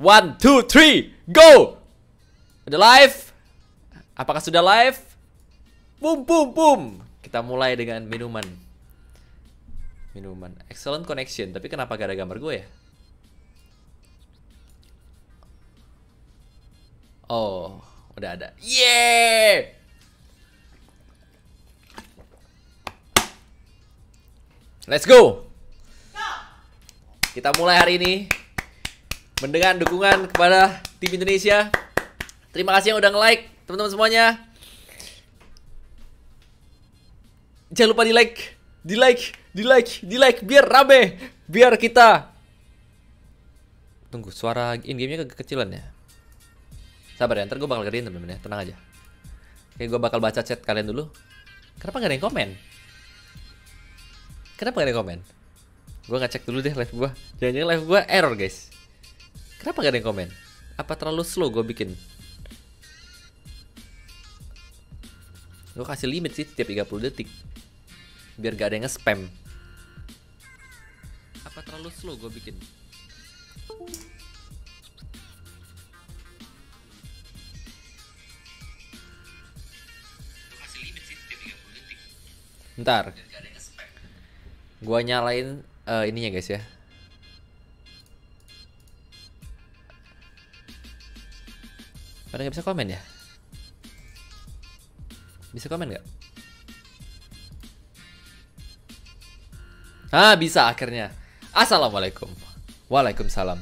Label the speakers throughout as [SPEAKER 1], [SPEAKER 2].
[SPEAKER 1] One, two, three, go! Ada live? Apakah sudah live? Boom, boom, boom! Kita mulai dengan minuman. Minuman. Excellent connection. Tapi kenapa gak ada gambar gue ya? Oh, udah ada. Yeah! Let's go! Kita mulai hari ini mendengar dukungan kepada tim Indonesia. Terima kasih yang udah nge-like, teman-teman semuanya. Jangan lupa di-like, di-like, di-like, di-like biar rame, biar kita Tunggu, suara in game-nya kekecilan ya. Sabar ya, ntar gue bakal kerjain temen-temen ya, tenang aja. Oke, gue bakal baca chat kalian dulu. Kenapa gak ada yang komen? Kenapa gak ada yang komen? Gue ngecek dulu deh live gue. Jangan-jangan live gue error guys. Kenapa gak ada yang komen? Apa terlalu slow gue bikin? Gue kasih limit sih tiap 30 detik Biar gak ada yang nge-spam Apa terlalu slow gue bikin? Ntar Gue nyalain uh, ininya guys ya Pada nggak bisa komen ya? Bisa komen nggak? Ah, bisa akhirnya. Assalamualaikum. Waalaikumsalam.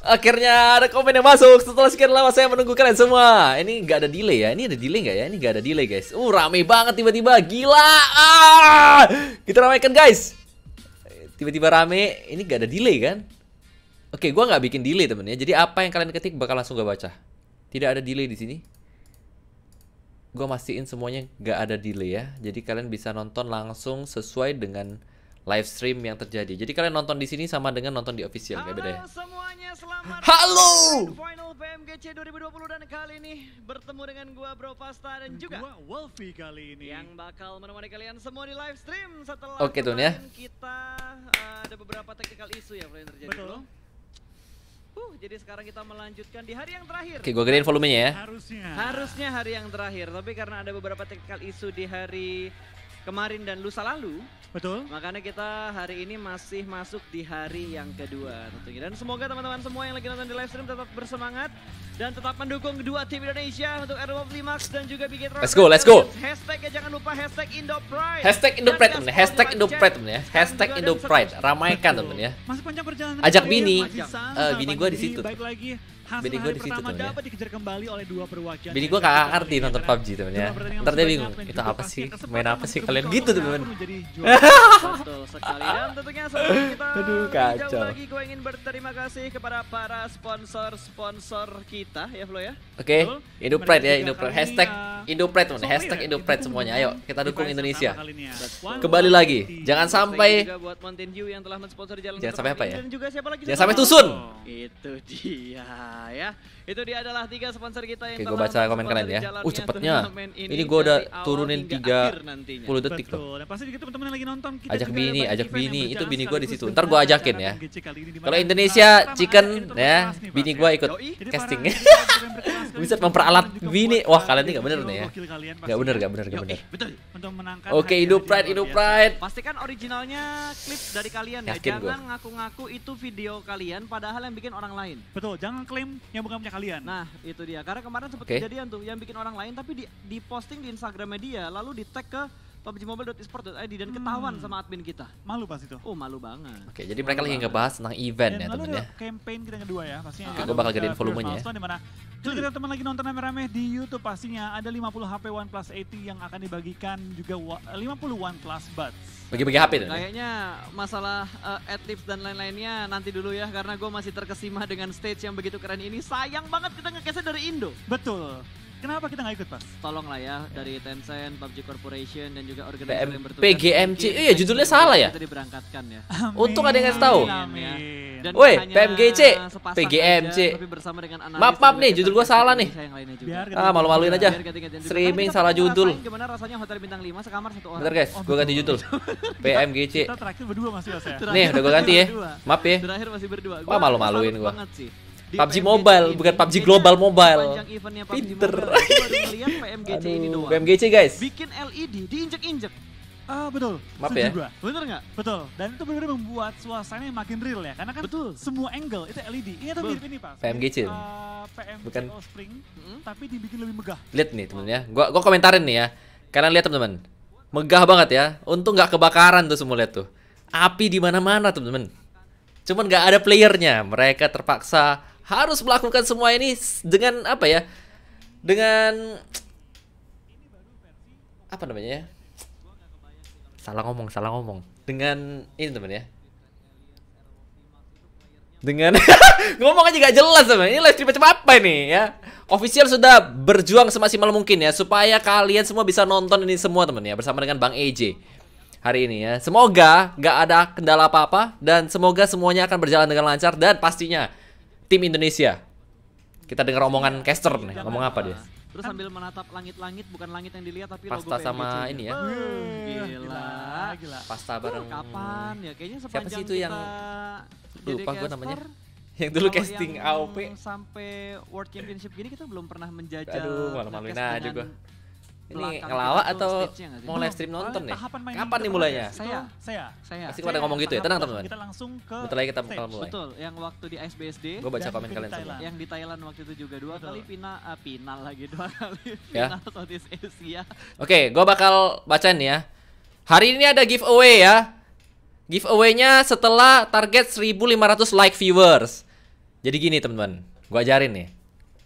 [SPEAKER 1] Akhirnya ada komen yang masuk setelah sekian lama saya menunggu kalian semua. Ini nggak ada delay ya? Ini ada delay nggak ya? Ini nggak ada delay guys. Uh, rame banget tiba-tiba. Gila. Ah! Kita ramaikan guys. Tiba-tiba rame. Ini nggak ada delay kan? Oke, gua nggak bikin delay temennya. Jadi apa yang kalian ketik bakal langsung gue baca tidak ada delay di sini gue mastiin semuanya gak ada delay ya jadi kalian bisa nonton langsung sesuai dengan live stream yang terjadi jadi kalian nonton di sini sama dengan nonton di official Halo, gak beda
[SPEAKER 2] ya semuanya, selamat Halo final PMGC 2020 dan kali ini bertemu dengan gua Bro Pasta dan
[SPEAKER 1] juga gua Wolfie kali ini yang bakal menemani kalian semua di live stream setelah Oke okay, tuh ya kita uh, ada beberapa technical issue ya yang terjadi Betul. Bro. Uh, jadi sekarang kita melanjutkan di hari yang terakhir. Oke, gue gedein volumenya ya.
[SPEAKER 3] Harusnya. Harusnya hari yang terakhir, tapi karena ada beberapa technical isu di hari kemarin dan lusa lalu. Betul. Makanya kita hari ini masih masuk di hari yang kedua tentunya. Dan semoga teman-teman semua yang lagi nonton di live stream tetap bersemangat dan
[SPEAKER 1] tetap mendukung kedua tim Indonesia untuk Airwolf Limax dan juga Bigetron. Let's go, let's go. Hashtag ya, jangan lupa hashtag IndoPride. Hashtag IndoPride teman, hashtag IndoPride temen ya. Hashtag IndoPride ramaikan temen ya. Masih panjang perjalanan. Ajak bini. Eh, bini gue di situ. Baik lagi Bini gue di situ tuh ya. dikejar kembali oleh dua perwakilan. Bini gue kagak ngerti nonton PUBG ya. Ntar dia bingung, itu apa sih? Main apa sih kalian gitu temen? Betul sekali. tentunya kita Aduh, kacau.
[SPEAKER 2] lagi, gue ingin
[SPEAKER 3] berterima kasih kepada para sponsor-sponsor kita ya Flo ya. Oke, okay. Indopride ya, Indopride. Hashtag ya.
[SPEAKER 1] Indopride temen, ya, hashtag Indopride semuanya. Ayo, kita dukung Indonesia. Kembali lagi, jangan sampai... Jangan sampai apa ya? Jangan sampai tusun.
[SPEAKER 3] Itu dia ya itu dia adalah tiga sponsor kita yang Oke, gue
[SPEAKER 1] baca komen kalian ya. Uh, cepetnya. Ini, ini gue udah turunin 30 detik loh. ajak bini, ajak bini. Itu bini gue di situ. Ntar gue ajakin ya. Kalau Indonesia nah, chicken ya, bini gue ikut casting. Bisa memperalat bini. Wah, kalian eh, ini gak bener nih ya. Gak bener, gak bener, gak bener. Oke, Indo Pride, Indo Pride.
[SPEAKER 3] Pastikan originalnya klip dari kalian ya. Jangan ngaku-ngaku itu video kalian padahal yang bikin orang lain. Betul, jangan klaim yang bukan punya kalian. Nah, itu dia. Karena kemarin sempat okay. kejadian tuh yang bikin orang lain tapi di, di posting di Instagram media, lalu di tag ke pubgmobile.esport.id dan hmm. ketahuan sama admin kita. Malu pas itu. Oh, malu banget. Oke, jadi malu mereka lagi
[SPEAKER 1] ngebahas tentang event dan ya temennya.
[SPEAKER 4] campaign kita kedua ya pastinya. Oke, gue bakal gedein volumenya ya. Dimana kita hmm. teman lagi nonton rame-rame di YouTube pastinya ada 50 HP OnePlus 8 yang akan dibagikan juga 50 OnePlus
[SPEAKER 3] Buds. Bagi-bagi HP tuh. Kayaknya masalah uh, eh, adlibs dan lain-lainnya nanti dulu ya karena gue masih terkesima dengan stage yang begitu keren ini. Sayang banget kita ngekeset dari Indo. Betul. Kenapa kita nggak ikut, Tolong Tolonglah ya dari Tencent, PUBG Corporation dan juga organisasi yang bertugas. PGMC.
[SPEAKER 2] Iya, judulnya salah ya.
[SPEAKER 3] diberangkatkan
[SPEAKER 2] ya. Amin, Untung ada yang ngasih tau. Ya. Woi,
[SPEAKER 1] PMGC, PGMC. maaf, maaf nih, judul gua salah nih.
[SPEAKER 3] Ah, malu-maluin aja.
[SPEAKER 1] Streaming salah judul.
[SPEAKER 3] Gimana Bentar, guys. Oh, gua ganti judul. PMGC. Ya? Nih, udah gua ganti ya. Maaf ya. Terakhir Wah, malu-maluin gua. PUBG Mobile,
[SPEAKER 1] bukan PUBG Global Mobile.
[SPEAKER 3] Pinter. PMGC
[SPEAKER 1] ini doang. PMGC guys.
[SPEAKER 3] Bikin LED diinjek-injek. Ah uh, betul.
[SPEAKER 4] Maaf ya. Bener nggak? Betul. Dan itu benar-benar membuat suasana yang makin real ya. Karena kan betul. semua angle itu LED. Ini tuh mirip ini
[SPEAKER 1] pak. PMGC. Uh, eh, PMGC bukan
[SPEAKER 4] Spring, hmm? tapi dibikin lebih
[SPEAKER 1] megah. Lihat nih temen ya. Gua gua komentarin nih ya. Kalian lihat teman-teman. Megah banget ya. Untung nggak kebakaran tuh semua lihat tuh. Api di mana-mana teman-teman. Cuman nggak ada playernya. Mereka terpaksa harus melakukan semua ini dengan apa ya? Dengan apa namanya ya? Salah ngomong, salah ngomong. Dengan ini teman ya. Dengan ngomong aja gak jelas teman. Ini live stream macam apa ini ya? Official sudah berjuang semaksimal mungkin ya supaya kalian semua bisa nonton ini semua teman ya bersama dengan Bang EJ hari ini ya. Semoga gak ada kendala apa-apa dan semoga semuanya akan berjalan dengan lancar dan pastinya tim Indonesia. Kita dengar omongan caster nih, iya, ngomong apa dia?
[SPEAKER 3] Terus sambil menatap langit-langit, bukan langit yang dilihat tapi Pasta logo sama ini ya. Hmm, gila. gila, Pasta bareng. Kapan ya? Kayaknya sepanjang Siapa sih itu yang lupa gue namanya?
[SPEAKER 2] yang dulu Kalo casting AOP
[SPEAKER 3] sampai World Championship gini kita belum pernah menjajal aduh
[SPEAKER 2] malu-maluin aja gua. Ini ngelawak atau mau live stream oh, nonton nih? Kapan gitu. nih
[SPEAKER 1] mulainya? Saya, saya, saya. Pasti pada ngomong gitu ya, tenang teman-teman. Kita langsung ke Betul lagi kita bakal mulai.
[SPEAKER 3] Betul, yang waktu di SBSD. Gue baca komen kalian semua. Yang di Thailand waktu itu juga dua kali final, ah, final lagi dua kali
[SPEAKER 2] ya. final Southeast Asia.
[SPEAKER 1] Oke, gue bakal bacain ya. Hari ini ada giveaway ya. Giveaway-nya setelah target 1500 like viewers. Jadi gini teman-teman, gue ajarin nih.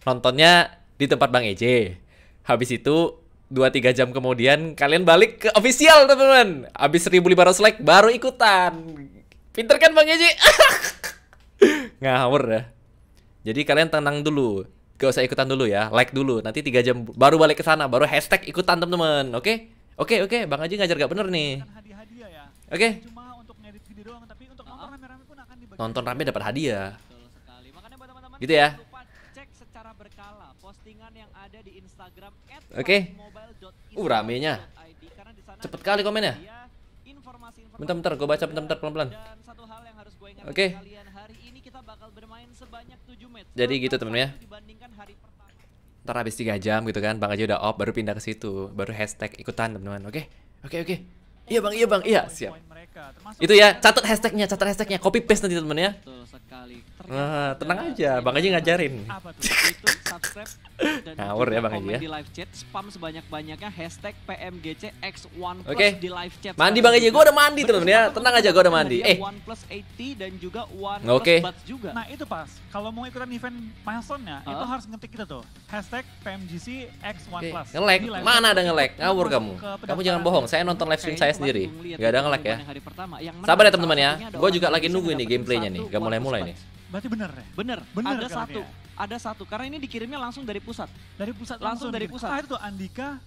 [SPEAKER 1] Nontonnya di tempat Bang EJ. Habis itu dua tiga jam kemudian kalian balik ke official teman-teman. abis 1500 like baru ikutan. Pinter kan Bang Eji? Ngawur dah. Jadi kalian tenang dulu. Gak usah ikutan dulu ya. Like dulu. Nanti tiga jam baru balik ke sana, baru hashtag ikutan teman-teman. Oke? Okay? Oke, okay, oke. Okay. Bang Haji ngajar gak bener nih. Oke. Okay. Nonton rame dapat hadiah. Gitu ya. Oke. Uh, ramenya. Cepet kali komen ya. Bentar-bentar, gue baca bentar-bentar pelan-pelan. Oke. Okay. Jadi gitu temen ya. Ntar habis 3 jam gitu kan, Bang aja udah off, baru pindah ke situ, baru hashtag ikutan teman-teman. Oke,
[SPEAKER 5] okay? oke, okay, oke. Iya bang, iya bang,
[SPEAKER 1] iya siap. Itu ya, catat hashtagnya, catat hashtagnya, copy paste nanti temen ya. Nah, tenang aja, bang aja ngajarin.
[SPEAKER 2] Dan
[SPEAKER 3] Ngawur ya Bang Haji ya. Di live chat spam sebanyak-banyaknya hashtag PMGC x One Plus okay. di live chat. Mandi Bang
[SPEAKER 1] Eji gue udah mandi teman teman ya. Tenang aja gue udah mandi. Eh. One Plus 80
[SPEAKER 2] dan juga One
[SPEAKER 1] okay. Plus Buds
[SPEAKER 4] juga. Nah itu pas. Kalau mau ikutan event milestone ya, uh. itu harus ngetik kita tuh. Hashtag PMGC
[SPEAKER 2] X1 okay. ngelek Mana ada
[SPEAKER 1] ngelek Ngawur kamu. Kamu jangan bohong. Saya nonton live stream saya sendiri. Gak ada ngelek ya. Sabar ya teman-teman ya. Gue juga lagi nunggu nih gameplaynya nih. Gak mulai-mulai nih.
[SPEAKER 4] Berarti
[SPEAKER 3] bener ya? Bener. bener ada kan satu ada satu karena ini dikirimnya langsung dari pusat. Dari pusat langsung, langsung dari pusat. Ah, itu Andika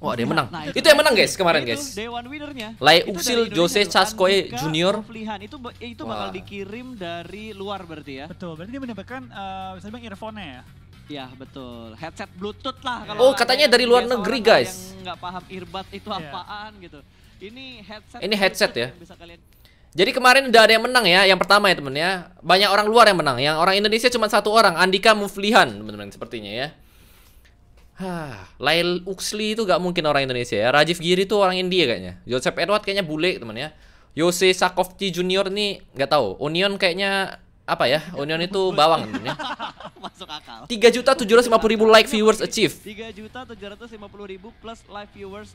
[SPEAKER 6] Wah, dia iya. menang. Nah, itu, itu yang
[SPEAKER 1] menang, guys, kemarin, itu, guys.
[SPEAKER 3] Dewan winnernya. Lai Uksil Jose Chaskoe Junior. Pelihan itu itu bakal Wah. dikirim dari luar berarti ya. Betul, berarti dia mendapatkan uh, eh, misalnya bang earphone-nya ya. Ya betul, headset Bluetooth lah kalau. Oh katanya dari luar negeri guys. Yang nggak paham earbud itu yeah. apaan gitu. Ini headset. Ini headset ya. bisa kalian
[SPEAKER 1] jadi kemarin udah ada yang menang ya, yang pertama ya temen ya. Banyak orang luar yang menang, yang orang Indonesia cuma satu orang, Andika Muflihan teman-teman sepertinya ya. Hah, Lail Uxley itu gak mungkin orang Indonesia ya. Rajiv Giri itu orang India kayaknya. Joseph Edward kayaknya bule temen ya. Yose Sakovci Junior nih gak tahu. Union kayaknya apa ya? Union itu bawang ya. Masuk akal. 3 juta 750 ribu like viewers achieve.
[SPEAKER 3] Tiga juta 750 ribu plus live viewers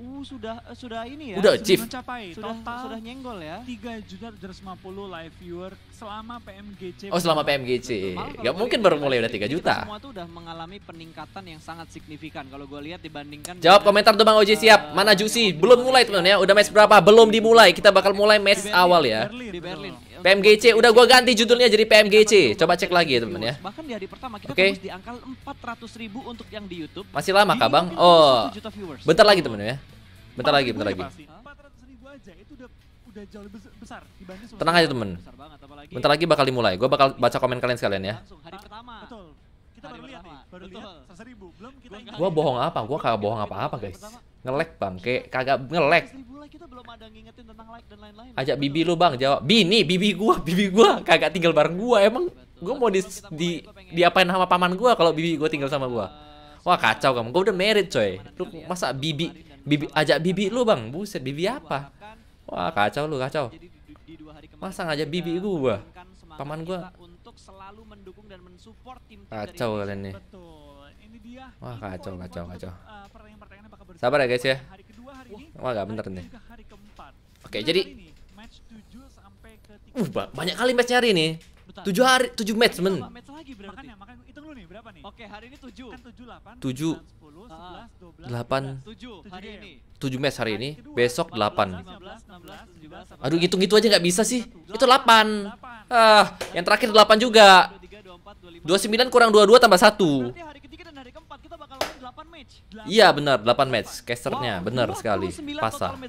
[SPEAKER 3] Uh, sudah uh, sudah ini ya. Udah Sudah mencapai sudah, total sudah nyenggol ya. tiga juta 3.750 live viewer selama PMGC. Oh, selama
[SPEAKER 1] PMGC. nggak mungkin baru mulai udah tiga juta. Semua
[SPEAKER 2] tuh udah mengalami peningkatan yang sangat signifikan kalau gue lihat dibandingkan Jawab
[SPEAKER 1] komentar tuh Bang Oji siap. Mana Jusi? Eh, Belum mulai teman ya. Udah match berapa? Belum dimulai. Kita bakal mulai match awal ya.
[SPEAKER 2] Di Berlin.
[SPEAKER 1] PMGC udah gua ganti judulnya jadi PMGC. Coba cek lagi ya, teman ya. Bahkan
[SPEAKER 2] di hari pertama kita okay. di angka 400 ribu untuk yang di
[SPEAKER 3] YouTube.
[SPEAKER 1] Masih lama kah, Bang? Oh. Bentar lagi, teman ya. Bentar lagi, bentar lagi.
[SPEAKER 2] aja, itu udah jauh besar. Tenang aja, teman.
[SPEAKER 1] Bentar lagi bakal dimulai. Gua bakal baca komen kalian sekalian ya. hari pertama. Betul. Kita baru lihat nih, baru lihat 100.000. Belum kita Gua bohong apa? Gua kagak bohong apa-apa, guys. Ngelek bang kayak kagak ngelek. Ajak bibi lu bang jawab. Bini, bibi gua, bibi gua kagak tinggal bareng gua. Emang gua mau di, di diapain sama paman gua kalau bibi gua tinggal sama gua? Wah kacau kamu, gua udah merit coy. Lu iya. masa bibi bibi ajak bibi lu bang, buset bibi apa? Wah kacau lu kacau. Masa ngajak bibi gua? Paman gua untuk selalu kacau kalian nih. Wah kacau kacau kacau. Sabar ya guys ya. Wah nggak bener nih. Oke jadi. Uh banyak kali match hari ini. Tujuh hari, tujuh match men. Ya, Oke, hari ini tujuh. Kan tujuh delapan. Tujuh. match hari ini. Besok delapan. Aduh, hitung itu aja nggak bisa sih. Itu delapan. Ah, yang terakhir delapan juga. Dua sembilan kurang dua dua tambah satu. Iya benar 8 match casternya wow, benar sekali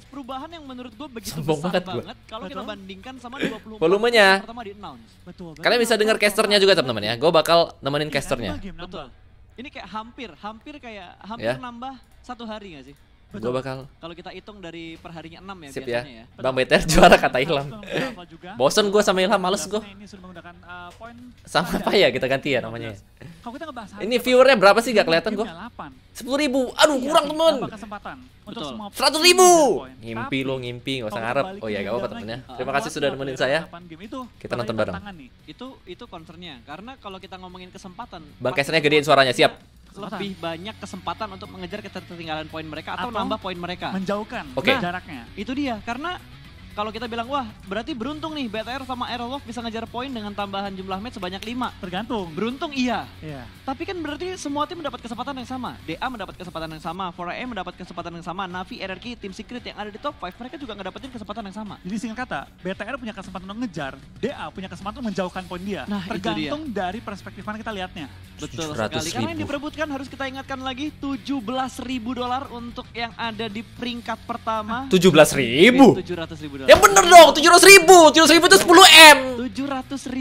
[SPEAKER 1] Perubahan
[SPEAKER 3] yang menurut begitu Sombong banget banget. Kalau kita bandingkan sama 24 volumenya. Betul, Kalian
[SPEAKER 1] bisa dengar casternya juga teman-teman ya. Gue bakal nemenin iya, casternya. Betul. Ini kayak
[SPEAKER 3] hampir hampir kayak hampir ya. nambah satu
[SPEAKER 1] hari gak sih? Gua bakal
[SPEAKER 3] Kalau kita hitung dari perharinya 6 ya Sip ya. ya.
[SPEAKER 1] Bang Beter juara kata Ilham. Bosen gua sama Ilham males gue. Uh, sama apa ya kita ganti ya namanya. Ini viewernya berapa sih gak kelihatan gue?
[SPEAKER 4] 10
[SPEAKER 1] ribu. Aduh iya, kurang temen. Seratus ribu. Ngimpi lo ngimpi gak usah ngarep. Oh iya gak apa-apa temennya. Terima kasih sudah nemenin saya. Kita nonton bareng.
[SPEAKER 3] Itu itu concernnya karena kalau kita ngomongin kesempatan. Bang Kesernya gedein suaranya siap kesempatan. lebih banyak kesempatan untuk mengejar ketertinggalan poin mereka atau, atau nambah poin mereka. Menjauhkan okay. jaraknya. Nah, itu dia karena kalau kita bilang wah berarti beruntung nih BTR sama Aerolove bisa ngejar poin dengan tambahan jumlah match sebanyak 5. Tergantung. Beruntung iya. Iya. Tapi kan berarti semua tim mendapat kesempatan yang sama. DA mendapat kesempatan yang sama, 4AM e mendapat kesempatan yang sama, Navi, RRQ, tim Secret yang ada di top 5 mereka juga ngedapetin kesempatan yang sama. Jadi singkat kata,
[SPEAKER 4] BTR punya kesempatan untuk ngejar, DA
[SPEAKER 3] punya kesempatan untuk menjauhkan poin dia. Nah, Tergantung dia. dari perspektif mana kita lihatnya. Betul
[SPEAKER 6] sekali. Ribu. Karena yang
[SPEAKER 3] diperebutkan harus kita ingatkan lagi belas ribu dolar untuk yang ada di peringkat pertama. belas ribu? 700
[SPEAKER 1] ribu Ya bener dong, 700 ribu, 700 ribu itu 10 m.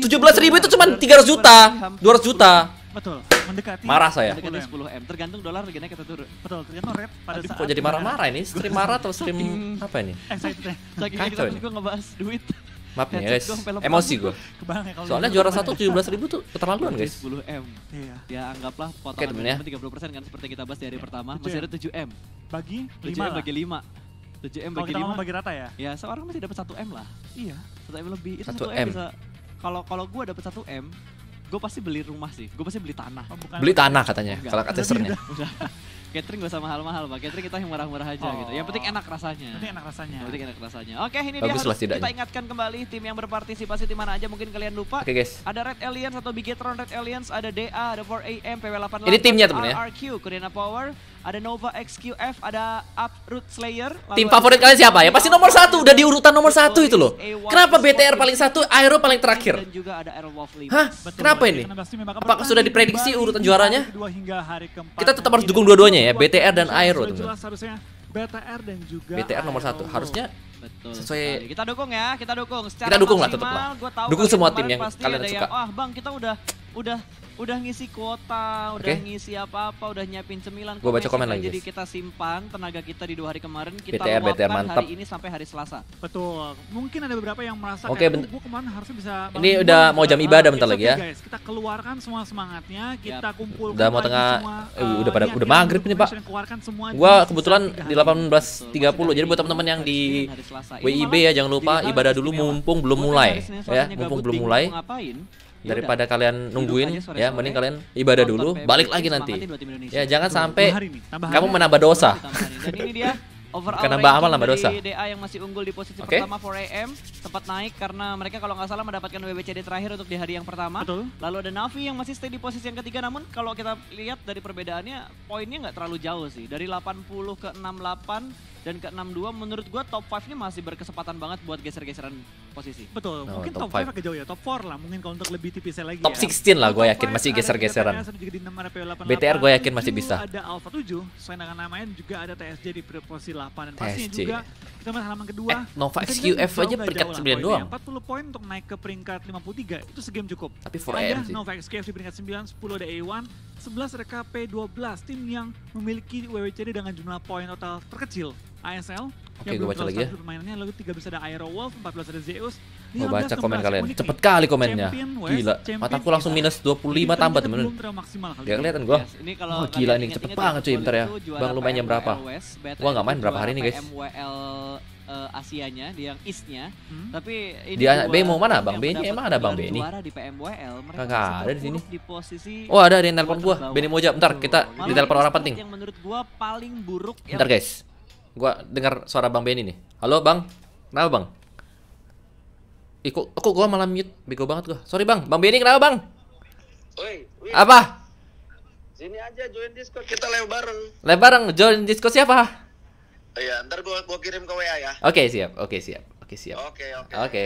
[SPEAKER 3] 17 ribu itu cuma 300 juta, 200 juta. Betul, mendekati. Marah saya. Mendekati 10 m. Tergantung dolar regenya kita turun. Betul, tergantung rate pada saat. Kok jadi marah-marah ini? Stream marah atau stream apa ini? Eh, Kacau ini kita ngebahas duit. Maaf nih guys, emosi gue. Ya Soalnya juara 1 17 ribu tuh keterlaluan guys. 10 m. Iya. Ya anggaplah potongan 30% ya. kan seperti kita bahas di hari iya. pertama masih ya. ada 7 m. Bagi 5 lah bagi lima 7M bagi lima. bagi rata ya? Ya, seorang masih dapat satu m lah. Iya. 1M lebih. Itu 1M, bisa kalau kalau gue dapat satu m gue pasti beli rumah sih. Gue pasti beli tanah. Oh, beli tanah katanya, kalau kata sernya. Catering gak sama mahal-mahal, Pak. Catering kita yang murah-murah aja oh. gitu. Yang penting enak rasanya. Penting enak rasanya. Yang penting enak rasanya. Oke, ini Bagus dia harus kita ingatkan kembali tim yang berpartisipasi di mana aja mungkin kalian lupa. Oke, okay, guys. Ada Red Aliens atau Bigetron Red Aliens, ada DA, ada 4AM, PW88. Ini timnya temen ya. RQ, Kurina Power, ada Nova XQF, ada Uproot Slayer. Tim favorit kalian siapa? Ya pasti nomor satu, udah
[SPEAKER 1] di urutan nomor satu itu loh. Kenapa BTR paling satu, Aero paling terakhir? Hah? Kenapa ini?
[SPEAKER 4] Apakah sudah diprediksi urutan juaranya?
[SPEAKER 1] Kita tetap harus dukung dua-duanya ya, BTR dan Aero. Teman.
[SPEAKER 3] BTR dan juga BTR nomor satu harusnya
[SPEAKER 2] Betul. Sesuai
[SPEAKER 3] kita dukung ya, kita dukung. Secara kita dukung lah tetap lah. Dukung semua tim yang kalian suka. Yang, Bang, kita udah udah udah ngisi kuota, udah ngisi apa-apa, udah nyiapin cemilan. Gue baca komen lagi. Jadi guys. kita simpan tenaga kita di dua hari kemarin kita BTR, BTR, mantap. hari ini sampai hari Selasa. Betul. Mungkin ada beberapa yang merasa okay, kayak oh, harusnya bisa.
[SPEAKER 1] Ini udah mau jam ibadah bentar lagi ya. Guys,
[SPEAKER 2] kita keluarkan semua semangatnya, kita yep. kumpul. udah mau tengah semua, uh, udah pada iya, udah maghrib nih pak. Gue kebetulan di
[SPEAKER 1] 18.30 jadi buat teman-teman yang di WIB ya jangan lupa ibadah dulu mumpung belum mulai ya mumpung belum mulai. Ya daripada Yaudah. kalian nungguin sore -sore, ya mending kalian ibadah dulu balik lagi nanti ya jangan sampai kamu ya. menambah dosa ya. dan ini
[SPEAKER 3] Overall karena Mbak Amal Mbak Dosa. DA yang masih unggul di posisi okay. pertama 4AM sempat naik karena mereka kalau nggak salah mendapatkan WBCD terakhir untuk di hari yang pertama. Betul. Lalu ada Navi yang masih stay di posisi yang ketiga namun kalau kita lihat dari perbedaannya poinnya nggak terlalu jauh sih. Dari 80 ke 68 dan ke 62 menurut gua top 5-nya masih berkesempatan banget buat geser-geseran posisi. Betul. No, mungkin top, 5
[SPEAKER 4] agak jauh ya. Top 4 lah mungkin kalau untuk lebih tipisnya
[SPEAKER 2] lagi
[SPEAKER 1] Top ya. 16 lah gue yakin masih geser-geseran. BTR gue yakin masih bisa.
[SPEAKER 4] Ada Alpha 7, selain dengan namanya juga ada TSJ di posisi 8 dan pastinya TSC. juga kita main halaman kedua. Eh, Nova XQF kan aja peringkat 9 doang. 40 poin untuk naik ke peringkat 53 itu segame cukup. Tapi
[SPEAKER 3] for AM sih. Nova
[SPEAKER 4] XQF di peringkat 9, 10 ada A1, 11 ada KP12, tim yang memiliki WWCD dengan jumlah poin total terkecil ASL Oke, gue baca lagi ya. Permainannya lalu 13 ada Aero Wolf, 14 ada Zeus. Gue baca komen kalian. Unik Cepet kali komennya. West, gila.
[SPEAKER 1] Mataku langsung minus 25 tambah temen.
[SPEAKER 3] Gak kelihatan gue. Yes,
[SPEAKER 1] ini kalau oh, gila ini cepet banget cuy bentar ya. Bang lu mainnya berapa? Gue nggak main berapa hari ini guys.
[SPEAKER 3] Uh, Asianya,
[SPEAKER 2] di yang Eastnya, hmm? tapi ini anak B mau mana Bang ini Emang ada Bang Benny? Di PMWL,
[SPEAKER 1] ada di sini. oh ada ada yang telepon gue. Benny Moja. Bentar kita ditelepon orang penting.
[SPEAKER 3] Yang menurut paling buruk. Bentar
[SPEAKER 1] guys, Gua dengar suara Bang Benny nih. Halo Bang, kenapa Bang? kok, aku gua malah mute, bego banget gua. Sorry Bang, Bang Benny kenapa Bang? Oi, Apa? Sini aja join Discord kita live bareng. Live bareng, join Discord siapa? Iya, ntar gua gua kirim ke WA ya. Oke, okay, siap. Oke, okay, siap. Oke, okay, siap. Oke, oke. Oke.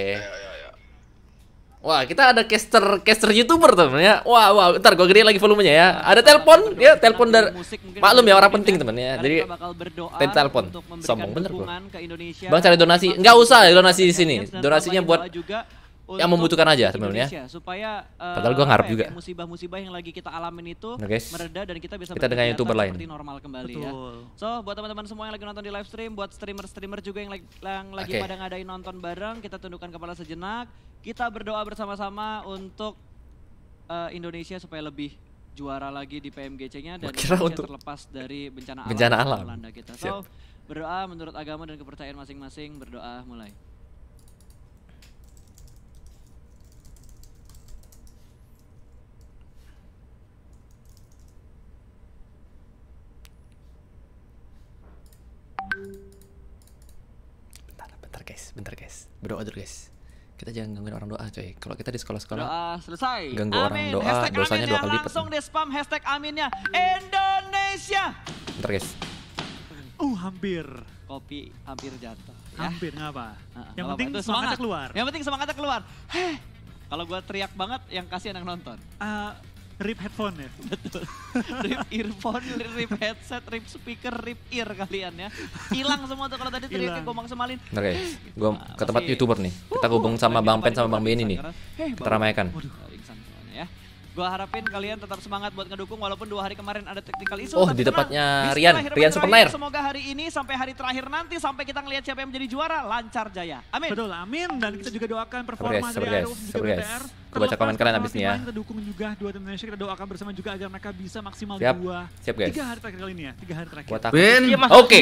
[SPEAKER 1] Wah, kita ada caster caster YouTuber ya. Wah, wah, ntar gua gede lagi volumenya ya. Ada telepon, ya telepon dari maklum ya orang penting temen ya. Jadi tel telepon. Sombong bener gua. Bang cari donasi. Enggak usah donasi di sini. Donasinya buat yang membutuhkan aja sebenarnya supaya
[SPEAKER 3] uh, padahal gua ngarep juga
[SPEAKER 2] musibah-musibah yang lagi
[SPEAKER 3] kita alamin itu okay. mereda dan kita bisa kita dengan youtuber lain seperti normal kembali ya. Betul. ya so buat teman-teman semua yang lagi nonton di live stream buat streamer-streamer juga yang, lagi, yang lagi okay. pada ngadain nonton bareng kita tundukkan kepala sejenak kita berdoa bersama-sama untuk uh, Indonesia supaya lebih juara lagi di PMGC-nya dan kita untuk terlepas dari bencana, bencana alam, alam. kita so Siap. berdoa menurut agama dan kepercayaan masing-masing berdoa mulai
[SPEAKER 1] bentar bentar guys bentar guys berdoa dulu guys kita jangan gangguin orang doa coy kalau kita di sekolah-sekolah doa
[SPEAKER 3] selesai ganggu amin. orang doa hashtag dosanya dua kali lipat langsung di spam hashtag aminnya Indonesia
[SPEAKER 1] bentar guys uh
[SPEAKER 4] hampir
[SPEAKER 3] kopi hampir jatuh
[SPEAKER 4] ya. hampir ngapa? uh, yang penting semangatnya semangat.
[SPEAKER 3] keluar yang penting semangatnya keluar heh kalau gue teriak banget yang kasih yang nonton uh, Rip headphone ya? Betul. Rip earphone, rip headset, rip speaker, rip ear kalian ya. Hilang semua tuh kalau tadi teriaknya Gomang Semalin. Oke, okay.
[SPEAKER 2] gue nah, ke tempat masih... YouTuber nih. Kita hubung sama Bang Pen sama Bang Benny nih. Eh, kita ramaikan. Waduh,
[SPEAKER 3] ya. Gua harapin kalian tetap semangat buat ngedukung walaupun dua hari kemarin ada technical issue. Oh, di tempatnya Rian, Rian Supernair. Semoga hari ini sampai hari terakhir nanti sampai kita ngelihat siapa yang menjadi juara lancar jaya. Amin. Betul, amin dan kita juga doakan performa dari Aruf
[SPEAKER 1] juga BTR Gue baca komen kalian abis nih ya.
[SPEAKER 4] Kita dukung juga dua tim Indonesia kita doakan bersama juga agar mereka bisa maksimal Siap. dua. Siap guys. Tiga hari terakhir kali ini
[SPEAKER 2] ya. Tiga hari terakhir. Win. Iya, Oke.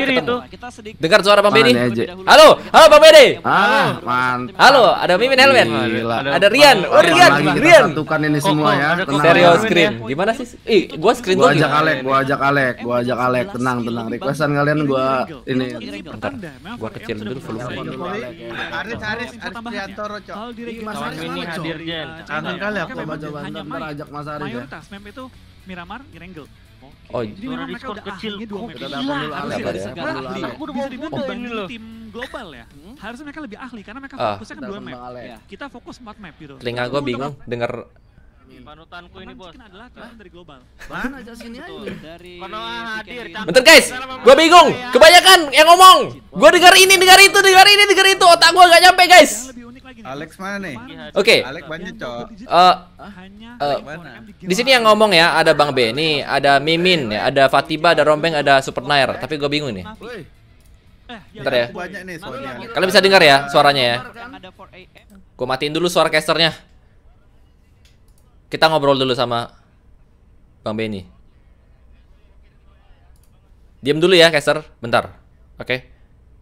[SPEAKER 5] Dengar suara Bang Benny. Halo, halo Bang Benny. Ah, Halo, ada Mimin Helmet. Ada Rian. Oh, Rian. Rian. Satukan ini semua ya. Stereo screen. Ya? Oh, Gimana iya. sih? Ih, gua screen tuh. Gua ajak Alek, gua ajak Alek, gua ajak Alek. Tenang, tenang. Requestan kalian gua ini. Bentar. Gua kecil dulu volume. Aris Aris Aris Aris,
[SPEAKER 6] Aris, Aris, Aris Aris, Jen. Kanan kali ya, aku
[SPEAKER 5] coba-coba ajak Mas Ari ya. Mayoritas
[SPEAKER 4] map itu Miramar, Grengel. Oh, jadi memang mereka udah kecil.
[SPEAKER 5] Ahlinya dua map Gila, iya, harusnya ya? bisa ahli. Aku udah mau dibanding
[SPEAKER 4] tim global ya. Hmm? Harusnya mereka lebih ahli karena mereka ah. fokusnya kan dua map. Iya. Kita fokus empat map gitu. Telinga gue bingung
[SPEAKER 6] denger Panutanku ini bos. adalah
[SPEAKER 2] ah? dari global. Mana aja sini aja. Dari hadir.
[SPEAKER 1] Bentar guys, gua bingung. Kebanyakan yang ngomong. Gua dengar ini, dengar itu, dengar ini, dengar itu. Otak gua gak nyampe guys.
[SPEAKER 6] Alex mana nih?
[SPEAKER 1] Iya, Oke. Alex banyak, iya, cowok. di sini yang ngomong ya, ada Bang Beni, ada Mimin ada Fatiba, ada Rombeng, ada Super Nair. Tapi gue bingung nih. Bentar eh, ya. Iya, Kalian bisa dengar ya suaranya ya. Gue matiin dulu suara casternya. Kita ngobrol dulu sama Bang Beni. Diam dulu ya, caster. Bentar. Oke. Okay.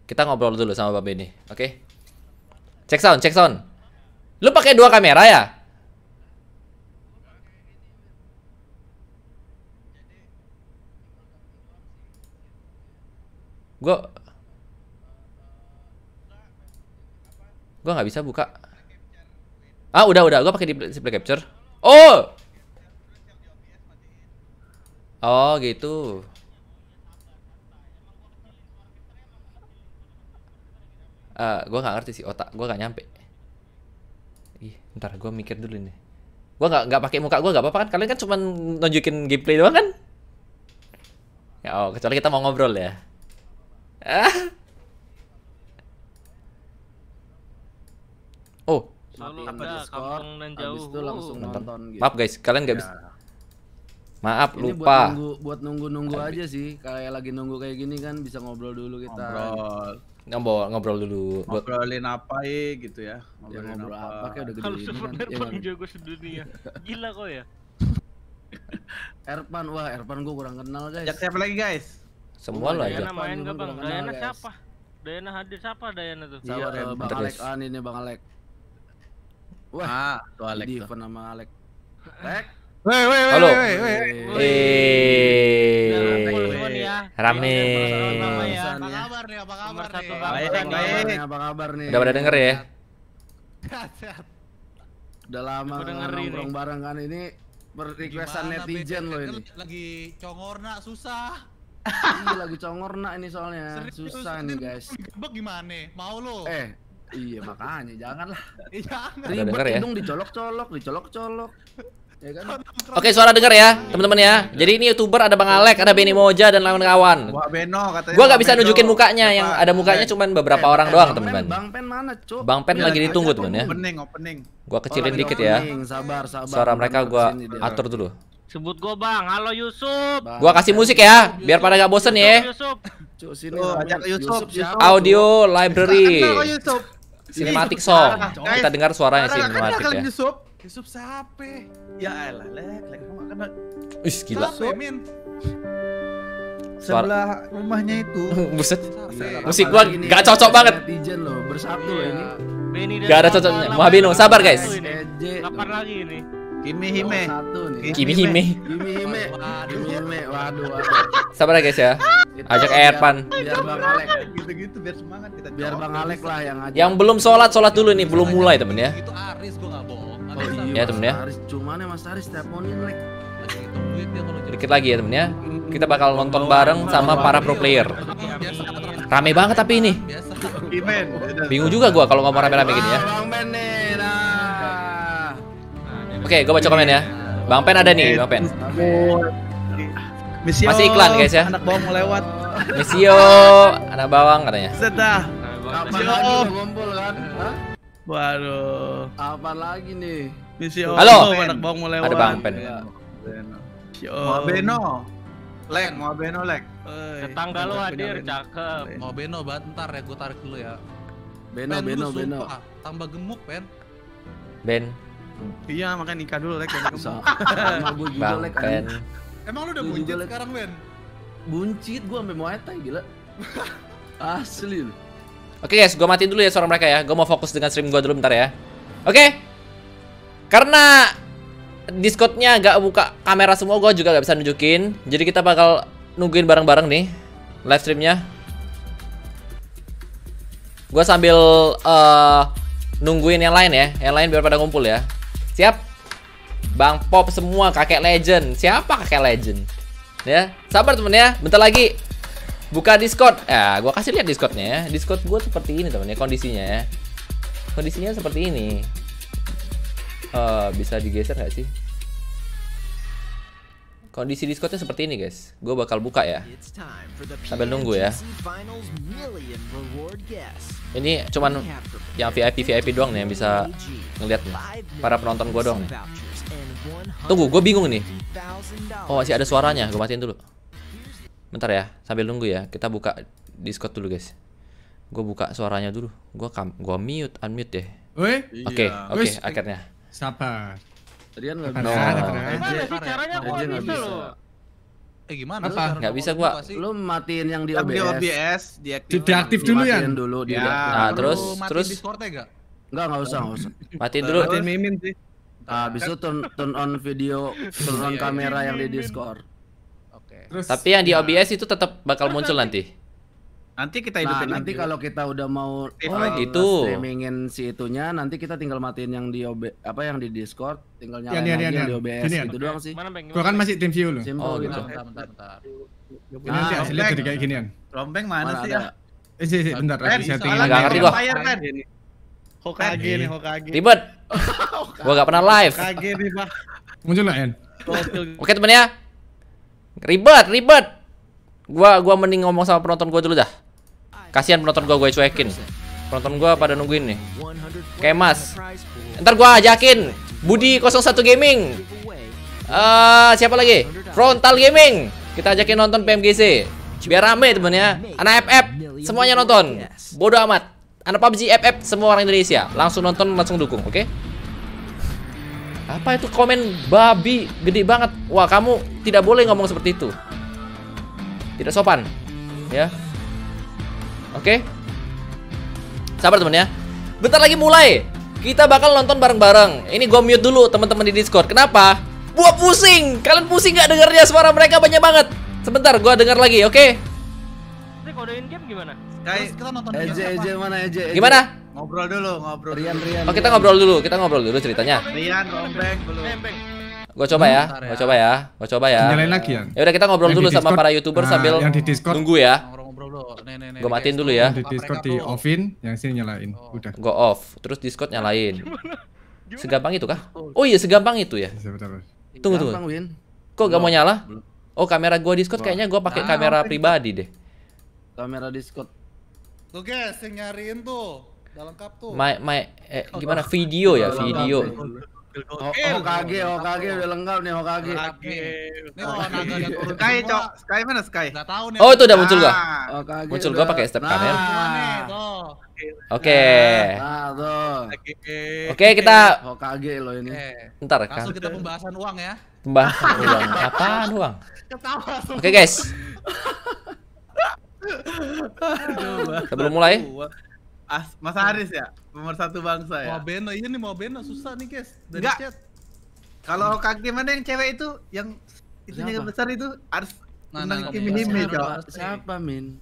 [SPEAKER 1] Kita ngobrol dulu sama Bang Beni. Oke. Okay. Cek sound, cek sound. Lu pakai dua kamera ya? Gue Gue nggak bisa buka. Ah, udah udah, gue pakai di display capture. Oh. Oh, gitu. uh, eh, gue gak ngerti sih otak gue gak nyampe ih ntar gue mikir dulu nih gue gak nggak pakai muka gue nggak apa-apa kan kalian kan cuma nunjukin gameplay doang kan ya oh kecuali kita mau ngobrol ya ah oh
[SPEAKER 5] habis itu langsung nonton. Gitu. Maaf guys, kalian gak ya. bisa.
[SPEAKER 1] Maaf Ini lupa. Buat
[SPEAKER 5] nunggu buat nunggu, nunggu aja sih. Kayak lagi nunggu kayak gini kan bisa ngobrol dulu kita. Ngobrol
[SPEAKER 1] ngobrol ngobrol dulu
[SPEAKER 6] ngobrolin apa ya gitu ya, ya ngobrolin ya, ngobrol apa, apa kayak udah gede kalau sebenarnya kan, bang iya, kan?
[SPEAKER 5] jago sedunia gila kok ya Erpan wah Erpan gue kurang kenal guys ajak siapa lagi guys semua lah ya Dayana main gak bang Dayana siapa
[SPEAKER 6] Dayana hadir siapa Dayana tuh iya uh, bang Alek an
[SPEAKER 5] ah, ini bang Alek wah ah, tuh Alek di sama Alek Alek Woi, woi, woi, woi, woi. Eh. Rame. Ya. Apa kabar nih? Apa kabar nih? kabar nih? Apa kabar nih? Udah pada denger ya? Udah lama ngomong bareng kan ini requestan netizen loh ini. Kan
[SPEAKER 6] lagi congorna susah.
[SPEAKER 5] Ini lagi congorna ini soalnya. Susah nih guys. Gebek gimana? Mau lo? Eh, iya makanya janganlah. Iya, Ribet ya? hidung dicolok-colok, dicolok-colok. Ya kan? Oke suara denger ya
[SPEAKER 1] teman-teman ya. Jadi ini youtuber ada Bang Alek, ada Benny Moja dan lawan-kawan. Wah Beno katanya. Gua nggak bisa nunjukin mukanya yang ada mukanya eh, cuma beberapa orang eh, doang eh, teman-teman. Bang Pen mana cuy? Bang Pen iya, lagi ditunggu teman ya. Opening Gua kecilin dikit ya.
[SPEAKER 6] Suara mereka gua
[SPEAKER 1] atur dulu.
[SPEAKER 5] Sebut gua Bang, halo
[SPEAKER 1] Yusuf. Gua kasih musik ya, biar pada gak
[SPEAKER 5] bosen ya. Audio library. Cinematic song. Kita dengar suaranya sih. ya.
[SPEAKER 2] Yusuf siapa?
[SPEAKER 6] Ya elah, lek, lek kamu
[SPEAKER 5] kena. Wih, gila.
[SPEAKER 6] Siapa, Min? Sebelah rumahnya itu. Buset. Musik gua enggak cocok banget.
[SPEAKER 5] Netizen lo bersatu loh iya. ini. Benny gak ada cocoknya. Muhabino, sabar guys. Lapar lagi ini? Kimi oh, Hime. Kimi Hime. Kimi Hime. Waduh, Hime. Waduh, waduh. Sabar guys ya. Ajak Erpan. Biar Bang Alek gitu-gitu biar semangat kita. Biar Bang Alek lah yang ajak. Yang belum sholat
[SPEAKER 1] sholat dulu nih, belum mulai temen ya. Gitu.
[SPEAKER 5] Itu Aris gua enggak bohong oh, iya, ya temen ya cuman ya mas Haris, teleponin like
[SPEAKER 1] dikit lagi ya temen ya kita bakal nonton bareng sama para pro player rame banget tapi ini bingung juga gue kalau ngomong rame-rame gini ya oke gue baca komen ya bang pen ada nih bang pen masih iklan guys ya anak bawang lewat Misio anak bawang katanya Waduh.
[SPEAKER 5] Apa lagi nih? Misi Ono, Halo. anak bang mau lewat.
[SPEAKER 6] Ada Bang Pen. Iya, si Beno. Mau Beno. Leng, mau Beno leng. Tetangga lo hadir, cakep. Mau Beno, bentar ya, gue tarik dulu ya.
[SPEAKER 1] Beno, Beno, Beno.
[SPEAKER 6] Tambah gemuk, Pen. Ben. Iya, makanya nikah dulu, Lek. bang,
[SPEAKER 5] juga, Emang lu udah buncit sekarang, Ben? Buncit, gue sampai mau etai, gila. Asli lu.
[SPEAKER 1] Oke okay guys, gue matiin dulu ya suara mereka ya. Gue mau fokus dengan stream gue dulu bentar ya. Oke. Okay. Karena Discordnya gak buka kamera semua, gue juga gak bisa nunjukin. Jadi kita bakal nungguin bareng-bareng nih live streamnya. Gue sambil uh, nungguin yang lain ya, yang lain biar pada ngumpul ya. Siap? Bang Pop semua, kakek legend. Siapa kakek legend? Ya, sabar temen ya. Bentar lagi Buka Discord. Ya, gua kasih lihat Discordnya ya. Discord gua seperti ini teman ya kondisinya ya. Kondisinya seperti ini. Uh, bisa digeser nggak sih? Kondisi Discordnya seperti ini guys. Gua bakal buka ya.
[SPEAKER 7] Sambil nunggu ya. Ini cuman
[SPEAKER 1] yang VIP VIP doang nih yang bisa ngeliat nih. Para penonton gue doang nih.
[SPEAKER 2] Tunggu, gue bingung nih. Oh masih ada suaranya, gue matiin
[SPEAKER 1] dulu bentar ya sambil nunggu ya kita buka Discord dulu guys gue buka suaranya dulu gue kam gue mute unmute deh ya. oke iya. oke okay, okay, akhirnya
[SPEAKER 5] Siapa? tadi kan nggak bisa gimana eh, sih caranya kok bisa loh eh gimana apa Gak bisa gua lu matiin yang di OBS, di OBS
[SPEAKER 6] diaktif diaktif dulu ya dulu ya. nah terus terus Discord-nya
[SPEAKER 5] enggak Enggak, enggak usah, enggak usah. Matiin dulu. Matiin mimin sih. Nah, habis itu turn, turn on video, turn on iya, kamera iya. yang di Discord. Terus, Tapi yang di nah, ya. OBS itu tetap bakal muncul nanti. Nanti kita nah, hidupin nah, nanti kalau kita udah mau oh, uh, itu streamingin si itunya nanti kita tinggal matiin yang di OB, apa yang di Discord, tinggal nyalain ya, ya, di OBS Gini, gitu okay. doang sih. Mana, Gua kan masih tim view loh. Simple, oh, gitu. gitu.
[SPEAKER 2] Bentar, bentar, bentar. Nah, nah, hasilnya jadi kayak ginian.
[SPEAKER 6] Rombeng mana, mana sih ya?
[SPEAKER 2] Eh, sih, sih, bentar. Ren, tinggal Enggak ngerti gua.
[SPEAKER 1] Hokage nih, Hokage. Ribet. Gua gak pernah live. Hokage nih, Pak. Muncul lah, Yan? Oke, teman ya. Ribet, ribet. Gua gua mending ngomong sama penonton gua dulu dah. Kasihan penonton gua gue cuekin. Penonton gua pada nungguin nih. kayak Kemas. Ntar gua ajakin Budi 01 Gaming. Eh, uh, siapa lagi? Frontal Gaming. Kita ajakin nonton PMGC. Biar rame temen ya. Anak FF semuanya nonton. Bodoh amat. Anak PUBG FF semua orang Indonesia. Langsung nonton langsung dukung, oke? Okay? Apa itu komen babi gede banget? Wah, kamu tidak boleh ngomong seperti itu. Tidak sopan. Ya. Oke. Sabar teman ya. Bentar lagi mulai. Kita bakal nonton bareng-bareng. Ini gue mute dulu teman-teman di Discord. Kenapa? Gua pusing. Kalian pusing nggak dengarnya suara mereka banyak banget. Sebentar, gue dengar lagi. Oke.
[SPEAKER 5] Okay? Kode in game gimana? kita nonton Gimana? Ngobrol dulu, ngobrol. Rian, Rian. Oh, kita ngobrol dulu.
[SPEAKER 1] Kita ngobrol dulu ceritanya.
[SPEAKER 5] Rian, rombeng belum.
[SPEAKER 1] Gue coba ya, ya. gue coba ya, gue coba ya. Nyalain lagi ya. Ya udah kita ngobrol dulu sama para youtuber ah, sambil yang nunggu ya. Gue matiin dulu ya. di Discord di offin, yang sini nyalain. Oh. Udah. Gue off, terus Discord nyalain. Segampang itu kah? Oh iya, segampang itu ya. Iya, tunggu tunggu. Kok gak mau nyala? Oh kamera gue Discord kayaknya gue pakai kamera
[SPEAKER 5] pribadi deh. Kamera Discord.
[SPEAKER 6] Tuh guys, yang nyariin tuh. Udah lengkap tuh. My my
[SPEAKER 5] eh, gimana video ya, video.
[SPEAKER 2] Oh Hokage, eh, Hokage
[SPEAKER 6] eh, udah lengkap nih Hokage. Hokage. Sky, Cok. Sky mana Sky? Enggak tahu nih. Oh, itu udah muncul gua.
[SPEAKER 1] Ah. Muncul gua pakai step nah. kamera. Nah, nah. Oke. Oke, kita Hokage lo ini. Ntar kan. Langsung kita pembahasan uang ya. Pembahasan uang. Apaan uang? Oke, guys.
[SPEAKER 6] Sebelum mulai, As Mas nah. Haris ya, nomor satu bangsa ya. Mau Beno, iya nih mau Beno susah nih guys. Dari Nggak. chat. Kalau kaki mana yang cewek itu, yang itu yang besar itu harus nah, nah, nah, nah, Kimi siapa, nah,
[SPEAKER 5] siapa Min?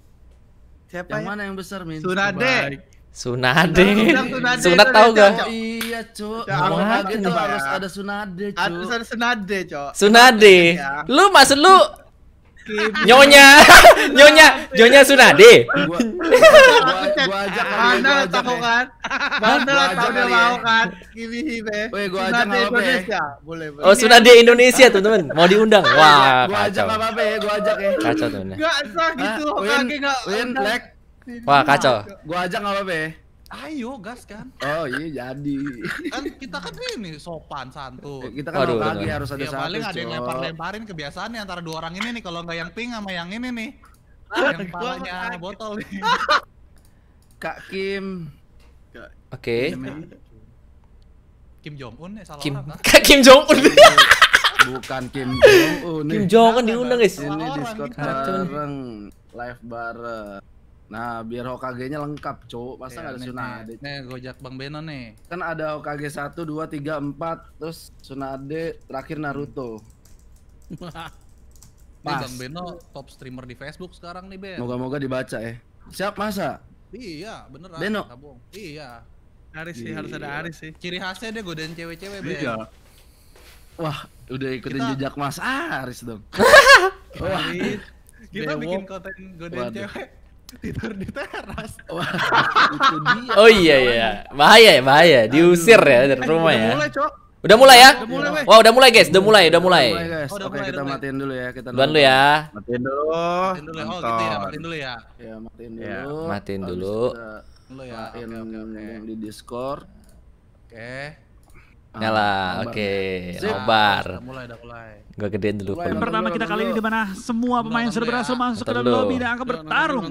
[SPEAKER 5] Siapa yang ya? mana yang besar Min? Sunade.
[SPEAKER 1] Sunade.
[SPEAKER 5] Sunade. Sunat tahu gak? Iya, Cok. Mau tuh harus ada Sunade, Cuk. Harus ada Sunade,
[SPEAKER 1] Cok. Sunade. Lu maksud lu Nyonya, Nyonya, Nyonya Sunade. Gua,
[SPEAKER 6] gua, gua ajak Mana ya, tahu ya. kan?
[SPEAKER 5] Mana tahu dia ya. mau kan? Kimi Hime. Woi, gua ajak Indonesia. Boleh, boleh. Oh, Sunade
[SPEAKER 1] Indonesia, teman-teman. Mau diundang. Wah, gua ajak apa-apa
[SPEAKER 5] ya, gua ajak ya. Kacau, teman. Enggak sah gitu, Hokage ah, enggak. Win, Wah, kacau. Gua ajak enggak apa-apa ya. Ayo gas kan. Oh iya jadi. Kan
[SPEAKER 6] kita kan ini sopan santun. Eh, kita kan Aduh, lagi harus ada ya, satu. paling ada yang lempar-lemparin kebiasaan nih antara dua orang ini nih kalau nggak yang pink sama yang ini nih.
[SPEAKER 5] Ah, yang palanya botol nih. Kak Kim. Oke.
[SPEAKER 1] Okay.
[SPEAKER 6] Kim Jong Un ya salah Kim. orang. Ah. Kak
[SPEAKER 5] Kim Jong Un. Bukan Kim Jong Un. Kim Jong Un diundang guys. Ini Discord gitu. bareng live bareng. Nah, biar Hokage-nya lengkap, cowok Masa iya, nggak ada sunade? Tsunade? Nih, nih,
[SPEAKER 6] Gojak Bang Beno nih.
[SPEAKER 5] Kan ada Hokage 1, 2, 3, 4, terus Tsunade, terakhir Naruto. Pas. Nih, Bang Beno
[SPEAKER 6] top streamer di Facebook sekarang nih, Ben. Moga-moga
[SPEAKER 5] dibaca ya. Siap, masa?
[SPEAKER 6] Iya, beneran. Beno. Iya. Aris sih, iya. harus ada Aris sih. Ciri khasnya dia godain cewek-cewek, Ben. Iya.
[SPEAKER 5] Wah, udah ikutin Kita... jejak Mas Aris dong. Wah. Kita bikin konten godain cewek tidur di teras. Wah, Oh iya, iya iya,
[SPEAKER 1] bahaya ya bahaya, ya. diusir ya dari rumah ya. Mulai, Cok. Udah mulai ya? Udah mulai, Wah, udah mulai guys, udah mulai, udah mulai. Udah
[SPEAKER 5] mulai Oh, udah Oke, mulai, kita mulai. matiin dulu ya, kita Duluan dulu ya. Matiin dulu. Matiin
[SPEAKER 1] dulu. Ya. Oh, gitu ya, matiin dulu
[SPEAKER 5] ya. Ya, matiin iya, dulu. Ya. Matiin dulu. Dulu ya. Matiin oke, oke, oke. di Discord. Oke. Nyala, ah, oke. Okay. Nobar. Udah mulai, udah mulai.
[SPEAKER 1] Gak gedein dulu. Yang pertama
[SPEAKER 4] kita kali ini di mana semua pemain sudah ya. berhasil masuk ke dalam lobby dan akan bertarung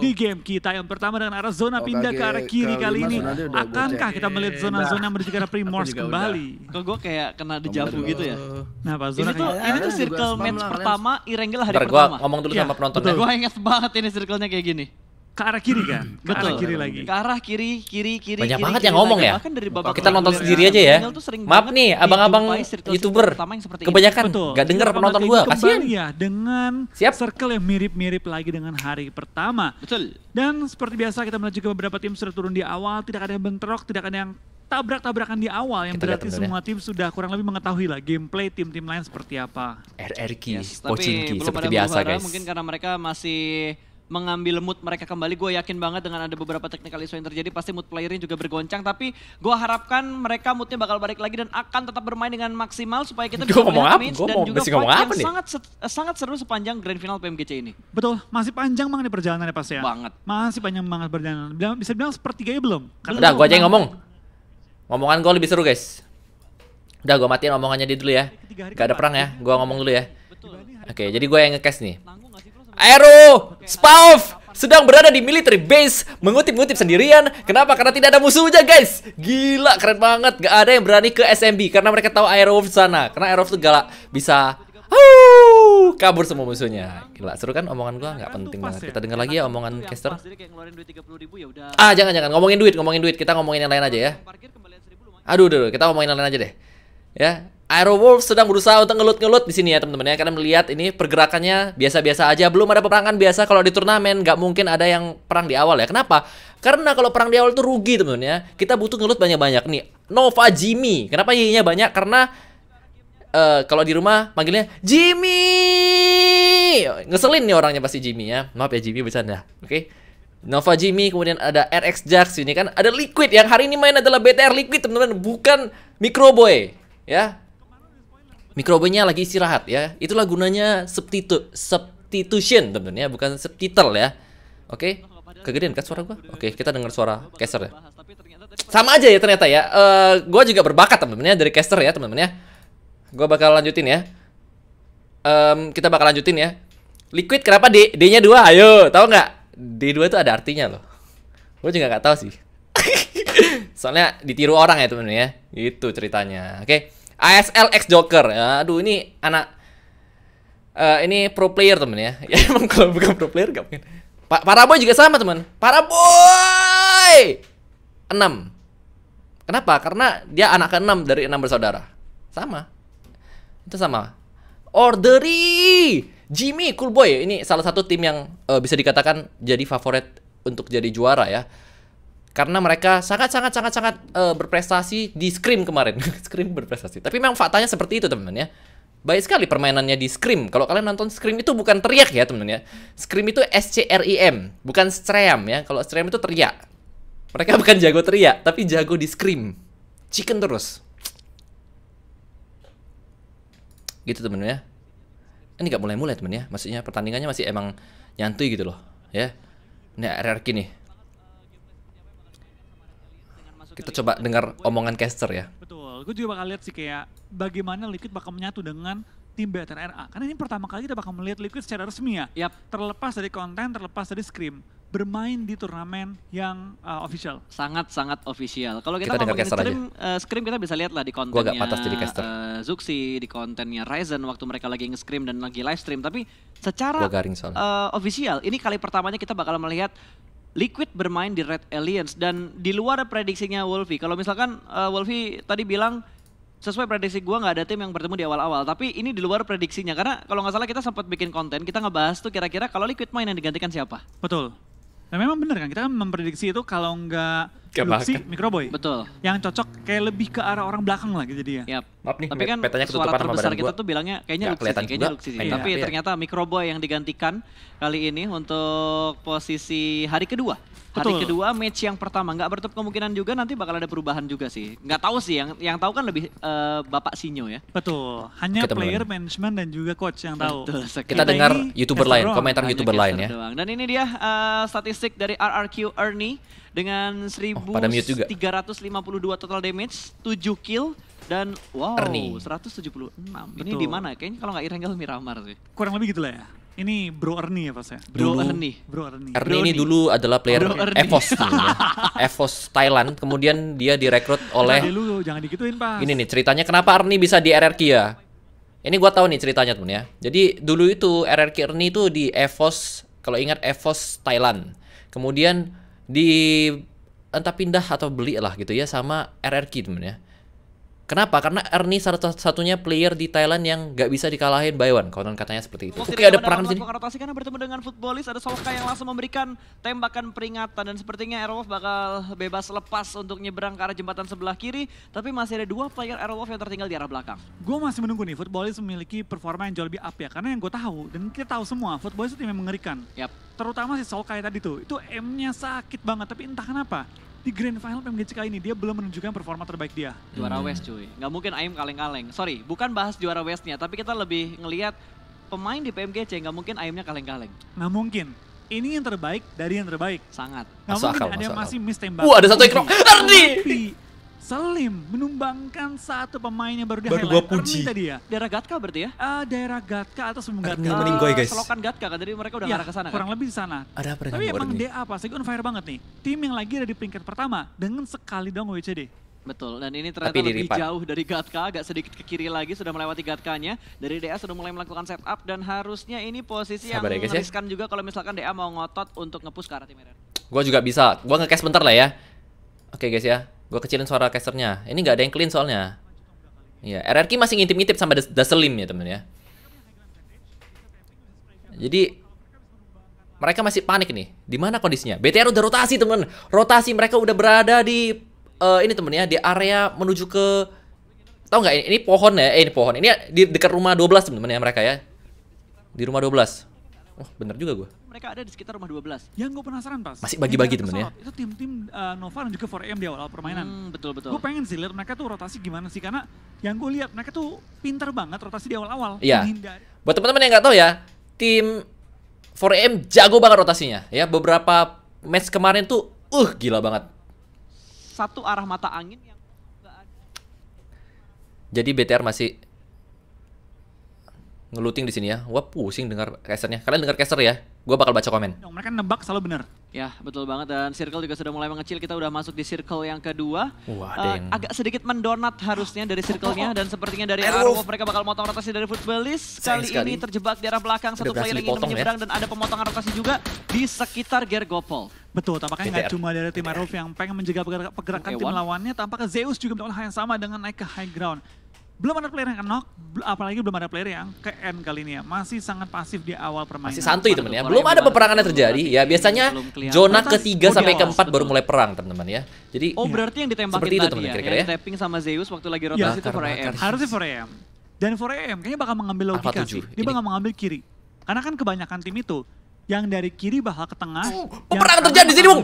[SPEAKER 4] di game kita yang pertama dengan arah zona pindah ke arah kiri kali ini. Akankah kita melihat zona-zona menuju ke arah kembali?
[SPEAKER 3] Kok gue kayak kena
[SPEAKER 4] dejavu gitu ya? Nah, Pak Zona ini tuh circle match pertama
[SPEAKER 3] Irengil hari pertama. Ntar gue ngomong dulu iya, sama penontonnya. Gue inget banget ini circle-nya kayak gini ke arah kiri kan? Hmm, ke Betul. arah kiri lagi. Ke arah kiri, kiri, kiri. Banyak kiri, banget kiri yang ngomong ya. Bahkan dari bapak kita nonton sendiri aja ya. Maaf nih, abang-abang youtuber kebanyakan nggak denger penonton gua. Kasihan. Ya,
[SPEAKER 4] dengan Siap. circle yang mirip-mirip lagi dengan hari pertama. Betul. Dan seperti biasa kita melihat juga beberapa tim sudah turun di awal, tidak ada yang bentrok, tidak ada yang tabrak-tabrakan di awal yang kita berarti semua tim ya. sudah kurang lebih mengetahui lah gameplay
[SPEAKER 3] tim-tim lain seperti apa.
[SPEAKER 4] RRQ, yes, Pochinki, seperti biasa guys. Mungkin
[SPEAKER 3] karena mereka masih mengambil mood mereka kembali. Gue yakin banget dengan ada beberapa technical issue yang terjadi pasti mood playernya juga bergoncang. Tapi gue harapkan mereka moodnya bakal balik lagi dan akan tetap bermain dengan maksimal supaya kita bisa melihat match dan juga fight yang nih? sangat eh, sangat seru sepanjang grand final PMGC ini. Betul, masih
[SPEAKER 1] panjang
[SPEAKER 4] banget nih perjalanannya pasti ya. Banget. Masih panjang banget perjalanan. Bisa bilang sepertiganya belum. Karena Udah, gue aja yang ngomong.
[SPEAKER 1] Ngomongan gue lebih seru guys. Udah gue matiin omongannya di dulu ya. Gak ada perang ya, gue ngomong dulu ya. Oke, okay, jadi gue yang ngecast nih. Aero, Spauf sedang berada di military base mengutip-ngutip sendirian. Kenapa? Karena tidak ada musuhnya, guys. Gila, keren banget. Gak ada yang berani ke SMB karena mereka tahu Aero Aerowolf sana. Karena Aero tuh galak bisa kabur semua musuhnya. Gila, seru kan omongan gua nggak penting banget. Kita dengar lagi ya omongan caster. Ah, jangan jangan ngomongin duit, ngomongin duit. Kita ngomongin yang lain aja ya. Aduh, aduh, aduh. kita ngomongin yang lain aja deh. Ya, Wolf sedang berusaha untuk ngelut-ngelut di sini ya teman-teman ya karena melihat ini pergerakannya biasa-biasa aja belum ada peperangan biasa kalau di turnamen nggak mungkin ada yang perang di awal ya kenapa karena kalau perang di awal itu rugi teman-teman ya kita butuh ngelut banyak-banyak nih Nova Jimmy kenapa Y-nya banyak karena uh, kalau di rumah panggilnya Jimmy ngeselin nih orangnya pasti Jimmy ya maaf ya Jimmy bercanda oke okay? Nova Jimmy, kemudian ada RX Jax ini kan ada Liquid yang hari ini main adalah BTR Liquid teman-teman bukan Microboy ya mikrobenya lagi istirahat ya. Itulah gunanya substitu substitution teman-teman ya, bukan subtitle ya. Oke. Okay? Kegedean kan suara gua? Oke, okay, kita dengar suara caster ya. Sama aja ya ternyata ya. Uh, gua juga berbakat teman-teman ya dari caster ya, teman-teman ya. Gua bakal lanjutin ya. Um, kita bakal lanjutin ya. Liquid kenapa D D-nya dua? Ayo, tahu nggak? d dua itu ada artinya loh. Gua juga nggak tahu sih. Soalnya ditiru orang ya teman teman ya. Itu ceritanya. Oke. Okay. ASL X Joker. Aduh ini anak uh, ini pro player temen ya. Ya emang kalau bukan pro player gak mungkin. Para boy juga sama teman, para boy enam, Kenapa? Karena dia anak ke-6 dari enam bersaudara. Sama. Itu sama. Orderi Jimmy Cool Boy ini salah satu tim yang uh, bisa dikatakan jadi favorit untuk jadi juara ya karena mereka sangat sangat sangat sangat uh, berprestasi di scrim kemarin. Scream berprestasi. Tapi memang faktanya seperti itu, teman-teman ya. Baik sekali permainannya di scrim. Kalau kalian nonton scrim itu bukan teriak ya, teman-teman ya. Scrim itu S C R I M, bukan stream ya. Kalau stream itu teriak. Mereka bukan jago teriak, tapi jago di scrim. Chicken terus. Gitu, teman-teman ya. Ini nggak mulai-mulai, teman ya. Maksudnya pertandingannya masih emang nyantui gitu loh, ya. Ini RRQ nih. Kita coba dengar omongan caster ya.
[SPEAKER 4] Betul, gue juga bakal lihat sih kayak bagaimana Liquid bakal menyatu dengan tim RA. Karena ini pertama kali kita bakal melihat Liquid secara resmi ya. Yap. Terlepas dari
[SPEAKER 3] konten, terlepas dari scrim bermain di turnamen yang uh, official. Sangat sangat official. Kalau kita, kita ngomongin scrim, uh, scrim kita bisa lihat lah di kontennya uh, Zuxi, di kontennya Ryzen waktu mereka lagi nge-scrim dan lagi live stream. Tapi
[SPEAKER 1] secara uh,
[SPEAKER 3] official, ini kali pertamanya kita bakal melihat Liquid bermain di Red Alliance dan di luar prediksinya Wolfie. Kalau misalkan uh, Wolfie tadi bilang sesuai prediksi gue nggak ada tim yang bertemu di awal-awal. Tapi ini di luar prediksinya karena kalau nggak salah kita sempat bikin konten kita ngebahas tuh kira-kira kalau Liquid main yang digantikan siapa.
[SPEAKER 4] Betul. Nah memang benar kan, kita kan memprediksi itu kalau nggak Luxi, kan?
[SPEAKER 3] mikroboy. Betul. Yang cocok kayak lebih ke arah orang belakang lah gitu dia. Yap. Maaf nih, tapi kan petanya suara terbesar kita tuh bilangnya kayaknya Luxi sih, kayaknya Luxi sih. Iya. Tapi ya. ternyata mikroboy yang digantikan kali ini untuk posisi hari kedua Hari kedua match yang pertama nggak bertutup kemungkinan juga nanti bakal ada perubahan juga sih. Nggak tahu sih yang yang tahu kan lebih uh, Bapak Sinyo ya. Betul. Hanya
[SPEAKER 2] kita player bener.
[SPEAKER 4] management dan juga coach yang tahu. Betul, kita, kita dengar YouTuber lain,
[SPEAKER 2] wrong. komentar Hanya YouTuber lain ya. Doang.
[SPEAKER 3] Dan ini dia uh, statistik dari RRQ Ernie dengan 1352 oh, total damage, 7 kill dan wow Ernie. 176. Betul. Ini di mana? Ya? Kayaknya kalau nggak Irangel Miramar sih. Kurang lebih gitulah ya. Ini Bro Erni ya pasnya. ya? Bro
[SPEAKER 1] Ernie. Bro Ernie. Ernie ini dulu adalah player Evos Evos Thailand, kemudian dia direkrut oleh Jangan
[SPEAKER 4] dulu, jangan digituin pas. Ini
[SPEAKER 1] nih ceritanya kenapa Erni bisa di RRQ ya? Ini gua tahu nih ceritanya temen ya. Jadi dulu itu RRQ Erni itu di Evos, kalau ingat Evos Thailand. Kemudian di entah pindah atau beli lah gitu ya sama RRQ temen ya. Kenapa? Karena Ernie satu-satunya player di Thailand yang nggak bisa dikalahin by one. Konon katanya seperti itu. Oke, ada perang sini.
[SPEAKER 3] Rotasi karena bertemu dengan futbolis ada Solka yang langsung memberikan tembakan peringatan dan sepertinya Airwolf bakal bebas lepas untuk nyebrang ke arah jembatan sebelah kiri, tapi masih ada dua player Airwolf yang tertinggal di arah belakang.
[SPEAKER 4] Gue masih menunggu nih futbolis memiliki performa yang jauh lebih up ya, karena yang gue tahu dan kita tahu semua futbolis itu memang mengerikan. Yap. Terutama si Solkai tadi tuh, itu M-nya sakit banget, tapi entah kenapa di Grand Final PMGCK ini dia belum menunjukkan performa terbaik dia. Juara hmm. West
[SPEAKER 3] cuy. Nggak mungkin Aim kaleng-kaleng. Sorry, bukan bahas juara Westnya, tapi kita lebih ngelihat pemain di PMGC nggak mungkin Aimnya kaleng-kaleng.
[SPEAKER 4] Nggak mungkin. Ini yang terbaik dari yang terbaik. Sangat. Nggak mungkin akal, ada yang masih miss tembak. Wah ada satu ekor. Ardi! Selim menumbangkan satu pemain yang baru di baru highlight. puji. tadi ya. Daerah Gatka berarti ya? Uh, daerah Gatka atau sebelum Gatka. Uh, meninggoy ya, guys. Selokan Gatka kan, jadi mereka udah ya, ngarah ke sana kan? kurang lebih di sana. Ada apa Tapi emang Ernie? DA pasti on fire banget nih. Tim yang lagi ada di peringkat pertama dengan sekali
[SPEAKER 3] dong WCD. Betul, dan ini ternyata lebih jauh dari Gatka, agak sedikit ke kiri lagi, sudah melewati Gatkanya. Dari DA sudah mulai melakukan setup, dan harusnya ini posisi Sabar yang ya, riskan ya. juga kalau misalkan DA mau ngotot untuk ngepush ke arah tim
[SPEAKER 1] Gue juga bisa, gue nge-cash bentar lah ya. Oke okay, guys ya, Gue kecilin suara casternya. Ini nggak ada yang clean soalnya. Iya, RRQ masih ngintip-ngintip sama Daselim ya temen ya. Jadi mereka masih panik nih. Di mana kondisinya? BTR udah rotasi temen. Rotasi mereka udah berada di uh, ini temen ya di area menuju ke Tau nggak ini, ini pohon ya? Eh ini pohon. Ini di dekat rumah 12 temen-temen ya mereka ya. Di rumah 12. Oh bener juga gue. Mereka
[SPEAKER 2] ada
[SPEAKER 4] di sekitar rumah 12. Yang gue penasaran pas. Masih bagi-bagi temen ya. Itu tim-tim uh, Nova dan juga 4M di awal awal permainan.
[SPEAKER 1] Hmm, betul-betul. Gue
[SPEAKER 4] pengen sih lihat mereka tuh rotasi gimana sih. Karena yang gue lihat mereka tuh pintar banget rotasi di awal-awal. Iya.
[SPEAKER 1] -awal. Buat teman-teman yang nggak tahu ya. Tim 4M jago banget rotasinya. Ya beberapa match kemarin tuh uh gila banget.
[SPEAKER 3] Satu arah mata angin yang gak ada.
[SPEAKER 1] Jadi BTR masih ngeluting di sini ya. gua pusing dengar casernya. Kalian dengar caster ya? gua bakal baca komen.
[SPEAKER 3] Mereka nebak selalu bener. Ya betul banget dan circle juga sudah mulai mengecil. Kita udah masuk di circle yang kedua.
[SPEAKER 2] Wah, uh, agak
[SPEAKER 3] sedikit mendonat harusnya dari circle-nya dan sepertinya dari arah mereka bakal motong rotasi dari footballist. Kali ini terjebak di arah belakang satu player yang ingin menyeberang ya. dan ada pemotongan rotasi juga di sekitar Gergopol.
[SPEAKER 4] Betul, tampaknya nggak cuma dari tim Arwolf yang pengen menjaga pergerakan tim lawannya, tampaknya Zeus juga melakukan hal yang sama dengan naik ke high ground belum ada player yang knock, apalagi belum ada player yang ke end kali ini ya. Masih sangat pasif di awal permainan. Masih santuy teman ya. Belum ada peperangan
[SPEAKER 1] yang terjadi ya. Biasanya zona ketiga sampai keempat baru mulai perang teman-teman ya. Jadi Oh, berarti yang ditembakin tadi itu, ya. Kira -kira ya.
[SPEAKER 3] Tapping sama Zeus waktu lagi iya, rotasi ya, itu for am Harusnya for am
[SPEAKER 4] Dan for am kayaknya bakal mengambil logika sih. Dia bakal mengambil kiri. Karena kan kebanyakan tim itu yang dari kiri bakal ke tengah. Uh, hmm, perang terjadi di sini, Bung.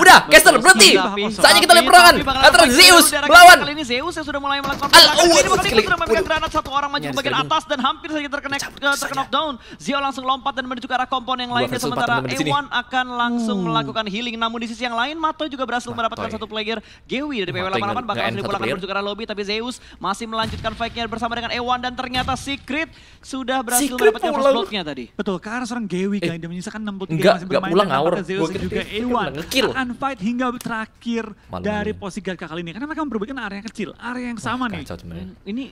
[SPEAKER 4] Udah, caster berhenti. Saatnya kita lihat peperangan
[SPEAKER 3] antara Zeus melawan kali ini Zeus yang sudah mulai melakukan Al ah, oh, ini bahkan ikut menembakkan granat satu orang maju ke bagian atas dan hampir saja terkena terkena down. Zio langsung lompat dan menuju ke arah kompon yang lainnya sementara Ewan akan langsung hmm. melakukan healing namun di sisi yang lain Mato juga berhasil mendapatkan satu player Gewi dari PW 88 bakal dipulangkan menuju ke arah lobby tapi Zeus masih melanjutkan fight-nya bersama dengan Ewan dan ternyata Secret sudah berhasil mendapatkan first block-nya tadi.
[SPEAKER 4] Betul, karena seorang Gewi kan menyisakan 63 enggak, masih bermain. Enggak, pulang ngawur. Zeus juga A1. Kan akan fight hingga terakhir Malam dari posisi Galka kali ini. Karena mereka memperbaikkan area yang kecil, area yang sama Wah, nih. Ini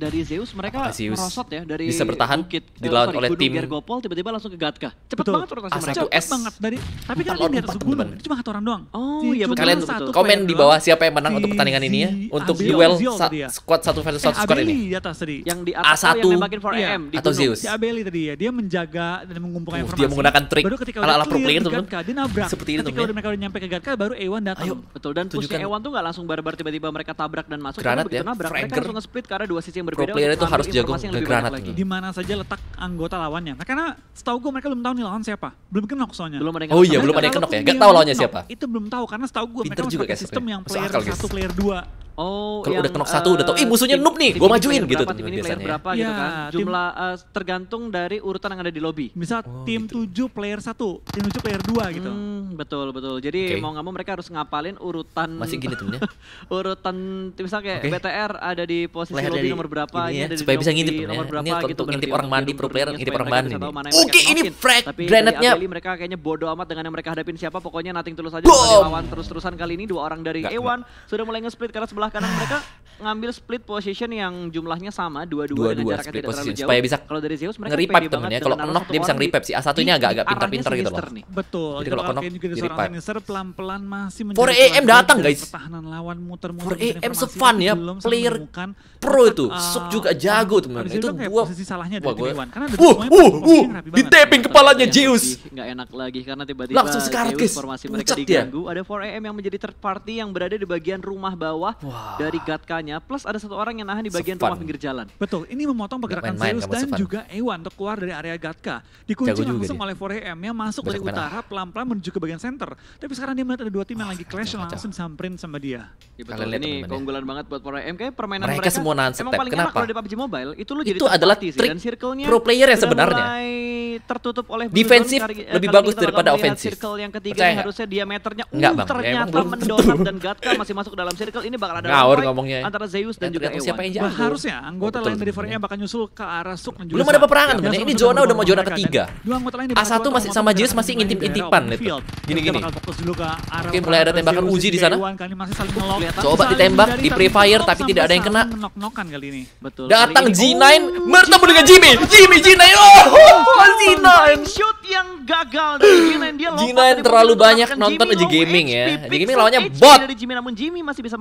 [SPEAKER 4] dari Zeus mereka Zeus. merosot ya dari bisa bertahan bukit, eh, dilawan sorry, oleh tim
[SPEAKER 3] Gergopol tiba-tiba langsung ke Gatka. Cepat banget rotasi mereka. S banget dari tapi kan dia di atas gunung, cuma satu orang doang. Oh iya betul. Kalian komen di bawah siapa
[SPEAKER 1] yang menang untuk pertandingan ini ya, untuk duel squad satu versus eh, satu squad ini.
[SPEAKER 4] Di atas tadi. Yang di atas yang nembakin 4M iya, di atau Zeus. Si Abeli tadi ya, dia menjaga dan mengumpulkan informasi. Dia menggunakan trik ala-ala
[SPEAKER 1] pro player teman Dia nabrak. Seperti ini Ketika ya.
[SPEAKER 3] mereka udah nyampe ke Gatka baru A1 datang. Betul dan pushnya A1 tuh nggak langsung barbar tiba-tiba mereka tabrak dan masuk. Granat ya. Nabrak mereka langsung nge-split karena dua sisi yang berbeda pro player itu harus jago ngegranat nih. Di
[SPEAKER 4] mana saja letak anggota lawannya. Nah, karena setahu gue mereka belum tahu nih lawan siapa. Belum kenok soalnya. Belum ada Oh iya, belum ada kenok ya. Gak tahu lawannya siapa. Itu belum tahu karena setahu gue mereka juga pakai ya? sistem yang player satu,
[SPEAKER 3] player dua. Oh, kalau udah kenok satu udah tau, ih musuhnya noob nih, gue majuin gitu. Berapa, tim ini player berapa ya. gitu iya, kan? Jumlah uh, tergantung dari urutan yang ada di lobby. Misal oh, tim gitu. 7 player 1, tim 7 player 2 gitu. Hmm, betul betul. Jadi okay. mau nggak mau mereka harus ngapalin urutan Masih gini ya. urutan misalnya kayak okay. BTR ada di posisi lobby nomor berapa Ya, ya. berapa ini ya, supaya bisa ngintip ya.
[SPEAKER 1] berapa ini gitu, ngintip orang mandi pro player ngintip orang mandi oke ya,
[SPEAKER 3] ini frag granatnya mereka kayaknya bodo amat dengan yang mereka hadapin siapa pokoknya nating tulus aja lawan terus-terusan kali ini dua orang dari Ewan sudah mulai nge-split karena sebelah kanan mereka ngambil split position yang jumlahnya sama dua-dua dengan dua, jaraknya tidak Supaya bisa kalau dari Zeus mereka ngeripap temennya. Kalau knock dia bisa ngeripap sih. A1 nya agak-agak pintar-pintar gitu loh.
[SPEAKER 1] Nih. Betul. Jadi kalau knock ngeripap. Pelan-pelan masih 4 AM datang guys. Pertahanan lawan muter-muter. 4 AM sefun ya. Player pro itu. Eh, Suk juga jago teman. Itu gua posisi salahnya dari Dewan. uh uh uh, di tapping kepalanya Zeus. Enggak enak lagi
[SPEAKER 4] karena tiba-tiba langsung sekarat guys. Formasi mereka ya. diganggu.
[SPEAKER 3] Ada 4 AM yang menjadi third party yang berada di bagian rumah bawah dari Gatkanya rumahnya, plus ada satu orang yang nahan di bagian Sefun. rumah pinggir jalan.
[SPEAKER 4] Betul, ini memotong pergerakan Zeus dan Sefun. juga
[SPEAKER 3] Ewan untuk keluar dari area Gatka. Dikunci Jago langsung dia. oleh 4AM yang masuk Besok dari
[SPEAKER 4] mana? utara pelan-pelan menuju ke bagian center. Tapi sekarang dia melihat ada dua tim yang oh, lagi clash kacau, langsung kacau. samperin sama dia.
[SPEAKER 3] Ya, betul, Kalian ini keunggulan banget buat 4AM. Kayaknya permainan mereka, mereka semua nahan step. Emang Kenapa? kalau di PUBG Mobile, itu lu jadi itu adalah trik Dan circle-nya pro player yang sebenarnya. tertutup oleh defensif eh, lebih bagus daripada ofensif. Circle yang ketiga harusnya diameternya uh, ya, ternyata mendorong dan Gatka masih masuk dalam circle ini bakal ada ngawur ngomongnya antara Zeus dan juga Ewan. Siapa yang jago. Bah, harusnya anggota oh, lain
[SPEAKER 1] dari
[SPEAKER 4] Forever bakal nyusul
[SPEAKER 1] ke arah
[SPEAKER 3] Suk dan juga Belum ada peperangan ya, Ini zona udah mau zona ketiga. Dua anggota lain A1 masih sama Zeus masih
[SPEAKER 1] ngintip-intipan
[SPEAKER 4] lihat. Gini-gini. Oke, mulai ada tembakan uji di sana. Coba ditembak di pre fire tapi tidak ada yang kena. Datang G9
[SPEAKER 1] bertemu dengan Jimmy. Jimmy G9. Oh, G9.
[SPEAKER 3] Shoot yang gagal G9
[SPEAKER 1] terlalu banyak nonton aja gaming ya. Jadi gaming lawannya bot.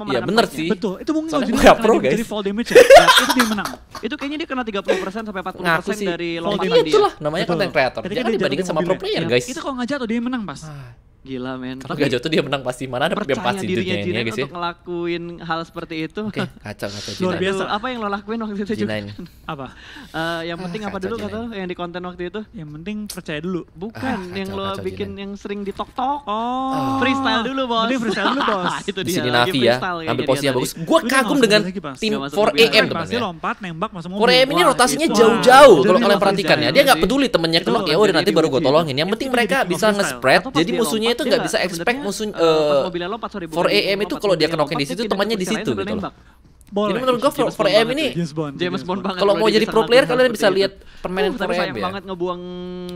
[SPEAKER 1] Iya bener sih. Betul. Itu mungkin kalau jadi nggak pro guys. fall damage ya. Nah, itu
[SPEAKER 3] dia menang. Itu kayaknya dia kena
[SPEAKER 4] 30% sampai 40%
[SPEAKER 3] Ngaku sih. dari dia. Iya, itulah
[SPEAKER 1] namanya content creator. Jangan dibandingin sama
[SPEAKER 4] pro ya. player iya. guys. Itu
[SPEAKER 3] kalau ngajak jatuh dia menang, Mas. Ah. Gila men. Kalau gak jatuh dia menang
[SPEAKER 1] pasti mana ada percaya yang pasti dirinya Jinen, ya, guys, ya? untuk
[SPEAKER 3] ngelakuin hal seperti itu. Oke, okay,
[SPEAKER 1] kacau kacau Luar biasa. Apa
[SPEAKER 3] yang lo lakuin waktu itu Jinan. juga? Apa? Uh, yang ah, penting ah, apa dulu kata lo yang di konten waktu itu? Yang penting percaya dulu. Bukan ah, kacau, yang lo kacau, bikin yang sering di tok tok. Oh. Freestyle dulu bos. Dia freestyle dulu bos. itu dia. Di sini Navi ya. Ambil yang bagus. Gue kagum dengan tim 4AM
[SPEAKER 1] teman Pasti
[SPEAKER 2] lompat nembak
[SPEAKER 3] masuk mobil. 4AM ini
[SPEAKER 1] rotasinya jauh-jauh kalau kalian perhatikan ya. Dia nggak peduli temennya kelok ya udah nanti baru gue tolongin. Yang penting mereka bisa nge-spread jadi musuhnya musuhnya itu nggak bisa expect
[SPEAKER 3] musuh uh, 4 AM itu kalau dia kenokin di situ temannya di situ gitu loh. Boleh. Jadi menurut gue for, for AM ini James Bond. James Bond banget. Kalau mau jadi pro player kalian bisa gitu. lihat permainan for AM ya. banget ngebuang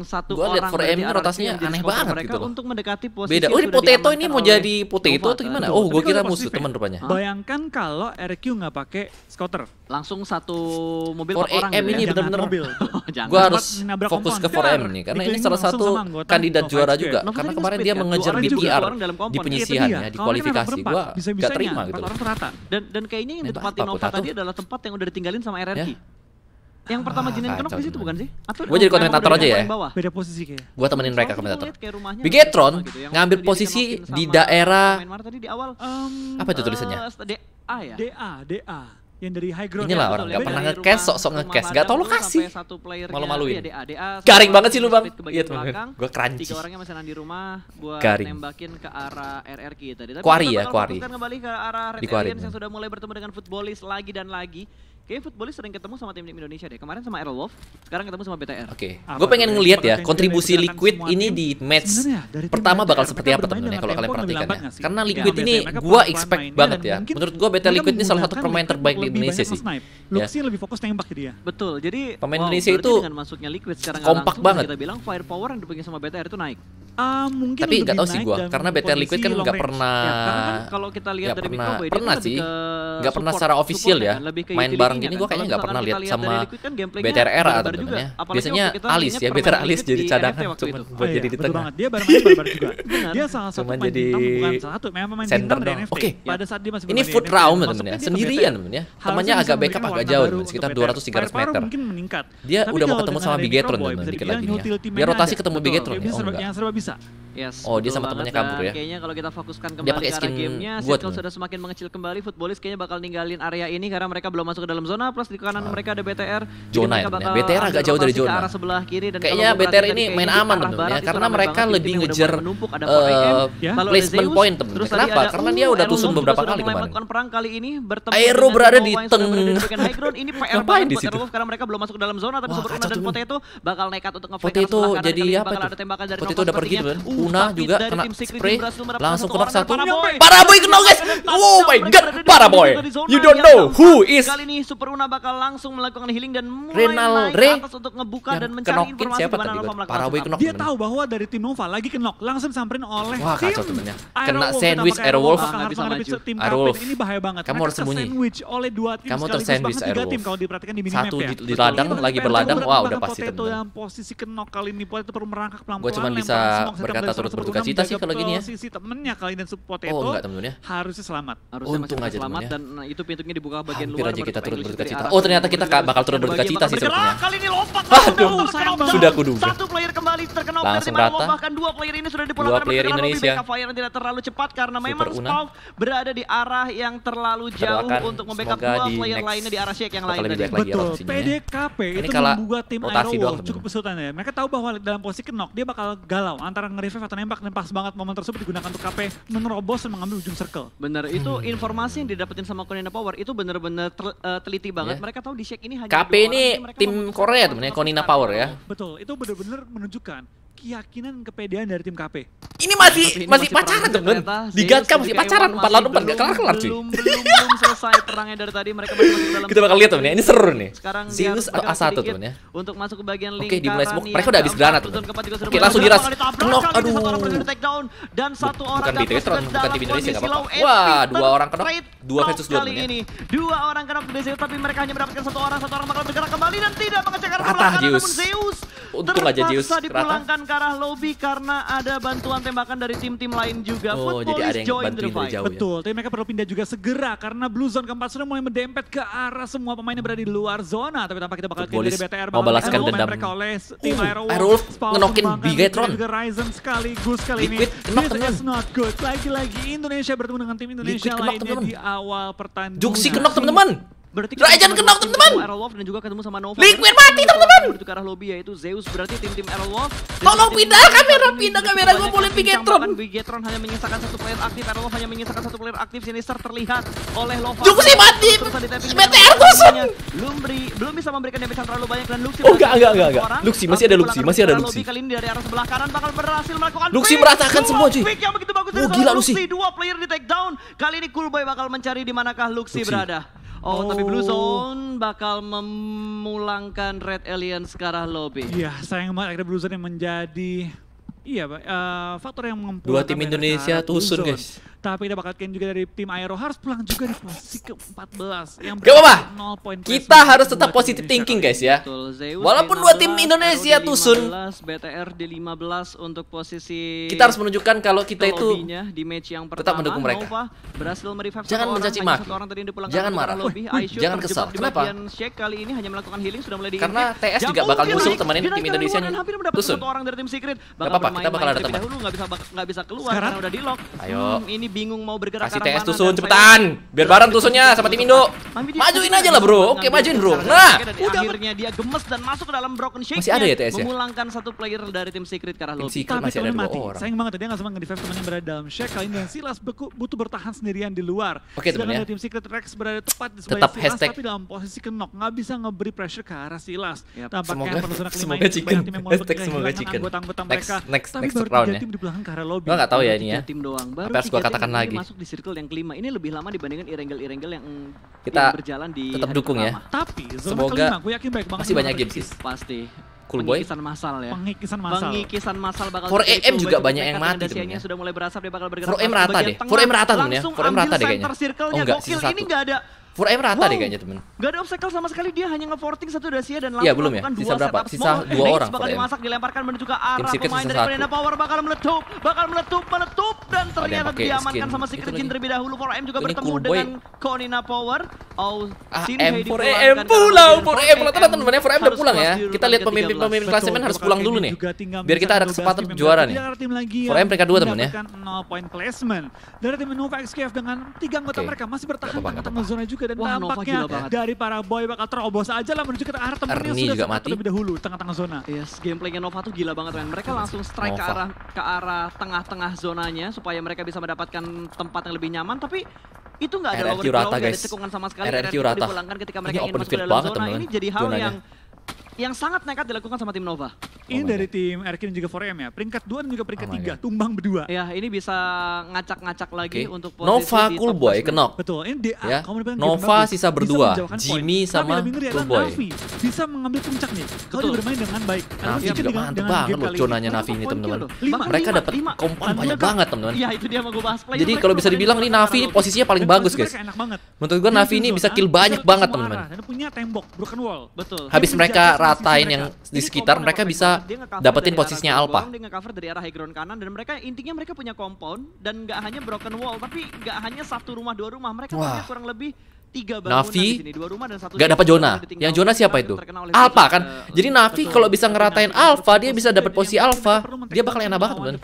[SPEAKER 3] satu gua orang. Gue lihat 4M ini rotasinya aneh banget gitu loh. Untuk mendekati posisi Beda. Oh, ini
[SPEAKER 1] Potato ini mau jadi Potato atau gimana? Oh, gue kira musuh teman rupanya.
[SPEAKER 4] Bayangkan kalau RQ nggak pakai scotter. Langsung satu mobil per orang. M gitu
[SPEAKER 3] ini ya? benar-benar mobil.
[SPEAKER 1] Oh, gue harus fokus ke 4M nih karena ini salah satu kandidat juara
[SPEAKER 2] juga. Karena kemarin dia ya? mengejar BPR di penyisihan ya, di kualifikasi. Gue gak terima
[SPEAKER 3] gitu. Dan kayaknya yang tempat Innova tadi adalah tempat yang udah ditinggalin sama RRQ. Ya. Yang pertama ah, Jinen Kenok di situ bukan sih? Atau gue jadi komentator aja ya.
[SPEAKER 4] Beda posisi kayaknya.
[SPEAKER 3] Gue temenin mereka komentator. Bigetron gitu,
[SPEAKER 1] ngambil posisi di daerah apa itu tulisannya? Eh, DA ya. DA, DA yang dari high ground inilah ya, orang nggak pernah ngecash sok-sok ngecash nggak
[SPEAKER 3] tau lo kasih malu-maluin garing banget sih lu bang iya teman gue crunchy tiga orangnya masih di
[SPEAKER 1] rumah buat garing.
[SPEAKER 3] nembakin ke arah RRQ tadi tapi kuari ya kuari kembali ke arah Red Aliens yang sudah mulai bertemu dengan footballis lagi dan lagi Kayaknya footballis sering ketemu sama tim-tim Indonesia deh. Kemarin sama Wolf, sekarang ketemu sama BTR. Oke. Okay. Ah, gue pengen ngelihat ya kontribusi Liquid
[SPEAKER 1] ini di match pertama bakal seperti apa temennya kalau kalian perhatikan ya. Karena iya, Liquid ini gue expect banget ya. Iya, Menurut gue BTR Liquid ini salah satu pemain terbaik di Indonesia sih. Ya. Luxnya
[SPEAKER 3] lebih fokus nembak dia. Gitu ya. Betul. Jadi pemain Indonesia itu dengan masuknya Liquid sekarang kompak banget. Kita bilang firepower yang dipegang sama BTR itu naik. Uh, mungkin tapi nggak tahu sih gue karena BTR Liquid kan nggak pernah ya, kan kalau kita lihat dari pernah, kan
[SPEAKER 1] pernah sih nggak pernah secara official ya main ya, bareng sekarang gini iya kan? gue kayaknya nggak pernah lihat sama BTR era sebenarnya. Biasanya alis ya, BTR alis jadi cadangan cuma buat oh iya, jadi di tengah. Dia bareng-bareng barbar juga. Dia salah satu pemain jadi center dong Oke. Pada saat dia masih Ini food round temennya, ya. sendirian temennya. Ya. Temannya agak backup agak jauh sekitar 200 300 meter.
[SPEAKER 3] Dia udah mau ketemu sama Bigetron teman dikit lagi nih. Ya. Dia rotasi ketemu Bigetron ya. Yang serba bisa. Yes, oh dia sama temannya kabur ya. Kayaknya kalau kita fokuskan kembali dia pakai skin game gamenya, circle sudah semakin mengecil kembali. Footballist kayaknya bakal ninggalin area ini karena mereka belum masuk ke dalam zona. Plus di kanan mereka ada BTR. Zona ya. BTR agak jauh dari zona. arah sebelah kiri dan kayaknya BTR ini main aman ya? karena mereka lebih
[SPEAKER 1] ngejar eh, ya. placement point temen. Kenapa? Karena dia udah tusun beberapa kali kemarin.
[SPEAKER 3] perang kali ini bertemu Aero berada di tengah. Ini PR banget di situ. karena mereka belum masuk ke dalam zona tapi Superman dan Potato bakal nekat untuk nge-fight Potato jadi apa itu? Potato udah pergi tuh
[SPEAKER 1] Una juga kena spray langsung kena satu. para boy kena guys. Oh my god, boy You don't know who is. Kali
[SPEAKER 3] ini Super Una bakal langsung melakukan healing dan Renal Re untuk ngebuka
[SPEAKER 4] dan mencari informasi siapa tadi boy knock. Dia
[SPEAKER 1] tahu
[SPEAKER 3] bahwa dari tim Nova lagi
[SPEAKER 4] knock langsung samperin oleh Wah, kacau temennya. Kena sandwich Airwolf. Airwolf. Ini bahaya banget. Kamu harus sembunyi.
[SPEAKER 1] Kamu tersandwich Airwolf. Satu ya. di ladang lagi berladang. Wah, udah pasti
[SPEAKER 4] temen. Gue cuma bisa
[SPEAKER 1] berkata turut berduka cita sih kalau gini ya.
[SPEAKER 3] Sisi temennya kali dan itu. Oh, enggak temennya. Harusnya selamat. Harusnya Untung aja selamat temennya. dan eh, itu pintunya dibuka bagian Hampir luar. Hampir aja kita turut berduka cita. Oh, ternyata kita bakal turut berduka cita sih sepertinya. Kali ini lompat. Aduh, sudah kuduga. Satu player kembali terkena langsung rata. Bahkan dua player ini sudah dipulangkan. Dua player Indonesia. Fire yang tidak terlalu cepat karena memang Spawn berada di arah yang terlalu jauh untuk membackup dua player lainnya di arah Sheik yang lain tadi. Betul. PDKP ya. itu membuat tim Arrow cukup
[SPEAKER 4] kesulitan ya. Mereka tahu bahwa dalam posisi knock dia bakal galau antara nge
[SPEAKER 3] Fatal nembak dan pas banget momen tersebut digunakan untuk KP menerobos dan mengambil ujung circle. Bener, itu hmm. informasi yang didapetin sama Konina Power itu bener-bener ter, uh, eh, teliti banget. Yeah. Mereka tahu di Shake ini hanya KP ini tim Korea temennya Konina Power ya.
[SPEAKER 4] Betul, itu bener-bener menunjukkan keyakinan
[SPEAKER 3] kepedean dari tim KP. Ini masih
[SPEAKER 1] ini masih, pacaran dong kan? Di Gatka masih pacaran iya, empat lawan empat enggak kelar kelar sih. Belum
[SPEAKER 3] belum selesai perangnya dari tadi mereka masih dalam.
[SPEAKER 1] Kita bakal lihat nih, Ini seru nih. Sekarang Zeus atau A1 ya.
[SPEAKER 3] Untuk masuk ke bagian lingkaran.
[SPEAKER 1] Oke, dimulai smoke. Mereka udah habis granat tuh. Oke, langsung diras.
[SPEAKER 3] Knock aduh. Dan satu orang bukan di Tetron, bukan tim Indonesia enggak apa-apa. Wah, dua orang kena dua versus dua ya. ini. Dua orang kena di Zeus tapi mereka hanya mendapatkan satu orang, satu orang bakal bergerak kembali dan tidak mengecek arah ke belakang. Zeus. Untung aja Zeus. Terpaksa dipulangkan ke arah lobby karena ada bantuan tembakan dari tim-tim lain juga. Oh, Football jadi ada yang join bantuin the fight. Jauh, ya? Betul,
[SPEAKER 4] ya? tapi mereka perlu pindah juga segera karena blue zone keempat sudah mulai mendempet ke arah semua pemainnya berada di luar zona. Tapi tampak kita bakal kill dari BTR. Mau balaskan dendam. Mereka oleh tim uh, Aerowolf. Aerowolf ngenokin Bigetron. Juga Ryzen sekaligus kali Liquid, ini. Kenok, This is not good. Lagi-lagi Indonesia bertemu dengan tim Indonesia Liquid, lainnya kenok, di
[SPEAKER 3] awal pertandingan. Juksi kenok teman-teman. Berarti kita Agent kenok teman-teman. Aeroloft dan juga ketemu sama Nova. Liquid mati teman-teman. Menuju ke arah lobby yaitu Zeus berarti tim-tim Aeroloft. Tolong pindah kamera, pindah kamera gue boleh Bigetron. Bigetron hanya menyisakan satu player aktif, Aeroloft hanya menyisakan satu player aktif. Sinister terlihat oleh Lova. Juga mati. BTR kusut. Lumbri belum bisa memberikan damage yang terlalu banyak dan Luxi. Oh enggak enggak enggak enggak. Luxi masih ada Luxi, masih ada Luxi. Kali ini dari arah sebelah kanan bakal berhasil melakukan Luxi merasakan semua cuy. Yang begitu bagus. Oh gila Luxi. Dua player di takedown. Kali ini Coolboy bakal mencari di manakah Luxi berada. Oh, oh, tapi Blue oh. Zone bakal memulangkan Red Alien sekarang lobby.
[SPEAKER 4] Iya, sayang banget akhirnya Blue Zone yang menjadi Iya, Pak. Uh, faktor yang membuat dua tim
[SPEAKER 1] Indonesia tusun,
[SPEAKER 6] guys.
[SPEAKER 4] Tapi kita bakal juga dari tim Aero harus pulang
[SPEAKER 1] juga di posisi ke-14 yang Gak apa-apa. Kita harus tetap positive thinking guys ya.
[SPEAKER 3] Walaupun dua tim Indonesia tuh Sun. BTR di 15 untuk posisi Kita harus menunjukkan kalau kita itu tetap mendukung mereka. Jangan mencaci maki. Jangan marah. Jangan kesal. Kenapa? Karena TS ya juga bakal musuh temenin tim Indonesia Tusun. Gak apa-apa, kita bakal ada teman. bisa keluar karena udah di lock. Ayo. Hmm, ini bingung mau bergerak Kasih TS tusun
[SPEAKER 1] cepetan. Biar bareng tusunnya sama tim Indo.
[SPEAKER 3] Majuin aja lah, Bro. Oke, majuin, Bro. Nah, akhirnya dia gemes dan masuk ke dalam Broken Shake. Masih ada ya TS ya? Memulangkan satu player dari tim Secret karena lobby. Tapi Tapi ada mati,
[SPEAKER 4] Sayang banget dia nggak sama nge temen yang berada dalam Shake. Kalian dan Silas butuh bertahan sendirian di luar. Oke, ya tim Secret Rex berada tepat di sebelah Silas tapi dalam posisi kenok nggak bisa ngeberi pressure ke arah Silas. Semoga semoga chicken. Hashtag semoga chicken. Next next round ya. Gue
[SPEAKER 3] gak tau Gua tahu ya ini ya. Tim doang. harus gua katakan dibicarakan ini lagi. Masuk di circle yang kelima. Ini lebih lama dibandingkan irengel-irengel yang kita yang berjalan di tetap dukung ya. Tapi semoga kelima, yakin baik banget masih banyak games sih. Pasti. Cool Pengikisan boy. masal ya. Pengikisan masal. Pengikisan masal bakal For am juga banyak yang mati temennya. sudah mulai berasap dia bakal bergerak. for am rata deh. for am rata tuh ya for am rata deh kayaknya. Oh enggak, sisa satu. Ini enggak
[SPEAKER 1] ada 4M rata wow. deh kayaknya temen
[SPEAKER 3] Gak ada obstacle sama sekali dia hanya nge-forting satu dasia dan iya, langsung ya, belum ya? Sisa berapa? Sisa dua orang bakal dimasak dilemparkan menuju ke arah Tim pemain dari Banana Power bakal meletup bakal meletup meletup dan ternyata oh, diamankan sama Secret Jin terlebih dahulu 4M juga bertemu dengan Konina Power Oh, ah, M4M eh, pulang, 4M eh, ya, pulang, tenang teman-teman, 4M
[SPEAKER 1] udah pulang ya. Kita lihat pemimpin-pemimpin klasemen harus pulang dulu nih, biar kita ada kesempatan juara nih. 4M ya.
[SPEAKER 2] mereka dua teman ya.
[SPEAKER 4] nol uh, point placement dari tim Nova XKF dengan tiga anggota mereka masih bertahan di tengah zona juga juga dan Wah, dari para boy bakal terobos aja lah menuju ke arah temennya yang sudah mati. terlebih
[SPEAKER 3] dahulu tengah-tengah zona. Yes, gameplaynya Nova tuh gila banget kan. Mereka langsung strike Nova. ke arah ke arah tengah-tengah zonanya supaya mereka bisa mendapatkan tempat yang lebih nyaman tapi itu nggak ada orang rata guys. Ada cekungan sama sekali. RRQ rata. ketika mereka ingin masuk ke dalam zona. Ini jadi hal yang yang sangat nekat dilakukan sama tim Nova. Ini oh dari God. tim Erkin dan juga 4M ya. Peringkat 2 dan juga peringkat oh tumbang berdua. Ya, ini bisa ngacak-ngacak lagi okay. untuk posisi ya. Nova Cool Boy kenok.
[SPEAKER 1] Betul. Ini DA ya. Nova sisa berdua. Jimmy sama Cool Boy.
[SPEAKER 3] bisa mengambil
[SPEAKER 4] puncak nih. Kalau bermain dengan baik. Navi juga mantep banget loh zonanya
[SPEAKER 1] Navi ini teman-teman. Mereka dapat kompon banyak banget teman-teman. Iya, itu dia mau
[SPEAKER 4] gue bahas play. Jadi kalau
[SPEAKER 1] bisa dibilang nih Navi posisinya paling bagus guys.
[SPEAKER 3] Menurut gue Navi ini bisa kill banyak banget teman-teman. punya tembok
[SPEAKER 1] broken wall. Betul. Habis mereka ratain yang di sekitar mereka bisa dapetin posisinya Alpha.
[SPEAKER 3] Dia nge-cover dari arah high ground kanan dan mereka intinya mereka punya compound dan nggak hanya broken wall tapi nggak hanya satu rumah dua rumah mereka punya
[SPEAKER 2] kurang lebih tiga Navi nggak dapat zona.
[SPEAKER 1] Yang zona siapa itu? Alpha kan. Uh, Jadi Navi kalau bisa ngeratain Alpha, dia bisa dapat posisi Alpha. Dia bakal enak banget kan.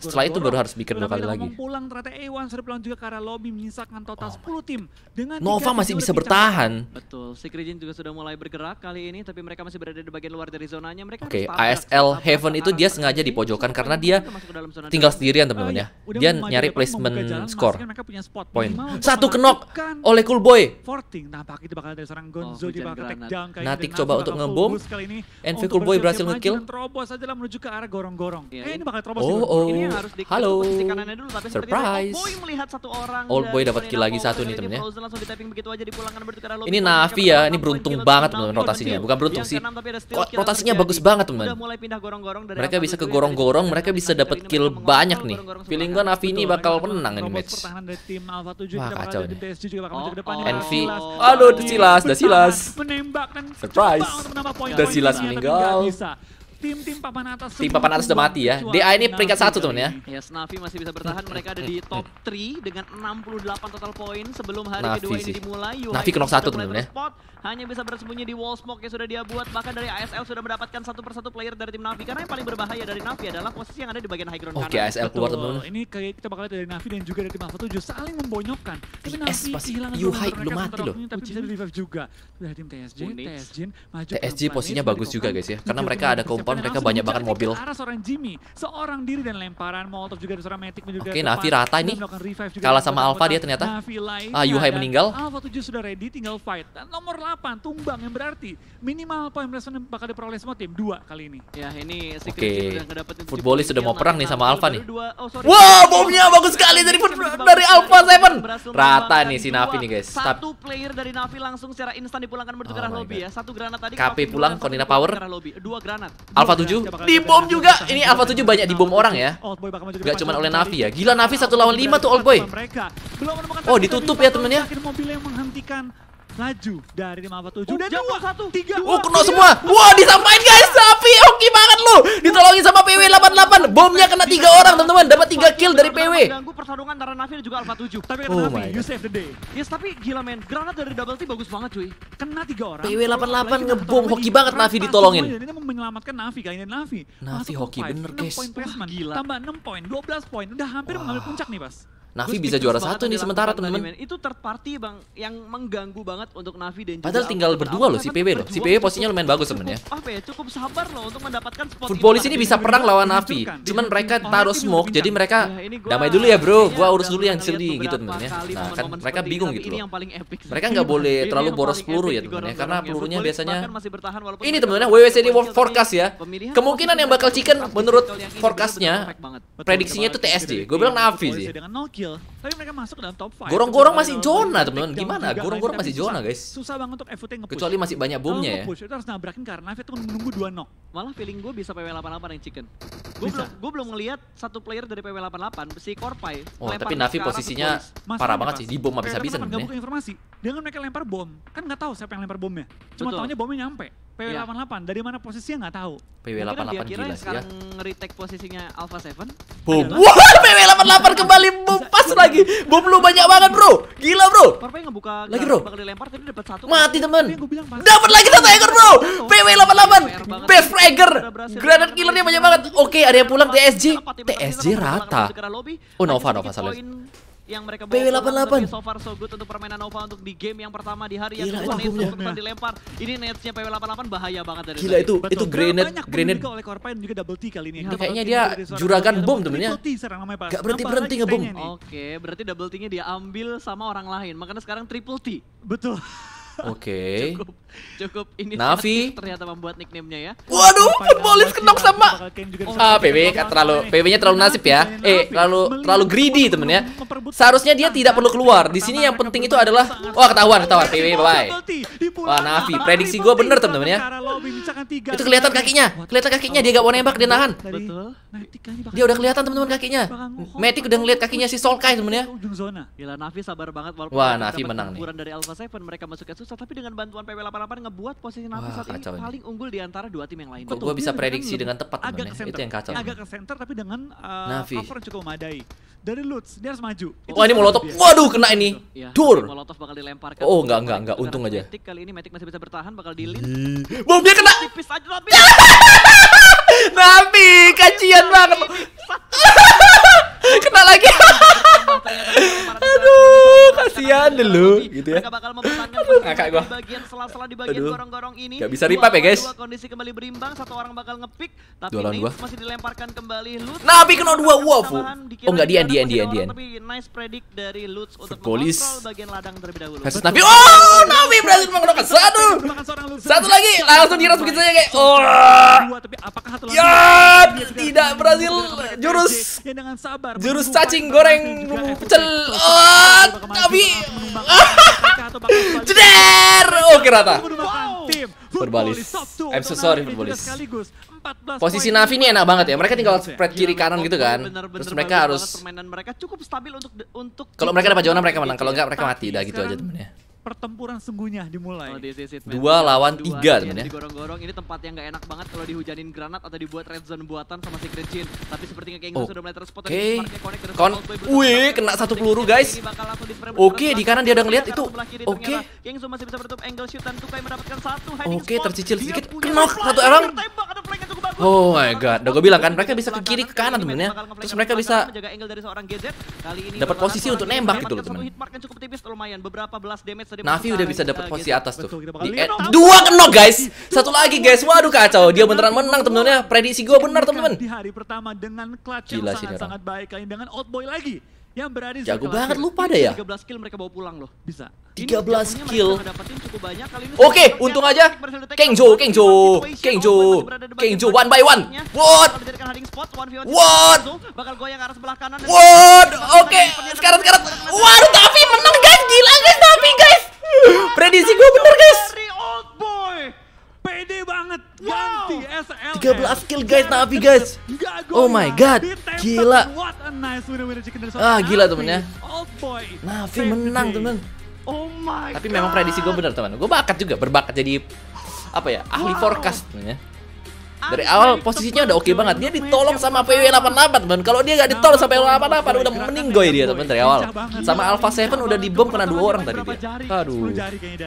[SPEAKER 1] Setelah itu baru harus mikir dua kali lagi.
[SPEAKER 4] Pulang ternyata sudah pulang juga karena lobby menyisakan total
[SPEAKER 3] 10 tim dengan Nova masih bisa bertahan. Betul. Secret juga sudah mulai bergerak kali ini tapi mereka masih berada di bagian luar dari zonanya. Mereka Oke,
[SPEAKER 1] ASL Heaven itu dia sengaja dipojokkan karena dia tinggal sendirian teman-teman ya. Dia nyari placement score. Point. Satu kenok oleh Cool Boy. Oh, Natik coba untuk ngebom.
[SPEAKER 4] NV Cool Boy berhasil ngekill. Iya, eh, iya.
[SPEAKER 1] oh, oh. Halo.
[SPEAKER 3] Surprise.
[SPEAKER 4] Old Boy
[SPEAKER 1] dapat kill lagi satu nih temennya. Ini Navi ya, ini beruntung banget teman rotasinya. Iya, bukan beruntung sih. Rotasinya bagus banget teman. Mereka bisa ke gorong-gorong, mereka bisa dapat kill banyak nih. Feeling gua Navi ini bakal menang ini match. Wah kacau nih
[SPEAKER 4] oh, Envy. Oh, Halo, Dasilas, Dasilas.
[SPEAKER 1] surprise.
[SPEAKER 3] Dasilas meninggal. Tim-tim papan atas Tim papan atas udah mati ya. DA ah, ini peringkat satu teman ya. Ya, Navi masih bisa bertahan. Mereka ada di top 3 dengan 68 total poin sebelum hari Navi kedua sih. ini dimulai. UI Navi kena satu teman ya. hanya bisa bersembunyi di wall smoke yang sudah dia buat. Bahkan dari ASL sudah mendapatkan satu persatu player dari tim Navi. Karena yang paling berbahaya dari Navi adalah posisi yang ada di bagian high ground Oke, ASL keluar teman.
[SPEAKER 4] Ini kayak kita bakal lihat dari Navi dan juga dari tim Alpha 7 saling membonyokkan. Tapi eh, Navi kehilangan UI belum mati loh. Tapi bisa di revive juga. Dari tim TSJ, TSJ maju. TSJ posisinya bagus juga guys ya. Karena mereka ada kompor lawan mereka banyak banget mobil. Arah seorang Jimmy, seorang diri dan lemparan Molotov juga seorang Matic Oke, Navi rata ini. Kalah sama Alpha dia ternyata. Ah, Yuhai meninggal. Alpha 7 sudah ready tinggal fight. Dan nomor 8 tumbang yang berarti minimal poin placement bakal diperoleh semua tim dua kali ini. Ya, ini Oke. Footballis sudah mau perang
[SPEAKER 1] nih sama Alpha nih.
[SPEAKER 3] Oh,
[SPEAKER 2] wow, bomnya bagus sekali dari dari Alpha Seven. Rata
[SPEAKER 1] nih si Navi nih guys. Satu
[SPEAKER 3] player dari Navi langsung secara instan dipulangkan menuju ke oh lobby ya. Satu granat tadi KP pulang Konina
[SPEAKER 1] Power. Dua granat. Alpha 7 bom juga. Ini Alpha 7 banyak di bom orang ya. Gak cuma oleh Navi ya. Gila Navi satu lawan lima tuh old boy. Oh, ditutup ya temennya laju
[SPEAKER 4] dari 57 Udah jam satu, tiga. Oh, kena iya. semua. Wah,
[SPEAKER 1] disampain guys. Tapi oke banget lu. Ditolongin sama PW 88. Bomnya kena tiga orang, teman-teman. Dapat tiga kill dari PW.
[SPEAKER 3] Ganggu pertarungan antara Navi dan juga Alpha 7. Tapi kata oh Navi, you save the day. Yes, tapi gila men. Granat dari double T bagus banget, cuy. Kena tiga orang. PW 88 ngebom hoki banget Navi ditolongin.
[SPEAKER 4] Ini menyelamatkan Navi kali ini Navi.
[SPEAKER 1] Navi hoki
[SPEAKER 3] bener,
[SPEAKER 4] guys. Gila.
[SPEAKER 3] Tambah 6 poin, 12 poin. Udah hampir mengambil puncak nih, Bas. Navi bisa juara satu nih sementara teman-teman. Itu third party bang yang mengganggu banget untuk Navi dan juga Padahal tinggal berdua loh si PW loh. Si PW posisinya lumayan bagus sebenarnya. Apa ya cukup sabar loh untuk mendapatkan spot. Footballis ini bisa perang lawan Navi. Cuman
[SPEAKER 1] mereka taruh smoke jadi mereka nah, damai dulu ya bro. Gua urus dulu yang jeli gitu teman ya. Nah kan mereka bingung gitu
[SPEAKER 3] loh.
[SPEAKER 2] Mereka nggak
[SPEAKER 1] boleh terlalu boros peluru ya teman ya karena pelurunya biasanya ini teman ya WWCD ini Forecast ya. Kemungkinan yang bakal chicken menurut forecastnya prediksinya itu TSD. Gue bilang Navi sih
[SPEAKER 2] kecil, tapi mereka masuk ke dalam top 5.
[SPEAKER 1] Gorong-gorong masih zona, teman-teman. Gimana? Gorong-gorong masih zona, guys.
[SPEAKER 4] Susah banget untuk FUT nge-push. Kecuali masih banyak boomnya ya. kalau itu harus nabrakin
[SPEAKER 3] karena tuh menunggu dua knock. Malah feeling gue bisa PW88 yang chicken. Gue belum belum ngeliat satu player dari PW88 si Corpai Oh, tapi Navi posisinya parah banget sih, di bom habis-habisan.
[SPEAKER 1] Mereka
[SPEAKER 4] informasi. Dengan mereka lempar bom, kan gak tahu siapa yang lempar bomnya. Cuma taunya bomnya nyampe. PW 88 88 dari mana posisinya nggak tahu. PW 88 kira gila sih ya. retake posisinya Alpha 7.
[SPEAKER 1] Boom. Wah, PW 88 kembali boom pas lagi. Boom lu banyak banget, Bro. Gila, Bro. Perpe
[SPEAKER 3] ngebuka lagi, Bro. Bakal dilempar
[SPEAKER 1] tapi dapat satu. Mati, teman. Dapat lagi satu ekor, Bro. PW 88 best fragger. Granat killernya banyak banget. Oke, ada yang pulang TSG. TSG rata. Oh, Nova, Nova salah
[SPEAKER 3] yang mereka PW88 so far so good untuk permainan Nova untuk di game yang pertama di hari
[SPEAKER 2] Gila, yang kedua Nets untuk
[SPEAKER 3] dilempar ini Netsnya
[SPEAKER 1] PW88 bahaya banget dari Gila itu Betul. itu grenade grenade oleh Corpine juga double T kali ini ya, iya, kayaknya dia juragan bom
[SPEAKER 2] temennya
[SPEAKER 3] gak berhenti berhenti ngebom oke berarti double T nya dia ambil sama orang lain makanya sekarang triple T betul oke cukup ini Navi
[SPEAKER 5] ternyata membuat nicknamenya ya. Waduh, futbolis kenok
[SPEAKER 2] sama.
[SPEAKER 3] Ah, PB terlalu
[SPEAKER 1] PB-nya terlalu nasib ya. Eh, terlalu terlalu greedy temen ya. Seharusnya dia tidak perlu keluar. Di sini yang penting itu adalah wah ketahuan ketahuan PB bye. Wah, Navi prediksi gue bener temen-temen ya. Itu kelihatan kakinya.
[SPEAKER 3] Kelihatan kakinya dia gak mau nembak, dia nahan.
[SPEAKER 1] Dia udah kelihatan teman-teman kakinya. Metik udah ngeliat kakinya si Solkai
[SPEAKER 3] temen ya. Gila, Navi sabar banget Wah, Navi menang nih. dari Alpha 7 mereka masuk ke susah tapi dengan bantuan PW 8 balapan ngebuat posisi Wah, saat ini paling unggul di antara dua tim yang lain. Kok gue bisa prediksi dengan, dengan tepat agak ya? ke center. Itu yang kacau. Agak ke
[SPEAKER 4] center tapi dengan uh, eh, Navi. cover yang cukup memadai. Dari Lutz, dia harus maju. Itu Wah ini Molotov, dia. waduh kena ini. Ya, Dur. Molotov
[SPEAKER 1] bakal dilemparkan. Oh enggak, enggak, enggak, untung aja.
[SPEAKER 3] Matic kali ini Matic masih bisa bertahan,
[SPEAKER 1] bakal lead. Bom dia kena. Tipis aja Napi.
[SPEAKER 5] Napi, kacian banget.
[SPEAKER 2] kena lagi.
[SPEAKER 5] Aduh, kasihan
[SPEAKER 1] dulu gitu ya.
[SPEAKER 2] bakal Aduh, gua. Bagian sela-sela di bagian gorong-gorong ini. Enggak bisa ripap
[SPEAKER 1] ya, guys. dua
[SPEAKER 3] Kondisi kembali berimbang, satu orang bakal ngepick tapi ini masih dilemparkan kembali Lutz. Nabi kena dua wow.
[SPEAKER 1] Oh, enggak di end, di end, di end, Tapi nice predict dari Lutz untuk mengontrol bagian ladang terlebih dahulu. Versus Nabi. Oh,
[SPEAKER 5] Nabi berhasil mengenakan satu. Satu lagi langsung
[SPEAKER 1] diras begitu saja, guys. Oh. Ya, tidak berhasil jurus jurus cacing goreng Eh, celot oh, ah, tapi jeder oke rata Berbalis. I'm so sorry berbalis. Posisi Navi ini enak banget ya. Mereka tinggal spread kiri kanan gitu kan. Terus mereka harus. Kalau mereka dapat zona mereka menang. Gitu Kalau enggak ya. mereka mati. Udah gitu aja temennya
[SPEAKER 3] pertempuran sungguhnya dimulai. Oh, this is it,
[SPEAKER 2] Dua lawan Dua, tiga, teman ya. di
[SPEAKER 3] gorong ini tempat yang nggak enak banget kalau dihujanin granat atau
[SPEAKER 2] dibuat red zone buatan sama si Chin. Tapi sepertinya kayak oh. sudah mulai
[SPEAKER 1] terspot. Oke. Okay. Kon, wih, kena satu peluru guys. Oke, di kanan dia udah ngeliat itu.
[SPEAKER 3] Oke. Kang masih bisa bertutup angle
[SPEAKER 1] shoot dan Tukai mendapatkan satu Oke, tercicil sedikit. Knock satu orang. Oh my god, udah gue bilang kan mereka bisa ke kiri ke kanan ya Terus mereka bisa
[SPEAKER 3] dapat posisi untuk nembak gitu
[SPEAKER 1] loh temen. yang cukup
[SPEAKER 3] tipis lumayan, beberapa belas damage Navi udah bisa dapat
[SPEAKER 1] posisi ya. atas tuh. Di end. Dua kena guys. Satu lagi guys. Waduh kacau. Dia beneran menang teman-teman Prediksi gue benar temen
[SPEAKER 4] teman Di hari pertama dengan clutch yang sangat-sangat baik dengan outboy Boy lagi. Yang berani Jago banget lu pada ya. 13 kill mereka bawa pulang loh. Bisa.
[SPEAKER 1] 13 kill. Oke, untung aja. Kengjo, Kengjo, Kengjo, Kengjo one by one.
[SPEAKER 3] What? What? Bakal goyang
[SPEAKER 5] arah sebelah kanan. What? Oke, sekarang sekarang. Waduh, tapi menang guys, kan? gila guys, tapi guys.
[SPEAKER 1] Prediksi gue bener guys. Old boy. PD banget. Ganti SL. 13 kill guys Navi guys.
[SPEAKER 5] Oh my god. Gila.
[SPEAKER 4] Ah gila temen ya.
[SPEAKER 1] Navi
[SPEAKER 5] menang temen.
[SPEAKER 3] Oh my
[SPEAKER 1] Tapi memang prediksi gue bener teman. Gue bakat juga berbakat jadi apa ya ahli forecast temen ya. Dari awal posisinya udah oke okay banget. Dia ditolong sama PW 88 teman. Kalau dia gak ditolong sama PW 88 udah meninggoy dia teman dari awal. Sama Alpha Seven udah dibom kena dua orang tadi dia. Aduh.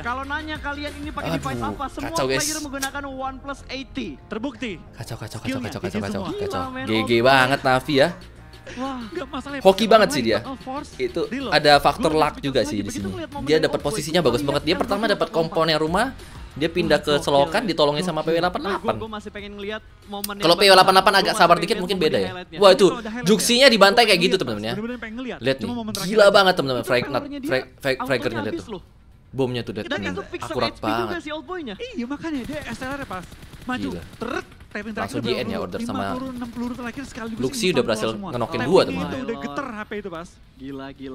[SPEAKER 1] Kalau nanya kalian ini pakai device apa? Semua kacau, guys. player menggunakan OnePlus 80. Terbukti. Kacau kacau kacau kacau kacau kacau kacau. GG banget Navi ya.
[SPEAKER 2] Wah, ya. hoki banget sih dia.
[SPEAKER 1] Itu ada faktor luck juga sih di sini. Dia dapat posisinya bagus banget. Dia pertama dapat komponen rumah, dia pindah ke selokan ya. ditolongin sama PW88.
[SPEAKER 2] Kalau PW88
[SPEAKER 1] agak sabar dikit mungkin beda ya. Wah itu juksinya dibantai kayak gitu teman-teman ya. Lihat nih. Gila banget teman-teman Fragnat Fraggernya lihat tuh. Bomnya tuh lihat. Akurat banget.
[SPEAKER 4] Iya makanya dia SLR ya, pas. Maju.
[SPEAKER 1] langsung di end ya order sama
[SPEAKER 4] Luxi udah berhasil ngenokin dua teman.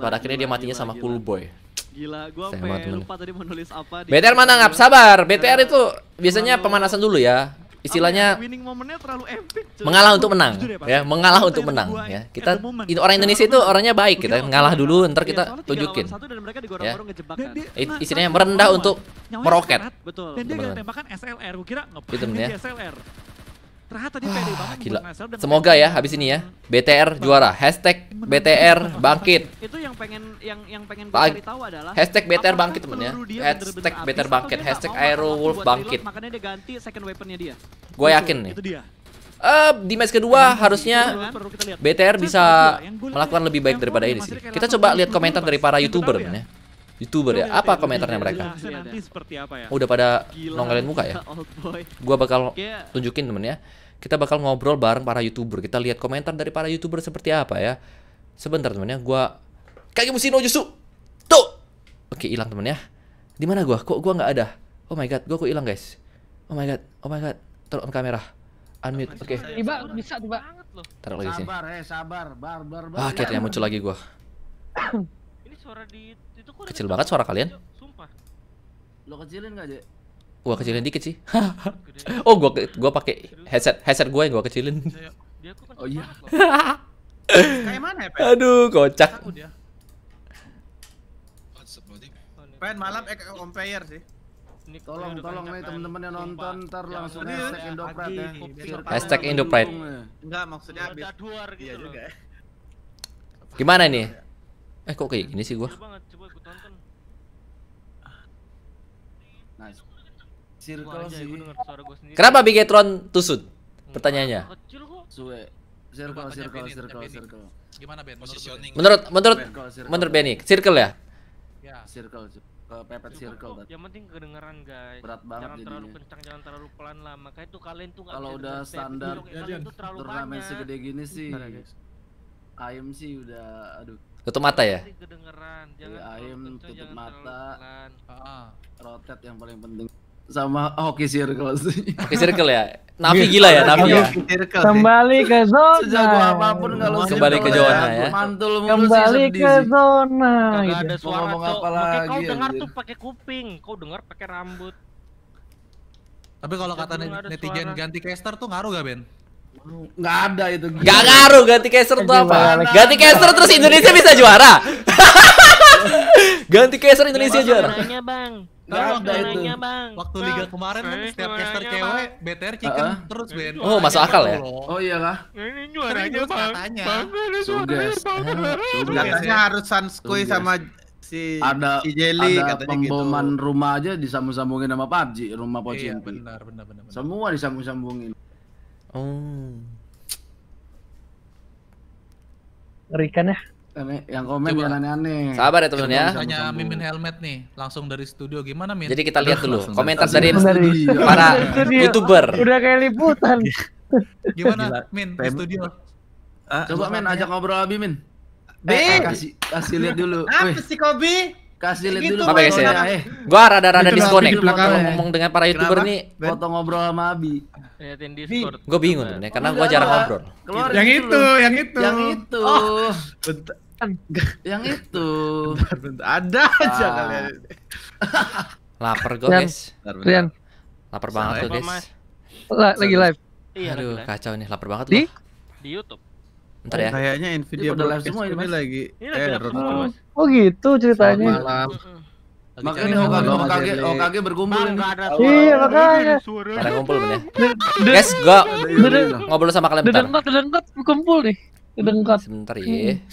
[SPEAKER 4] Pada akhirnya dia matinya
[SPEAKER 1] sama Cool Boy. Gila, gua sampai lupa tadi mau nulis apa. BTR mana ngap? Sabar, BTR itu biasanya pemanasan dulu ya. ya Istilahnya Mengalah untuk menang, ya, ya mengalah untuk menang, ya. Eh, kita itu orang Indonesia itu orangnya baik, kita mengalah dulu, ntar iya, kita tunjukin. Ya. Kan. Istilahnya merendah untuk meroket. Betul. Dan dia tembakan SLR, kira ngapain gitu, ya.
[SPEAKER 3] SLR. Ternyata dia pede
[SPEAKER 1] banget gila. Semoga ya habis ini ya BTR juara. Hashtag BTR bangkit.
[SPEAKER 3] Itu yang pengen yang yang pengen gue tahu adalah
[SPEAKER 1] hashtag BTR bangkit temen ya. Hashtag BTR bangkit. Hashtag Aero Wolf bangkit. Makanya dia ganti second weaponnya dia. Gue yakin nih. Itu dia uh, di match kedua harusnya kan BTR bisa melakukan lebih baik daripada ini sih. Kita coba lihat komentar dari para youtuber ya. ya. Youtuber ya, apa komentarnya mereka? Ya.
[SPEAKER 2] Udah pada nongolin muka ya? Gua bakal
[SPEAKER 1] tunjukin temen ya kita bakal ngobrol bareng para youtuber. Kita lihat komentar dari para youtuber seperti apa ya. Sebentar temennya gue kayak Musino justru tuh. Oke hilang temennya Di mana gua? Kok gue nggak ada? Oh my god, gue kok hilang guys. Oh my god, oh my god. Taruh on kamera. Unmute. Oke. Okay.
[SPEAKER 5] Tiba bisa tiba. Taruh lagi sih Sabar, eh sabar, bar bar bar. Ah, muncul lagi gue kecil banget suara kalian. Lo kecilin gak, Jek?
[SPEAKER 1] Gua kecilin dikit sih. oh, gua gua pakai headset headset gua yang gua kecilin. Kan oh iya.
[SPEAKER 2] Kayak mana
[SPEAKER 5] ya, Pen?
[SPEAKER 1] Aduh, kocak.
[SPEAKER 5] Pen malam eh compare sih. Ini tolong tolong nih teman-teman yang nonton ntar
[SPEAKER 6] langsung hashtag Indopride ya. Hashtag Indopride. Enggak maksudnya habis. Iya juga.
[SPEAKER 5] Ya.
[SPEAKER 1] Gimana nih? Eh kok kayak gini sih gua?
[SPEAKER 5] Nice. Circle sih. Kenapa
[SPEAKER 1] Bigetron tusut? Pertanyaannya.
[SPEAKER 5] Suwe. Circle, circle, circle, circle. Gimana Ben? Positioning. Menurut menurut menurut
[SPEAKER 1] Benny, circle ya?
[SPEAKER 5] Ya. Circle kepepet circle
[SPEAKER 6] Yang penting kedengeran guys. Berat banget jangan jadinya. terlalu kencang, jangan terlalu pelan lah. Makanya
[SPEAKER 5] tuh kalian tuh kalau udah standar turnamen segede gini sih. Ya, aim sih udah aduh. Tutup mata ya? Iya, AIM tutup mata. Ah. Rotet yang paling penting sama hockey circle. hockey circle ya. Nafi iya. gila ya, Nafi ya. Kembali ke zona. Sejago apapun kalau kembali ke ya, zona ya. Mantul Kembali ke zona. Gak gitu. ada suara ngomong apa lagi. Kau dengar tuh
[SPEAKER 6] pakai kuping, kau dengar pakai rambut. Tapi kalau kata netizen ganti caster tuh ngaruh gak Ben? Nggak ada itu.
[SPEAKER 1] Gak ngaruh ganti caster tuh apa? Ganti caster terus Indonesia bisa juara. ganti caster
[SPEAKER 6] Indonesia juara.
[SPEAKER 5] Bang. Gak ada nanya, Bang. Waktu bang. liga kemarin
[SPEAKER 6] kan setiap caster cewek
[SPEAKER 5] BTR chicken uh -uh. terus Ben. Oh, masuk akal ya? Oh iya iyalah. Ini juara aja Katanya. Bang, Katanya harus Sanskoy sama
[SPEAKER 2] si ada si Jelly ada katanya gitu. pemboman
[SPEAKER 5] gitu. rumah aja disambung-sambungin sama PUBG rumah Pochin. Iya,
[SPEAKER 2] benar, benar, benar,
[SPEAKER 5] benar. Semua disambung-sambungin. Oh. Ngerikan ya yang komen yang aneh-aneh. Sabar ya teman ya. Tanya Mimin
[SPEAKER 6] Helmet nih, langsung dari studio gimana Min? Jadi kita lihat dulu langsung komentar dari, dari para YouTuber. Udah kayak liputan. gimana Min di studio? Ah,
[SPEAKER 5] Coba Min ajak ngobrol Abi Min. Bi, eh, kasih kasih lihat dulu. Apa sih Kobi? Kasih lihat gitu, dulu. Apa guys ya? Eh. Gua rada-rada disconnect ngomong dengan para YouTuber nih. Foto ngobrol sama Abi.
[SPEAKER 2] Liatin Discord. Gua bingung nih ya, karena gua jarang ngobrol. Yang itu, yang itu. Yang itu. Oh
[SPEAKER 5] yang itu. Ada aja ah. kalian. Lapar gue, guys. Rian. Lapar banget tuh, guys.
[SPEAKER 1] La lagi live. Iya, Aduh, lagi kacau nih, lapar banget Di? Loh. Di YouTube. Bentar ya.
[SPEAKER 2] Kayaknya Nvidia udah live semua ini lagi. error. Eh,
[SPEAKER 6] oh, gitu ceritanya. Selamat malam.
[SPEAKER 5] Makanya OKG, OKG, OKG
[SPEAKER 1] nih
[SPEAKER 6] Iya makanya
[SPEAKER 5] ada kumpul
[SPEAKER 1] bener ya? Guys, gua ngobrol sama kalian bentar Dedengkot,
[SPEAKER 5] dedengkot berkumpul nih
[SPEAKER 1] Dedengkot Sebentar ya hmm.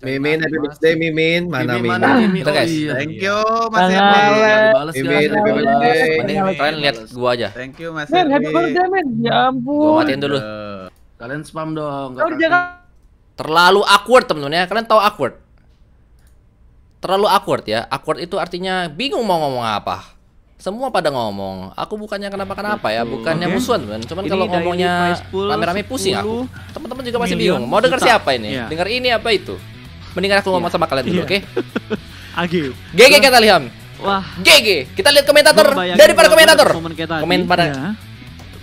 [SPEAKER 1] Mimin, happy birthday Mimin. Mana Mimin? terima kasih. guys. Thank you Mas Mimin. Mimin, happy birthday. Kalian lihat gua aja. Thank you Mas Mimin. Happy birthday
[SPEAKER 5] Mimin. Ya ampun. Gua matiin dulu. Kalian spam dong.
[SPEAKER 1] Terlalu awkward teman-teman ya. Kalian tahu awkward? Terlalu awkward ya. Awkward itu artinya bingung mau ngomong apa semua pada ngomong. Aku bukannya kenapa-kenapa ya, bukannya musuhan, teman. Cuman kalau ngomongnya rame-rame pusing aku. Teman-teman juga masih bingung. Mau dengar siapa ini? Ya. Dengar ini apa itu? Mendingan aku ngomong iya. sama kalian dulu, iya. oke?
[SPEAKER 2] Agi. GG kata
[SPEAKER 1] Liam.
[SPEAKER 3] Wah. GG. Kita lihat komentator dari para komentator. Komen pada ya.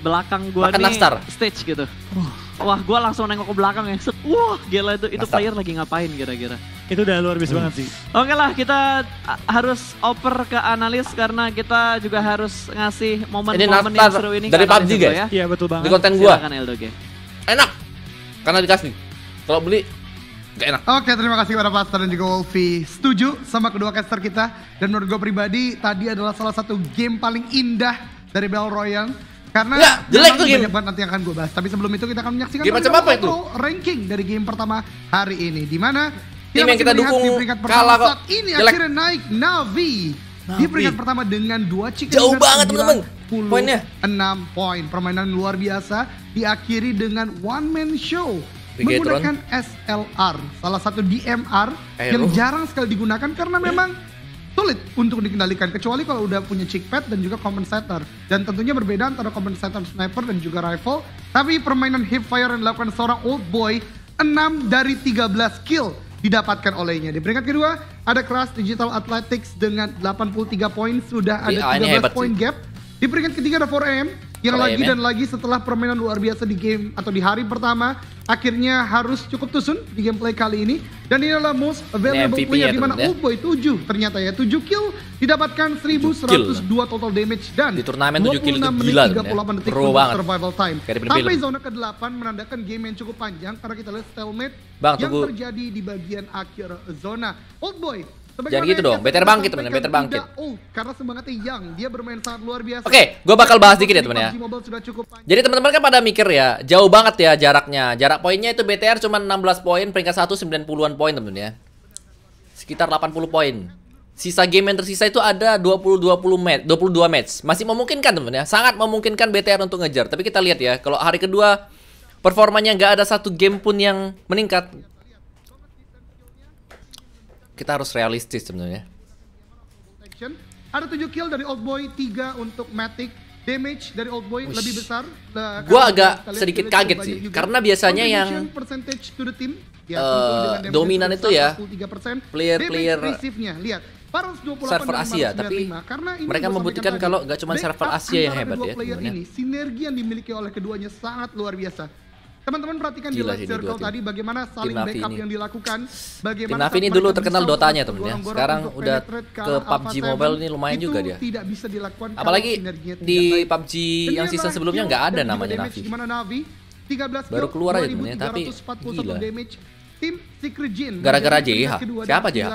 [SPEAKER 3] belakang gua Makan nih nastar. stage gitu. Uh. Wah, gua langsung nengok ke belakang ya. Set. Wah, gila itu itu nastar. player lagi ngapain kira-kira. Itu udah luar biasa hmm. banget sih. Oke lah, kita harus oper ke analis karena kita juga harus ngasih momen-momen yang seru
[SPEAKER 1] ini dari PUBG guys. Ya. Iya, ya, betul banget. Di konten gua. Silakan Eldoge. Enak. Karena dikasih.
[SPEAKER 8] Kalau beli Gak enak. Oke, terima kasih kepada Pastor dan juga Wolfi. Setuju sama kedua caster kita. Dan menurut gue pribadi, tadi adalah salah satu game paling indah dari Battle Royale. Karena ya, jelek tuh game. banyak banget nanti akan gue bahas. Tapi sebelum itu kita akan menyaksikan game macam apa itu? ranking dari game pertama hari ini. Di mana tim yang kita dukung di peringkat pertama kalah kok. Saat ini jelek. akhirnya naik Navi. Navi. Di peringkat pertama dengan dua chicken Jauh banget teman-teman. Poinnya 6 poin. Permainan luar biasa diakhiri dengan one man show menggunakan SLR, salah satu DMR Ayo. yang jarang sekali digunakan karena memang sulit untuk dikendalikan kecuali kalau udah punya cheek pad dan juga compensator dan tentunya berbeda antara compensator sniper dan juga rifle tapi permainan hip fire yang dilakukan seorang old boy 6 dari 13 kill didapatkan olehnya. Di peringkat kedua ada Crash Digital Athletics dengan 83 poin sudah ada 13 ah, poin gap. Di peringkat ketiga ada 4M yang lagi dan lagi setelah permainan luar biasa di game atau di hari pertama akhirnya harus cukup tusun di gameplay kali ini dan ini adalah most available punya player ya, di mana Uboy ya? 7 ternyata ya 7 kill didapatkan 1102 total damage dan di turnamen 7 kill itu menit ya. gila, 38 detik Pro banget. survival time sampai zona ke-8 menandakan game yang cukup panjang karena kita lihat stalemate yang terjadi di bagian akhir zona Old Jangan gitu dong. Better bangkit teman, better bangkit. Oh, Oke, okay, gua bakal bahas
[SPEAKER 1] dikit ya teman ya. Jadi teman-teman kan pada mikir ya, jauh banget ya jaraknya. Jarak poinnya itu BTR cuma 16 poin, peringkat 1 90-an poin teman ya. Sekitar 80 poin. Sisa game yang tersisa itu ada 20 20 match, 22 match. Masih memungkinkan teman ya. Sangat memungkinkan BTR untuk ngejar. Tapi kita lihat ya, kalau hari kedua performanya nggak ada satu game pun yang meningkat kita harus realistis sebenarnya.
[SPEAKER 8] Ada 7 kill dari Old Boy, 3 untuk Matic, damage dari old boy lebih besar. Uh, gua agak sedikit kaget sih, juga. karena biasanya yang team,
[SPEAKER 1] ya, uh, dominan itu ya
[SPEAKER 8] player-player lihat server Asia, tapi karena ini mereka membuktikan kalau nggak cuma server Asia yang hebat ya. ini sinergi yang dimiliki oleh keduanya sangat luar biasa Teman-teman perhatikan gila, di live Circle tadi bagaimana saling backup ini. yang dilakukan, bagaimana Tim ini dulu terkenal Dotanya teman ya. Sekarang udah
[SPEAKER 1] ke, PUBG Mobile ini lumayan juga dia. Tidak bisa dilakukan Apalagi di PUBG yang season sebelumnya nggak ada namanya Navi. Gimana Navi?
[SPEAKER 8] 13 Baru keluar aja temennya, tapi gila. Tim Secret Jin gara-gara JH. Siapa JH?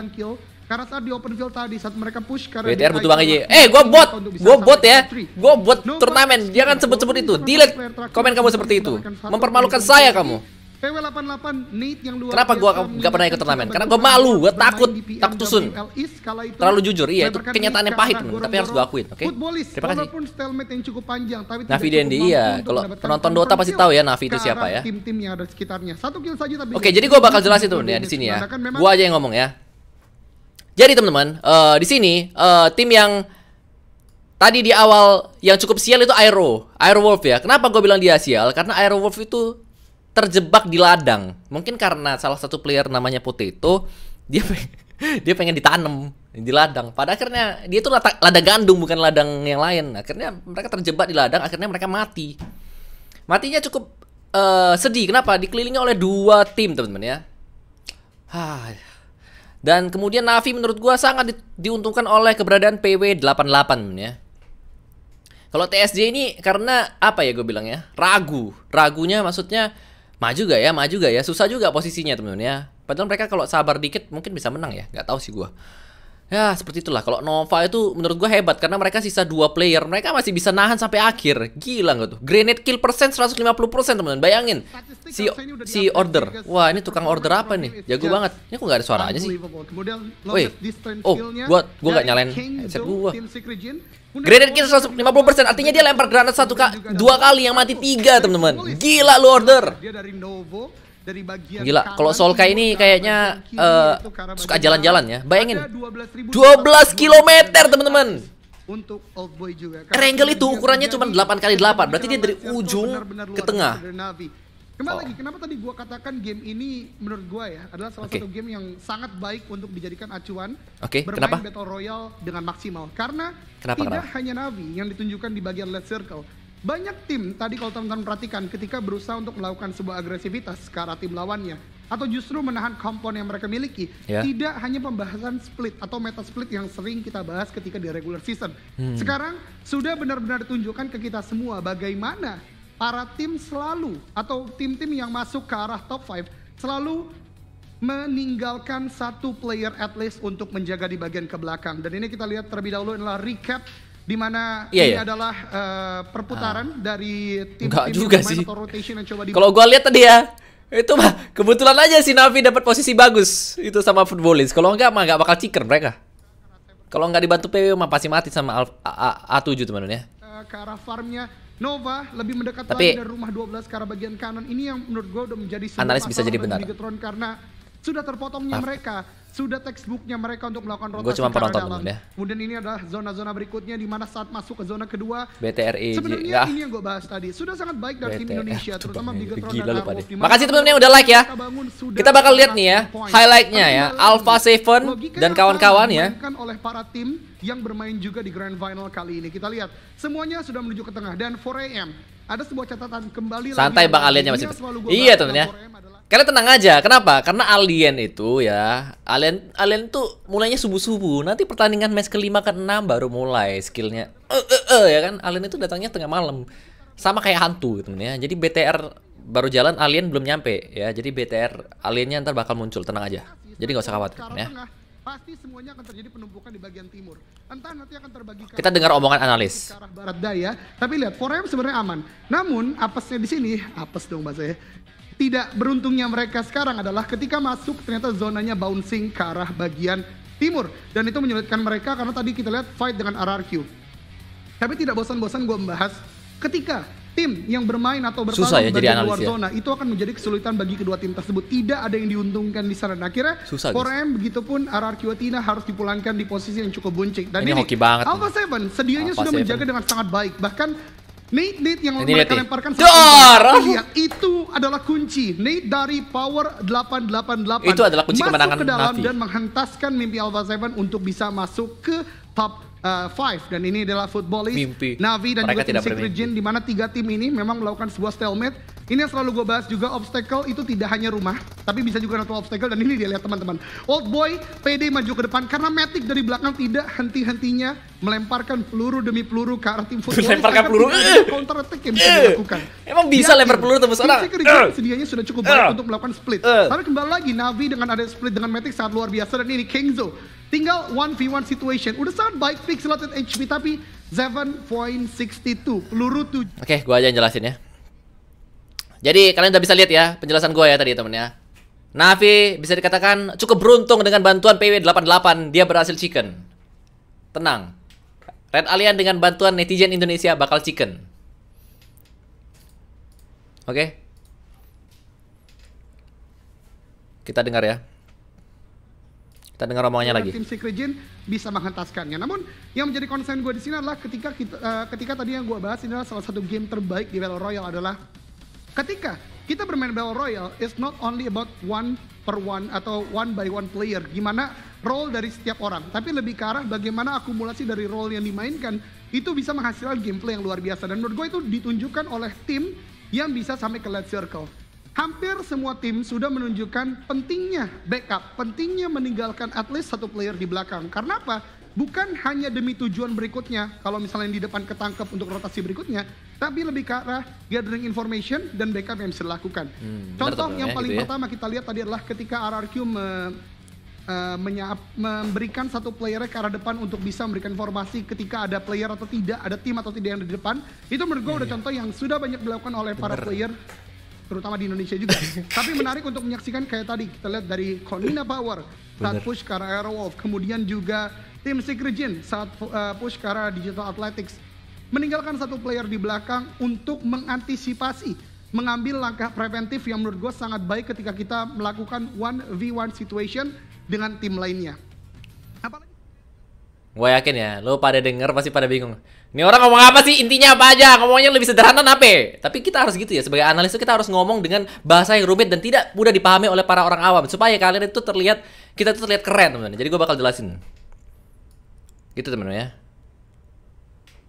[SPEAKER 8] Karena tadi open field tadi saat mereka push karena WTR butuh banget aja. Eh, gua bot.
[SPEAKER 1] Ya. Gua bot ya. Gua bot turnamen. Dia kan sebut-sebut itu. Delete komen kamu seperti itu. Mempermalukan saya kamu.
[SPEAKER 8] PW88 Nate yang luar Kenapa gua
[SPEAKER 1] gak pernah ikut turnamen? Karena gua malu, gua takut, takut tusun.
[SPEAKER 8] Terlalu jujur, iya itu kenyataan yang pahit, tapi harus gua
[SPEAKER 1] akuin, oke? Okay? Terima kasih.
[SPEAKER 8] yang cukup panjang, tapi Navi Dendi iya, kalau penonton Dota pasti tahu ya Nafi itu siapa ya. Tim-tim yang ada sekitarnya. Satu kill saja tapi Oke, jadi gua bakal jelasin tuh ya di sini ya.
[SPEAKER 1] Gua aja yang ngomong ya. Jadi teman-teman, uh, di sini uh, tim yang tadi di awal yang cukup sial itu Aero, Aero Wolf ya. Kenapa gue bilang dia sial? Karena Aero Wolf itu terjebak di ladang. Mungkin karena salah satu player namanya Potato, dia pengen, dia pengen ditanam di ladang. Pada akhirnya dia itu ladang, ladang gandum bukan ladang yang lain. Akhirnya mereka terjebak di ladang, akhirnya mereka mati. Matinya cukup uh, sedih. Kenapa? Dikelilingi oleh dua tim, teman-teman ya. Hah dan kemudian Navi menurut gua sangat di diuntungkan oleh keberadaan PW88 ya. Kalau TSJ ini karena apa ya gue bilang ya? Ragu. Ragunya maksudnya maju gak ya? Maju gak ya? Susah juga posisinya teman-teman ya. Padahal mereka kalau sabar dikit mungkin bisa menang ya. Gak tahu sih gua. Ya seperti itulah Kalau Nova itu menurut gue hebat Karena mereka sisa dua player Mereka masih bisa nahan sampai akhir Gila gak tuh Grenade kill persen 150% teman-teman Bayangin Si si order Wah ini tukang order apa nih Jago banget Ini kok gak ada suaranya sih Woi Oh gue gua gak nyalain headset gue Grenade kill 150% Artinya dia lempar granat satu ka dua kali Yang mati tiga teman-teman Gila lu order
[SPEAKER 8] Gila,
[SPEAKER 1] kalau Solka ini kayaknya uh, suka jalan-jalan ya. Bayangin, 12 km teman-teman. Untuk old boy juga. Angle itu ukurannya cuma 8 kali 8 berarti dia dari ujung ke tengah.
[SPEAKER 8] Kembali oh. lagi, kenapa tadi gua katakan game ini menurut gua ya adalah salah okay. satu game yang sangat baik untuk dijadikan acuan okay. bermain kenapa? battle royale dengan maksimal karena kenapa, tidak kenapa? hanya Navi yang ditunjukkan di bagian left circle, banyak tim tadi kalau teman-teman perhatikan ketika berusaha untuk melakukan sebuah agresivitas ke arah tim lawannya atau justru menahan kompon yang mereka miliki, yeah. tidak hanya pembahasan split atau meta split yang sering kita bahas ketika di regular season. Hmm. Sekarang sudah benar-benar ditunjukkan ke kita semua bagaimana para tim selalu atau tim-tim yang masuk ke arah top 5 selalu meninggalkan satu player at least untuk menjaga di bagian ke belakang. Dan ini kita lihat terlebih dahulu adalah recap di mana yeah, ini yeah. adalah uh, perputaran ah. dari tim, Enggak tim juga sih. atau rotation yang coba di Kalau gua lihat tadi ya,
[SPEAKER 5] itu mah kebetulan
[SPEAKER 1] aja si Navi dapat posisi bagus itu sama footballis. Kalau enggak mah enggak bakal ciker mereka. Kalau nggak dibantu PW mah pasti mati sama A, A, 7 teman ya.
[SPEAKER 8] Ke arah farmnya Nova lebih mendekat Tapi, lagi dari rumah 12 ke arah bagian kanan ini yang menurut gue udah menjadi analis bisa jadi benar. Karena sudah terpotongnya Maaf. Ah. mereka sudah textbooknya mereka untuk melakukan rotasi gua cuma penonton dalam. ya. Kemudian ini adalah zona-zona berikutnya di mana saat masuk ke zona kedua
[SPEAKER 1] BTRI. Sebenarnya ah. ini
[SPEAKER 8] yang gue bahas tadi. Sudah sangat baik dari tim Indonesia terutama Bigetron dan lupa deh. Makasih teman-teman yang udah like ya.
[SPEAKER 1] Kita bakal lihat nih ya highlightnya ya Alpha Seven dan kawan-kawan ya.
[SPEAKER 8] oleh para tim yang bermain juga di Grand Final kali ini. Kita lihat semuanya sudah menuju ke tengah dan 4AM ada sebuah catatan kembali Santai Bang aliennya masih. Iya teman ya.
[SPEAKER 1] Kalian tenang aja. Kenapa? Karena alien itu ya, alien alien tuh mulainya subuh-subuh. Nanti pertandingan match kelima ke enam baru mulai skillnya. Eh uh, eh uh, uh, ya kan? Alien itu datangnya tengah malam. Sama kayak hantu gitu ya. Jadi BTR baru jalan alien belum nyampe ya. Jadi BTR aliennya ntar bakal muncul, tenang aja.
[SPEAKER 2] Jadi nggak usah khawatir ya. Pasti semuanya akan terjadi penumpukan
[SPEAKER 8] di bagian timur. Entah nanti akan terbagi Kita
[SPEAKER 1] dengar omongan analis. Ke arah
[SPEAKER 8] barat daya, tapi lihat Forever sebenarnya aman. Namun apesnya di sini, apes dong bahasa ya tidak beruntungnya mereka sekarang adalah ketika masuk ternyata zonanya bouncing ke arah bagian timur dan itu menyulitkan mereka karena tadi kita lihat fight dengan RRQ. Tapi tidak bosan-bosan gue membahas ketika tim yang bermain atau bertarung ya di luar ya. zona itu akan menjadi kesulitan bagi kedua tim tersebut. Tidak ada yang diuntungkan di sana. Dan akhirnya Susah, 4M begitupun RRQ Atina harus dipulangkan di posisi yang cukup buncing. Dan ini, ini hoki Alpha Seven sedianya Alpha sudah 7. menjaga dengan sangat baik. Bahkan Nate, Nate yang Ini mereka lemparkan Dor! Iya, itu adalah kunci. Nate dari Power 888 itu adalah kunci masuk kemenangan ke dalam Navi. dan menghentaskan mimpi Alpha 7 untuk bisa masuk ke top uh, Five dan ini adalah Footballist, Mimpi. Navi dan Mereka juga tim Secret Gen di mana tiga tim ini memang melakukan sebuah stalemate. Ini yang selalu gue bahas juga obstacle itu tidak hanya rumah, tapi bisa juga natural obstacle dan ini dia lihat teman-teman. Old Boy PD maju ke depan karena Matic dari belakang tidak henti-hentinya melemparkan peluru demi peluru ke arah tim Footballist. Melemparkan peluru. Counter attack yang bisa eh. dilakukan. Emang bisa lempar peluru tembus orang. Secret eh. sedianya sudah cukup baik untuk melakukan split. Tapi kembali lagi Navi dengan ada split dengan Matic sangat luar biasa dan ini Kingzo Tinggal 1v1 situation. Udah sangat baik fix slotted HP tapi 7.62 peluru 7. Oke, okay,
[SPEAKER 1] gua aja yang jelasin ya. Jadi kalian udah bisa lihat ya penjelasan gua ya tadi temen ya. Navi bisa dikatakan cukup beruntung dengan bantuan PW88 dia berhasil chicken. Tenang. Red Alien dengan bantuan netizen Indonesia bakal chicken. Oke. Okay? Kita dengar ya. Kita dengar omongannya lagi. Tim
[SPEAKER 8] secret Jin bisa menghentaskannya. Namun yang menjadi concern gue di sini adalah ketika kita, uh, ketika tadi yang gue bahas ini adalah salah satu game terbaik di Battle Royale adalah ketika kita bermain Battle Royale is not only about one per one atau one by one player. Gimana role dari setiap orang, tapi lebih ke arah bagaimana akumulasi dari role yang dimainkan itu bisa menghasilkan gameplay yang luar biasa. Dan menurut gue itu ditunjukkan oleh tim yang bisa sampai ke late circle Hampir semua tim sudah menunjukkan pentingnya backup, pentingnya meninggalkan at least satu player di belakang. Karena apa? Bukan hanya demi tujuan berikutnya, kalau misalnya yang di depan ketangkep untuk rotasi berikutnya, tapi lebih ke arah gathering information dan backup yang bisa dilakukan. Hmm, Contoh yang ya, paling gitu ya? kita lihat tadi adalah ketika RRQ me, uh, e, menyaap, memberikan satu player ke arah depan untuk bisa memberikan informasi ketika ada player atau tidak, ada tim atau tidak yang di depan. Itu menurut gue hmm. Iya, udah iya. contoh yang sudah banyak dilakukan oleh Bener. para player terutama di Indonesia juga. Tapi menarik untuk menyaksikan kayak tadi kita lihat dari Konina Power saat Bener. push karena Aerowolf, kemudian juga tim Gen saat uh, push karena Digital Athletics meninggalkan satu player di belakang untuk mengantisipasi mengambil langkah preventif yang menurut gue sangat baik ketika kita melakukan 1v1 situation dengan tim lainnya. Apalagi...
[SPEAKER 1] Gue yakin ya, lo pada denger pasti pada bingung. Ini orang ngomong apa sih? Intinya apa aja? Ngomongnya lebih sederhana apa? Tapi kita harus gitu ya sebagai analis itu kita harus ngomong dengan bahasa yang rumit dan tidak mudah dipahami oleh para orang awam supaya kalian itu terlihat kita tuh terlihat keren, teman-teman. Jadi gue bakal jelasin. Gitu, teman-teman ya.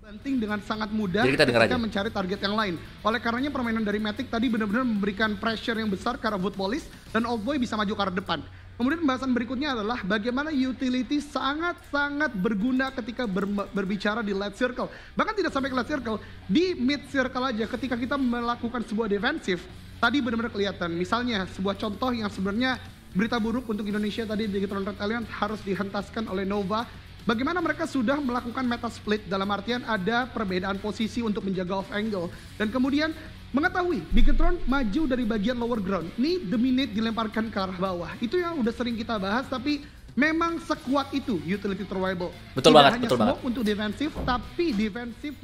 [SPEAKER 8] Banting dengan sangat mudah Jadi kita ketika aja. mencari target yang lain. Oleh karenanya permainan dari Matic tadi benar-benar memberikan pressure yang besar ke arah Police dan Old bisa maju ke arah depan. Kemudian pembahasan berikutnya adalah bagaimana utility sangat-sangat berguna ketika ber, berbicara di late circle. Bahkan tidak sampai ke late circle, di mid circle aja ketika kita melakukan sebuah defensif, tadi benar-benar kelihatan. Misalnya sebuah contoh yang sebenarnya berita buruk untuk Indonesia tadi di Tron Red Alliance harus dihentaskan oleh Nova. Bagaimana mereka sudah melakukan meta split dalam artian ada perbedaan posisi untuk menjaga off angle dan kemudian Mengetahui, Bigetron maju dari bagian lower ground. Ini the minute dilemparkan ke arah bawah. Itu yang udah sering kita bahas, tapi memang sekuat itu utility survival. Betul Tidak banget, betul smoke banget. untuk defensif, tapi defensif...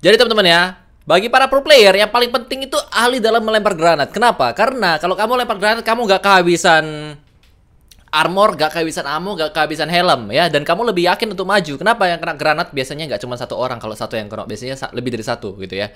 [SPEAKER 1] Jadi teman-teman ya, bagi para pro player yang paling penting itu ahli dalam melempar granat. Kenapa? Karena kalau kamu lempar granat, kamu nggak kehabisan armor, gak kehabisan ammo, gak kehabisan helm ya dan kamu lebih yakin untuk maju. Kenapa yang kena granat biasanya nggak cuma satu orang kalau satu yang kena biasanya lebih dari satu gitu ya.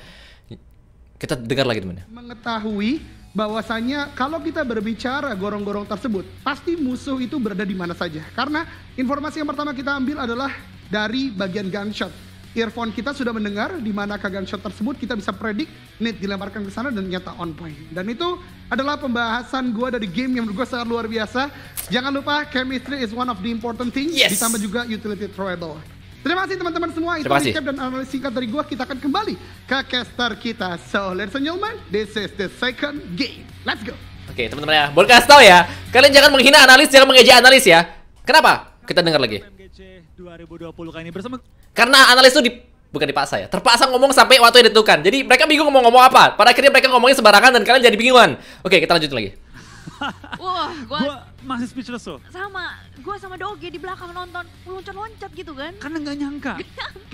[SPEAKER 1] Kita dengar lagi teman.
[SPEAKER 8] Mengetahui bahwasanya kalau kita berbicara gorong-gorong tersebut, pasti musuh itu berada di mana saja. Karena informasi yang pertama kita ambil adalah dari bagian gunshot. Earphone kita sudah mendengar di mana gunshot tersebut kita bisa predik net dilemparkan ke sana dan nyata on point. Dan itu adalah pembahasan gue dari game yang menurut sangat luar biasa. Jangan lupa chemistry is one of the important things. Yes. Ditambah juga utility throwable. Terima kasih teman-teman semua. Itu recap dan analisis eh, singkat dari gua. Kita akan kembali ke caster kita. So, ladies and gentlemen, this is the second game. Let's go.
[SPEAKER 3] Oke, okay, teman-teman ya.
[SPEAKER 1] Boleh kasih tahu ya.
[SPEAKER 8] Kalian jangan menghina analis, jangan mengeja analis ya. Kenapa? Kita dengar lagi.
[SPEAKER 1] Karena analis itu di bukan dipaksa ya, terpaksa ngomong sampai waktu yang ditentukan. Jadi mereka bingung mau ngomong apa. Pada akhirnya mereka ngomongin sembarangan dan kalian jadi bingungan. Oke, kita lanjut lagi.
[SPEAKER 4] Wah, gua masih speechless loh.
[SPEAKER 9] Sama, gue sama Doge di belakang nonton loncat-loncat gitu kan. Karena gak nyangka.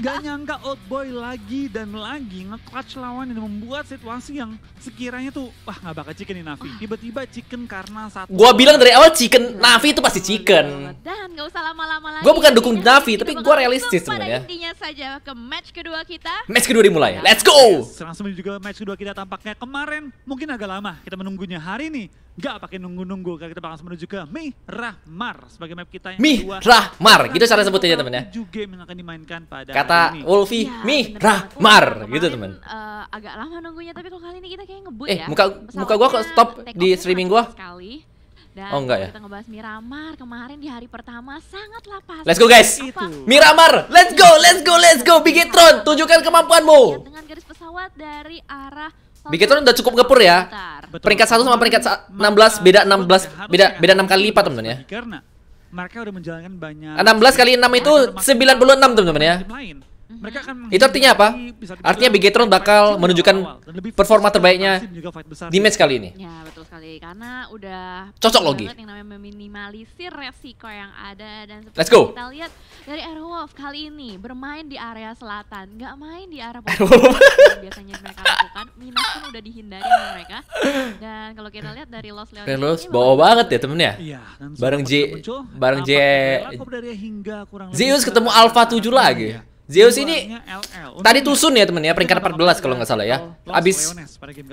[SPEAKER 4] gak nyangka Old Boy lagi dan lagi nge-clutch lawan dan membuat situasi yang sekiranya tuh,
[SPEAKER 9] wah gak bakal chicken nih Navi. Ah. Tiba-tiba chicken karena satu. Gue
[SPEAKER 1] bilang dari awal chicken, Navi itu pasti chicken. Dan gak usah lama-lama lagi. Gue bukan dukung Navi, tapi gue realistis sebenarnya.
[SPEAKER 9] intinya saja ke match kedua kita.
[SPEAKER 1] Match kedua dimulai, ya. let's go!
[SPEAKER 4] Langsung juga match kedua kita tampaknya kemarin mungkin agak lama kita menunggunya. Hari ini gak pakai nunggu-nunggu, kita bakal menuju ke juga Mihrahmar sebagai map kita yang Mihrahmar, gitu cara
[SPEAKER 1] sebutnya teman ya. Juga yang akan dimainkan pada Kata Wolfie ya, Mihrahmar gitu teman. Uh, agak lama nunggunya tapi kalau kali ini kita kayak ngebut eh, ya. muka muka gua kok stop di streaming gua. Sekali. Dan oh
[SPEAKER 2] enggak ya. Kita ngebahas Miramar kemarin di
[SPEAKER 1] hari pertama sangatlah pas. Let's go guys. Apa? Miramar, let's go, let's go, let's go Bigetron, iya, tunjukkan kemampuanmu. Iya, dengan garis pesawat dari arah Bigetron udah cukup ngepur ya. Betul. Peringkat 1 sama peringkat 16 beda 16 beda ya. beda 6 kali lipat teman-teman ya. Karena
[SPEAKER 4] mereka udah menjalankan
[SPEAKER 1] banyak 16 kali 6 itu 96 teman-teman ya. Mereka akan itu artinya apa? Artinya Bigetron bakal menunjukkan performa terbaiknya di match kali ini. Ya, betul sekali. Karena udah cocok logi. Yang namanya meminimalisir resiko yang ada dan Let's go. kita lihat
[SPEAKER 9] dari Airwolf kali ini bermain di area selatan, nggak main di area Airwolf. biasanya mereka lakukan. Minas pun
[SPEAKER 2] udah dihindari sama mereka. Dan kalau kita
[SPEAKER 6] lihat dari Los Leon Relos
[SPEAKER 1] bawa banget ya temennya. Iya, bareng J bareng J Zeus ketemu Alpha 7 lagi. Zeus ini tadi Tusun ya temen ya peringkat 14 kalau nggak salah ya. Abis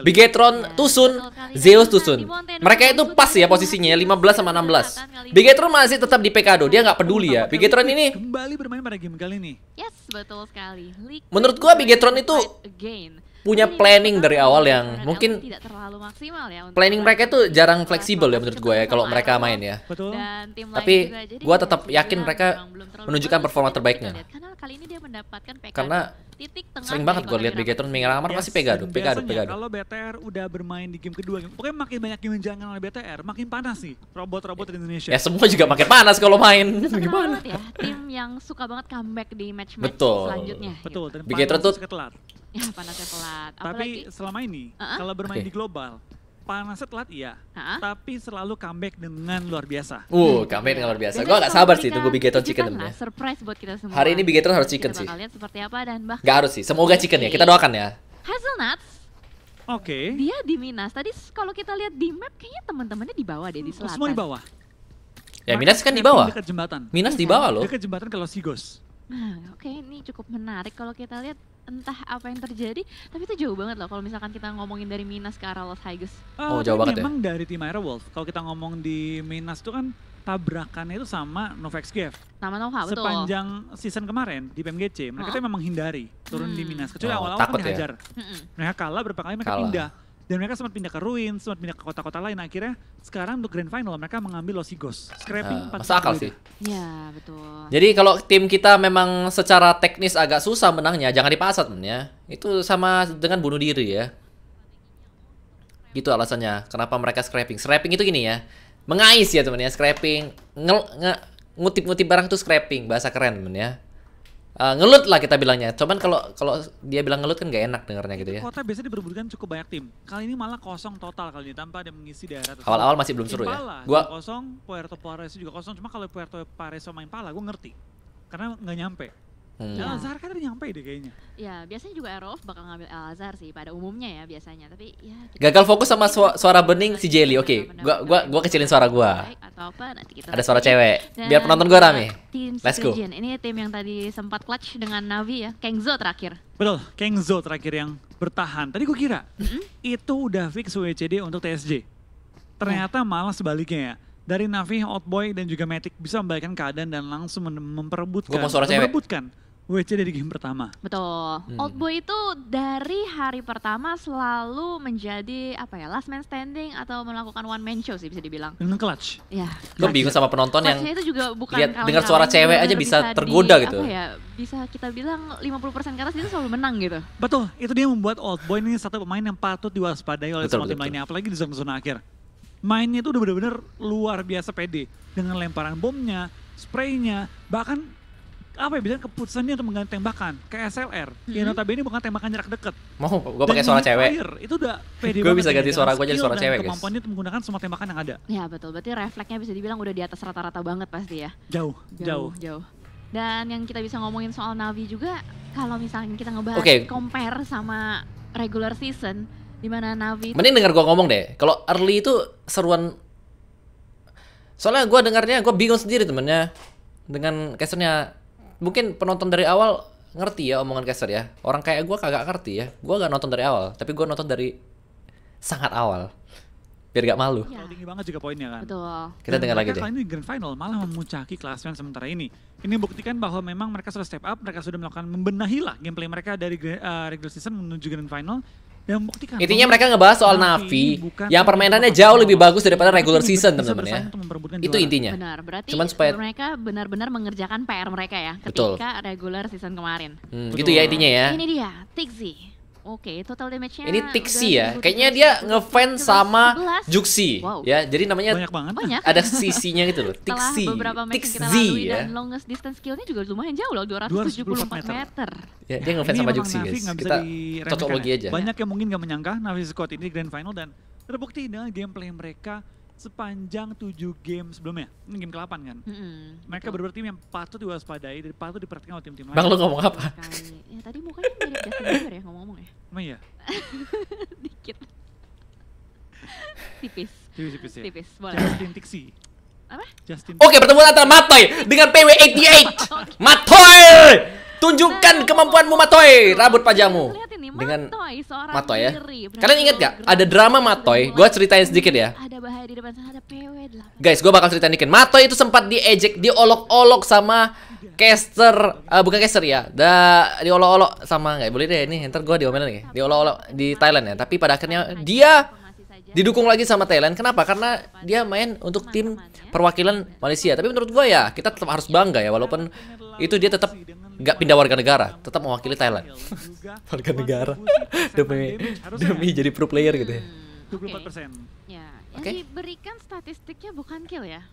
[SPEAKER 1] Bigetron iya. Tusun, Zeus Tusun. Mereka itu pas ya posisinya 15 sama 16. Bigetron masih tetap di PK do, dia nggak peduli ya. Bigetron ini Menurut gua Bigetron itu punya iya, planning dari awal yang mungkin ya planning mereka itu jarang fleksibel ya menurut gue ya kalau mereka main ya tapi gue tetap yakin mereka menunjukkan performa terbaiknya karena titik tengah sering banget gue lihat Bigetron Mega Ramar pasti Pegado Pegado Pegado
[SPEAKER 4] kalau BTR udah bermain di game kedua pokoknya makin banyak yang menjangan oleh BTR makin panas sih robot-robot di Indonesia ya semua juga makin panas kalau
[SPEAKER 2] main gimana
[SPEAKER 1] ya
[SPEAKER 9] tim yang suka banget comeback di match-match selanjutnya
[SPEAKER 2] betul dan Bigetron tuh
[SPEAKER 1] telat
[SPEAKER 9] ya
[SPEAKER 4] panasnya telat tapi selama ini kalau bermain di global panas telat iya, tapi
[SPEAKER 1] selalu comeback dengan luar biasa. Uh, comeback dengan luar biasa. Gue gak sabar sih tunggu Bigetron Chicken namanya. Kan
[SPEAKER 9] surprise buat kita semua. Hari ini Bigetron harus chicken sih. Kalian seperti apa dan bahkan. Gak harus sih. Semoga
[SPEAKER 1] chicken ya. Kita doakan ya. Hazelnuts. Oke. Okay.
[SPEAKER 9] Dia di Minas. Tadi kalau kita lihat di map kayaknya teman-temannya di bawah deh di mm, selatan. Semua di bawah. Ya Minas kan di bawah. Dekat jembatan. Minas di bawah loh. Dekat
[SPEAKER 4] jembatan kalau Sigos.
[SPEAKER 9] Nah, oke ini cukup menarik kalau kita lihat entah apa yang terjadi, tapi itu jauh banget loh kalau misalkan kita ngomongin dari Minas ke arah los Vegas. Eh, oh, oh, jauh banget ya? memang
[SPEAKER 4] ya? dari tim Airwolf. Kalau kita ngomong di Minas itu kan tabrakannya itu sama Novex Gev.
[SPEAKER 9] Sama Nova, betul. Sepanjang
[SPEAKER 4] season kemarin di PMGC, mereka oh. tuh memang hindari turun hmm. di Minas. Kecuali oh, awal-awal oh, awal -awal kan ya? dihajar. Ya? Mereka kalah berapa kali mereka kalah. pindah dan mereka sempat pindah ke Ruin, sempat pindah ke kota-kota lain. Akhirnya sekarang
[SPEAKER 1] untuk grand final mereka mengambil Los Higos.
[SPEAKER 2] Scrapping uh, akal sih. Iya,
[SPEAKER 1] betul. Jadi kalau tim kita memang secara teknis agak susah menangnya, jangan dipasat men ya. Itu sama dengan bunuh diri ya. Gitu alasannya kenapa mereka scraping? scraping itu gini ya. Mengais ya teman ya, scrapping. Ngel, nge, ngutip-ngutip barang tuh scraping, bahasa keren men ya. Uh, ngelut lah kita bilangnya. Cuman kalau kalau dia bilang ngelut kan gak enak dengarnya gitu ya. Kota
[SPEAKER 4] biasanya diperbutkan cukup banyak tim. Kali ini malah kosong total kali ini tanpa ada mengisi daerah. Awal-awal masih belum seru ya. Gua kosong, Puerto Pares juga kosong. Cuma kalau Puerto Pares sama Impala gue ngerti.
[SPEAKER 1] Karena nggak nyampe. Hmm.
[SPEAKER 2] Ya. Al
[SPEAKER 4] iya. Azhar kan udah nyampe deh
[SPEAKER 9] kayaknya. Ya biasanya juga Erof bakal ngambil Al Azhar sih pada umumnya ya biasanya. Tapi ya.
[SPEAKER 1] Gagal fokus sama iya, suara, suara bening si Jelly. Oke, okay. gua gua gua kecilin suara gua.
[SPEAKER 9] Ada suara cewek.
[SPEAKER 1] Biar penonton gua rame. Let's go.
[SPEAKER 9] Ini tim yang tadi sempat clutch dengan Navi ya. Kengzo terakhir.
[SPEAKER 4] Betul, Kengzo terakhir yang bertahan. Tadi gua kira mm -hmm. itu udah fix WCD untuk TSJ. Ternyata malah sebaliknya ya dari Out Outboy dan juga Matic bisa membalikkan keadaan dan langsung memperebutkan mau suara memperebutkan WC dari game pertama.
[SPEAKER 9] Betul. Hmm. Oldboy itu dari hari pertama selalu menjadi apa ya last man standing atau melakukan one man show sih bisa dibilang.
[SPEAKER 4] Dengan clutch.
[SPEAKER 2] Ya. Gue bingung sama penonton
[SPEAKER 9] yang itu juga bukan lihat dengar suara cewek aja bisa, bisa tergoda di, gitu. Apa ya bisa kita bilang 50% ke atas itu selalu menang gitu. Betul. Itu dia membuat
[SPEAKER 4] Oldboy ini satu pemain yang patut diwaspadai oleh semua tim lainnya apalagi di zona-zona akhir mainnya itu udah bener-bener luar biasa pede dengan lemparan bomnya, spraynya, bahkan apa ya biasanya keputusannya untuk mengganti tembakan ke SLR mm-hmm. yang hmm. notabene ini bukan tembakan jarak dekat mau gue
[SPEAKER 1] pakai suara cewek player, itu udah pede gue bisa ya, ganti suara gue jadi suara cewek guys kemampuannya
[SPEAKER 9] untuk menggunakan semua tembakan yang ada ya betul berarti refleksnya bisa dibilang udah di atas rata-rata banget pasti ya
[SPEAKER 2] jauh jauh jauh, jauh.
[SPEAKER 9] dan yang kita bisa ngomongin soal Navi juga kalau misalnya kita ngebahas okay. compare sama regular season di Navi. Itu... Mending denger
[SPEAKER 1] gua ngomong deh. Kalau early itu seruan Soalnya gua dengarnya gua bingung sendiri temennya dengan casternya. Mungkin penonton dari awal ngerti ya omongan caster ya. Orang kayak gue kagak ngerti ya. Gue gak nonton dari awal, tapi gue nonton dari sangat awal. Biar gak malu. Ya. Tinggi banget juga
[SPEAKER 4] poinnya kan. Betul. Kita dengar lagi deh. ini grand final malah memuncaki klasemen sementara ini. Ini membuktikan bahwa memang mereka sudah step up, mereka sudah melakukan membenahi lah gameplay mereka dari uh, regular season menuju grand final
[SPEAKER 1] intinya mereka ngebahas soal Navi, yang permainannya jauh lebih bagus daripada regular season teman-teman ya
[SPEAKER 2] itu intinya benar
[SPEAKER 9] cuman supaya mereka benar-benar mengerjakan PR mereka ya ketika Betul. regular season kemarin
[SPEAKER 2] hmm, gitu ya intinya ya ini
[SPEAKER 9] dia Tixi Oke, total
[SPEAKER 1] damage-nya Ini Tixi ya. Kayaknya dia ngefans sama Juxi. Wow. Ya, jadi namanya banyak banget. Banyak. Ada sisinya gitu loh. Tixi. Tixi ya. Dan longest distance skill-nya juga
[SPEAKER 9] lumayan jauh loh, 274 meter. meter.
[SPEAKER 1] Ya, dia ngefans sama Juxi, guys. Kita cocok lagi ya. aja. Banyak
[SPEAKER 4] yang mungkin gak menyangka Navi Squad ini grand final dan terbukti dengan gameplay mereka sepanjang tujuh game sebelumnya. Ini game ke-8 kan. Mm-hmm, Mereka berdua tim yang patut diwaspadai, dan patut diperhatikan oleh tim-tim lain. Bang lu ngomong apa? Iya
[SPEAKER 9] ya tadi mukanya mirip Justin Bieber ya ngomong-ngomong ya. Emang oh, iya?
[SPEAKER 2] Dikit.
[SPEAKER 9] Tipis. Tipis-tipis ya? Tipis, boleh.
[SPEAKER 2] Justin Tixi. Apa? Justin Oke, okay, pertemuan antara Matoy dengan PW88. okay.
[SPEAKER 1] Matoy! Tunjukkan nah, kemampuanmu Matoy, rambut pajamu. Lihat ya, dengan Matoy, seorang Matoy ya. Diri, Kalian ingat gak? Ada drama Matoy. Gua ceritain sedikit ya. Ada bahaya di depan sana, ada Guys, gua bakal ceritain dikit. Matoy itu sempat diejek, diolok-olok sama caster, uh, bukan caster ya. Da, diolok-olok sama nggak boleh deh. Ini ntar gue diomelin nih. Diolok-olok di Thailand ya. Tapi pada akhirnya dia didukung lagi sama Thailand. Kenapa? Karena dia main untuk tim ya. perwakilan Malaysia. Tapi menurut gue ya kita tetap harus bangga ya walaupun itu dia tetap nggak pindah warga negara, tetap mewakili Thailand.
[SPEAKER 2] warga negara
[SPEAKER 1] demi demi
[SPEAKER 3] jadi pro player gitu ya.
[SPEAKER 4] Oke. empat okay.
[SPEAKER 9] Ya, yang okay. diberikan statistiknya bukan kill ya.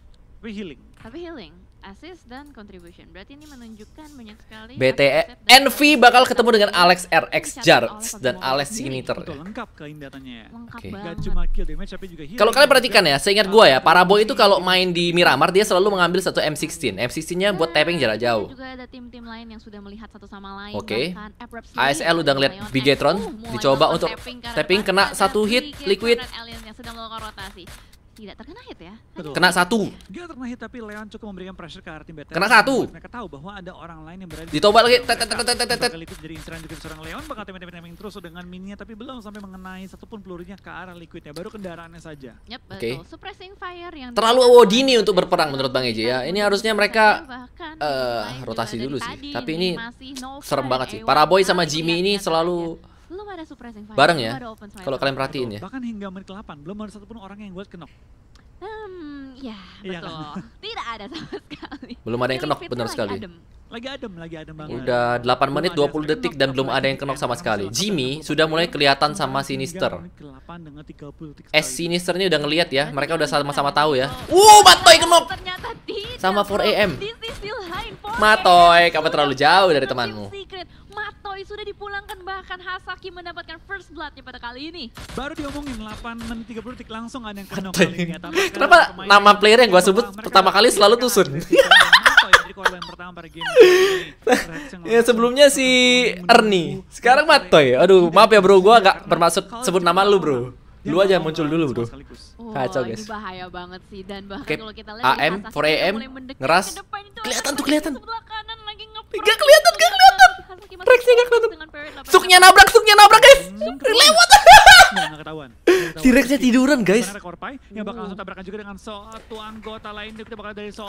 [SPEAKER 9] Tapi healing. Tapi healing assist dan contribution. Berarti ini menunjukkan banyak sekali
[SPEAKER 1] BTE NV bakal ketemu dengan Alex RX Jarts dan Alex Ya. Lengkap
[SPEAKER 2] Oke. Okay. Kalau kalian perhatikan ya,
[SPEAKER 1] seingat gua ya, Para Parabo itu kalau main di Miramar dia selalu mengambil satu M16. M16-nya buat tapping jarak jauh. Juga ada tim-tim lain yang sudah melihat satu sama lain. Oke. Okay. ASL udah ngeliat Bigetron dicoba untuk tapping kena satu hit liquid
[SPEAKER 9] tidak terkena hit
[SPEAKER 2] ya. Kan betul. Kena satu.
[SPEAKER 4] Dia terkena hit tapi Leon cukup memberikan pressure ke arah tim Kena satu. Mereka tahu bahwa ada orang lain yang berada di Ditoba lagi. Tet tet tet tet tet. Liquid jadi inceran juga seorang Leon bakal tempe yang terus dengan minnya tapi belum sampai mengenai satupun pelurunya ke arah liquidnya. Baru kendaraannya saja. Yep, betul.
[SPEAKER 1] Okay. Suppressing fire yang Terlalu awodini untuk berperang menurut Bang Eji ya. Ini harusnya mereka uh, rotasi dulu sih. Tapi ini serem banget sih. Para boy sama Jimmy ini selalu ya. Belum
[SPEAKER 4] ada surprising fire. Bareng ya. Kalau kalian perhatiin ya. Bahkan hingga menit ke-8 belum ada satupun orang yang gue kenok.
[SPEAKER 2] Hmm, ya, iya betul. kan?
[SPEAKER 4] Tidak ada sama
[SPEAKER 1] sekali. Belum ada yang kenok benar sekali.
[SPEAKER 4] Adem. Lagi adem,
[SPEAKER 1] lagi adem banget. Udah 8 menit 20 detik dan belum ada yang kenok sama sekali. Jimmy sudah mulai kelihatan sama Sinister. Eh, Sinister ini udah ngelihat ya. Mereka udah sama-sama tahu ya.
[SPEAKER 3] Wuh, Matoy
[SPEAKER 1] kenok. Sama 4 AM. Matoy, kamu terlalu jauh dari temanmu.
[SPEAKER 9] Matoy sudah dipulangkan bahkan Hasaki mendapatkan first bloodnya pada kali ini. Baru diomongin 8 menit 30 detik langsung ada yang kena
[SPEAKER 1] kali ini. Kenapa nama player yang gua sebut pertama kali selalu Tusun? ya sebelumnya si Erni, sekarang Matoy. Aduh, maaf ya bro, gua nggak bermaksud sebut nama lu bro. Lu aja muncul dulu bro.
[SPEAKER 2] Kacau guys. bahaya banget
[SPEAKER 9] sih dan bahkan kalau kita lihat AM, 4 AM, ngeras. Kelihatan tuh kelihatan.
[SPEAKER 1] Gak kelihatan, gak kelihatan. Rexnya nggak kelihatan. Suknya nabrak, suknya nabrak guys. Hmm, hmm,
[SPEAKER 3] Lewat. Si Rexnya tiduran guys.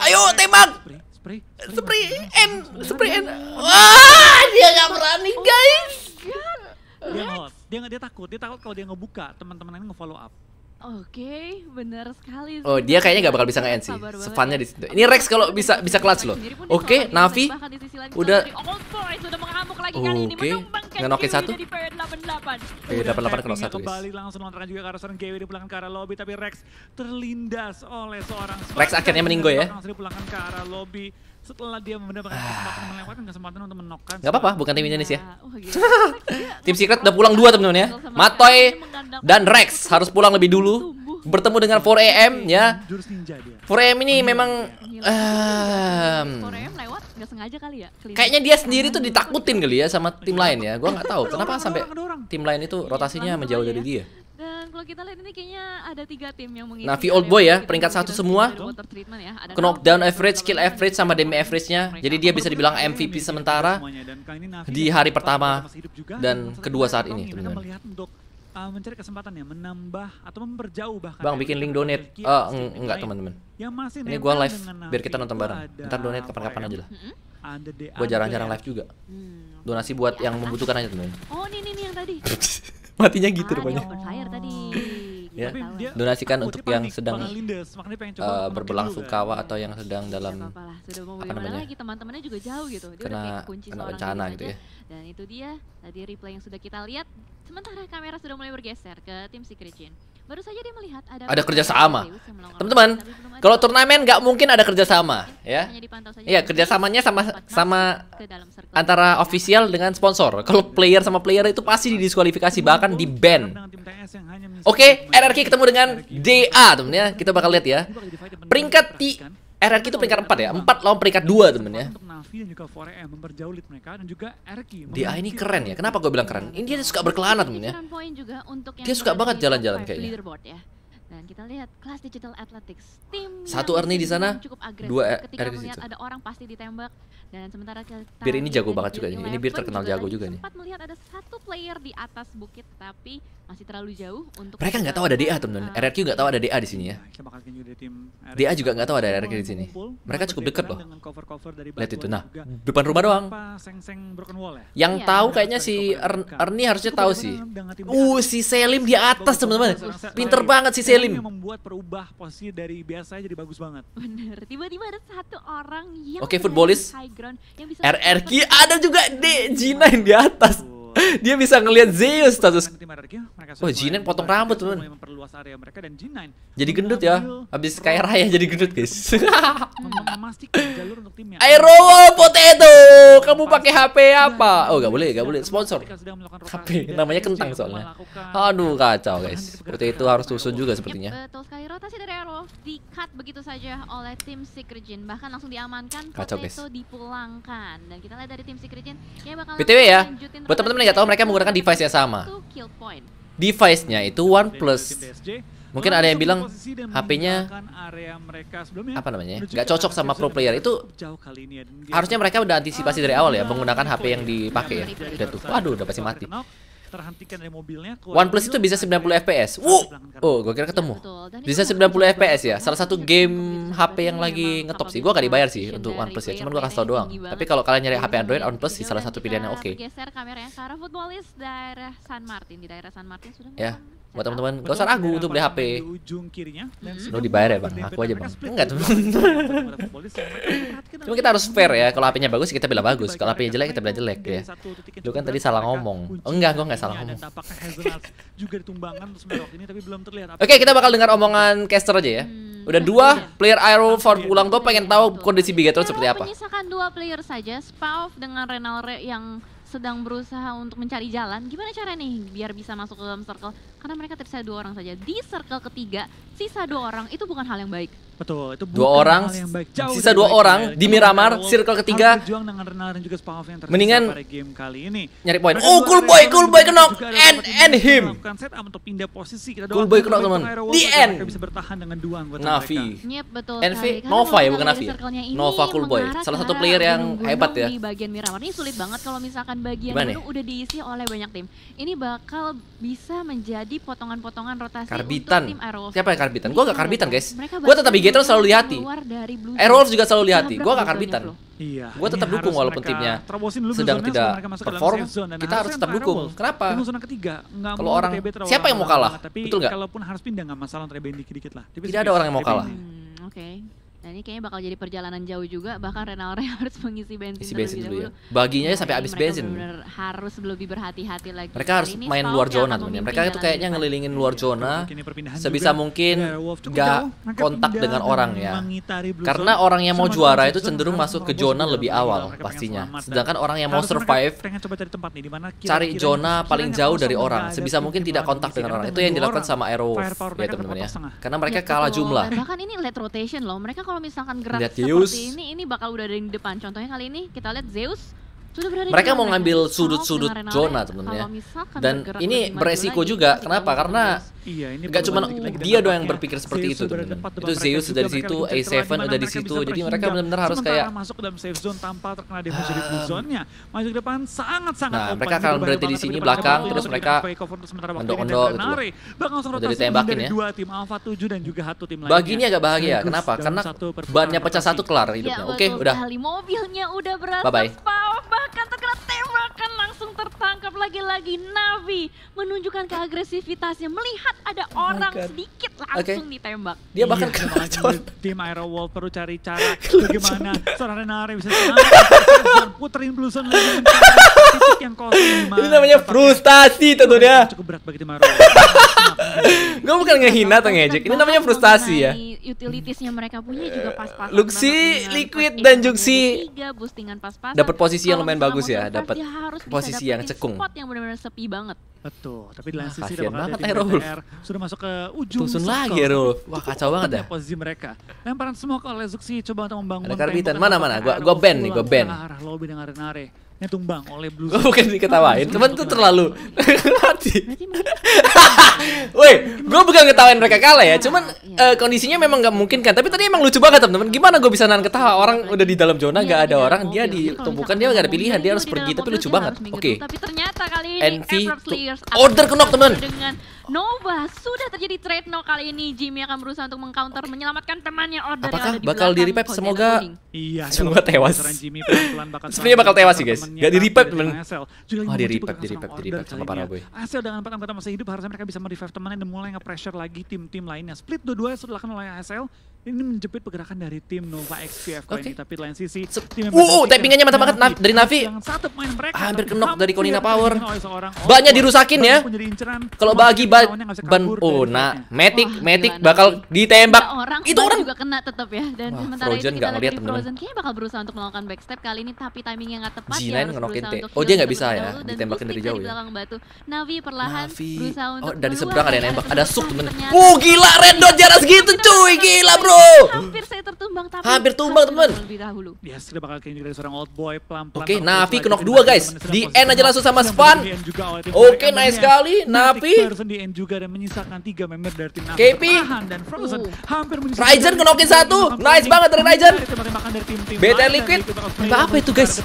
[SPEAKER 4] Ayo tembak. Spray, spray, and
[SPEAKER 9] spray
[SPEAKER 2] and. Wah, dia nggak oh, berani oh, guys. Oh. Dia ngehold, dia dia takut, dia takut kalau dia
[SPEAKER 9] ngebuka teman-temannya ngefollow up. Oke, benar
[SPEAKER 1] sekali. Oh, dia kayaknya nggak bakal bisa nge-end sih. Ya. Sefannya di situ. Ini Rex kalau bisa bisa clutch loh. Oke, Navi udah oh,
[SPEAKER 4] Oke. Okay. Ngenokin satu. Oke, dapat 88 kena satu, guys. Kembali langsung lontaran juga karena seorang Gawi dipulangkan ke arah lobby tapi Rex terlindas oleh
[SPEAKER 1] seorang Rex akhirnya meninggal ya.
[SPEAKER 4] Langsung dipulangkan ke arah lobby setelah dia mendapatkan ah. kesempatan melewatkan
[SPEAKER 1] kesempatan untuk menokkan nggak apa-apa bukan tim Indonesia oh, gitu. tim secret udah pulang dua teman-teman ya Matoy dan Rex harus pulang lebih dulu bertemu dengan 4AM ya 4AM ini memang um,
[SPEAKER 2] sengaja kali ya. Kayaknya dia sendiri
[SPEAKER 1] tuh ditakutin kali ya sama tim iya. lain ya. Gua nggak tahu kenapa sampai tim lain itu iya, rotasinya menjauh ya. dari dia. Dan kalau kita lihat ini
[SPEAKER 2] kayaknya ada tiga tim yang mengikuti.
[SPEAKER 1] Navi Old Boy ya, peringkat satu semua. Ya. knock down Knockdown average, skill average, sama damage average-nya. Jadi dia bisa dibilang MVP sementara di hari pertama dan kedua saat ini. Teman-teman
[SPEAKER 4] uh, mencari kesempatan ya menambah atau memperjauh bahkan
[SPEAKER 1] Bang bikin link donate Oh, eh, eng enggak teman-teman ini gue live biar kita nonton bareng ntar donate kapan-kapan ya? aja lah hmm? gue jarang-jarang ya? live juga hmm, donasi buat yang membutuhkan aja teman
[SPEAKER 9] oh ini ini yang tadi
[SPEAKER 1] matinya gitu rupanya
[SPEAKER 9] ya donasikan
[SPEAKER 1] untuk yang sedang eh,
[SPEAKER 2] uh, sukawa
[SPEAKER 1] atau yang sedang dalam apa namanya lagi
[SPEAKER 9] teman-temannya juga jauh gitu dia kena kena bencana gitu, gitu ya dan itu dia tadi replay yang sudah kita lihat sementara kamera sudah mulai bergeser ke tim Secret Gene Baru saja dia melihat ada, ada kerjasama. Teman-teman,
[SPEAKER 1] kalau turnamen nggak mungkin ada kerjasama, ya. Iya, kerjasamanya sama sama antara official dengan sponsor. Kalau player sama player itu pasti didiskualifikasi bahkan di ban. Oke, okay, RRQ ketemu dengan DA, temennya. Kita bakal lihat ya. Peringkat RRQ itu peringkat 4 ya, 4 lawan peringkat 2 temen ya
[SPEAKER 4] memperjauh ah, lead ini keren ya, kenapa gue bilang keren? Ini
[SPEAKER 1] dia suka berkelana temen ya
[SPEAKER 9] Dia suka banget jalan-jalan kayaknya ya. dan kita lihat kelas digital athletics tim
[SPEAKER 2] satu Ernie di sana, dua Ernie di situ. Ada
[SPEAKER 9] orang pasti ditembak dan sementara kita Bir ini jago banget juga nih. Ini Bir terkenal jago juga nih. Sempat melihat ada satu player di atas bukit tapi masih terlalu jauh untuk Mereka
[SPEAKER 1] nggak tahu ada DA, teman-teman. Eh, RRQ nggak tahu ada DA di sini ya. DA juga nggak tahu ada RRQ di sini. Mereka cukup dekat loh. Lihat itu. Nah, depan rumah doang.
[SPEAKER 2] Ya? Yang iya. tahu kayaknya
[SPEAKER 1] si er Ernie harusnya tahu sih. Uh, si Selim di atas, teman-teman. Pinter banget si Selim.
[SPEAKER 4] membuat perubah posisi dari biasa jadi bagus
[SPEAKER 1] banget.
[SPEAKER 9] Benar. Tiba-tiba ada satu orang yang Oke, footballis background yang bisa
[SPEAKER 1] RRQ ada juga D G9 di atas dia bisa ngelihat Zeus status. Oh, Jinan potong rambut, teman. Jadi gendut ya. Habis kayak raya jadi gendut, guys. Aero Potato, kamu pakai HP apa? Oh, gak boleh, gak boleh. Sponsor. HP namanya kentang soalnya. Aduh, kacau, guys. Potato harus susun juga sepertinya. Betul sekali rotasi
[SPEAKER 9] dari Aero di cut begitu saja oleh tim
[SPEAKER 1] Jin Bahkan langsung diamankan, Potato dipulangkan. Dan kita lihat dari tim Sikrejin, ya bakal BTW ya, buat teman-teman sebenarnya nggak tahu mereka menggunakan device yang sama. Device-nya itu OnePlus. Mungkin ada yang bilang HP-nya
[SPEAKER 2] apa namanya? nggak cocok sama pro player. Itu ya. harusnya mereka udah antisipasi
[SPEAKER 1] dari ah, awal ya iya. menggunakan HP yang iya, iya. dipakai ya. Udah tuh. Waduh, udah pasti mati
[SPEAKER 2] terhentikan dari mobilnya.
[SPEAKER 1] OnePlus itu bisa 90 fps. Wuh, oh, gue kira ketemu. Bisa 90 fps ya. Salah satu game HP yang lagi ngetop sih. Gue gak dibayar sih untuk OnePlus ya. Cuman gue kasih tau doang. Tapi kalau kalian nyari HP Android, OnePlus sih salah satu pilihannya oke. Okay. Geser kameranya
[SPEAKER 9] daerah San Martin di daerah San Martin
[SPEAKER 1] sudah. Ya. Ya, buat teman-teman gak usah ragu untuk beli HP hmm. lo dibayar ya bang aku aja bang enggak cuma kita harus fair ya kalau HP-nya bagus kita bilang bagus kalau HP-nya jelek kita bilang jelek ya lo kan tadi salah ngomong enggak gue nggak salah ngomong oke kita bakal dengar omongan caster aja ya hmm. udah dua iya. player Arrow for pulang gue pengen tahu kondisi Bigatron seperti apa
[SPEAKER 9] misalkan dua player saja Spauf dengan Renal yang sedang berusaha untuk mencari jalan gimana cara nih biar bisa masuk ke dalam circle karena mereka tersisa dua orang saja. Di circle ketiga, sisa dua orang itu bukan hal yang baik.
[SPEAKER 1] Betul, itu bukan dua orang, hal yang baik. Jauh sisa dua orang di Miramar, circle ketiga. mendingan nyari poin. Oh, cool boy, cool boy kenok and and
[SPEAKER 4] him. cool boy kenok teman. Di end. Bisa bertahan dengan dua Navi.
[SPEAKER 1] Envy, Nova ya bukan Navi. Nova cool boy. Salah satu player yang hebat ya.
[SPEAKER 9] bagian Miramar ini sulit banget kalau misalkan bagian itu ya? udah diisi oleh banyak tim. Ini bakal bisa menjadi jadi potongan-potongan rotasi karbitan. untuk tim Airwolf. Siapa yang
[SPEAKER 1] karbitan? Gue gak karbitan guys. Gue tetap Bigetron selalu lihati. Error juga selalu lihati. Gue gak karbitan. Iya. Gue tetap iya, dukung walaupun timnya sedang tidak perform. Nah, Kita harus tetap dukung. Kenapa? Kalau
[SPEAKER 2] orang siapa yang mau kalah? Betul nggak?
[SPEAKER 4] Kalaupun harus pindah nggak masalah dikit lah. Tidak ada orang yang mau kalah.
[SPEAKER 9] Hmm, oke. Nah ini kayaknya bakal jadi perjalanan jauh juga, bahkan Ray harus mengisi bensin, Isi bensin dulu, ya.
[SPEAKER 1] Baginya nah, sampai habis bensin. Bener
[SPEAKER 9] -bener harus lebih berhati-hati lagi. Mereka harus ini main luar zona
[SPEAKER 1] teman Mereka itu kayaknya ngelilingin luar iya, zona sebisa juga. mungkin iya, nggak gak kontak dengan orang ya. Karena orang yang mau juara itu cenderung masuk ke zona lebih awal pastinya. Sedangkan orang yang mau survive cari zona paling jauh dari orang, sebisa mungkin tidak kontak dengan orang. Itu yang dilakukan sama Arrow ya teman-teman ya. Karena mereka iya, kalah jumlah. Bahkan
[SPEAKER 9] ini late rotation loh, mereka kalau misalkan gerak lihat seperti Zeus. ini, ini bakal udah ada di depan. Contohnya kali ini kita lihat Zeus sudah berada Mereka di mau ngambil sudut-sudut zona teman teman-teman ya.
[SPEAKER 1] Dan ini beresiko juga, kenapa? Karena Iya, ini gak cuma dia doang yang berpikir seperti Zeus itu. Itu Zeus
[SPEAKER 4] dari situ, A7 udah di situ. Jadi mereka benar-benar harus kayak masuk ke dalam safe zone tanpa terkena damage dari ah. zone-nya. Masuk depan sangat-sangat nah, mereka akan berhenti di sini belakang terus mereka
[SPEAKER 2] ondok-ondok gitu. Bahkan langsung rotasi ya.
[SPEAKER 4] dua tim Alpha 7 dan juga satu tim Bagi ini agak bahagia.
[SPEAKER 2] Kenapa? Karena bannya pecah satu kelar hidupnya. Ya, Oke, udah.
[SPEAKER 9] Mobilnya udah berat. Bye -bye. bahkan terkena tembakan langsung tertangkap lagi-lagi Navi menunjukkan keagresivitasnya melihat lihat ada oh orang God. sedikit langsung okay. ditembak. Dia bahkan iya, kena John.
[SPEAKER 4] Tim Iron Wall perlu cari cara bagaimana seorang Renare bisa selamat. puterin blusan
[SPEAKER 1] lagi titik yang kosong. Ini namanya frustasi tentunya. Cukup berat bagi tim Wall. Gue bukan iya, ngehina atau ngejek, ini namanya frustasi ya
[SPEAKER 9] utilitiesnya mereka punya juga eh, pas pas Luxi, Liquid dan Juxi. boostingan pas pas Dapat posisi yang lumayan bagus ya, dapat posisi yang cekung. Spot yang benar-benar sepi banget. Betul, tapi
[SPEAKER 4] di lain ah, sisi dapat banget Aerolf. Ya, Sudah masuk ke ujung Tusun lagi Aerolf. Ya, Wah, kacau banget dah. Ya posisi mereka. Lemparan smoke oleh Juxi coba untuk membangun. Ada karbitan mana-mana. Gua gua ban nih, gua ban. Arah lobby dengan
[SPEAKER 1] Renare yang tumbang oleh
[SPEAKER 2] Blue gue oh, Bukan diketawain, oh, cuman itu terlalu hati.
[SPEAKER 1] Woi, gue bukan ketawain mereka kalah ya, ah, cuman uh, kondisinya memang nggak mungkin kan. Tapi tadi emang lucu banget teman-teman. Gimana gue bisa nahan ketawa orang udah di dalam zona iya, nggak ada iya. orang, oh, dia ditumpukan dia nggak ada pilihan, dia harus pergi. Tapi lucu banget. Oke. Tapi
[SPEAKER 9] ternyata kali ini Envy order kenok teman. Nova sudah terjadi trade no kali ini Jimmy akan berusaha untuk mengcounter menyelamatkan temannya order Apakah yang ada di bakal di repap iya,
[SPEAKER 1] semoga iya semoga iya, tewas. Sebenarnya bakal tewas sih guys. enggak di repap teman. Oh di repap di repap di repap sama para boy.
[SPEAKER 4] Asel ya. dengan empat anggota masih hidup harusnya mereka bisa merevive temannya dan mulai nge-pressure lagi tim-tim lainnya. Split dua-dua sudah dilakukan oleh Asel ini menjepit pergerakan dari tim Nova XPF okay. ini tapi lain sisi tim uh, uh tappingannya mantap banget Navi, dari
[SPEAKER 1] Navi mereka, hampir kenok dari Konina Power
[SPEAKER 4] banyak dirusakin ya
[SPEAKER 1] kalau bagi ban ban oh nah Matic Wah, Matic gila, bakal ditembak orang, itu orang
[SPEAKER 9] juga kena tetap ya dan Wah, sementara Frozen itu kita lihat Frozen kayaknya bakal berusaha untuk melakukan backstep kali ini tapi timingnya nggak
[SPEAKER 1] tepat g ya ngenokin T oh dia nggak bisa ya ditembakin dari jauh ya
[SPEAKER 9] Navi perlahan berusaha untuk
[SPEAKER 1] oh dari seberang ada yang nembak ada sub temen
[SPEAKER 2] uh gila Red Dot jarak segitu cuy gila bro
[SPEAKER 4] bro.
[SPEAKER 1] Hampir saya
[SPEAKER 3] tertumbang tapi hampir tumbang, teman. Lebih dahulu.
[SPEAKER 1] Dia sudah bakal kayak dari seorang old boy pelan-pelan. Oke, okay, Navi knock 2 guys. Di end aja langsung sama Span. Oke, nice sekali Navi.
[SPEAKER 4] di end juga dan menyisakan tiga member dari tim Navi. KP dan Frozen oh. hampir menyisakan. Ryzen knockin 1. Nice banget dari Ryzen. BT Liquid. Apa itu, guys?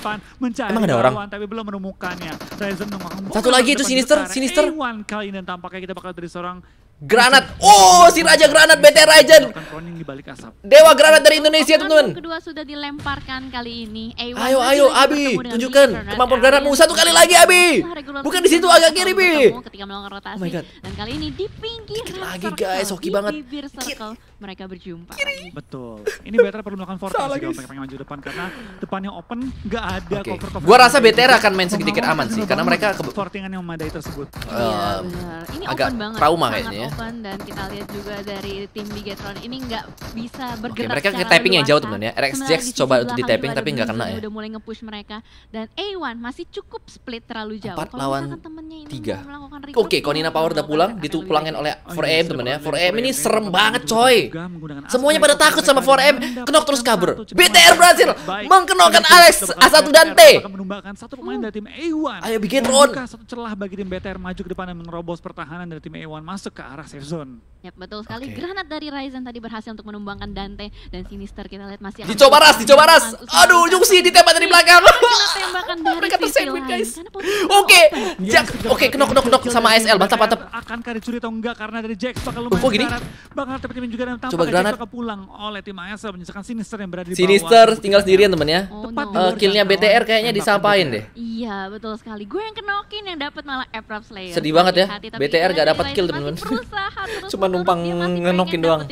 [SPEAKER 4] Emang ada orang? Tapi belum menemukannya. Ryzen Satu lagi itu Sinister, Sinister. Kali ini tampaknya kita bakal dari seorang Granat. Oh, si Raja Granat BT Raja.
[SPEAKER 1] Dewa Granat dari Indonesia, teman-teman.
[SPEAKER 9] Kedua sudah dilemparkan kali ini. ayo, ayo, Abi,
[SPEAKER 5] tunjukkan kemampuan granatmu satu kali lagi, Abi. Bukan di situ agak kiri, Bi. Oh
[SPEAKER 9] my God. Dan kali ini di pinggir lagi, guys. Hoki banget. Di mereka berjumpa Kiri.
[SPEAKER 4] Betul. Ini Better perlu melakukan forte kalau juga pengen maju depan karena depannya open nggak ada okay. cover cover. Gua rasa Better akan main sedikit aman sih karena mereka ke fortingan yang memadai tersebut. Uh,
[SPEAKER 2] ini agak open banget. Trauma kayaknya ya. Open dan kita lihat juga dari
[SPEAKER 9] tim Bigetron ini nggak bisa bergerak. Okay, mereka ke tapping yang jauh teman ya. Jax coba untuk di tapping tapi nggak kena ya. Udah mulai nge-push mereka dan A1 masih cukup split terlalu jauh. Empat lawan
[SPEAKER 1] tiga. Oke, Konina Power udah pulang, ditulangin oleh 4AM iya, teman ya. 4AM ini serem banget coy. Semuanya pada takut sama 4M. Kenok terus kabur. BTR Brazil mengkenokkan Alex A1 dan T.
[SPEAKER 4] Hmm. Ayo bikin Ron. Satu celah bagi tim BTR maju ke depan dan menerobos pertahanan dari tim A1 masuk ke arah safe zone.
[SPEAKER 9] Yap, betul sekali. Okay. Granat dari Ryzen tadi berhasil untuk menumbangkan Dante dan Sinister kita lihat masih Dicoba ras, dicoba ras. Aduh, Jungsi ditembak dari belakang. tembakan
[SPEAKER 1] dari Mereka guys. Oke, Jack. Iya, Oke, knock knock knock sama iya, SL. mantap mantap.
[SPEAKER 4] Akan kari curi atau enggak karena dari Jack bakal lumayan Kok gini. Bakal terpikirin juga dan tampak granat pulang oleh tim ASL menyisakan Sinister yang berada di bawah. Sinister tinggal sendirian temen ya. Oh, eh, killnya BTR kayaknya
[SPEAKER 1] disampain deh.
[SPEAKER 9] Iya, betul sekali. Gue yang kenokin yang dapat malah Eprap Slayer. Sedih banget ya. BTR gak dapat
[SPEAKER 1] kill temen. teman Cuman numpang ngenokin doang.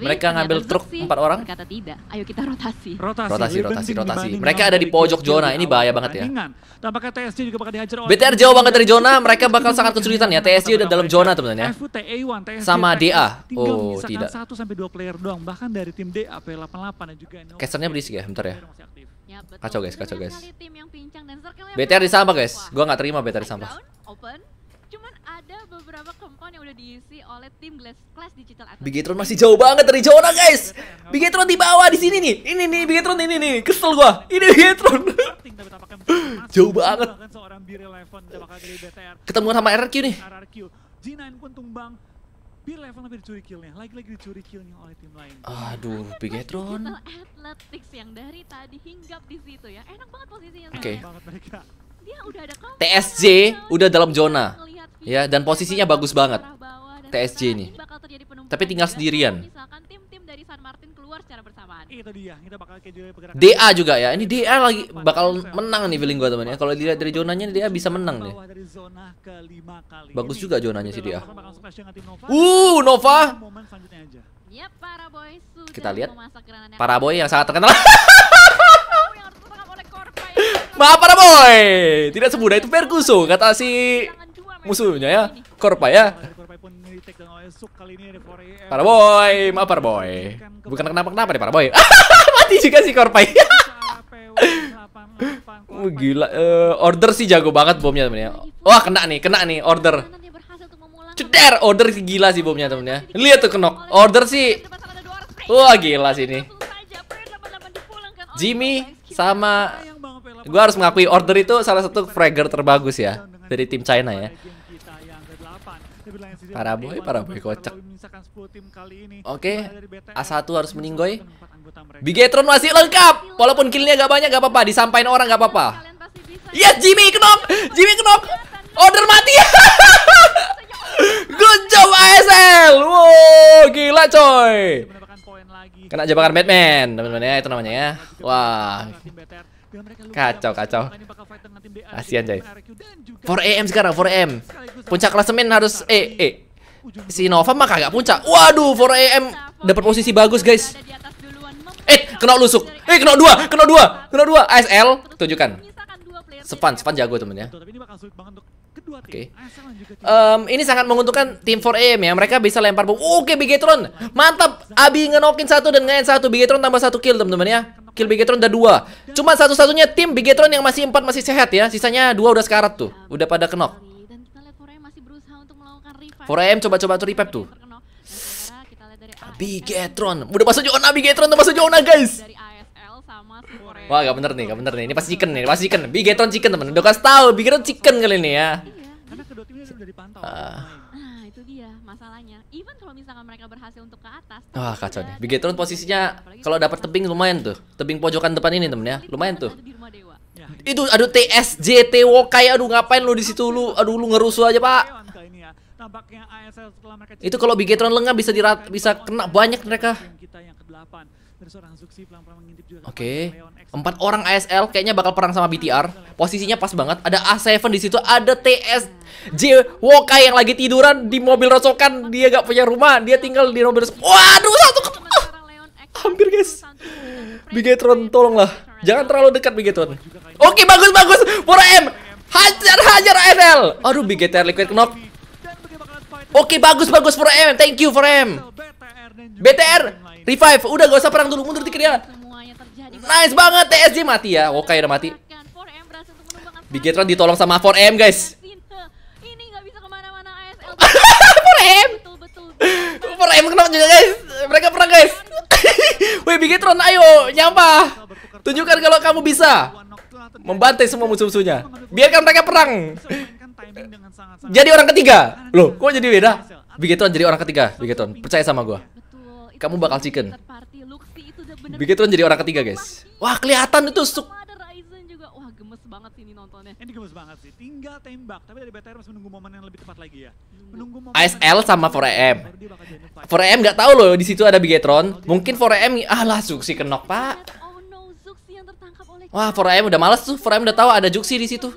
[SPEAKER 1] mereka ngambil truk empat orang. Kata tidak. Ayo kita rotasi. Rotasi, rotasi, rotasi. rotasi. Mereka ada di pojok zona. Ini bahaya banget ya.
[SPEAKER 9] TSG juga bakal dihajar BTR jauh banget dari zona.
[SPEAKER 1] Mereka bakal sangat kesulitan ya. TSG udah dalam zona teman-teman ya. Sama DA. Oh, tidak.
[SPEAKER 4] Satu sampai dua player doang. Bahkan dari tim DA P88 dan juga
[SPEAKER 1] Casternya berisik ya, bentar ya. ya kacau guys, kacau guys. BTR di sampah guys. Gua nggak terima BTR di sampah
[SPEAKER 9] beberapa kompon yang udah diisi oleh
[SPEAKER 1] tim Glass Digital Athletics. Bigetron masih jauh banget dari zona, guys. Bigetron di bawah di sini nih. Ini nih Bigetron ini nih. Kesel gua. Ini Bigetron.
[SPEAKER 7] jauh banget.
[SPEAKER 1] Ketemu sama RRQ nih. RRQ. G9 pun tumbang. B11
[SPEAKER 4] lebih dicuri killnya, lagi-lagi dicuri killnya oleh tim lain.
[SPEAKER 1] Aduh, Bigetron. Atletics yang dari tadi hinggap di situ ya. Enak banget posisinya. Oke. Okay. Dia udah ada TSJ udah dalam zona. Ya, dan posisinya bagus banget. TSJ ini. Tapi tinggal sendirian. DA juga ya. Ini DA lagi bakal menang nih feeling gua teman ya. Kalau dilihat dari zonanya dia bisa menang nih. Bagus juga zonanya sih dia.
[SPEAKER 2] Uh, Nova.
[SPEAKER 1] Kita lihat. para boy yang sangat terkenal. Maaf para boy, Tidak semudah itu Ferguson kata si musuhnya ya Korpa ya para boy maaf boy bukan kenapa-kenapa deh para boy mati juga si Korpa ya uh, gila uh, order sih jago banget bomnya temennya wah kena nih kena nih order ceder order sih gila sih bomnya temennya lihat tuh kenok order sih wah gila sih ini Jimmy sama gue harus mengakui order itu salah satu fragger terbagus ya dari tim China ya. Para boy, para boy kocak. Oke, okay. A1 harus meninggoy. Bigetron masih lengkap. Walaupun killnya gak banyak gak apa-apa, Disampaikan orang gak apa-apa. Yes, iya, ya. Jimmy knock. Jimmy knock. Order mati. Good job ASL. Wow, gila coy. Kena jebakan Batman, teman-teman ya, itu namanya ya. Wah. Kacau, kacau. Kasihan coy. 4 AM sekarang, 4 AM. Puncak klasemen harus eh eh si Nova mah kagak puncak. Waduh, 4 AM dapat posisi bagus, guys. Eh, kena lusuk. Eh, kena dua, kena dua, kena dua. ASL tunjukkan. Sepan, Sepan jago temennya. Oke. Okay. Ah, um, ini sangat menguntungkan tim 4AM ya. Mereka bisa lempar bom. Oke, okay, Bigetron. Mantap. Abi ngenokin satu dan ngain satu. Bigetron tambah satu kill, teman-teman ya. Kill Bigetron udah dua. Cuma satu-satunya tim Bigetron yang masih empat masih sehat ya. Sisanya dua udah sekarat tuh. Udah pada kenok. 4AM coba-coba tuh revive tuh. Bigetron. Udah masuk zona Bigetron, udah masuk zona guys. Wah gak bener nih, gak bener nih. Ini pasti chicken nih, pasti chicken. Bigetron chicken temen. Udah kasih tahu, Bigeton chicken kali ini ya. Ah, karena kedua timnya dipantau. Nah ah, itu dia masalahnya. Even kalau misalkan mereka berhasil untuk ke atas. Wah kacau nih. Bigetron posisinya kalau dapat tebing lumayan tuh. Tebing pojokan depan ini temen ya, lumayan tuh. Ya. Itu aduh TSJT Wokai aduh ngapain lu di situ lu aduh lu ngerusuh aja pak ya. itu kalau Bigetron lengah bisa dirat bisa kena banyak mereka.
[SPEAKER 2] Oke.
[SPEAKER 1] Okay. Empat orang ASL kayaknya bakal perang sama BTR. Posisinya pas banget. Ada A7 di situ, ada TS J Woka yang lagi tiduran di mobil rocokan. Dia gak punya rumah, dia tinggal di mobil. Waduh, satu ah. Hampir, guys. Bigetron tolonglah. Jangan terlalu dekat Bigetron. Oke, okay, bagus bagus. Pura M. Hajar hajar ASL. Aduh, Bigetron Liquid knock. Oke, okay, bagus bagus Pura M. Thank you for M. BTR revive udah gak usah perang dulu mundur dikit ya nice banget TSG mati ya oke udah mati Bigetron ditolong sama 4M guys 4M 4M kenapa juga guys mereka perang guys Wih Bigetron ayo nyampah tunjukkan kalau kamu bisa membantai semua musuh-musuhnya biarkan mereka perang jadi orang ketiga loh kok jadi beda Bigetron jadi orang ketiga Bigetron percaya sama gue kamu bakal chicken. Bigetron kan jadi orang ketiga, guys. Wah, kelihatan itu suk
[SPEAKER 4] Wah, gemes banget ini nontonnya. Ini gemes banget sih. Tinggal tembak,
[SPEAKER 1] tapi dari BTR masih menunggu momen yang lebih tepat lagi ya. Menunggu momen ASL sama 4AM. 4AM nggak tahu loh di situ ada Bigetron. Mungkin 4AM ah lah Zuxi kenok, Pak. Oh, Wah, 4AM udah males tuh. 4AM udah tahu ada Zuxi di situ.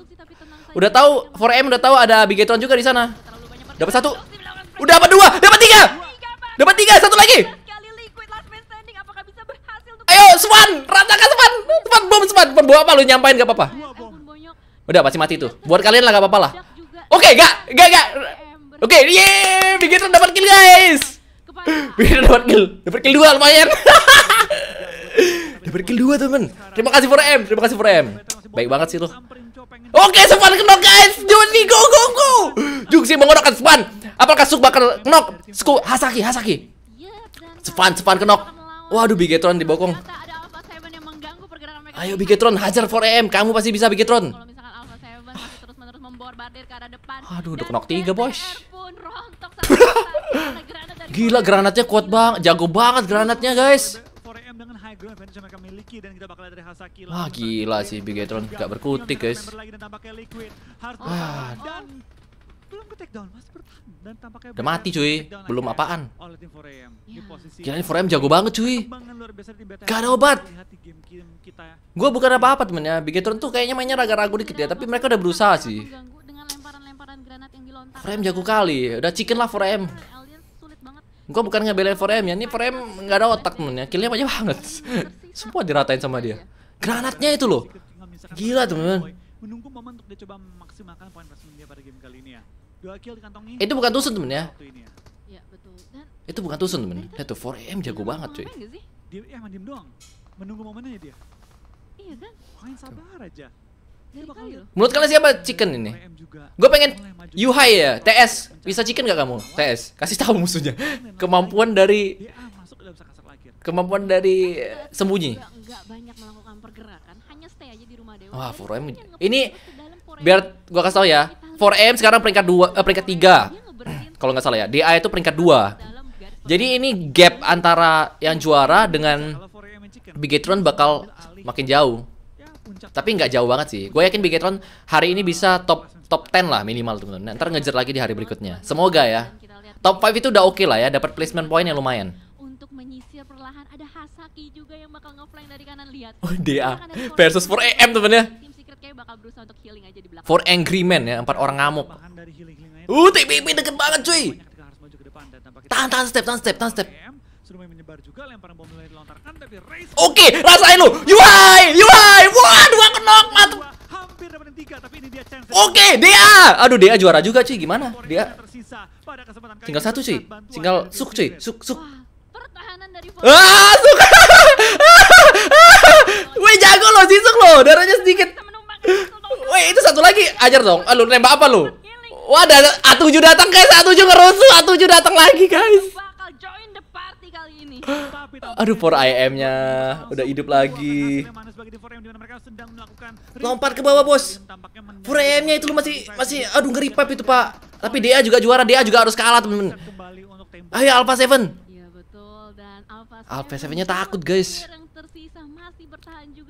[SPEAKER 1] Udah tahu 4AM udah tahu ada Bigetron juga di sana. Dapat satu. Udah dapat dua, dapat tiga. Dapat tiga, satu lagi. Ayo, Swan, ratakan Swan. Swan bom, Swan. Bom apa lu nyampain gak apa-apa? Udah pasti mati tuh. Buat kalian lah gak apa-apa lah. Oke, okay, gak, gak, gak. Oke, okay, yeay, begitu dapat kill guys. Begitu dapat kill. Dapat kill dua lumayan. dapat kill dua temen Terima kasih for m terima kasih for m Baik banget sih lo. Oke, okay, Swan kenok guys. Johnny, go go go. Jungsi mengorokkan Swan. Apakah Suk bakal knock? Suk Hasaki, Hasaki. Iya, sepan sepan kenok. Waduh, Bigetron dibokong. Ayo Bigetron, hajar 4M. Kamu pasti bisa Bigetron. Aduh, udah knock 3, Bos. Gila granatnya kuat banget, jago banget granatnya, guys. Wah, gila sih Bigetron, gak berkutik, guys belum ke take down masih bertahan dan tampaknya udah mati cuy belum apaan kira ini 4 m jago banget cuy gak ada obat gue bukan apa-apa temennya Bigetron tuh kayaknya mainnya ragu-ragu dikit ya tapi iya, mereka udah berusaha sih 4 m jago kali udah chicken lah 4 m gue bukan ngebelain 4 m ya ini 4 m gak ada otak temennya killnya banyak banget semua diratain sama dia iya. granatnya itu loh gila temen
[SPEAKER 4] menunggu momen untuk dia coba memaksimalkan poin plus dia pada game kali ini ya. Itu bukan tusun temen ya? ya. Iya, betul. Dan
[SPEAKER 1] itu bukan tusun temen. Itu 4 AM jago banget cuy.
[SPEAKER 4] Dia eh, emang diem doang. Menunggu momennya dia. Iya main sabar aja.
[SPEAKER 1] Menurut kalian siapa chicken ini? Gue pengen Yuhai ya, TS. Bisa chicken gak kamu? TS, kasih tahu musuhnya. Kemampuan dari ah, kemampuan dari kan sembunyi. Wah, 4M. Ini biar gue kasih tahu ya. 4M sekarang peringkat dua, eh, peringkat tiga. Kalau nggak salah ya, DA itu peringkat dua. Jadi ini gap antara yang juara dengan Bigetron bakal makin jauh. Ya, Tapi nggak jauh banget sih. Gue yakin Bigetron hari ini bisa top top 10 lah minimal teman-teman. Ntar ngejar lagi di hari berikutnya. Semoga ya. Top 5 itu udah oke okay lah ya, dapat placement point yang lumayan
[SPEAKER 2] menyisir perlahan ada Hasaki juga yang bakal
[SPEAKER 1] ngeflank dari kanan lihat. Oh, DA versus 4 AM temennya bakal berusaha untuk healing aja di belakang. For angry man ya, empat orang ngamuk. Uh, TPP deket banget cuy. Tahan, tahan step, tahan step, tahan step. Oke, rasain lu. UI, UI. Wah, dua kenok mat. Hampir tiga, tapi ini dia chance. Oke, DA. Aduh, DA juara juga cuy. Gimana? DA. Tinggal satu cuy. Tinggal suk cuy. Suk, suk.
[SPEAKER 5] Pertahanan dari Ah, suk. Wih ah, ah, ah. jago loh sisuk loh Darahnya sedikit
[SPEAKER 1] Woi itu satu lagi ajar dong. lu nembak apa lu? Wah ada A7 datang guys, A7 ngerusuh, A7 datang lagi guys. Aduh, por IM-nya udah hidup lagi. Lompat ke bawah, Bos. Por IM-nya itu lu masih masih aduh ngeri pap itu, Pak. Tapi DA juga juara, DA juga harus kalah, temen-temen. Ayo Alpha 7. Alpha 7-nya takut, guys.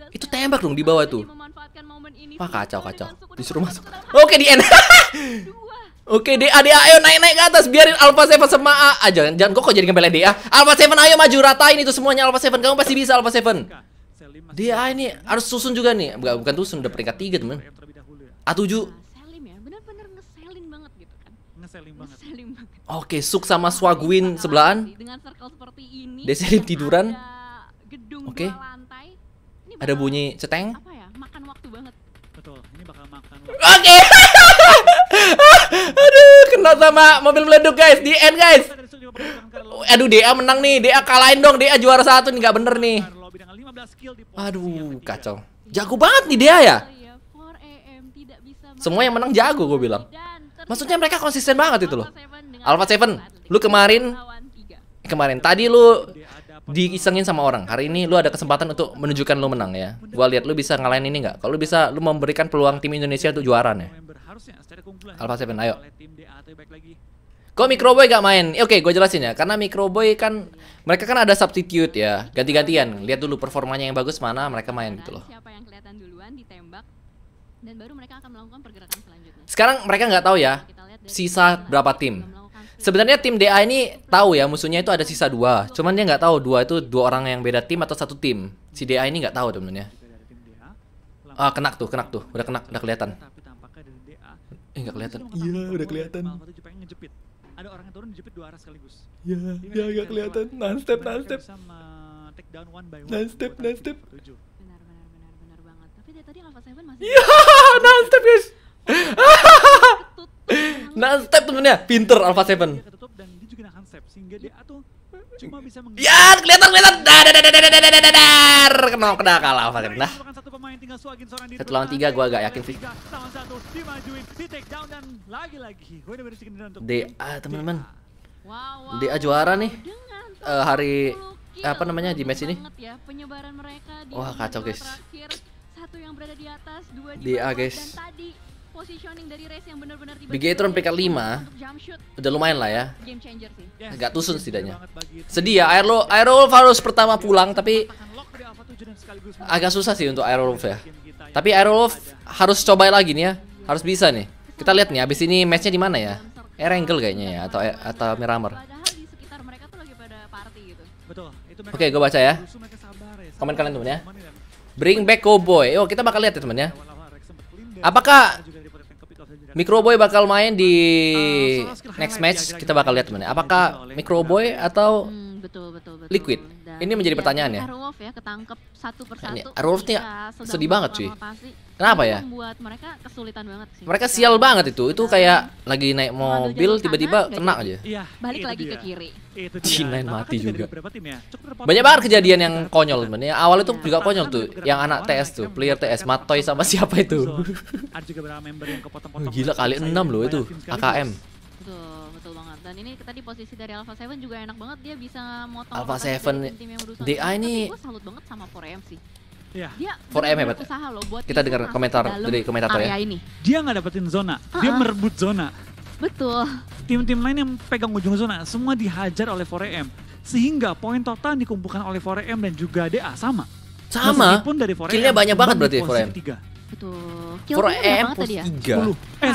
[SPEAKER 1] Itu tembak dong di bawah tuh memanfaatkan momen ini. Wah kacau kacau. Disuruh masuk. Oke di end. Oke a D a ayo naik naik ke atas biarin Alpha Seven sama A. Ah, jangan jangan kok jadi ngebelain A. Alpha Seven ayo maju ratain itu semuanya Alpha Seven kamu pasti bisa Alpha Seven. dia ah, ini harus susun juga nih. Bukan bukan susun udah peringkat tiga teman. A7 ah, ya, gitu kan. Oke, Suk sama Swaguin sebelahan. Dengan circle tiduran. Oke. Ada bunyi ceteng. Apa ya? Oke. Aduh, kena sama mobil meleduk guys di end guys. Aduh, DA menang nih. DA kalahin dong. DA juara satu nih, nggak bener nih. Aduh, kacau. Jago banget nih DA ya. Iya, Semua yang menang jago gue bilang. Maksudnya mereka konsisten banget itu loh. Alpha Seven, lu kemarin kemarin tadi lu diisengin sama orang. Hari ini lu ada kesempatan untuk menunjukkan lu menang ya. Gua lihat lu bisa ngalahin ini nggak? Kalau lu bisa, lu memberikan peluang tim Indonesia untuk juara ya. nih. Alpha Seven, ayo. Kok Microboy gak main? Ya, oke, okay, gue jelasin ya. Karena Microboy kan mereka kan ada substitute ya, ganti-gantian. Lihat dulu performanya yang bagus mana mereka main gitu loh. Sekarang mereka nggak tahu ya sisa berapa tim. Sebenarnya tim DA ini tahu ya musuhnya itu ada sisa dua. Cuman dia nggak tahu dua itu dua orang yang beda tim atau satu tim. Si DA ini nggak tahu temennya. Ah, kenak tuh, kenak tuh. Udah kenak, udah kelihatan. Eh, nggak kelihatan. Iya, udah kelihatan.
[SPEAKER 4] Ada orang yang turun dijepit dua arah sekaligus.
[SPEAKER 2] Iya, ya nggak kelihatan. Nine step, nine step. Nine step, nine step. Benar, benar, benar, benar
[SPEAKER 1] banget. Tapi tadi Seven masih. Iya, nine step guys. Oh, nah, step temennya, pinter Alpha Seven.
[SPEAKER 2] Ya, kelihatan kelihatan. Dar dar dar dar dar dar dar. Kenal
[SPEAKER 1] kena kalah Alpha Seven dah. Satu lawan tiga, gue agak yakin sih. DA teman-teman. DA juara nih. Uh, hari apa namanya di match ini? Ya, Wah kacau guys. Satu yang berada di atas, dua di DA Dan tadi positioning dari race PK5 udah lumayan lah ya. Game Agak tusun setidaknya. Sedih ya Aero Aero harus pertama pulang tapi agak susah sih untuk Aero Wolf ya. Tapi Aero Wolf harus cobain lagi nih ya. Harus bisa nih. Kita lihat nih abis ini matchnya di mana ya? Air Angle kayaknya ya atau atau Miramar. Gitu. Oke, okay, gue baca ya. ya Komen kalian temen ya. ya. Bring back Cowboy. Yo kita bakal lihat ya temen ya. Apakah Microboy bakal main di eh, next match. Ya, kita bakal lihat teman. Apakah Microboy iya, iya. atau hmm, Liquid? Ini menjadi pertanyaan ya. Arwolf ya ketangkep satu persatu. Arwolf nih iya, sedih banget cuy. Kenapa ya? Membuat
[SPEAKER 2] mereka kesulitan banget sih. Mereka sial
[SPEAKER 1] banget itu. Itu kayak lagi naik mobil tiba-tiba kena gitu. aja.
[SPEAKER 2] Iya, Balik lagi dia. ke kiri. Itu dia. Cinain kan mati juga. Ya.
[SPEAKER 1] Banyak banget kejadian yang konyol sebenarnya. Awal itu iya. juga konyol kan tuh, yang anak TS tuh, player TS Matoy sama siapa itu.
[SPEAKER 2] Ada juga beberapa member yang kepotong-potong.
[SPEAKER 1] Gila kali 6 loh itu, AKM.
[SPEAKER 2] Betul, banget.
[SPEAKER 9] Dan ini tadi posisi dari Alpha 7 juga enak banget dia bisa
[SPEAKER 1] motong Alpha 7 DI ini salut banget sama 4
[SPEAKER 2] sih Yeah.
[SPEAKER 1] Dia 4M hebat. Ya, usaha loh buat Kita dengar komentar dari
[SPEAKER 7] komentator ya. Ini.
[SPEAKER 4] Dia nggak dapetin zona, uh-uh. dia ah, ah. merebut zona. Betul. Tim-tim lain yang pegang ujung zona semua dihajar oleh 4M sehingga poin total dikumpulkan oleh 4M dan juga DA sama. Sama. Meskipun dari 4M killnya banyak banget berarti 4M. Ya, 3.
[SPEAKER 9] Betul. Kill 4M plus tadi ya?
[SPEAKER 2] 3. 10. Eh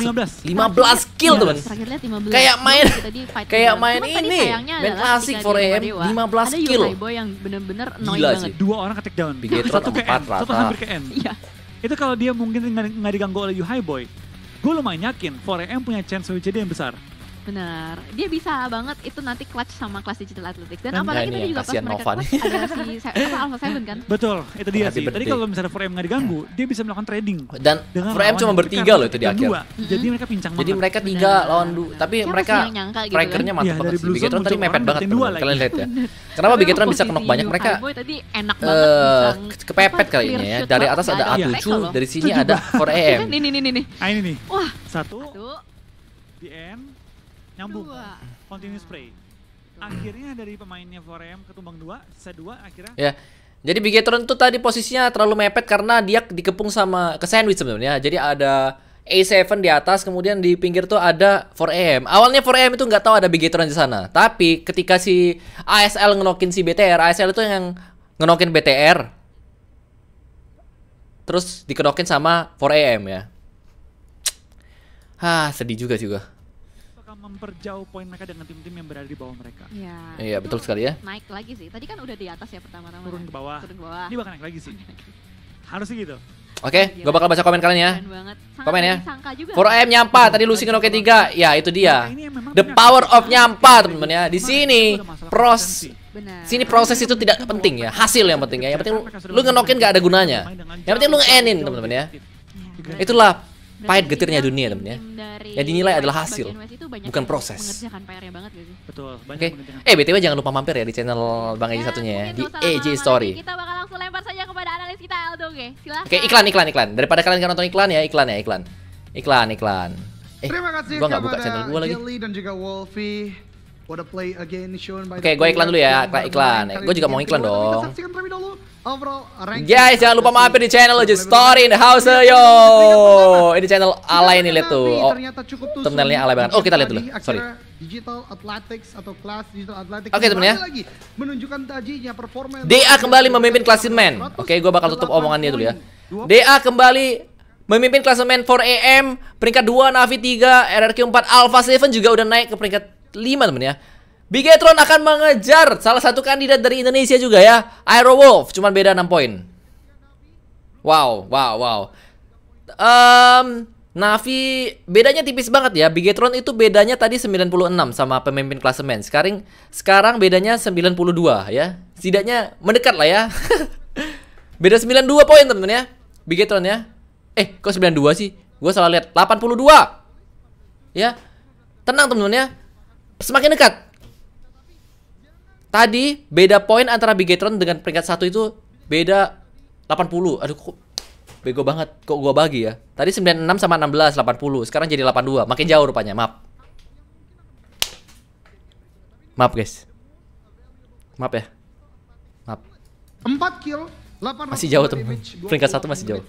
[SPEAKER 2] 15. Ah, 15 kill, iya, teman. Terakhir
[SPEAKER 9] lihat 15. Kayak main kayak main ini. Main klasik 4M 15 kill. Ada Boy yang benar-benar annoying
[SPEAKER 4] banget. Dua orang ketik down. Satu ke N, satu hampir ke N. Iya. Itu kalau dia mungkin nggak diganggu oleh Yuhai Boy, gue lumayan yakin 4 AM punya chance WCD yang besar.
[SPEAKER 9] Benar. Dia bisa banget itu nanti clutch sama kelas digital athletics. Dan kan apalagi tadi juga ya, pas mereka Novan. clutch ada si
[SPEAKER 1] Alpha Seven kan?
[SPEAKER 4] Betul, itu dia sih. Tadi kalau misalnya 4M nggak diganggu, hmm. dia bisa melakukan trading. Dan 4M cuma bertiga loh itu di akhir. Hmm.
[SPEAKER 1] Jadi mereka pincang Jadi mereka tiga lawan dua. Tapi mereka gitu strikernya kan? mantap iya, banget sih. Bigetron tadi mepet banget. Kalian lihat ya. Kenapa Bigetron bisa kenok banyak? Mereka
[SPEAKER 2] tadi
[SPEAKER 9] enak banget. Eh, Kepepet kayaknya ya. Dari atas ada A7, dari sini ada 4M. Ini nih nih nih. Ini nih. Wah. Satu. Di end nyambung dua.
[SPEAKER 4] continuous play akhirnya dari pemainnya 4M ketumbang dua sisa dua akhirnya ya yeah.
[SPEAKER 1] Jadi Bigetron tuh tadi posisinya terlalu mepet karena dia dikepung sama ke sandwich sebenarnya. Jadi ada A7 di atas, kemudian di pinggir tuh ada 4M. Awalnya 4M itu nggak tahu ada Bigetron di sana, tapi ketika si ASL ngenokin si BTR, ASL itu yang ngenokin BTR. Terus dikenokin sama 4 m ya. Hah, sedih juga juga
[SPEAKER 4] bakal memperjauh poin mereka dengan tim-tim yang berada di bawah mereka.
[SPEAKER 9] Iya.
[SPEAKER 1] Iya, betul sekali ya.
[SPEAKER 9] Naik lagi sih. Tadi kan udah di atas ya pertama-tama. Turun ke bawah. Turun ke bawah.
[SPEAKER 4] Ini bakal naik lagi sih. Harusnya gitu.
[SPEAKER 1] Oke, okay, iya, gue bakal baca komen kalian ya. Komen ya. 4M nyampa, tadi losing oke 3. Ya, itu dia. Nah, The power of nyampa, teman-teman ya. Di sini pros sini proses itu tidak penting ya. Hasil yang penting ya. Yang penting lu ngenokin gak ada gunanya. Yang penting lu ngenin, teman-teman ya. Iya. Itulah pahit getirnya dunia temen ya, yang dinilai adalah hasil bukan proses oke eh btw jangan lupa mampir ya di channel bang Eji ya, satunya ya di AJ Story kita bakal langsung lempar saja kepada analis kita Aldo oke oke iklan iklan iklan daripada kalian nonton iklan ya iklan ya iklan iklan iklan eh Terima kasih gua gak buka channel gua lagi dan juga
[SPEAKER 8] Wolfie Oke, okay, gue iklan dulu ya, iklan. iklan. Gue juga mau iklan dong.
[SPEAKER 1] Guys, jangan lupa mampir di channel Just Story in the House yo. Ini channel alay nih lihat tuh. Oh,
[SPEAKER 8] thumbnailnya alay banget. Oh, kita lihat dulu. Sorry. Digital Athletics atau kelas Digital Athletics. Oke, okay, temennya. Lagi menunjukkan tajinya performa. DA ya. kembali
[SPEAKER 1] memimpin klasemen. Oke, okay, gue bakal tutup omongan dia dulu ya. DA kembali memimpin klasemen 4 AM, peringkat 2 Navi 3, RRQ 4 Alpha 7 juga udah naik ke peringkat teman ya. Bigetron akan mengejar salah satu kandidat dari Indonesia juga ya, Aero Wolf, cuman beda 6 poin.
[SPEAKER 7] Wow, wow, wow.
[SPEAKER 1] Um, Navi bedanya tipis banget ya. Bigetron itu bedanya tadi 96 sama pemimpin klasemen. Sekarang sekarang bedanya 92 ya. Setidaknya mendekat lah ya. Beda 92 poin temen ya. Bigetron ya. Eh, kok 92 sih? Gue salah lihat. 82. Ya. Tenang temen-temen ya. Semakin dekat. Tadi beda poin antara Bigetron dengan peringkat satu itu beda 80. Aduh kok bego banget kok gua bagi ya. Tadi 96 sama 16 80. Sekarang jadi 82. Makin jauh rupanya, maaf. Maaf guys. Maaf ya. Maaf.
[SPEAKER 8] 4 kill masih jauh tuh. Peringkat satu masih jauh.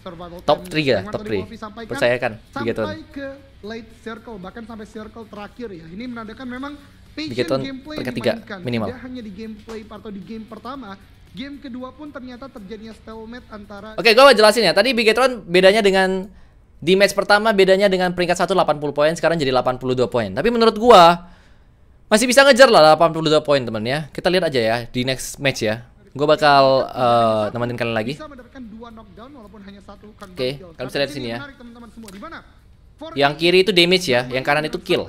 [SPEAKER 8] Top 3 ya, top 3. Percayakan Bigeton. Sampai ke late circle bahkan sampai circle terakhir ya. Ini menandakan memang Bigeton peringkat tiga minimal. Tidak hanya di gameplay atau di game pertama,
[SPEAKER 1] game kedua pun ternyata terjadinya stalemate antara Oke, okay, gua mau jelasin ya. Tadi Bigetron bedanya dengan di match pertama bedanya dengan peringkat 1 80 poin, sekarang jadi 82 poin. Tapi menurut gua masih bisa ngejar lah 82 poin, teman ya. Kita lihat aja ya di next match ya. Gue bakal uh, nemenin kalian lagi. Oke, kalian bisa lihat sini ya. Yang kiri itu damage ya, yang kanan itu kill.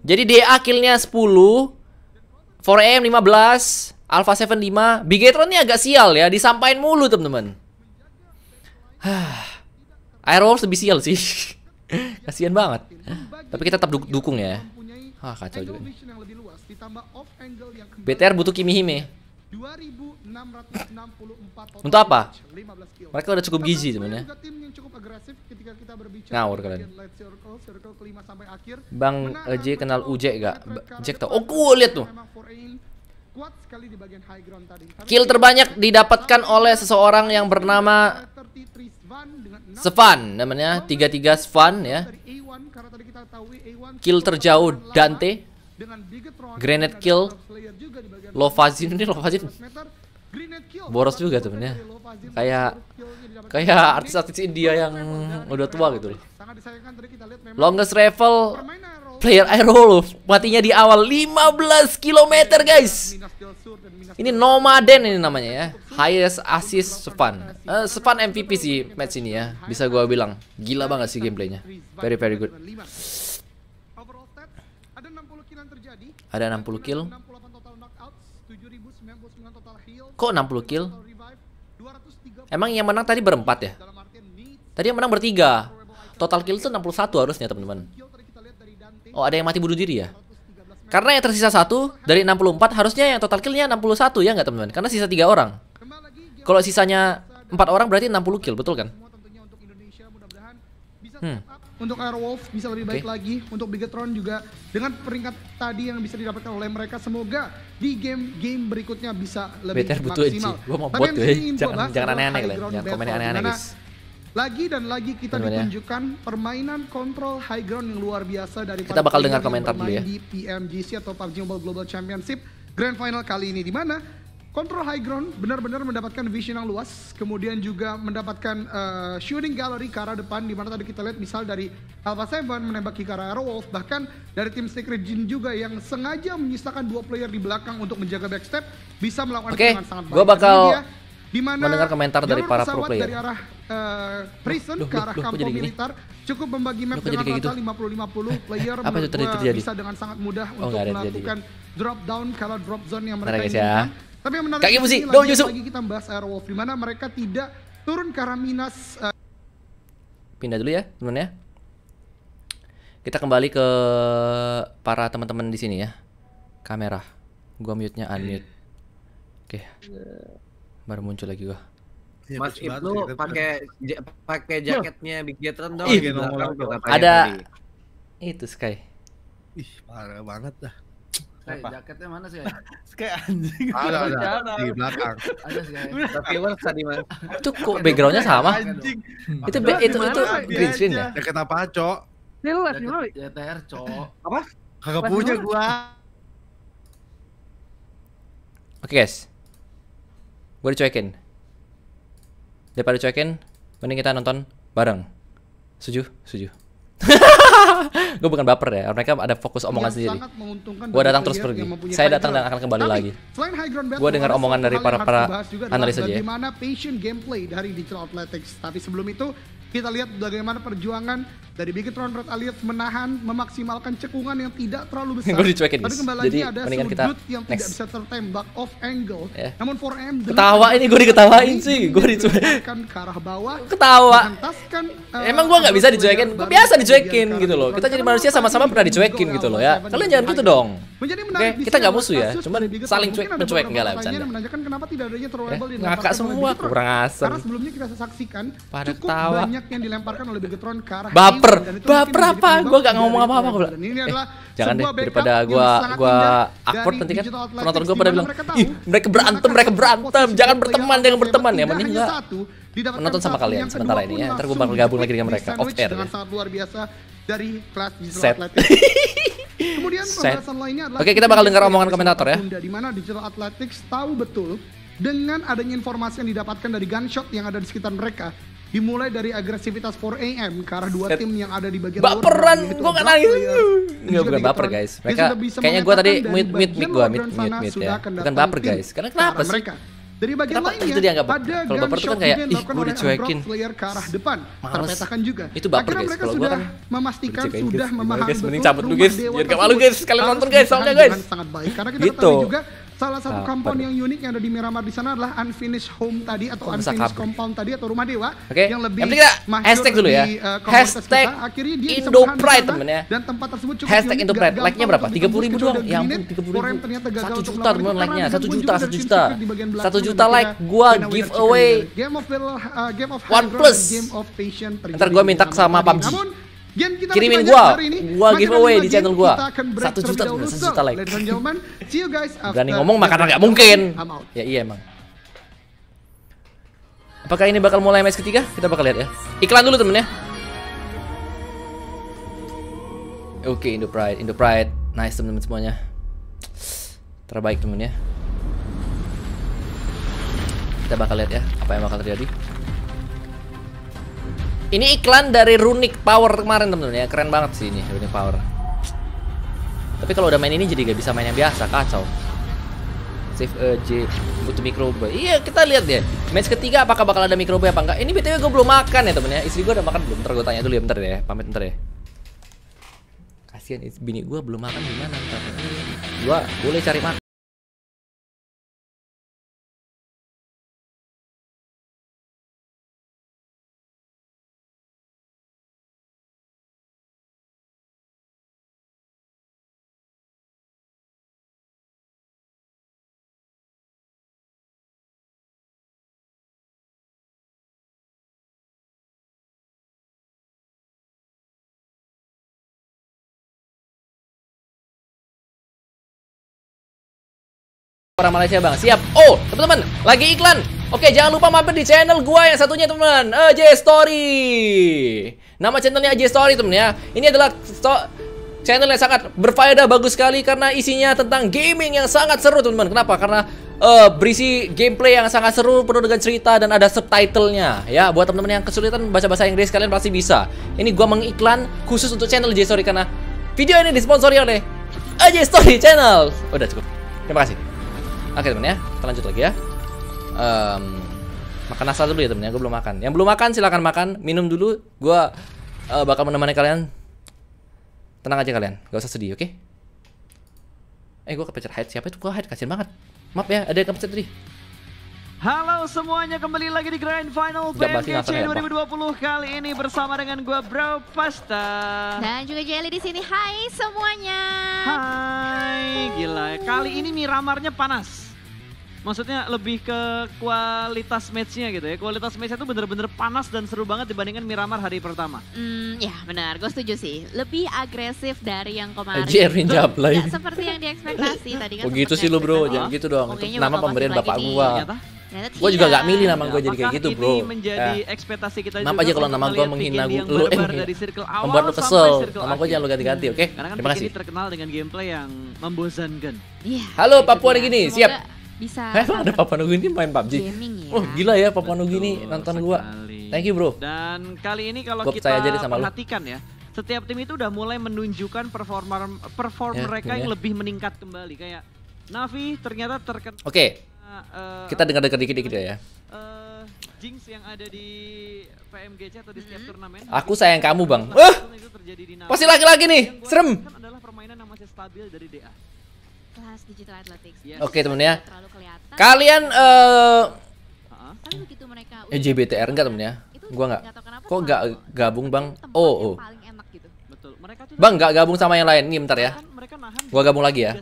[SPEAKER 1] Jadi DA killnya 10, 4M 15, Alpha 7 5. Bigetron ini agak sial ya, disampain mulu teman-teman. airwolf lebih sial sih. Kasihan banget. Tapi kita tetap du dukung ya. Ah, kacau juga. BTR butuh Kimihime. Untuk apa? Mereka udah cukup gizi sebenarnya. Ngawur kalian.
[SPEAKER 8] Bang eh, J
[SPEAKER 1] kenal UJ gak? Jack tau. Oh, gue lihat tuh. Kill terbanyak didapatkan oleh seseorang yang bernama Sevan namanya 33 Sevan ya. Kill terjauh Dante Granite Kill Lovazin ini Lovazin boros juga temennya kayak kayak artis-artis India yang udah tua gitu loh longest Rival player aero matinya di awal 15 km iya, guys ini nomaden ini namanya ya highest assist Sepan uh, eh, Sepan MVP sih match ini ya bisa gue bilang gila banget sih gameplaynya very very good ada 60 kill. Kok 60 kill? Emang yang menang tadi berempat ya? Tadi yang menang bertiga. Total kill itu 61 harusnya teman-teman. Oh ada yang mati bunuh diri ya? Karena yang tersisa satu dari 64 harusnya yang total killnya 61 ya nggak teman-teman? Karena sisa tiga orang. Kalau sisanya empat orang berarti 60 kill betul kan?
[SPEAKER 8] Hmm untuk Airwolf bisa lebih baik okay. lagi, untuk Bigetron juga dengan peringkat tadi yang bisa didapatkan oleh mereka semoga di game game berikutnya bisa lebih Better maksimal. Gua mau yang bot tuh. Eh. Jangan, jangan aneh-aneh jangan komen aneh-aneh guys. Lagi dan lagi kita Gimana? ditunjukkan permainan kontrol high ground yang luar biasa dari kita bakal dengar komentar dulu ya di PMGC atau PUBG Mobile Global Championship Grand Final kali ini di mana Control High Ground benar-benar mendapatkan vision yang luas, kemudian juga mendapatkan uh, shooting gallery ke arah depan, di mana tadi kita lihat misal dari Alpha 7 arah Arrow Wolf, bahkan dari tim Secret Jin juga yang sengaja menyisakan dua player di belakang untuk menjaga backstep, bisa melakukan okay. dengan sangat baik. Oke, gue bakal dia,
[SPEAKER 1] dimana mendengar komentar dari para pro player. dari
[SPEAKER 8] arah uh, prison loh, ke arah kampung militer cukup membagi map loh, dengan rata gitu? 50-50 player Apa itu terjadi? bisa dengan sangat mudah oh, untuk melakukan drop down kalau drop zone yang mereka ya. inginkan. Tapi yang menarik Kaki musik, lagi, Lagi kita bahas Airwolf di mana mereka tidak turun ke arah Minas. Uh...
[SPEAKER 1] Pindah dulu ya, teman ya. Kita kembali ke para teman-teman di sini ya. Kamera. Gua mute-nya unmute. Oke. Baru muncul lagi gua. Ya, Mas Ibnu pakai
[SPEAKER 3] pakai
[SPEAKER 6] iya.
[SPEAKER 1] jaketnya
[SPEAKER 5] Big Jetron dong. Ih, ada
[SPEAKER 1] itu Sky. Ih, parah banget dah.
[SPEAKER 5] Hey, jaketnya mana sih? Kayak anjing. Ada ada di belakang. Ada sih. Tapi warna tadi mana? Itu kok backgroundnya sama? Anjing. itu be, itu itu green screen ya?
[SPEAKER 1] Jaket apa, Cok?
[SPEAKER 5] Ini lu live ya JTR, Cok. Apa? Kagak punya
[SPEAKER 2] gua.
[SPEAKER 1] Oke, guys. Gua dicuekin. Daripada cuekin, mending kita nonton bareng. Setuju? Setuju. gue bukan baper ya. Mereka ada fokus omongan yang sendiri.
[SPEAKER 8] Gue datang terus pergi. Saya datang dan akan kembali Tapi, lagi. Gue dengar omongan dari para para analis saja. Bagaimana patient gameplay dari Digital Athletics. Tapi sebelum itu kita lihat bagaimana perjuangan dari Bigitron Red Alliance menahan, memaksimalkan cekungan yang tidak terlalu besar. Tapi kembali Jadi, lagi ada sudut kita yang next. tidak bisa tertembak off angle. Yeah. Namun 4M ketawa ini gue diketawain sih, gue dicuekin
[SPEAKER 2] ke arah bawah. Ketawa. Uh,
[SPEAKER 1] Emang gue nggak bisa dicuekin, gue biasa dicuekin gitu loh. Kita jadi manusia sama-sama pernah dicuekin gitu loh ya. Kalian jangan gitu dong.
[SPEAKER 8] oke kita nggak musuh ya,
[SPEAKER 1] cuma saling cuek mencuek enggak lah bercanda.
[SPEAKER 8] Menanyakan kenapa tidak adanya terlabel eh, di Ngakak semua kurang asem. Karena sebelumnya kita saksikan cukup banyak banyak yang dilemparkan oleh Bigetron ke arah baper baper apa Gua gak ngomong apa apa gue bilang eh,
[SPEAKER 1] jangan deh daripada gua, gua akpor nanti kan penonton gue pada bilang ih mereka berantem mereka berantem jangan berteman jangan berteman ya mending enggak
[SPEAKER 8] menonton sama kalian sementara ini ya ntar gue
[SPEAKER 1] bakal gabung lagi dengan mereka off air dengan
[SPEAKER 8] sangat luar biasa dari kelas Set. Kemudian pembahasan lainnya adalah Oke, kita bakal dengar omongan komentator ya. Di mana Digital Athletics tahu betul dengan adanya informasi yang didapatkan dari gunshot yang ada di sekitar mereka dimulai dari agresivitas 4AM ke arah dua tim yang ada di bagian baperan gue kan nangis iya.
[SPEAKER 1] nggak bukan baper guys mereka kayaknya gue tadi mute mute mid gue mute mute mute ya bukan baper guys karena kenapa sih
[SPEAKER 8] dari bagian Kenapa lainnya, itu dianggap ada kalau baper itu kan kayak ih gue dicuekin. Player ke arah depan, Males.
[SPEAKER 1] juga. Itu baper guys. kalau gua kan
[SPEAKER 8] memastikan sudah memahami guys, mending cabut lu guys. Jangan gak malu guys, kalian nonton guys, soalnya guys. Sangat baik karena kita gitu. Salah satu compound yang unik yang ada di Miramar di sana adalah unfinished home tadi atau Kom unfinished kabur. compound tadi atau rumah dewa okay. yang lebih yang ya. eh, kita hashtag dulu ya. Di, uh, hashtag kita. akhirnya dia Indo Pride temen ya. Dan tempat tersebut cukup hashtag Indo Pride. Like-nya berapa? 30 ribu doang. Ya ampun 30 ribu. Ternyata gagal 1 juta temen like-nya. 1 juta, 1 juta. 1 juta like gua giveaway Game of uh, One Plus. Ntar
[SPEAKER 1] gua minta sama PUBG.
[SPEAKER 8] Game kita kirimin gua, hari ini. gua giveaway di channel gua. Satu juta, satu juta like. Berani ngomong makanya nggak mungkin.
[SPEAKER 1] Ya iya emang. Apakah ini bakal mulai match ketiga? Kita bakal lihat ya. Iklan dulu temennya. Oke, okay, Indo Pride, Indo Pride. Nice temen-temen semuanya. Terbaik temennya. Kita bakal lihat ya apa yang bakal terjadi. Ini iklan dari Runic Power kemarin temen-temen ya Keren banget sih ini Runic Power Tapi kalau udah main ini jadi gak bisa main yang biasa Kacau Save uh, J Butuh mikroba Iya kita lihat deh Match ketiga apakah bakal ada mikroba apa enggak Ini BTW gue belum makan ya temen ya Istri gue udah makan belum Ntar gue tanya dulu ya bentar ya Pamit ntar ya Kasian bini gue belum makan gimana
[SPEAKER 2] Gue boleh cari makan orang Malaysia bang siap oh teman-teman
[SPEAKER 1] lagi iklan oke jangan lupa mampir di channel gua yang satunya teman AJ Story nama channelnya AJ Story teman ya ini adalah channel yang sangat berfaedah bagus sekali karena isinya tentang gaming yang sangat seru teman-teman kenapa karena uh, berisi gameplay yang sangat seru penuh dengan cerita dan ada subtitlenya ya buat teman-teman yang kesulitan baca bahasa Inggris kalian pasti bisa ini gua mengiklan khusus untuk channel AJ Story karena video ini disponsori oleh AJ Story Channel udah cukup terima kasih Oke temen ya, kita lanjut lagi ya. Um, makan asal dulu ya temen ya, gue belum makan. Yang belum makan silahkan makan, minum dulu. Gue uh, bakal menemani kalian. Tenang aja kalian, gak usah sedih, oke? Okay? Eh gue kepencet head, siapa itu gue head, kasian banget.
[SPEAKER 3] Maaf ya, ada yang kepecer tadi. Halo semuanya, kembali lagi di Grand Final PMGC 2020 ya, kali ini bersama dengan gue Bro Pasta. Dan
[SPEAKER 9] juga Jelly di sini. Hai semuanya. Hai.
[SPEAKER 3] Hai. Gila, kali ini miramarnya panas. Maksudnya lebih ke kualitas matchnya gitu ya. Kualitas matchnya tuh bener-bener panas dan seru banget dibandingkan Miramar hari pertama. Hmm, ya benar. Gue setuju sih. Lebih agresif dari yang
[SPEAKER 1] kemarin. Aji Erwin Jablay. Ya,
[SPEAKER 3] seperti yang diekspektasi tadi
[SPEAKER 1] kan. Begitu oh sih lu bro, jangan gitu dong. nama pemberian bapak gitu. gua.
[SPEAKER 3] Gue juga gak milih nama gue jadi kayak gitu bro. Ini ya. Eh. ekspektasi Maaf aja kalau nama gue menghina lu, eh, dari circle awal membuat lu kesel. Nama gue jangan lu ganti-ganti, oke? Karena kan Terima kasih. terkenal dengan gameplay yang membosankan. Iya. Halo gitu Papua New Guinea, ya. siap.
[SPEAKER 2] Bisa.
[SPEAKER 6] Eh, emang ada
[SPEAKER 1] Papa Nugi ini main PUBG? Gaming ya. Oh, gila ya Papa Betul, Nugi ini nonton sekali. gua. Thank you, Bro. Dan
[SPEAKER 3] kali ini kalau Gop kita aja sama perhatikan lu. ya, setiap tim itu udah mulai menunjukkan performa perform ya, mereka ya. yang ya. lebih meningkat kembali kayak Navi ternyata terkena Oke. Okay. Uh, eh, kita dengar-dengar dikit-dikit ya. Uh, Jinx yang ada di PMGC atau di setiap hmm. turnamen. Aku sayang kamu, Bang. Nah, Wah. Uh,
[SPEAKER 1] pasti laki-laki nih. Serem.
[SPEAKER 3] Adalah permainan yang masih stabil dari DA.
[SPEAKER 2] Oke, okay,
[SPEAKER 1] temen ya. Kalian eh uh, EJBTR enggak temennya? Gua enggak. Kok enggak gabung, Bang? Oh, oh. Gitu. Bang, enggak gabung sama yang lain. Nih, bentar ya. Gua gabung lagi ya.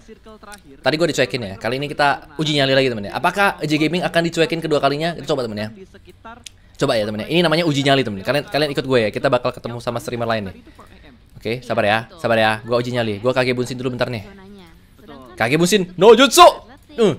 [SPEAKER 1] Tadi gua dicuekin ya. Kali ini kita nah. uji nyali lagi, temennya. Apakah EJ Gaming akan dicuekin kedua kalinya? Kita coba, temennya. Coba ya, temennya. Ini namanya uji nyali, temen. Ya. Kalian kalian ikut gue ya. Kita bakal ketemu sama streamer lain nih. Oke, iya, sabar ya. Sabar ya. Gua uji nyali. Gua kage bunsin dulu bentar nih. Kage bunsin. No jutsu. Uh.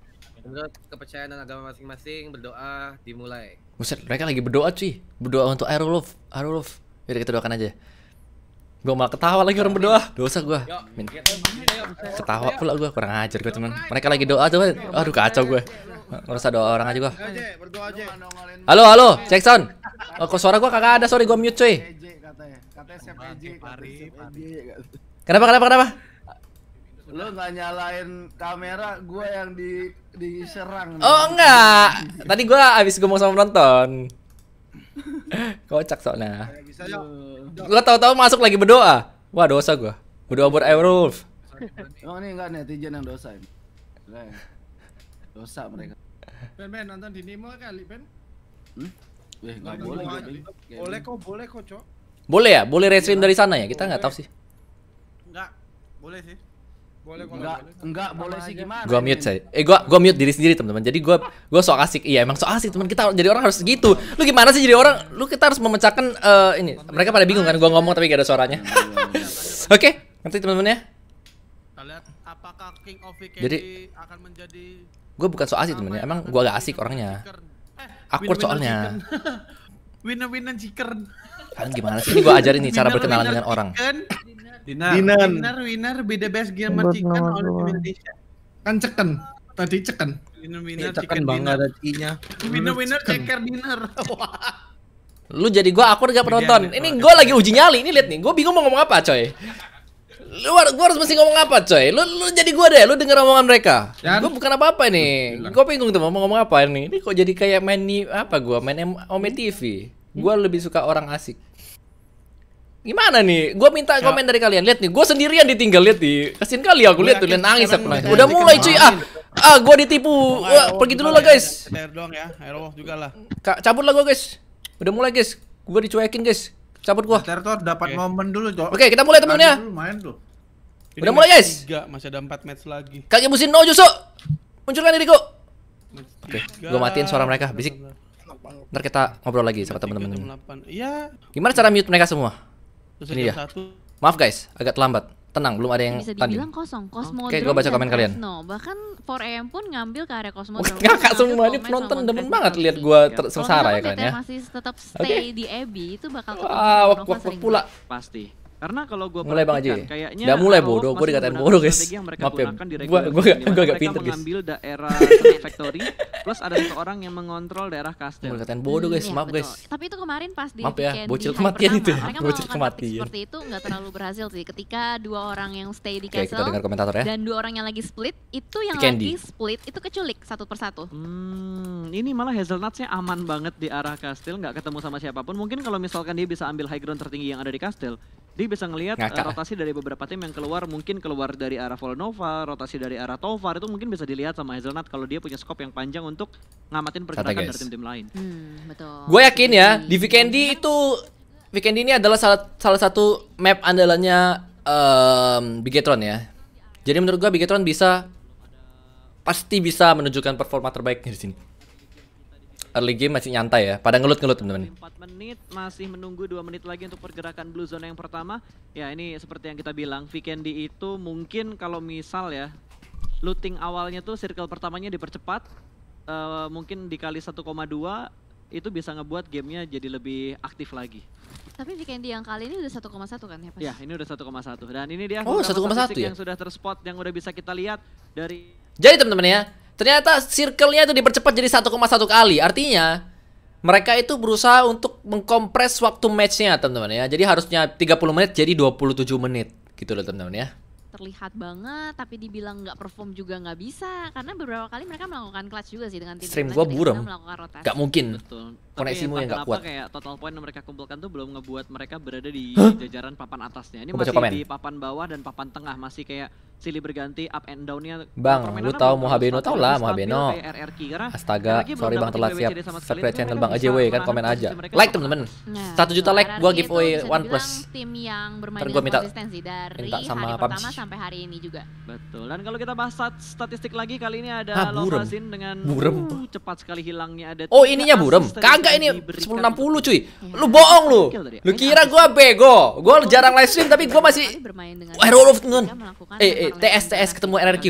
[SPEAKER 6] Menurut kepercayaan dan agama masing-masing berdoa dimulai.
[SPEAKER 1] Buset, mereka lagi berdoa cuy. Berdoa untuk Arulov, Arulov. biar kita doakan aja. Gua malah ketawa lagi orang berdoa. Dosa gua. Min. Ketawa pula gua, kurang ajar gua teman. Mereka lagi doa coba. Aduh kacau gua. merasa doa orang aja gua. Halo, halo, cek sound. Oh, kok suara gua kagak ada, sorry gua mute cuy. Kenapa, kenapa, kenapa?
[SPEAKER 5] Lu nggak nyalain kamera, gua yang di diserang. Oh enggak.
[SPEAKER 1] Tadi gua habis ngomong sama penonton. Kocak soalnya. Gua tahu-tahu masuk lagi berdoa. Wah, dosa gua. Berdoa buat Airwolf.
[SPEAKER 5] Emang oh, ini enggak netizen yang dosa ini. Dosa mereka. Ben, ben nonton di Nemo kali, Ben. Hmm? Eh, enggak boleh. Boleh kok, boleh kok, Cok.
[SPEAKER 1] Boleh ya? Boleh restream iya. dari sana ya? Kita enggak tahu sih.
[SPEAKER 5] Enggak. Boleh sih boleh, enggak, boleh, enggak boleh sih gimana? Gua
[SPEAKER 1] mute saya. Eh gua gua mute diri sendiri teman-teman. Jadi gua gua sok asik. Iya emang sok asik teman kita jadi orang harus gitu. Lu gimana sih jadi orang? Lu kita harus memecahkan uh, ini. Mereka pada bingung kan gua ngomong tapi gak ada suaranya. Oke, okay, nanti teman-teman ya. jadi, akan menjadi Gua bukan sok asik teman ya. Emang gua gak asik orangnya. Eh, Akur soalnya.
[SPEAKER 6] Winner winner chicken.
[SPEAKER 1] Kalian gimana sih? Ini gua ajarin nih cara berkenalan dengan orang.
[SPEAKER 2] Dinar.
[SPEAKER 6] Dinar. Dinar winner be the best gamer chicken on Indonesia. Kan
[SPEAKER 1] ceken. Tadi ceken. Winner eh, winner ceken chicken bang ada winner, nya Winner
[SPEAKER 6] winner ceker dinner.
[SPEAKER 1] Lu jadi gua akur gak penonton. Ini gua lagi uji nyali. Ini lihat nih, gua bingung mau ngomong apa, coy. Lu gua harus mesti ngomong apa, coy? Lu lu jadi gua deh, lu denger omongan mereka. Dan, Gua bukan apa-apa nih. Gua bingung tuh mau ngomong apa nih. Ini kok jadi kayak main nih apa gua main Ome TV. Gua lebih suka orang asik gimana nih? Gue minta ya. komen dari kalian. Lihat nih, gue sendirian ditinggal lihat nih. Kasihan kali aku lihat tuh, lihat nangis aku nangis. Udah mulai cuy ah. Ah, gue ditipu. Wah, pergi dulu lah guys. Air doang ya, air juga lah. Kak, cabut lah gue guys. Udah mulai guys. Gue dicuekin guys. Cabut gue. Tertor dapat momen dulu, Cok. Oke, kita mulai temennya. Main tuh. Ya. Udah mulai guys.
[SPEAKER 6] Tiga, masih ada empat match lagi. Kaki musim no Juso.
[SPEAKER 1] Munculkan diriku. Oke, gue matiin suara mereka. Bisik. Ntar kita ngobrol lagi sama teman-teman. Iya. Gimana cara mute mereka semua? Terus ini dia. Satu. Maaf guys, agak terlambat. Tenang, belum ada yang Bisa dibilang tanding. kosong. Cosmodrome. Oke, okay, gua baca komen kalian.
[SPEAKER 9] No, bahkan 4AM pun ngambil ke area Cosmodrome. Kakak
[SPEAKER 1] semua ini penonton demen banget lihat gua sengsara
[SPEAKER 9] ya kalian ya. Masih tetap stay okay. di Abbey itu bakal Wah, wow, wak, wak, wak
[SPEAKER 3] pula. Pasti. Karena kalau gue mulai bang Aji,
[SPEAKER 2] kayaknya nggak mulai bodoh, gue dikatain bodoh guys. Maaf ya, gue gue
[SPEAKER 1] agak pinter guys. mengambil
[SPEAKER 3] daerah factory, plus ada seorang yang mengontrol daerah kastil Gue dikatain
[SPEAKER 1] bodoh guys, hmm, maaf guys.
[SPEAKER 9] Tapi itu kemarin pas di Maaf ya, bocil kematian itu. Ya, bocil kematian. Seperti itu nggak terlalu berhasil sih. Ketika dua orang yang stay di castle kita dengar komentator ya. Dan dua orang yang lagi split, itu yang lagi split itu keculik satu persatu.
[SPEAKER 3] Hmm, ini malah hazelnutsnya aman banget di arah kastil nggak ketemu sama siapapun. Mungkin kalau misalkan dia bisa ambil high ground tertinggi yang ada di kastil dia bisa ngelihat uh, rotasi dari beberapa tim yang keluar, mungkin keluar dari arah Volnova, rotasi dari arah Tovar itu mungkin bisa dilihat sama Hazelnut kalau dia punya scope yang panjang untuk ngamatin pergerakan dari tim-tim lain. Hmm,
[SPEAKER 1] betul. Gue yakin ya, di Vikendi iya. itu Vikendi ini adalah salah, salah satu map andalannya um, Bigetron ya. Jadi menurut gue Bigetron bisa pasti bisa menunjukkan performa terbaiknya di sini early game masih nyantai ya. Pada ngelut-ngelut teman-teman.
[SPEAKER 3] 4 menit masih menunggu dua menit lagi untuk pergerakan blue zone yang pertama. Ya ini seperti yang kita bilang, Vikendi itu mungkin kalau misal ya looting awalnya tuh circle pertamanya dipercepat uh, mungkin dikali 1,2 itu bisa ngebuat gamenya jadi lebih aktif lagi.
[SPEAKER 9] Tapi Vikendi yang kali ini udah 1,1 kan ya Pak? Ya
[SPEAKER 3] ini udah 1,1 dan ini dia oh, 1,1 ya? yang sudah terspot yang udah bisa kita lihat dari...
[SPEAKER 1] Jadi teman-teman ya, Ternyata circle-nya itu dipercepat jadi 1,1 kali. Artinya mereka itu berusaha untuk mengkompres waktu match-nya, teman-teman ya. Jadi harusnya 30 menit jadi 27 menit gitu loh teman-teman ya
[SPEAKER 9] terlihat banget tapi dibilang nggak perform juga nggak bisa karena beberapa kali mereka melakukan clutch juga sih dengan tim stream gua buram nggak mungkin
[SPEAKER 2] Betul. koneksimu yang nggak kuat
[SPEAKER 3] kayak total point yang mereka kumpulkan tuh belum ngebuat mereka berada di huh? jajaran papan atasnya ini Aku masih di papan bawah dan papan tengah masih kayak silih berganti up and downnya bang lu tahu Muhabeno tau lah Muhabeno astaga sorry bang telat siap subscribe channel bang AJW
[SPEAKER 1] kan komen aja like temen-temen nah, satu juta like gua giveaway one plus tim yang bermain gua minta minta sama PUBG
[SPEAKER 3] sampai hari ini juga betul dan kalau kita bahas statistik lagi kali ini ada ah, Lovazin dengan burem uh, cepat sekali hilangnya ada oh ininya burem kagak
[SPEAKER 1] ini 1060 cuy iya. lu bohong lu lu kira gua bego gua jarang live stream tapi gua masih Werewolf eh eh TS TS nah, ketemu RRQ.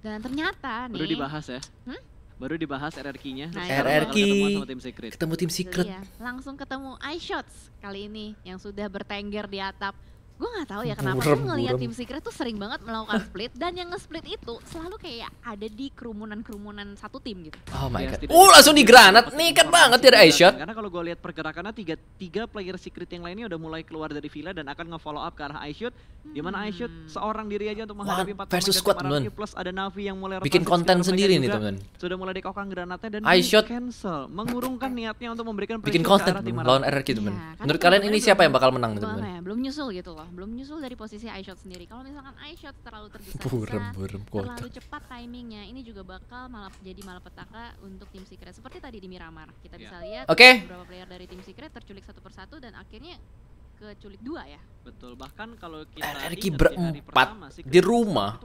[SPEAKER 9] Dan ternyata nih. Baru dibahas
[SPEAKER 3] ya. Hmm? Baru dibahas RRQ-nya. Nah, RRQ ketemu tim secret. Ketemu tim secret. Jadi
[SPEAKER 9] langsung ketemu iShots kali ini yang sudah bertengger di atap gue nggak tahu ya kenapa gue ngeliat tim secret tuh sering banget melakukan split dan yang nge-split itu selalu kayak ada di kerumunan-kerumunan satu tim gitu.
[SPEAKER 1] Oh my iya, god. Oh langsung di granat, nih kan banget ya Aisyah.
[SPEAKER 3] Karena kalau gue lihat pergerakannya tiga tiga player secret yang lainnya udah mulai keluar dari villa dan akan nge-follow up ke arah Aisyah. Di mana hmm. Aisyah seorang diri aja untuk menghadapi empat versus squad teman plus ada Navi yang mulai bikin konten sendiri nih teman. Sudah mulai dikokang granatnya dan Aisyah cancel, mengurungkan niatnya untuk memberikan
[SPEAKER 1] bikin konten lawan RRQ gitu, iya, teman. Menurut kalian ini siapa yang bakal menang teman? Ya,
[SPEAKER 3] belum nyusul gitu loh belum
[SPEAKER 9] nyusul dari posisi iShot sendiri. Kalau misalkan iShot terlalu tergesa-gesa, terlalu cepat timingnya, ini juga bakal malah jadi malapetaka untuk tim Secret. Seperti tadi di Miramar, kita yeah. bisa lihat okay. beberapa player dari tim Secret terculik satu persatu dan akhirnya keculik dua ya.
[SPEAKER 3] Betul, bahkan
[SPEAKER 9] kalau eh,
[SPEAKER 1] kita RRQ berempat di rumah.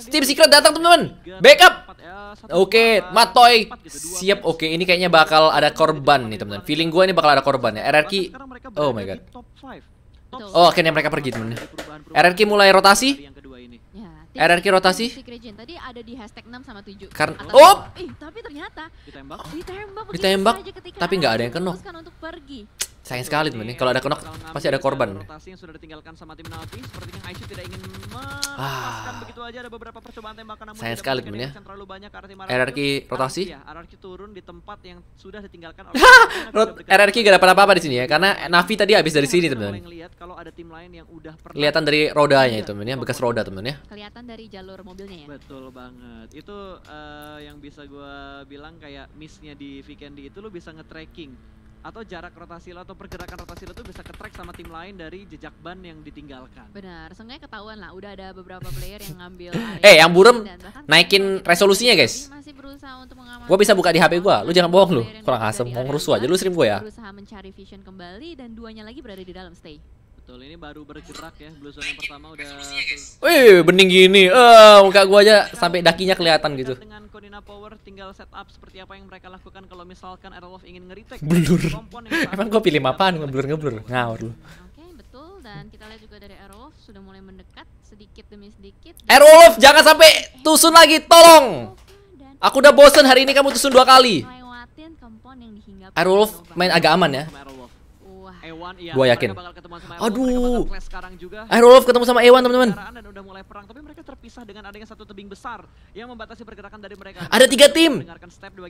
[SPEAKER 1] Steam Secret datang teman-teman. Backup. Ya, Oke, okay, Matoy. Gitu, Siap. Oke, okay, ini kayaknya bakal ada korban nih teman-teman. Feeling gue ini bakal ada korban ya. RRQ. Oh my god. Oh, akhirnya mereka pergi teman-teman. RRQ mulai rotasi. Ya, ya, RRQ rotasi. Karena oh, eh, tapi ternyata ditembak. Ditembak. Tapi nggak ada yang kena
[SPEAKER 3] sayang sekali teman nih. Kalau ada kenok pasti ada korban. yang sudah sayang
[SPEAKER 1] sekali teman ya. Terlalu RRQ rotasi. Ah, iya, RRQ gak dapat apa-apa di sini ya karena Navi tadi habis dari iya, sini teman. Kelihatan dari rodanya iya, itu teman ya, bekas roda teman ya. Kelihatan dari jalur mobilnya ya. Betul banget. Itu eh,
[SPEAKER 3] yang bisa gue bilang kayak missnya di Vikendi itu lu bisa nge-tracking atau jarak rotasi lo atau pergerakan rotasi lo tuh bisa ketrack sama tim lain dari jejak
[SPEAKER 1] ban yang ditinggalkan. Benar, seenggaknya ketahuan lah udah ada beberapa player yang ngambil Eh, yang burem naikin resolusinya, guys. Masih berusaha untuk mengamati. Gua bisa buka di HP gua. Lu jangan bohong lu. Kurang asem, mau ngerusuh aja lu stream gua ya.
[SPEAKER 9] Berusaha mencari vision kembali dan duanya lagi berada di dalam stay. Betul, ini baru bergerak ya. zone
[SPEAKER 1] yang pertama udah Wih, bening gini. Eh, uh, muka gua aja sampai dakinya kelihatan gitu.
[SPEAKER 3] Dengan Konina Power tinggal setup seperti apa yang mereka lakukan kalau misalkan Erlof ingin ngeritek. Blur.
[SPEAKER 1] Emang gua pilih apaan? Ngeblur-ngeblur. Ngawur lu. Oke, betul dan kita lihat juga dari Erlov sudah mulai mendekat sedikit demi sedikit. Erlov, jangan sampai tusun lagi, tolong. Aku udah bosen hari ini kamu tusun dua kali. Erlov main agak aman ya. Ewan, iya. Gua yakin. Aduh. Airwolf eh, ketemu sama Ewan, teman-teman. Dan udah mulai perang, tapi mereka terpisah dengan adanya satu tebing besar yang membatasi pergerakan dari mereka. Ada tiga tim.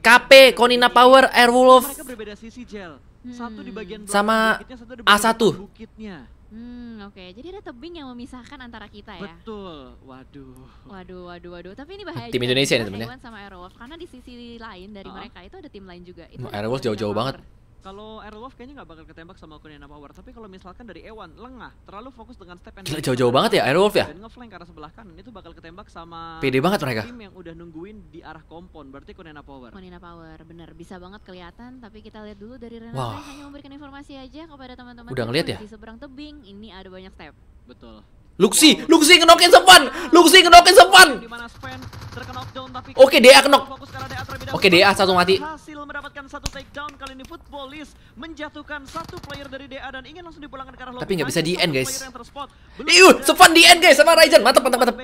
[SPEAKER 1] KP, Konina Power, Airwolf. Mereka berbeda sisi
[SPEAKER 3] gel. Hmm. Satu di bagian sama A1. Bukitnya.
[SPEAKER 9] Hmm, oke. Okay. Jadi ada tebing yang memisahkan antara kita ya.
[SPEAKER 3] Betul. Waduh. Waduh, waduh, waduh. Tapi ini bahaya.
[SPEAKER 9] Tim Indonesia nih temennya.
[SPEAKER 1] Ewan
[SPEAKER 3] sama Airwolf karena di sisi lain dari mereka itu ada tim lain juga.
[SPEAKER 1] Itu Airwolf jauh-jauh banget.
[SPEAKER 3] Kalau Airwolf kayaknya nggak bakal ketembak sama Kunina Power, tapi kalau misalkan dari Ewan lengah, terlalu fokus dengan step and jauh-jauh banget ya Airwolf ya. Ngefleng ngeflank ke arah sebelah kanan itu bakal ketembak sama PD banget
[SPEAKER 1] mereka. Tim yang udah nungguin di arah
[SPEAKER 3] kompon, berarti Kunina Power. Kunina Power, bener bisa
[SPEAKER 9] banget kelihatan, tapi kita lihat dulu
[SPEAKER 3] dari Renata wow. hanya memberikan informasi aja kepada teman-teman.
[SPEAKER 1] Udah ngeliat ya? Di seberang tebing ini ada banyak step. Betul. Luxi, Luxi ngenokin Sepan, Luxi ngenokin Sepan. Oke, DA kenok. Oke, DA satu mati.
[SPEAKER 3] Tapi nggak bisa di end,
[SPEAKER 1] guys. Iu, Sepan di end, guys, sama Ryzen, Mantap, mantap, mantap.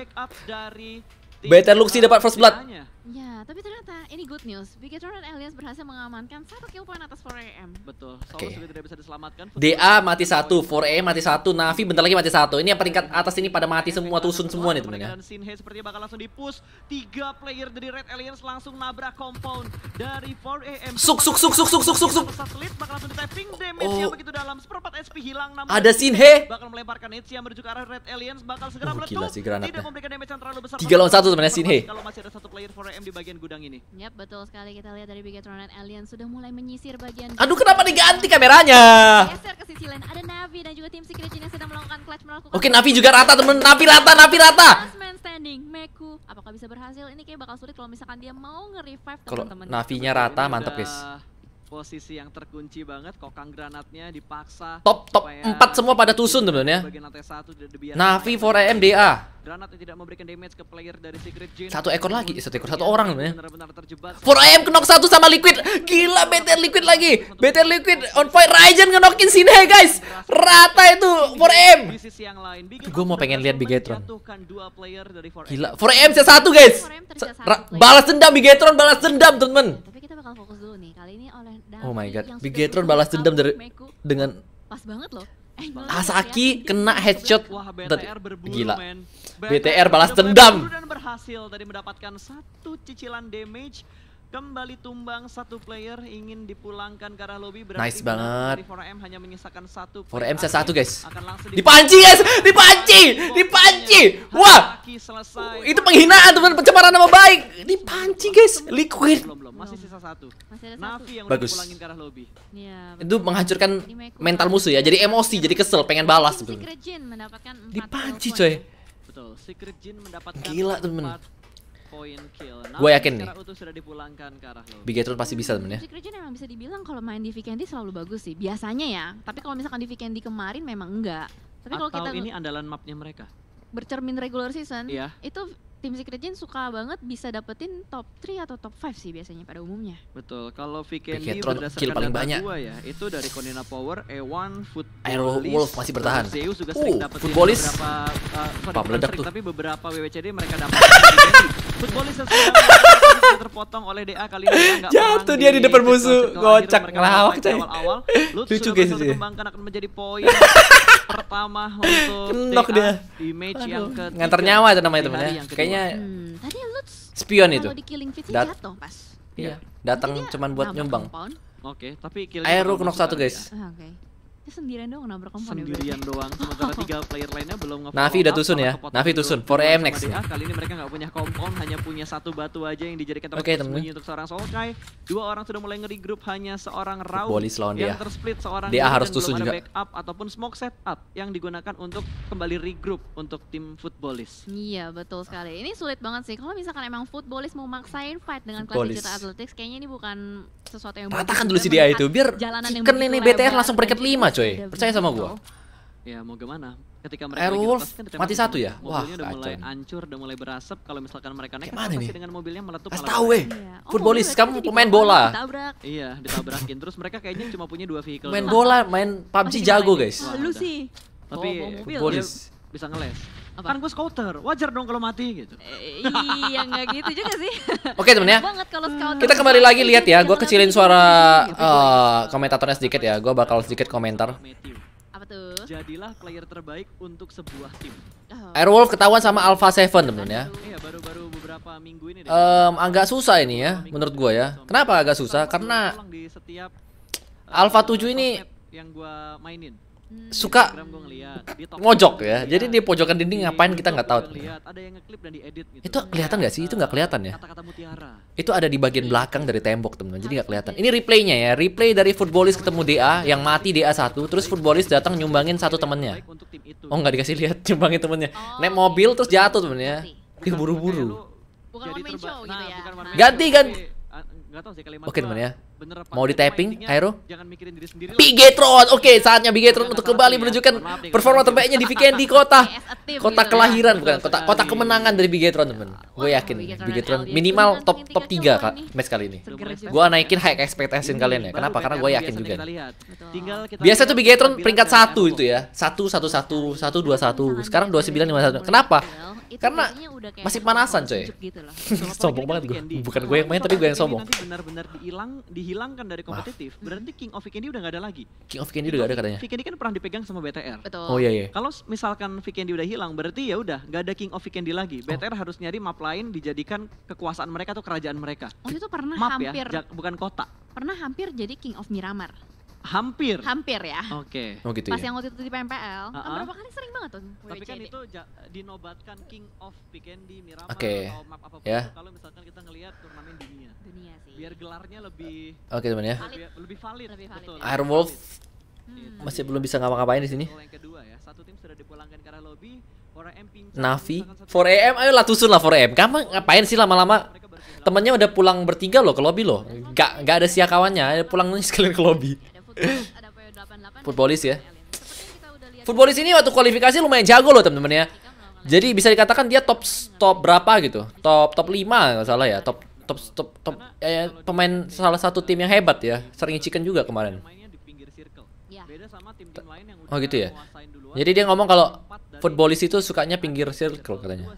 [SPEAKER 1] Better Luxi dapat first blood. Ya, tapi ternyata ini good news. Bigatron dan
[SPEAKER 3] aliens berhasil mengamankan satu kill point atas 4AM. Betul. Solo Okay. sudah tidak bisa diselamatkan.
[SPEAKER 1] DA mati satu, 4AM mati satu, Navi bentar lagi mati satu. Ini yang peringkat atas ini pada mati semua, tusun semua nih temennya. Dan Sinhe sepertinya bakal langsung dipush. Tiga player dari Red Aliens langsung nabrak compound dari 4AM. Suk, suk, suk, suk, suk, suk, suk, suk. Satelit bakal langsung ditapping damage oh. yang begitu dalam. Seperempat SP hilang namun. Ada Sinhe. Bakal melemparkan hits yang menuju ke arah Red Aliens. Bakal segera oh, meletup. Gila sih granatnya. Tidak memberikan damage yang terlalu besar. Tiga lawan satu temennya Sinhe. Kalau masih ada satu player 4AM di bagian gudang ini. Yap, betul
[SPEAKER 9] sekali kita lihat dari Bigatron dan Alien sudah mulai menyisir bagian Aduh, kenapa diganti kameranya?
[SPEAKER 2] Geser ke sisi lain ada Navi dan juga
[SPEAKER 1] tim Secret Genius sedang melakukan clutch melakukan Oke, Navi juga rata, temen. Navi rata, Navi rata. Last standing, Meku. Apakah bisa berhasil? Ini kayak bakal sulit kalau misalkan dia mau nge-revive teman-teman. Kalau Navinya rata, mantap, guys posisi yang terkunci banget kokang granatnya dipaksa top top 4 semua pada tusun teman-teman
[SPEAKER 2] ya Navi
[SPEAKER 1] 4 am DA granat tidak memberikan damage
[SPEAKER 2] ke player dari Secret Jin satu ekor
[SPEAKER 1] lagi satu ekor satu iya, orang teman-teman benar-benar terjebak 4 am knock satu sama Liquid gila BTR Liquid lagi BTR Liquid on fire Ryzen ngenokin sini guys rata itu 4 am gue mau pengen lihat Bigetron gila 4 am saya satu guys balas dendam Bigetron balas dendam teman-teman bakal fokus dulu nih. Kali ini oleh Oh my god. Bigetron balas dendam dari dengan pas banget loh. Eh, Asaki ya. kena headshot
[SPEAKER 3] Wah, BTR berburu, gila. Man. BTR balas dendam dan berhasil tadi mendapatkan satu cicilan damage kembali tumbang satu player ingin dipulangkan ke arah lobby berarti nice banget 4M hanya
[SPEAKER 1] menyisakan satu 4M saya satu guys
[SPEAKER 3] dipanci guys
[SPEAKER 1] dipanci dipanci wah itu penghinaan teman pencemaran nama
[SPEAKER 3] baik dipanci guys liquid masih sisa satu
[SPEAKER 5] masih ada yang bagus ke
[SPEAKER 1] iya, itu menghancurkan mental musuh ya jadi emosi iya, jadi kesel pengen balas sebenarnya
[SPEAKER 2] dipanci coy Betul, Secret Jin mendapatkan
[SPEAKER 1] Gila, teman
[SPEAKER 3] Gue yakin nih. Bigetron pasti bisa temen ya. Nah, Region emang bisa dibilang kalau main
[SPEAKER 9] di Vikendi selalu bagus sih. Biasanya ya. Tapi kalau misalkan di Vikendi kemarin memang enggak. Tapi kalau kita ini
[SPEAKER 3] andalan mapnya mereka.
[SPEAKER 9] Bercermin regular season, iya. itu tim Secret Jin suka banget bisa dapetin top 3 atau top 5 sih biasanya pada umumnya.
[SPEAKER 3] Betul. Kalau Vikendi berdasarkan kill paling banyak. Gua ya, itu dari Konina Power, E1, Footballist, Aero Wolf masih bertahan. Zeus juga uh, sering uh, dapetin footballist. beberapa uh, sorry, meledak tuh. tapi beberapa WWCD mereka dapetin. footballist yang terpotong oleh DA kali ini Jatuh
[SPEAKER 1] dia di depan musuh. Gocak ngelawak coy. Awal-awal lucu guys sih. Kembangkan
[SPEAKER 3] akan menjadi poin pertama untuk
[SPEAKER 1] Kenok dia.
[SPEAKER 2] Di match yang ke nganter nyawa itu namanya temennya Kayaknya hmm, tadi Lutz spion itu. Dat jatuh pas. Iya, datang cuman buat nyumbang.
[SPEAKER 3] Oke, tapi Aero knock satu guys. Ah, oke. Ya sendirian doang nabrak kompon ya, sendirian doang sementara tiga player lainnya belum nge Navi udah tusun ya Navi tusun 4 am next DA. kali ini mereka nggak punya kompon hanya punya satu batu aja yang dijadikan tempat okay, sembunyi untuk seorang Solkai dua orang sudah mulai ngeri grup hanya seorang Raul yang dia. tersplit seorang dia harus tusun juga backup ataupun smoke setup yang digunakan untuk kembali regroup untuk tim footballis
[SPEAKER 9] iya betul sekali ini sulit banget sih kalau misalkan emang footballis mau maksain fight dengan kelas digital athletics kayaknya ini bukan sesuatu yang ratakan dulu si dia itu biar chicken ini BTR langsung peringkat 5 cuy coy. Percaya sama
[SPEAKER 1] gua.
[SPEAKER 3] Ya mau gimana? Ketika mereka Airwolf kan mati satu ya? Wah, udah mulai hancur, udah mulai berasap. Kalau misalkan mereka naik, pasti dengan mobilnya meletup. Kasih tahu weh. Iya, oh, kamu pemain bola. Ditabrak. Iya, ditabrakin. Terus mereka kayaknya cuma punya dua vehicle. Main bola, main PUBG jago, guys. Lu sih. Tapi footballis bisa ngeles. Apa? Kan gue scouter, wajar dong kalau mati gitu. E, iya
[SPEAKER 2] nggak gitu juga sih.
[SPEAKER 3] Oke okay, temen ya.
[SPEAKER 2] Hmm. Kita kembali lagi lihat ya, gue
[SPEAKER 1] kecilin suara uh, komentatornya sedikit ya. Gue bakal sedikit komentar.
[SPEAKER 2] Apa tuh? Jadilah player terbaik untuk sebuah tim.
[SPEAKER 1] Oh. Airwolf ketahuan sama Alpha Seven temen ya. Um, agak susah ini ya, menurut gue ya. Kenapa agak susah? Karena Alpha 7 eh, ini
[SPEAKER 2] yang gua mainin Hmm, suka
[SPEAKER 1] mojok ya. Jadi di pojokan dinding ngapain kita nggak tahu. Gitu. Itu kelihatan nggak sih? Itu nggak kelihatan ya. Itu ada di bagian iya. belakang dari tembok teman-teman. Jadi nggak kelihatan. Ini replaynya ya. Replay dari footballis ketemu DA yang mati DA satu. Iya, terus iya. footballis datang nyumbangin satu temennya. Oh nggak dikasih lihat nyumbangin temennya. Oh, Naik mobil terus jatuh temennya. Ih buru-buru.
[SPEAKER 2] Gitu nah, ya. Ganti ganti. Eh, Oke teman ya.
[SPEAKER 1] Mau di tapping, Cairo? Bigetron. Oke, okay, iya, saatnya Bigetron untuk kembali ya. menunjukkan performa terbaiknya di weekend gitu. di kota kota kelahiran bukan kota kota kemenangan dari Bigetron, teman. Iya, gue yakin Bigetron minimal top top tiga Kak match kali ini. Gue naikin high expectation kalian ya. Kenapa? Karena gue yakin juga. Biasa tuh Bigetron peringkat satu itu ya. satu satu satu satu dua satu, Sekarang dua sembilan lima satu. Kenapa? Karena masih panasan, coy. Gitu sombong banget gue. Bukan gue yang main tapi gue yang sombong.
[SPEAKER 3] Benar-benar dihilang, dihilangkan dari kompetitif, Maaf. berarti King of Vikendi udah nggak ada lagi. King of Vikendi udah gak ada katanya. Vikendi kan pernah dipegang sama BTR. Betul. Oh iya iya. Kalau misalkan Vikendi udah hilang, berarti ya udah nggak ada King of Vikendi lagi. Oh. BTR harus nyari map lain dijadikan kekuasaan mereka atau kerajaan mereka. Oh
[SPEAKER 9] itu pernah map ya, hampir ya, bukan kota. Pernah hampir jadi King of Miramar.
[SPEAKER 5] Hampir. Hampir ya. Oke. Okay. Oh gitu Pas ya.
[SPEAKER 9] yang waktu itu di PMPL, uh -huh. kan berapa kali sering banget tuh.
[SPEAKER 3] Tapi kan itu dinobatkan
[SPEAKER 5] King of Vikendi Miramar okay. atau map apapun yeah. kalau misalkan kita ngelihat turnamen dunia
[SPEAKER 1] biar gelarnya lebih oke okay, teman ya lebih, valid, lebih valid. Betul, Airwolf iya. hmm. masih belum bisa ngapa-ngapain di sini yang 4AM ya. Navi 4AM ayo lah tusun lah 4AM kamu ngapain sih lama-lama temannya udah pulang bertiga loh ke lobby loh iya. gak, gak ada siakawannya pulang nih sekalian ke lobby footballis ya footballis ini waktu kualifikasi lumayan jago loh teman teman ya jadi bisa dikatakan dia top top berapa gitu top top 5 nggak salah ya top top top top eh, pemain salah kan satu tim yang hebat ya sering chicken juga kemarin ya. oh gitu ya jadi dia ngomong kalau footballis itu sukanya pinggir circle katanya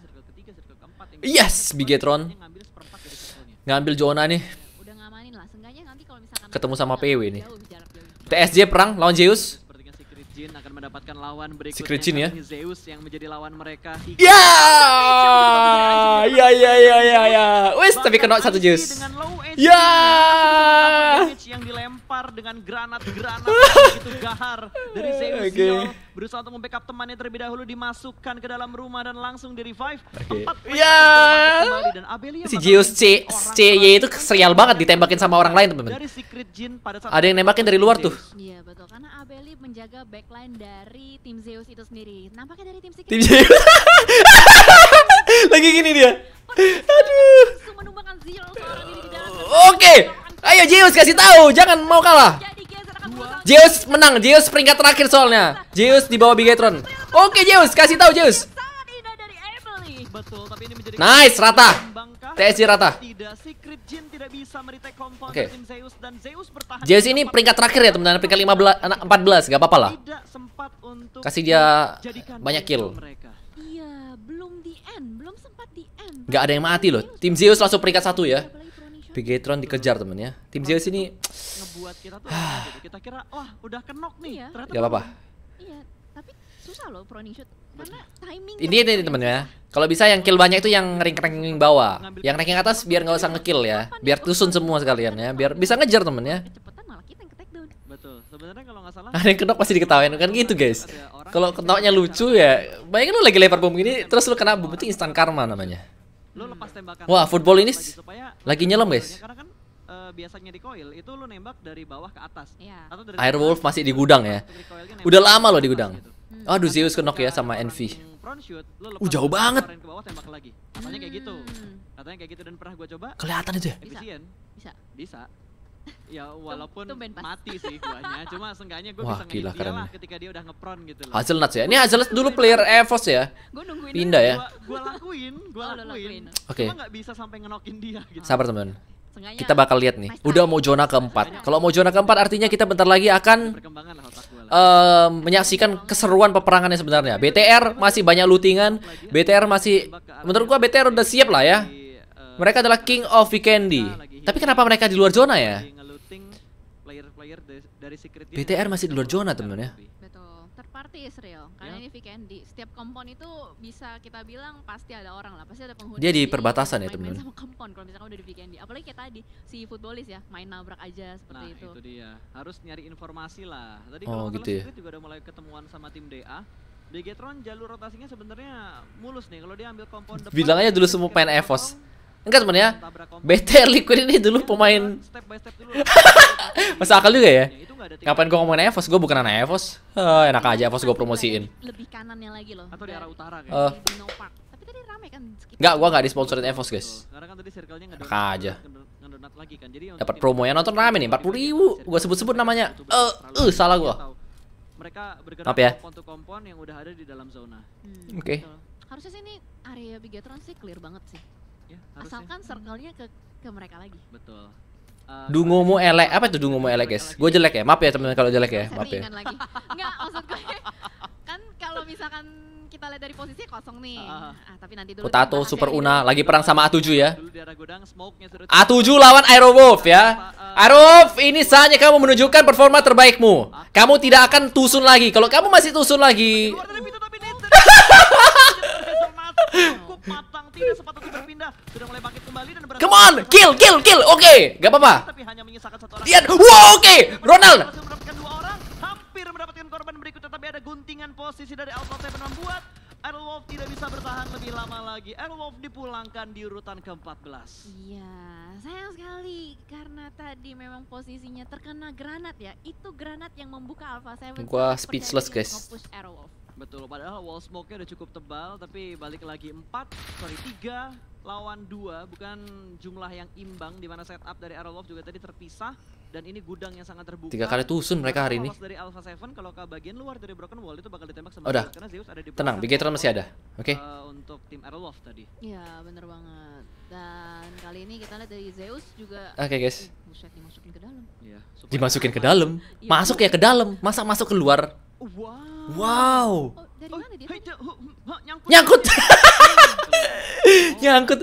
[SPEAKER 1] yes bigetron ngambil zona nih iya, ketemu sama PW nih TSJ perang lawan Zeus
[SPEAKER 2] mendapatkan lawan berikutnya.
[SPEAKER 1] Secret ya.
[SPEAKER 3] Zeus yang menjadi
[SPEAKER 1] lawan mereka. Ya. Ya ya ya ya ya. Wes tapi kena
[SPEAKER 3] satu Zeus. Dengan low Ya. Yeah. Damage yang dilempar dengan granat-granat begitu gahar dari Zeus okay. berusaha untuk membackup temannya terlebih dahulu dimasukkan ke dalam rumah dan langsung di revive. Okay. Empat ya. Yeah. Si
[SPEAKER 1] Zeus C C Y itu serial banget ditembakin sama orang lain, teman-teman. Ada yang nembakin dari luar tuh. Iya, betul. Karena Abeli menjaga backline dari tim Zeus itu sendiri. Nampaknya dari tim Secret. Tim Zeus. Lagi gini dia. Aduh. Oke. Ayo Zeus kasih tahu, jangan mau kalah. Zeus menang, Zeus peringkat terakhir soalnya. Zeus di bawah Bigetron. Oke Zeus, kasih tahu Zeus. nice, rata. TSG rata. Oke. Okay. Zeus ini peringkat terakhir ya, teman-teman. Peringkat 15 14, gak apa-apa lah. Kasih dia banyak kill. Iya, belum di end, belum Nggak ada yang mati loh. Tim Zeus langsung peringkat satu ya. Bigetron dikejar temen ya. Tim Zeus ini ngebuat kita tuh gitu.
[SPEAKER 3] kita kira wah udah kenok nih. Iya. Ternyata Gak apa-apa. Iya, tapi susah loh shoot kan
[SPEAKER 1] Ini ini temen ya. Kalau bisa yang kill banyak itu yang ring ranking bawah. Yang ranking atas biar nggak usah iya. ngekill ya. Biar tusun semua sekalian ya. Biar bisa ngejar temen ya. ada yang kenok pasti diketawain kan gitu guys. Kalau kenoknya lucu ya, bayangin lu lagi lebar bom gini terus lu kena bom itu instan karma namanya.
[SPEAKER 2] Lo lepas tembakan.
[SPEAKER 1] Wah, football ini supaya lagi nyelam, guys.
[SPEAKER 2] Karena kan uh, biasanya di coil itu lu nembak dari bawah ke atas.
[SPEAKER 1] Yeah. Atau dari Airwolf atas, masih di gudang ya. Udah lama lo di gudang. Gitu. Hmm. Aduh, Zeus kenok ya sama Envy.
[SPEAKER 3] Shoot, uh, jauh banget. Ke bawah tembak lagi. Katanya kayak gitu. Hmm. Katanya kayak gitu dan pernah gua coba. Kelihatan itu ya? Efisien. Bisa. Bisa. Bisa ya walaupun mati sih guanya cuma seenggaknya gue bisa gila, dia lah ketika dia udah ngepron gitu loh Hazelnuts ya ini Hazelnuts dulu player
[SPEAKER 1] Evos ya gue nungguin pindah ya gue lakuin gue oh, lakuin oke okay. cuma gak bisa
[SPEAKER 3] sampai ngenokin dia gitu
[SPEAKER 1] sabar teman kita bakal lihat nih udah mau zona keempat kalau mau zona keempat artinya kita bentar lagi akan uh, menyaksikan keseruan peperangannya sebenarnya BTR masih banyak lootingan BTR masih menurut gua BTR udah siap lah ya eh, mereka adalah king of Vikendi. Iya. Tapi kenapa mereka di luar zona ya? BTR masih di luar zona teman-teman ya. Betul. Terparty ya, real, ya? Karena iya. ini Vikendi. Setiap kompon itu bisa kita bilang pasti ada orang lah, pasti ada penghuni. Dia di perbatasan ya teman-teman. Main sama kompon kalau misalnya udah di
[SPEAKER 9] Vikendi. Apalagi kayak tadi si futbolis ya, main nabrak aja seperti nah, itu. Nah, itu
[SPEAKER 3] dia. Harus nyari informasi lah. Tadi oh, kalau oh, gitu ya. juga udah mulai ketemuan sama tim DA. Bigetron jalur rotasinya sebenarnya mulus nih. Kalau dia ambil kompon depan.
[SPEAKER 1] Bilang aja dulu semua pengen EVOS. Enggak sebenarnya BT Liquid ini dulu iya, pemain Masa akal juga ya? Iya, Ngapain gue ngomongin Evos? Gue bukan anak Evos uh, Enak aja Evos gue promosiin Lebih kanannya lagi loh Atau di arah utara eh. kan? Uh. Enggak, gue gak disponsorin Evos guys kan Enak aja kan. Dapat promo yang nonton rame nih 40 ribu Gue sebut-sebut namanya
[SPEAKER 3] Eh, uh, salah gue
[SPEAKER 2] mereka bergerak ya.
[SPEAKER 3] kompon to kompon yang udah ada di dalam zona.
[SPEAKER 9] Hmm, Oke. Okay. Harusnya sih ini area Bigetron sih clear banget sih ya, Asalkan asalkan circle-nya ke ke mereka lagi betul Uh, dungomu
[SPEAKER 1] elek apa itu dungumu elek guys? Gue jelek ya, maaf ya teman-teman kalau jelek ya, maaf ya. Lagi. Enggak, maksud gue kan kalau misalkan kita lihat dari posisi kosong nih. Uh, ah, tapi nanti dulu. Potato Super Una ya. lagi perang sama A7 ya. A7 lawan Aerowolf ya. Aerowolf, ini saatnya kamu menunjukkan performa terbaikmu. Kamu tidak akan tusun lagi. Kalau kamu masih tusun lagi tidak sempat untuk berpindah. Sudah mulai bangkit kembali dan berhasil. Come on, kill, kill, kill. Oke, okay. gak apa-apa. Tapi hanya menyisakan satu orang. wow, oke, okay. Ronald. Mendapatkan dua orang, hampir mendapatkan korban berikutnya,
[SPEAKER 3] tapi ada guntingan posisi dari Alpha Seven membuat Airwolf tidak bisa bertahan lebih lama lagi. Airwolf dipulangkan di urutan ke-14. Iya, sayang sekali karena tadi memang posisinya terkena granat ya. Itu granat yang membuka Alpha Seven. Gua
[SPEAKER 1] speechless guys.
[SPEAKER 3] Airwolf. Betul, padahal wall smoke-nya udah cukup tebal, tapi balik lagi 4, sorry 3 lawan 2, bukan jumlah yang imbang, di mana setup dari love juga tadi terpisah, dan ini gudang yang sangat terbuka. Tiga kali tusun mereka hari ini. dari Alpha 7, kalau ke bagian luar dari Broken Wall itu bakal ditembak sama Udah. karena Zeus ada di Tenang,
[SPEAKER 1] Bigetron masih ada, oke? Okay. Uh, eh, untuk tim love tadi. Iya, bener banget. Dan kali ini kita lihat dari Zeus juga... Oke okay, guys. Buset, dimasukin ke dalam. Iya, dimasukin ke dalam? Iya. Masuk ya ke dalam, masa masuk keluar? Wow. Wow. Oh, dari mana dia? Nyangkut. Nyangkut.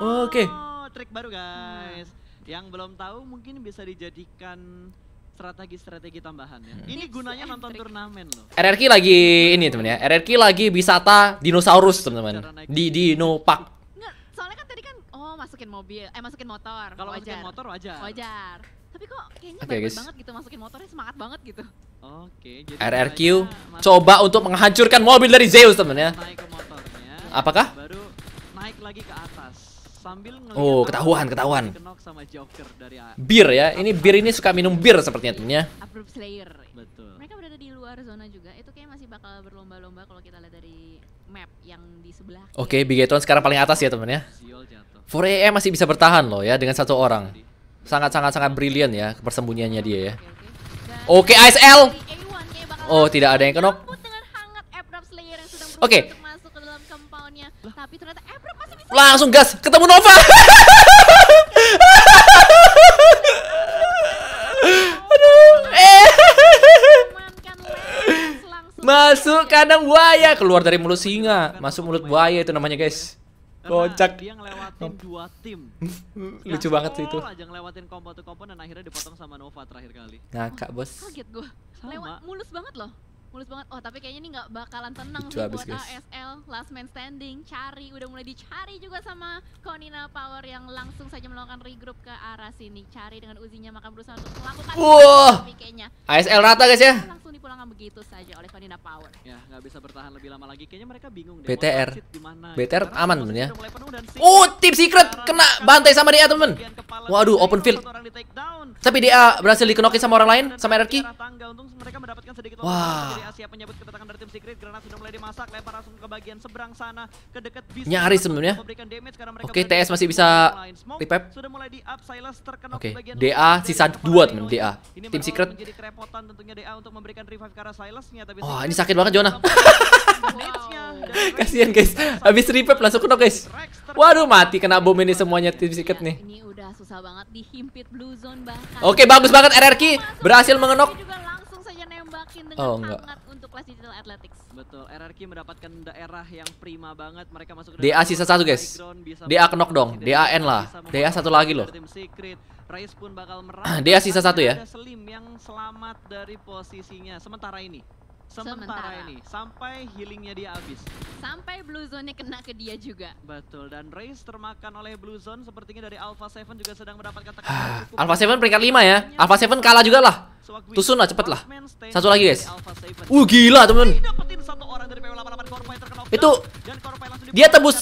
[SPEAKER 1] Oh, Oke. Okay.
[SPEAKER 3] Trik baru guys. Yang belum tahu mungkin bisa dijadikan strategi-strategi tambahan ya. Ini
[SPEAKER 1] gunanya nonton turnamen loh. RRQ lagi ini teman ya. RRQ lagi wisata dinosaurus teman-teman. Di Dino Park. Nggak, soalnya
[SPEAKER 9] kan tadi kan oh masukin mobil, eh masukin motor. Kalau masukin motor wajar. Wajar.
[SPEAKER 1] Tapi kok kayaknya okay, guys. banget gitu
[SPEAKER 9] masukin motornya semangat banget gitu.
[SPEAKER 1] Oke, jadi RRQ coba untuk menghancurkan mobil dari Zeus teman ya. Naik ke Apakah? Baru
[SPEAKER 2] naik lagi ke atas sambil Oh, ketahuan, ketahuan. Bir ya.
[SPEAKER 1] Ini bir ini suka minum bir sepertinya temennya. Approve Slayer. Betul. Mereka berada di luar zona juga. Itu kayak masih bakal berlomba-lomba kalau kita lihat dari map yang di sebelah. Oke, okay, Bigetron sekarang paling atas ya temennya. 4 AM masih bisa bertahan loh ya dengan satu orang. Sangat-sangat-sangat brilian ya persembunyiannya dia ya. Oke, okay, ASL. Oh, tidak ada yang kenok. Oke. Okay. Langsung gas, ketemu Nova. Eh. Masuk kandang buaya, keluar dari mulut singa, masuk mulut buaya itu namanya, guys. Kocak. Dia ngelewatin
[SPEAKER 2] dua tim.
[SPEAKER 1] Lucu banget sih itu. aja ngelewatin kompo tuh kompo dan akhirnya
[SPEAKER 2] dipotong sama Nova terakhir kali. Ngakak,
[SPEAKER 1] Bos. Kaget
[SPEAKER 9] gua. Lewat mulus banget loh mulus banget oh tapi kayaknya ini nggak bakalan tenang sih buat guys. ASL last man standing cari udah mulai dicari juga sama Konina Power yang langsung saja melakukan regroup ke arah
[SPEAKER 2] sini cari dengan uzinya maka berusaha untuk melakukan wow. tapi
[SPEAKER 3] kayaknya ASL rata guys ya langsung dipulangkan begitu saja oleh Konina Power ya nggak bisa bertahan lebih lama lagi kayaknya mereka bingung deh, BTR
[SPEAKER 1] gitu. BTR aman temen ya oh tim secret kena bantai sama dia temen waduh open field tapi dia berhasil dikenokin sama orang lain sama RRQ wah Area iya, siap menyebut kedatangan dari tim Secret. Granat sudah mulai dimasak, lempar langsung ke bagian seberang sana ke dekat bis nyari sebenarnya. Oke, TS masih bisa repep.
[SPEAKER 3] Sudah mulai di up Silas terkena okay. bagian
[SPEAKER 1] DA sisa 2 teman DA. tim Secret
[SPEAKER 3] jadi
[SPEAKER 2] kerepotan tentunya DA untuk memberikan revive ke arah Silas tapi
[SPEAKER 1] oh, ini sakit banget Jona Kasihan guys. Habis repep langsung kena guys. Waduh, mati kena bom ini semuanya tim iya, Secret nih. Ini udah susah banget dihimpit blue zone bahkan. Oke, okay, bagus banget RRQ berhasil mengenok semakin dengan oh, enggak. hangat untuk kelas digital athletics. Betul. RRQ mendapatkan daerah yang prima banget. Mereka masuk ke DA sisa satu, guys. DA knock dong. DAN lah. DA satu lagi loh. Rice pun bakal merah. Dia sisa satu ya. Slim yang selamat dari
[SPEAKER 3] posisinya sementara ini sementara, sementara ini sampai healingnya dia habis. Sampai blue zone-nya kena ke dia juga. Betul dan Race termakan oleh blue zone sepertinya dari Alpha 7 juga sedang mendapatkan tekanan. Ah, Alpha
[SPEAKER 1] 7 peringkat 5 ya. Alpha 7 kalah juga lah. Tusun lah cepet lah. Satu lagi guys. Uh gila temen. Itu dia tembus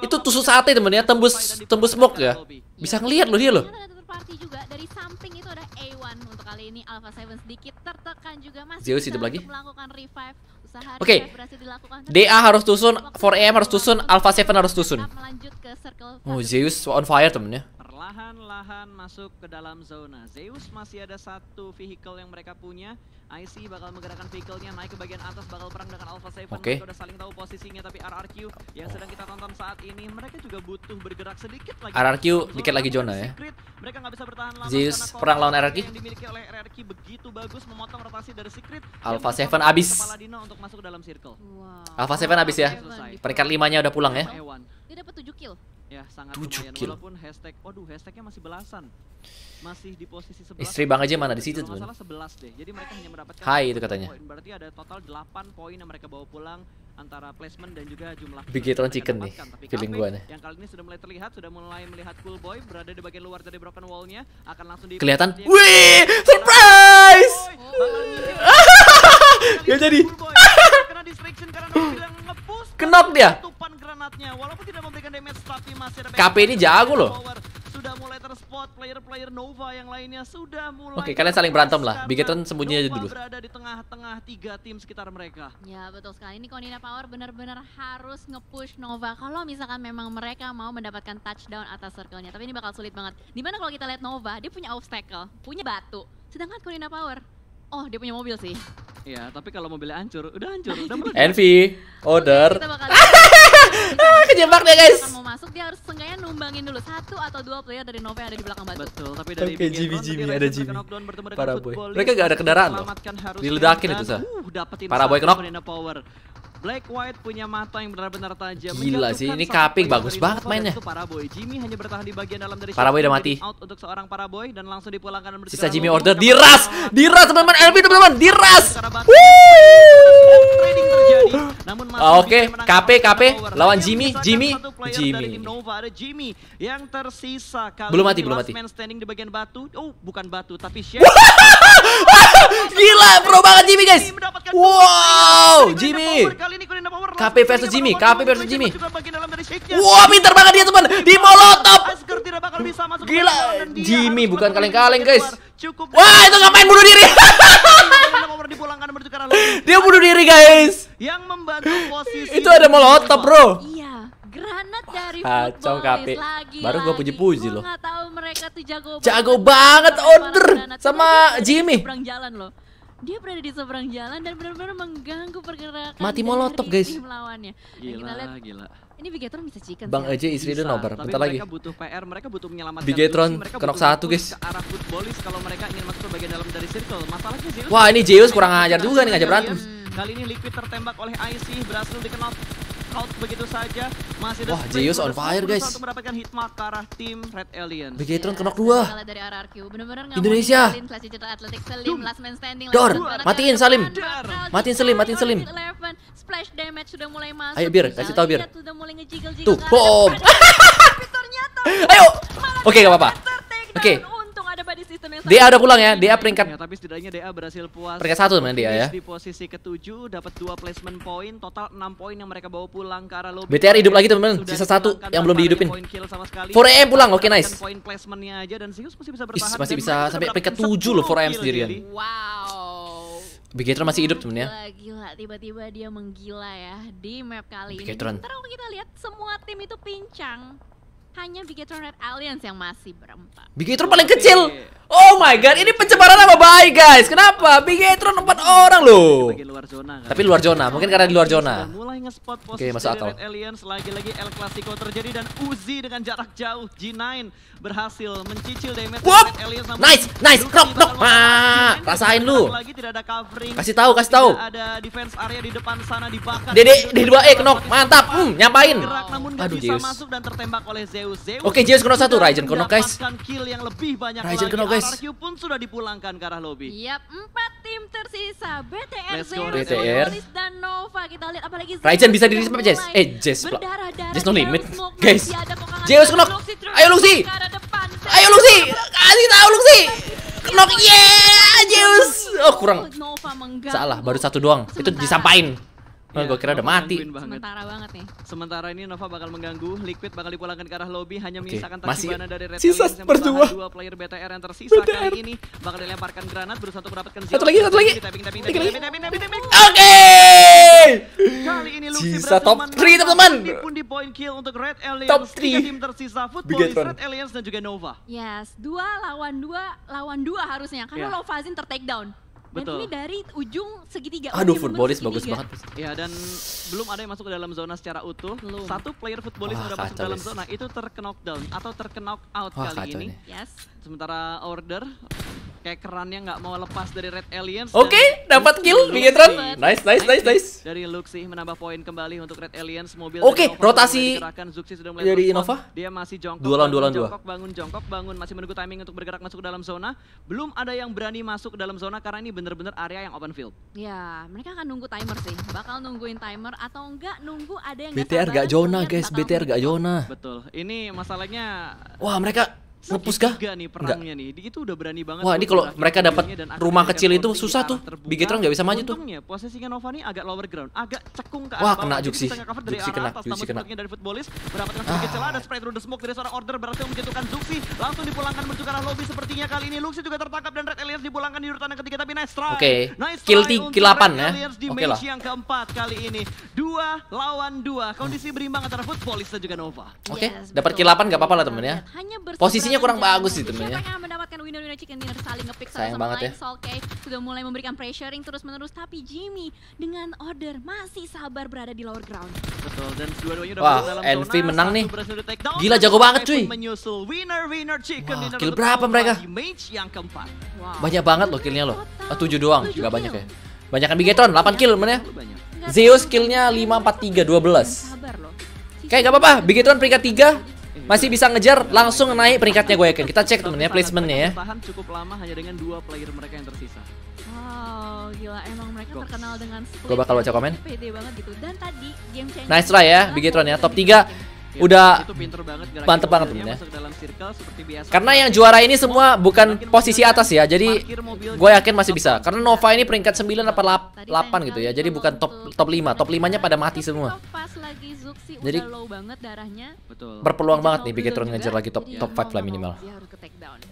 [SPEAKER 1] itu tusuk sate temen ya tembus tembus smoke ya. Bisa ngelihat loh dia loh party juga dari samping itu ada A1 untuk kali ini Alpha Seven sedikit tertekan juga masih Zeus hidup lagi melakukan revive usaha Oke. Okay. DA harus tusun, 4AM harus tusun, Alpha Seven harus tusun. Oh, Zeus on fire temennya perlahan-lahan
[SPEAKER 3] masuk ke dalam zona. Zeus masih ada satu vehicle yang mereka punya. IC bakal menggerakkan vehicle-nya naik ke bagian atas bakal perang dengan Alpha 7. Okay. Mereka udah saling tahu posisinya tapi RRQ yang oh. sedang kita tonton saat ini mereka juga
[SPEAKER 1] butuh bergerak sedikit lagi. RRQ dikit lagi zona ya. Secret, mereka nggak bisa bertahan lama Zeus perang lawan RRQ. Yang dimiliki oleh RRQ begitu bagus memotong rotasi dari Secret. Alpha 7 abis. untuk masuk ke dalam
[SPEAKER 7] circle. Wow.
[SPEAKER 1] Alpha 7 abis ya. Peringkat limanya udah pulang ya.
[SPEAKER 3] Dia dapat 7
[SPEAKER 7] kill. Ya, sangat 7 lumayan. Kill.
[SPEAKER 3] Walaupun hashtag, waduh hashtagnya masih belasan. Masih di posisi 11. Istri Bang aja mana di situ tuh? Masalah 11 deh. Jadi mereka hanya mendapatkan Hai
[SPEAKER 1] itu katanya. Poin. Berarti ada total 8 poin yang mereka bawa pulang antara placement dan juga jumlah Bigetron chicken nih Tapi feeling nih
[SPEAKER 3] yang kali ini sudah mulai terlihat sudah mulai melihat cool boy berada di bagian luar dari broken wallnya akan langsung di kelihatan wih
[SPEAKER 1] surprise oh, gak jadi karena distraction karena bilang ngepush. Kenok dia. Tupan granatnya walaupun tidak memberikan damage tapi masih ada KP ini jago loh. Sudah mulai terspot player-player Nova yang lainnya sudah mulai Oke, kalian saling berantem lah.
[SPEAKER 3] Bigetron sembunyi aja dulu. berada di tengah-tengah tiga tim sekitar
[SPEAKER 9] mereka. Ya, betul sekali. Ini Konina Power benar-benar harus ngepush Nova kalau misalkan memang mereka mau mendapatkan touchdown atas circle-nya. Tapi ini bakal sulit banget. Dimana kalau kita lihat Nova, dia punya obstacle, punya batu. Sedangkan Konina Power Oh, dia punya mobil sih.
[SPEAKER 3] Iya, tapi kalau mobilnya hancur, udah hancur, udah Envy,
[SPEAKER 1] order.
[SPEAKER 9] Ah, kejebak deh guys. Kalau mau masuk dia harus sengaja numbangin dulu satu atau dua player dari Nova
[SPEAKER 1] yang ada di belakang batu. Betul, tapi dari okay, Jimmy Jimmy ada Jimmy. Uh, Para boy. Mereka gak ada kendaraan loh. Diledakin itu sah. Para boy kenok.
[SPEAKER 3] Black White punya mata yang benar-benar tajam. Gila sih, ini kaping bagus banget mainnya. Para boy Jimmy hanya bertahan di bagian dalam dari boy udah mati. Out untuk seorang para boy dan langsung dipulangkan Sisa Jimmy order diras,
[SPEAKER 1] diras teman-teman LB teman-teman, diras. Ah, oke, KP KP lawan Jimmy, Jimmy, Jimmy.
[SPEAKER 3] Jimmy yang tersisa belum mati, belum mati. standing di bagian batu. Oh, bukan batu tapi Gila, pro banget Jimmy guys. Wow, Jimmy kali ini
[SPEAKER 1] KP versus Jimmy, KP versus Jimmy. Wah, pintar banget dia, teman. Di molotov. Gila, Jimmy bukan kaleng-kaleng, guys. Wah, itu ngapain bunuh diri? dia bunuh diri, guys. Itu ada molotov, Bro. Iya, granat dari KP. Baru gue puji-puji loh. Gak jago, banget order sama Jimmy dia berada di seberang
[SPEAKER 3] jalan dan benar-benar mengganggu pergerakan mati molotov guys
[SPEAKER 9] melawannya nah, gila gila
[SPEAKER 3] ini Bigetron bisa chicken Bang aja istri ready nobar bentar lagi mereka butuh PR mereka butuh menyelamatkan Bigetron kenok satu guys arah footballis kalau mereka ingin masuk bagian dalam dari circle masalahnya Zeus wah ini Zeus kurang ngajar juga nih ngajak berantem kali ini Liquid tertembak oleh ic berhasil dikenal out begitu saja. Masih Wah, Zeus on fire guys. Untuk mendapatkan hit mark ke arah tim
[SPEAKER 1] Red Alien. Bigetron yeah, kena dua. Dari RRQ. Bener -bener Indonesia. Dor, matiin Salim. Matiin Salim, matiin Salim. Splash damage sudah mulai masuk. Ayo Bir, kasih tahu Bir. Tuh, bom. Ayo. Oke, okay, gak apa-apa. Oke. Okay
[SPEAKER 3] ada body system yang sama. DA udah pulang ya, DA iya, peringkat. Ya, tapi setidaknya DA berhasil puas. Peringkat satu namanya DA ya. Di posisi ke-7 dapat 2 placement point, total 6 poin yang mereka bawa
[SPEAKER 1] pulang ke arah lobby. BTR hidup lagi teman-teman, sisa satu yang belum dihidupin. 4AM pulang, oke okay, nice. Poin placementnya
[SPEAKER 3] aja dan Zeus masih bisa bertahan. Is, masih bisa sampai peringkat 7
[SPEAKER 1] loh 4AM sendirian. Wow. Bigatron masih hidup temennya.
[SPEAKER 3] Gila, tiba-tiba dia menggila ya
[SPEAKER 9] di map kali Bigatron. ini. Terus kita lihat semua tim itu pincang. Hanya Bigetron Red
[SPEAKER 2] Alliance yang masih berempat.
[SPEAKER 1] Bigetron paling kecil. Oh my god, ini pencemaran nama baik guys. Kenapa? Bigetron empat orang loh. Luar zona, kan? Tapi luar zona, mungkin karena di luar zona.
[SPEAKER 3] Oke, okay, masuk akal. Red Alliance lagi-lagi El Clasico terjadi dan Uzi dengan jarak jauh G9 berhasil mencicil damage Wop! Red Alliance. Nice, nice,
[SPEAKER 1] knock, knock. Ah, rasain lu. Lagi tidak ada
[SPEAKER 3] covering. Kasih tahu, kasih tahu.
[SPEAKER 1] Ada defense area
[SPEAKER 3] di depan sana dibakar. Dede
[SPEAKER 1] di 2 e knock, mantap. Hmm, nyampain. Aduh, bisa masuk dan tertembak oleh Z. Oke, Zeus kena satu, Ryzen kena guys.
[SPEAKER 3] Kill yang Ryzen kena guys. RRQ pun sudah dipulangkan ke arah lobby. Yap, empat tim
[SPEAKER 2] tersisa. BTR, Let's Zeus, BTR. dan Nova.
[SPEAKER 3] Kita lihat apalagi Zeus.
[SPEAKER 1] Ryzen bisa diri sampai Jess. Eh, Jess. Jess no limit, guys. Zeus kena. Ayo Luxi.
[SPEAKER 5] Ayo Luxi. Kasih tahu Luxi. Knock yeah, Zeus. Oh, kurang.
[SPEAKER 1] Salah, baru satu doang. Itu disampain. Oh, gue iya, kira udah mati.
[SPEAKER 3] Sementara banget nih. Sementara ini Nova bakal mengganggu, Liquid bakal dipulangkan ke arah lobby hanya okay. menyisakan mana dari Red Sisa berdua. Dua player BTR yang tersisa BTR. kali ini bakal dilemparkan granat berusaha untuk mendapatkan Satu lagi, satu lagi. Oke. Kali ini Lucy Sisa top 3 teman-teman. Pun di point kill untuk Red Aliens. Top 3 tim tersisa Footballis, Red Aliens dan juga Nova. Yes, dua lawan dua lawan dua harusnya karena Lovazin ya.
[SPEAKER 9] tertakedown. Betul. Dan ini
[SPEAKER 3] dari ujung segitiga. Oh, Aduh, footballis bagus banget. Ya, dan belum ada yang masuk ke dalam zona secara utuh. Belum. Satu player footballis sudah masuk ke dalam zona itu down atau terkenok out Wah, kali ini. Nih. Yes. Sementara order kayak kerannya nggak mau lepas dari Red Aliens. Oke, okay, dapat kill Bigetron. Nice, nice, nice, nice. Dari Luxi menambah poin kembali untuk Red Aliens mobil. Oke, okay, rotasi Zuxi sudah mulai dari Innova. Dia masih jongkok. Dua lawan dua lawan dua. Jongkok bangun, jongkok bangun, masih menunggu timing untuk bergerak masuk ke dalam zona. Belum ada yang berani masuk ke dalam zona karena ini bener-bener area yang open field.
[SPEAKER 9] Ya, mereka akan nunggu timer sih. Bakal nungguin timer atau enggak nunggu
[SPEAKER 3] ada yang BTR gak zona guys, BTR gak zona. Betul. Ini
[SPEAKER 1] masalahnya Wah, mereka Lepus kah? nih Wah, ini kalau mereka dapat rumah kecil itu
[SPEAKER 3] susah tuh. Bigetron nggak bisa maju tuh. Untungnya posisinya Nova nih agak lower ground, agak cekung ke Wah, kena Juksi. Juksi kena, Juksi kena. Dari footballis mendapatkan sedikit ah. celah through the smoke dari seorang order berhasil menjatuhkan Juksi. Langsung dipulangkan menuju ke arah lobby sepertinya kali ini Luxi juga tertangkap dan Red Alliance dipulangkan di urutan ketiga tapi nice try. Oke. Kill 3 kill 8 ya. Oke lah. yang keempat kali ini. lawan Kondisi berimbang antara footballis dan juga Nova. Oke,
[SPEAKER 1] dapat kill 8 nggak apa-apa lah temen ya. Posisi animasinya kurang iya, bagus sih temennya. sayang banget mendapatkan winner-winner chicken dinner saling ngepick sama lain. Ya. Soul K
[SPEAKER 9] sudah mulai memberikan pressuring terus-menerus tapi Jimmy dengan order masih sabar berada di lower ground.
[SPEAKER 1] Betul dan dua-duanya udah Wah, dalam Envy zona, menang nih. Gila jago banget cuy. Menyusul winner winner chicken Wah, Kill berapa mereka? yang keempat. Wow. Banyak banget loh killnya loh. Oh, 7 doang, enggak banyak ya. Banyakan Bigetron, 8 kill mana? Ya? Zeus skillnya 5, 4, 3, 12 Oke gak apa-apa, Bigetron peringkat 3 masih bisa ngejar langsung naik peringkatnya gue yakin. Kita cek temennya placementnya ya.
[SPEAKER 3] Tahan cukup lama hanya dengan dua player mereka yang tersisa. Wow, gila
[SPEAKER 1] emang mereka terkenal dengan Gue bakal baca komen.
[SPEAKER 3] Pede banget gitu. Dan
[SPEAKER 1] tadi game Nice try ya, Bigetron ya. Top 3 Iya, udah itu banget mantep banget temennya. Karena yang juara ini semua bukan posisi atas ya. Jadi gue yakin masih bisa. Karena Nova ini peringkat 9 apa 8 gitu ya. Jadi bukan top top 5. Top 5-nya pada mati semua. Jadi berpeluang banget nih Bigetron ngejar lagi top top 5 lah minimal.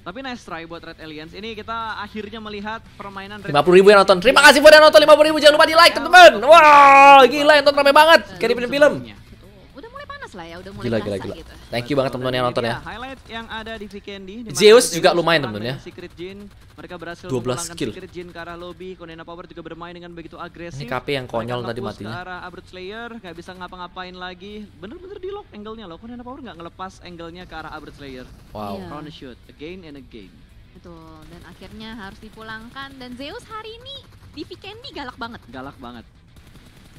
[SPEAKER 3] Tapi nice try buat Red Aliens. Ini kita akhirnya melihat permainan 50 ribu yang
[SPEAKER 1] nonton. Terima kasih buat yang nonton 50 ribu. Jangan lupa di like teman-teman. Wow, gila yang nonton ramai banget.
[SPEAKER 3] Kayak di film-film lah ya, udah mulai gila, gila, gila.
[SPEAKER 1] gitu. Thank you banget teman-teman yang nonton ya. Iya,
[SPEAKER 3] highlight yang ada di Vikendi. Zeus juga lumayan teman-teman ya. Secret Jin, mereka berhasil 12 skill. Secret Jin ke arah lobby, Konena Power juga bermain dengan begitu agresif. Ini KP yang konyol tadi matinya. Ke arah Abrut Slayer, nggak bisa ngapa-ngapain lagi. Bener-bener di lock angle-nya loh. Konena Power nggak ngelepas angle-nya ke arah Abrut Slayer. Wow. Yeah. Round shoot, again and again.
[SPEAKER 9] Betul, dan akhirnya harus dipulangkan. Dan Zeus hari ini
[SPEAKER 3] di Vikendi galak banget. Galak banget.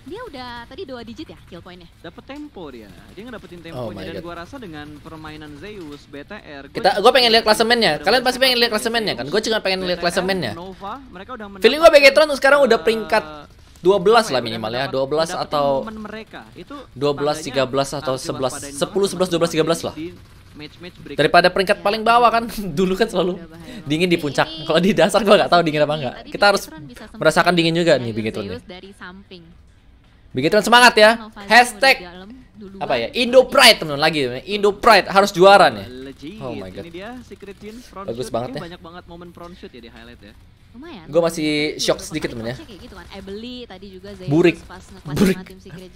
[SPEAKER 9] Dia udah tadi dua digit
[SPEAKER 3] ya kill pointnya? Dapat tempo dia. Dia ngedapetin temponya oh dan God. gua rasa dengan permainan Zeus,
[SPEAKER 2] BTR.
[SPEAKER 1] Gua Kita gua pengen lihat klasemennya. Kalian pasti pengen lihat klasemennya kan? Gua juga pengen lihat klasemennya.
[SPEAKER 2] Nova, mereka udah
[SPEAKER 1] Feeling gua Begetron sekarang udah eh, peringkat 12 ya, lah minimal ya 12 atau 12 13 atau 11 10 11 12 13 lah daripada peringkat iya. paling bawah kan dulu kan selalu dingin di puncak kalau di dasar gua nggak tahu dingin apa enggak kita harus merasakan dingin juga nih begitu ya. nih Bikin teman semangat ya. Hashtag apa ya? Gitu. Indo Pride teman lagi Indo Pride harus juara ya. nih.
[SPEAKER 3] Oh my god. Bagus banget ya. Banyak banget momen front shoot ya di highlight ya. Lumayan. Gua masih
[SPEAKER 1] iya, shock sedikit temennya. Ya. Gitu kan.
[SPEAKER 3] burik. burik.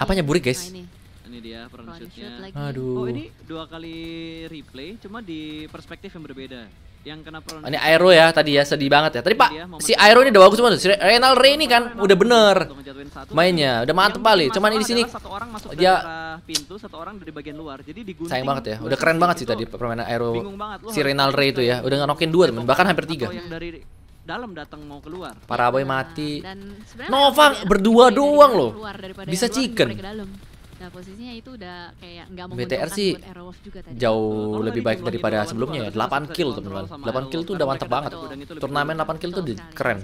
[SPEAKER 3] Apanya
[SPEAKER 1] burik guys? Nah, ini dia front shootnya. Aduh. Oh ini dua kali
[SPEAKER 2] replay, cuma di perspektif yang berbeda yang kena oh,
[SPEAKER 1] ini Aero ya tadi ya sedih banget ya tadi pak iya, si Aero ini udah bagus banget si Renal Ray ini kan udah bener kan. mainnya udah mantep kali cuman ini di sini dia
[SPEAKER 2] pintu satu orang dari bagian luar jadi digunting sayang banget ya udah keren banget
[SPEAKER 1] sih tadi permainan Aero si Renal Ray itu ya udah ngerokin dua teman bahkan hampir tiga
[SPEAKER 3] dalam datang mau keluar.
[SPEAKER 1] Para boy iya, mati.
[SPEAKER 2] Nova berdua doang loh. Bisa chicken. Nah posisinya itu udah kayak nggak mau BTR sih buat Aerowolf juga tadi.
[SPEAKER 1] Jauh oh, lebih gitu baik gitu daripada sebelumnya ya. 8 gitu kill teman-teman. 8 kill tuh udah mantep banget. Turnamen 8 kill tuh keren.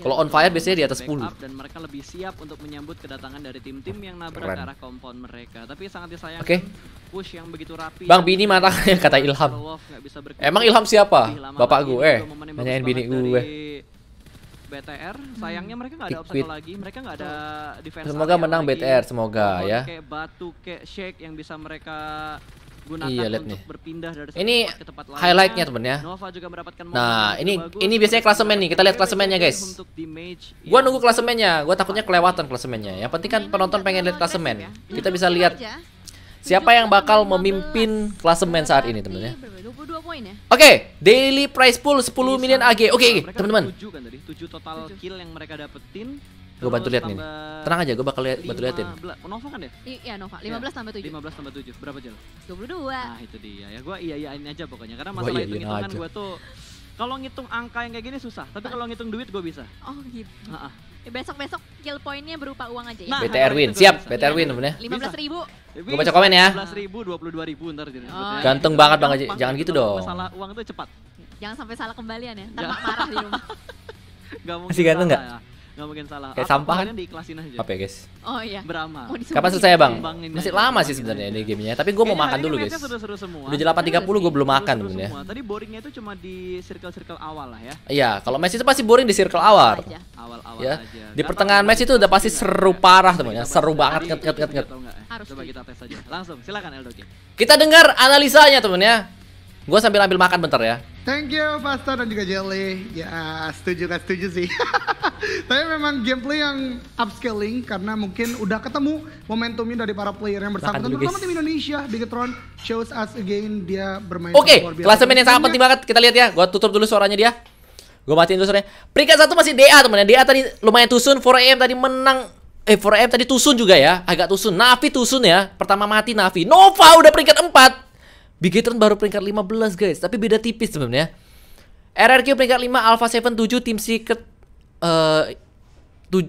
[SPEAKER 1] Kalau on fire biasanya di atas 10.
[SPEAKER 3] Dan mereka lebih siap untuk menyambut kedatangan dari tim-tim yang nabrak arah kompon mereka. Tapi sangat disayangkan. Oke. Push yang begitu rapi. Bang Bini mana
[SPEAKER 1] kata Ilham. Emang Ilham siapa? Bapak gue. Eh, Nanyain Bini gue.
[SPEAKER 3] BTR. Sayangnya hmm. mereka nggak ada obstacle lagi. Mereka nggak ada hmm. defense. Semoga menang lagi. BTR semoga
[SPEAKER 1] Pohon ya. Kayak batu kayak shake yang
[SPEAKER 3] bisa mereka gunakan iya, untuk nih. berpindah dari satu ini
[SPEAKER 2] tempat ke
[SPEAKER 1] tempat lain. Highlightnya temen ya. Nova juga mendapatkan nah, ini bagus. ini biasanya klasemen nih. Kita lihat klasemennya guys. Gua nunggu klasemennya. Gua takutnya kelewatan klasemennya. Yang penting kan penonton pengen lihat klasemen. Ya. Kita bisa lihat Siapa yang bakal memimpin klasemen saat ini, iya, teman-teman ya? Iya, iya,
[SPEAKER 2] ya? Oke,
[SPEAKER 1] okay, daily prize pool 10 million AG. Oke, okay, teman-teman.
[SPEAKER 2] kan tadi, 7
[SPEAKER 3] total kill yang mereka dapetin gue bantu lihat nih. Tenang aja, gue bakal
[SPEAKER 1] lihat bantu liatin.
[SPEAKER 3] Oh, Nova kan ya? Iya, Nova. 15 ya. tambah 7. 15 tambah 7. Berapa, Jel? 22. Nah, itu dia ya. Gue iya iyain aja pokoknya karena masalah hitung-hitungan gue tuh kalau ngitung angka yang kayak gini susah, tapi kalau ngitung duit gue bisa.
[SPEAKER 9] Oh, gitu. Eh, besok-besok kill poinnya berupa uang aja ya. Nah, BTR Win, siap BTR Win sebenarnya. Lima belas ribu.
[SPEAKER 3] Gue
[SPEAKER 1] baca komen ya. Lima
[SPEAKER 3] belas ribu, dua puluh dua ribu ntar jadi. Oh,
[SPEAKER 9] Ganteng ya. banget bang aja, jangan gitu dong. Masalah uang itu cepat. Jangan sampai salah kembalian ya, ntar ya. marah di rumah.
[SPEAKER 3] Gak Masih ganteng nggak? Ya. Gak mungkin salah. Kayak sampah kan? Diiklasin aja. Apa ya, guys? Oh iya. Brahma. Oh,
[SPEAKER 1] Kapan selesai, ya, Bang? Masih lama sih sebenarnya ini gamenya, tapi gue mau makan dulu, guys. Seru-seru
[SPEAKER 3] semua. Udah 8.30
[SPEAKER 1] gue belum makan sebenarnya. Tadi
[SPEAKER 3] boringnya itu cuma di circle-circle awal lah ya. Iya,
[SPEAKER 1] kalau Messi itu pasti boring di circle awal.
[SPEAKER 3] Awal-awal ya.
[SPEAKER 1] Di pertengahan Messi itu udah pasti seru parah, teman ya. Seru banget, ket ket ket
[SPEAKER 3] ket. Harus coba kita tes aja. Langsung, silakan Eldoki.
[SPEAKER 1] Kita dengar analisanya, teman ya. Gue sambil ambil makan bentar ya.
[SPEAKER 8] Thank you Pasta dan juga Jelly. Ya setuju kan setuju sih. Tapi memang gameplay yang upscaling karena mungkin udah ketemu momentumnya dari para player yang bersangkutan terutama tim Indonesia Bigetron shows us again dia bermain Oke, kelas klasemen yang sangat penting
[SPEAKER 1] iya. banget kita lihat ya. Gua tutup dulu suaranya dia. Gua matiin dulu suaranya. Peringkat satu masih DA teman DA tadi lumayan tusun 4AM tadi menang Eh 4AM tadi tusun juga ya Agak tusun Navi tusun ya Pertama mati Navi Nova udah peringkat empat. Bigetron baru peringkat 15 guys, tapi beda tipis sebenarnya. RRQ peringkat 5, Alpha 7 7 Team Secret uh, 7,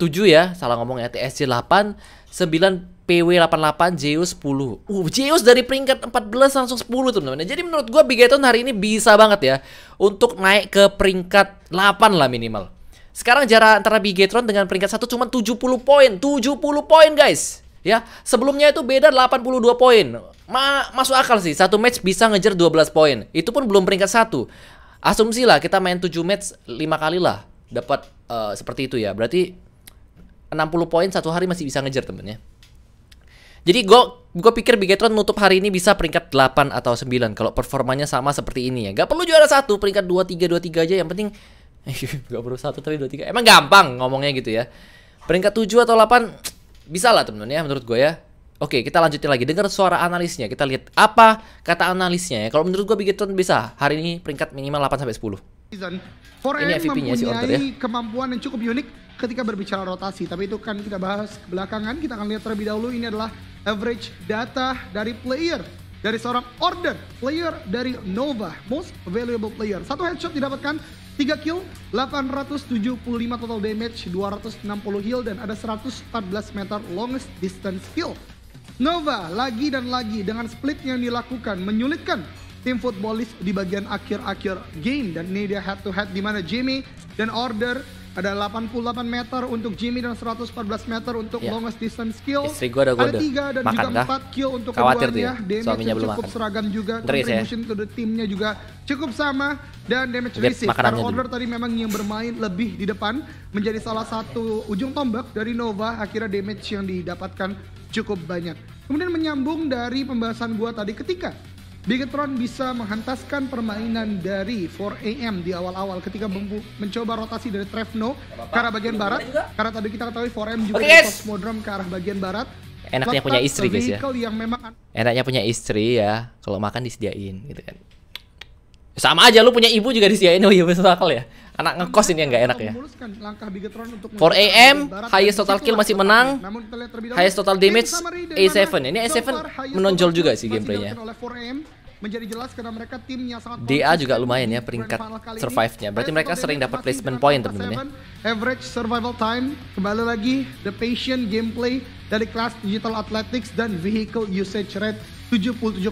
[SPEAKER 1] 7 ya, salah ngomong ya, TSC 8, 9 PW88 Zeus 10. Uh, Zeus dari peringkat 14 langsung 10 teman-teman. Jadi menurut gua Bigetron hari ini bisa banget ya untuk naik ke peringkat 8 lah minimal. Sekarang jarak antara Bigetron dengan peringkat 1 cuma 70 poin. 70 poin guys. Ya, sebelumnya itu beda 82 poin. Ma masuk akal sih, satu match bisa ngejar 12 poin. Itu pun belum peringkat satu. Asumsi lah kita main 7 match 5 kali lah dapat uh, seperti itu ya. Berarti 60 poin satu hari masih bisa ngejar temennya. Jadi gue gua pikir Bigetron nutup hari ini bisa peringkat 8 atau 9 kalau performanya sama seperti ini ya. Gak perlu juara satu, peringkat 2 3 2 3 aja yang penting gak perlu satu tapi 2 3. Emang gampang ngomongnya gitu ya. Peringkat 7 atau 8 bisa lah temen-temen ya menurut gue ya. Oke, kita lanjutin lagi. Dengar suara analisnya. Kita lihat apa kata analisnya ya. Kalau menurut gua gue Tron bisa. Hari ini peringkat minimal 8 sampai 10.
[SPEAKER 8] ini MVP-nya si Order ya. kemampuan yang cukup unik ketika berbicara rotasi. Tapi itu kan kita bahas belakangan. Kita akan lihat terlebih dahulu ini adalah average data dari player dari seorang order player dari Nova most valuable player satu headshot didapatkan tiga kill 875 total damage 260 heal dan ada 114 meter longest distance kill Nova lagi dan lagi dengan split yang dilakukan menyulitkan tim footballist di bagian akhir-akhir game dan ini dia head to head di mana Jimmy dan Order ada 88 meter untuk Jimmy dan 114 meter untuk yeah. longest distance kill. Istri gua ada, gua ada tiga dan makan juga empat kill untuk Khawatir keduanya. Ya, damage Suaminya cukup makan. seragam juga. Terus ya. Contribution ya. to the timnya juga cukup sama dan damage Dia receive. Karena order tadi memang yang bermain lebih di depan menjadi salah satu ujung tombak dari Nova. Akhirnya damage yang didapatkan cukup banyak. Kemudian menyambung dari pembahasan gua tadi ketika Bigetron bisa menghantaskan permainan dari 4AM di awal-awal ketika mencoba rotasi dari Trevno ke arah bagian barat. Karena tadi kita ketahui 4AM juga okay, yes. Cosmodrome ke arah bagian barat. Enaknya punya istri guys ya. Yang memang...
[SPEAKER 1] Enaknya punya istri ya. Kalau makan disediain gitu kan. Sama aja lu punya ibu juga disediain. Oh iya besok akal ya. Anak ngekos ini yang gak enak ya. 4 AM, highest total kill masih menang. Highest total damage A7. Ini A7 menonjol juga sih gameplaynya. DA juga lumayan ya peringkat survive-nya. Berarti mereka sering dapat placement point teman-teman
[SPEAKER 8] Average survival time kembali lagi the patient gameplay dari kelas digital athletics dan vehicle usage rate 77,6%.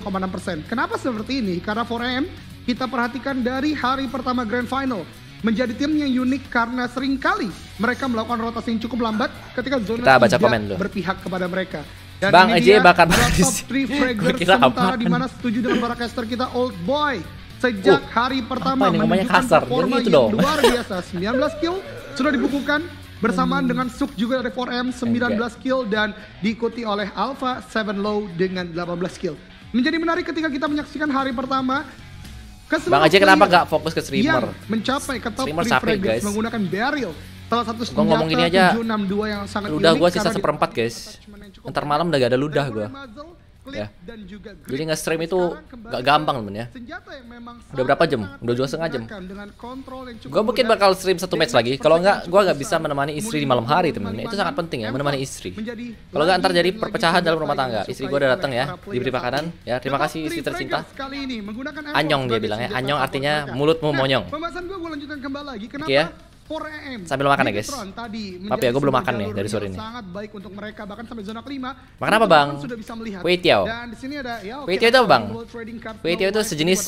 [SPEAKER 8] Kenapa seperti ini? Karena 4M kita perhatikan dari hari pertama grand final menjadi tim yang unik karena seringkali mereka melakukan rotasi yang cukup lambat ketika zona Kita baca komen dulu. berpihak kepada mereka. Dan Bang Aji bakar
[SPEAKER 2] top 3 fragger sementara di
[SPEAKER 8] mana setuju dengan para caster kita Old Boy sejak uh, hari pertama menunjukkan kasar. performa itu dong. luar biasa 19 kill sudah dibukukan bersamaan dengan Suk juga dari 4M 19 kill dan diikuti oleh Alpha 7 Low dengan 18 kill. Menjadi menarik ketika kita menyaksikan hari pertama Bang aja kenapa gak fokus ke streamer? Yang mencapai ke top streamer sapi, guys. menggunakan barrel. Salah satu senjata ngomong ini aja, 762 yang sangat ludah gue sisa
[SPEAKER 1] seperempat guys. Ntar malam udah gak ada ludah gue ya. Jadi nge-stream itu gak gampang temen ya. Udah berapa jam? Udah dua setengah jam. Gue mungkin bakal stream satu match lagi. Kalau nggak, gue gak bisa menemani istri di malam hari temen. Itu sangat penting ya, menemani istri. Kalau nggak ntar jadi perpecahan dalam rumah tangga. Istri gue udah datang ya, diberi makanan. Ya, terima kasih istri tercinta. Anyong dia bilang ya. Anyong artinya mulutmu nah, monyong. Oke ya.
[SPEAKER 8] Sambil makan ya guys. Maaf ya, gue belum makan nih dari sore ini. Sangat baik untuk mereka bahkan sampai zona kelima. Makan apa bang? Sudah bisa melihat. Kue tiaw. Ya, Kue tiaw itu bang. Kue tiaw itu sejenis.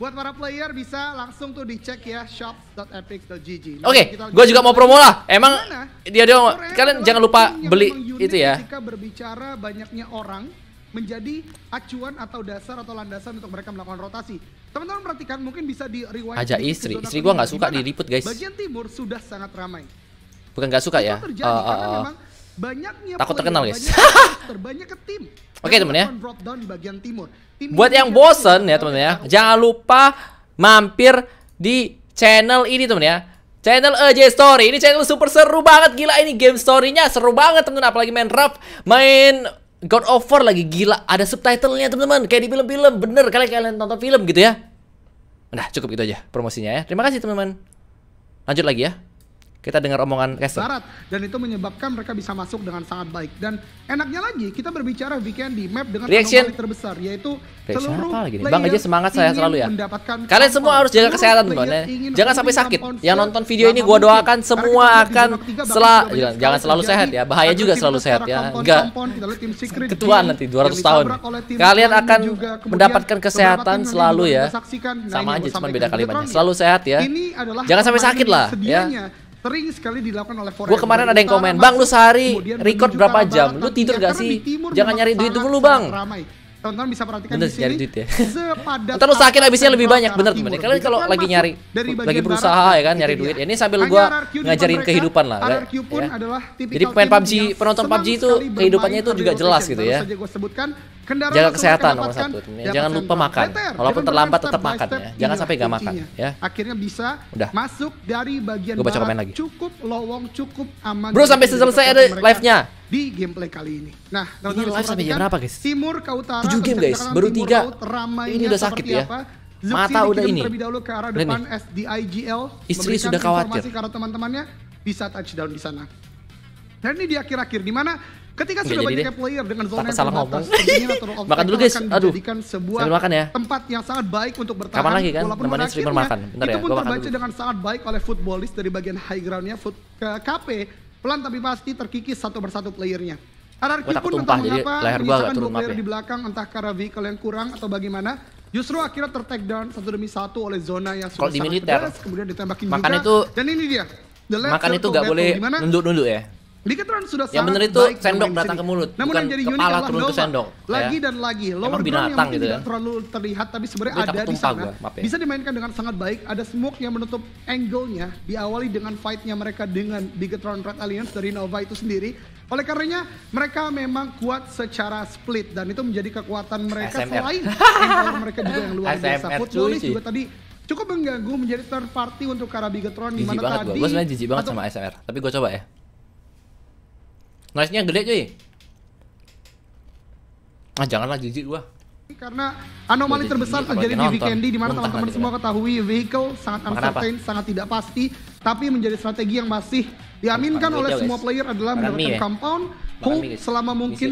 [SPEAKER 8] Buat para player bisa langsung tuh dicek ya shop.epic.gg. Nah, oke, gue juga mau promo lah.
[SPEAKER 1] Emang dia dia kalian jangan lupa beli itu ya.
[SPEAKER 8] Jika berbicara banyaknya orang menjadi acuan atau dasar atau landasan untuk mereka melakukan rotasi. Teman-teman perhatikan mungkin bisa di rewind. Aja istri, istri gua nggak suka di guys. Bagian timur sudah sangat ramai.
[SPEAKER 1] Bukan nggak suka ya. Ah, ah, ah.
[SPEAKER 8] takut terkenal guys. terbanyak ke tim. Oke teman teman ya.
[SPEAKER 1] Buat yang bosen ya teman ya, jangan lupa mampir di channel ini teman ya. Channel EJ Story, ini channel super seru banget, gila ini game story-nya seru banget teman, -temen. apalagi main rap, main God of War lagi gila, ada subtitlenya teman-teman, kayak di film-film, bener kalian kalian tonton film gitu ya. Nah cukup itu aja promosinya ya. Terima kasih teman-teman. Lanjut lagi ya. Kita dengar omongan Kessel. Barat,
[SPEAKER 8] dan itu menyebabkan mereka bisa masuk dengan sangat baik. Dan enaknya lagi, kita berbicara weekend di map dengan Reaction. terbesar, yaitu Reaction seluruh
[SPEAKER 1] apa lagi Bang aja semangat saya selalu ya. Kalian semua harus jaga kesehatan, Bang. Ya. Jangan sampai sakit. Yang nonton video ini gue doakan semua akan selalu. jangan ya. selalu sehat ya. Bahaya juga ya. Nah, selalu sehat ya. Enggak. Ketua nanti 200 tahun. Kalian akan mendapatkan kesehatan selalu ya. Sama aja, cuma beda kalimatnya. Selalu sehat ya.
[SPEAKER 8] Jangan sampai sakit lah ya sering sekali dilakukan oleh foreigner. Gue kemarin ada yang komen, bang lu
[SPEAKER 1] sehari record berapa jam, lu tidur ya, gak sih? Jangan nyari duit dulu bang
[SPEAKER 8] teman-teman bisa perhatikan bener, di sini duit ya. sepadat terus sakit habisnya lebih banyak
[SPEAKER 1] bener teman kalian kalau kan lagi nyari dari lagi berusaha ya gitu. kan nyari duit ya, ini sambil gua ngajarin kehidupan lah ya. Ya. jadi pemain PUBG penonton PUBG itu kehidupannya itu juga jelas gitu ya
[SPEAKER 8] jaga kesehatan nomor satu ya. jangan lupa makan walaupun terlambat tetap makan ya jangan sampai gak makan ya akhirnya bisa Udah. masuk dari bagian gua baca komen lagi cukup lowong cukup aman bro sampai selesai ada live nya di gameplay kali ini. Nah, kalau ini live sampai jam berapa guys? Timur ke utara. 7 game guys, baru 3. Ini udah sakit ya. Apa? Mata udah ini. Terlebih dahulu ke arah depan SDIGL. Istri sudah khawatir. Karena teman-temannya bisa touchdown di sana. Dan ini di akhir-akhir di mana ketika Nggak sudah banyak player dengan zona Takut yang salah terbatas, ngomong. makan dulu guys. Aduh. Sebuah makan ya. tempat yang sangat baik untuk bertahan. Kapan lagi kan? Temannya streamer makan. Bentar ya, itu ya, pun terbaca dengan sangat baik oleh footballist dari bagian high groundnya foot, ke KP Pelan tapi pasti terkikis satu persatu playernya. RRQ pun entah mengapa menyisakan dua player ya. di belakang entah karena vehicle yang kurang atau bagaimana. Justru akhirnya tertake down satu demi satu oleh zona yang sudah sangat militer, pedas, kemudian ditembakin makan juga. Itu, dan ini dia. makan itu nggak boleh nunduk-nunduk ya? Dikatakan sudah yang benar itu baik
[SPEAKER 1] sendok datang ke mulut, Namun bukan yang jadi kepala unik turun ke Lagi ya.
[SPEAKER 8] dan lagi, lower Emang ground yang gitu ya? tidak ya? terlalu terlihat tapi sebenarnya ada di sana. ya. Bisa dimainkan dengan sangat baik. Ada smoke yang menutup angle-nya, diawali dengan fight-nya mereka dengan Bigatron Red Alliance dari Nova itu sendiri. Oleh karenanya mereka memang kuat secara split dan itu menjadi kekuatan mereka SMR. selain angle mereka juga yang luar biasa. Footballis juga tadi cukup mengganggu menjadi third party untuk Karabigatron di mana tadi. Gue sebenarnya jijik banget
[SPEAKER 1] sama SMR, tapi gue coba ya. Noise-nya gede cuy. Ah janganlah jijik gua.
[SPEAKER 8] Karena anomali terbesar terjadi di Vikendi di mana teman-teman semua ya. ketahui vehicle sangat uncertain, sangat tidak pasti, tapi menjadi strategi yang masih diaminkan oleh semua player adalah mendapatkan ya. compound, hold selama mungkin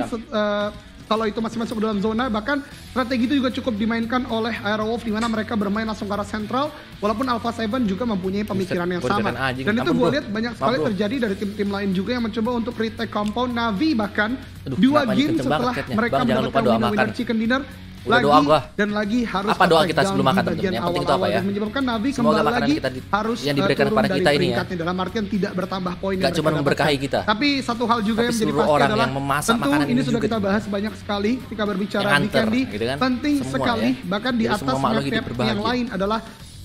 [SPEAKER 8] kalau itu masih masuk ke dalam zona bahkan strategi itu juga cukup dimainkan oleh Wolf di mana mereka bermain langsung ke arah sentral walaupun Alpha Seven juga mempunyai pemikiran yang sama dan itu gue lihat banyak sekali terjadi dari tim-tim lain juga yang mencoba untuk retake compound Navi bahkan dua game setelah mereka mendapatkan winner-winner chicken dinner Udah doa gua. Dan lagi harus apa doa kita sebelum makan tentunya. Yang penting itu apa ya? Menyebabkan Nabi Semoga kembali lagi kita di, harus yang eh, diberikan kepada kita ini ya. Dalam artian tidak bertambah poin Gak cuma memberkahi kita. Tapi satu hal juga tapi yang menjadi pasti orang adalah yang memasak tentu makanan ini sudah kita bahas banyak sekali ketika berbicara di Candy. Gitu kan? Penting semua, sekali ya. bahkan di atas semua yang lain adalah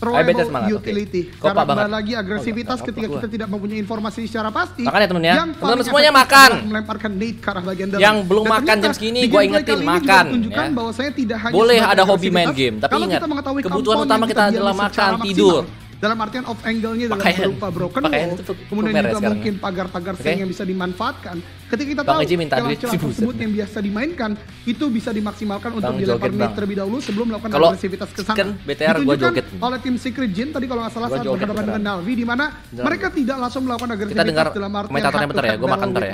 [SPEAKER 8] throwable semangat, utility. Okay. Karena banget. lagi agresivitas oh, ketika kita tidak mempunyai informasi secara pasti. Makan ya temen ya. Yang semuanya makan. Melemparkan nade ke arah bagian dalam. Yang belum Dan makan jam segini gue ingetin makan. Tunjukkan ya. bahwa saya tidak hanya boleh ada hobi main game, tapi ingat kebutuhan utama kita adalah makan, tidur dalam artian off angle-nya dalam berupa broken wall, kemudian juga mungkin pagar-pagar okay. yang bisa dimanfaatkan Ketika kita Bang tahu minta celah -celah tersebut yang biasa dimainkan itu bisa dimaksimalkan untuk dilempar mid terlebih dahulu sebelum melakukan kalau agresivitas ke sana. BTR gua joget. oleh tim Secret Jin tadi kalau nggak salah saat berhadapan dengan Na'Vi di mana mereka tidak langsung melakukan agresivitas dalam artian yang bentar ya, gua makan bentar ya.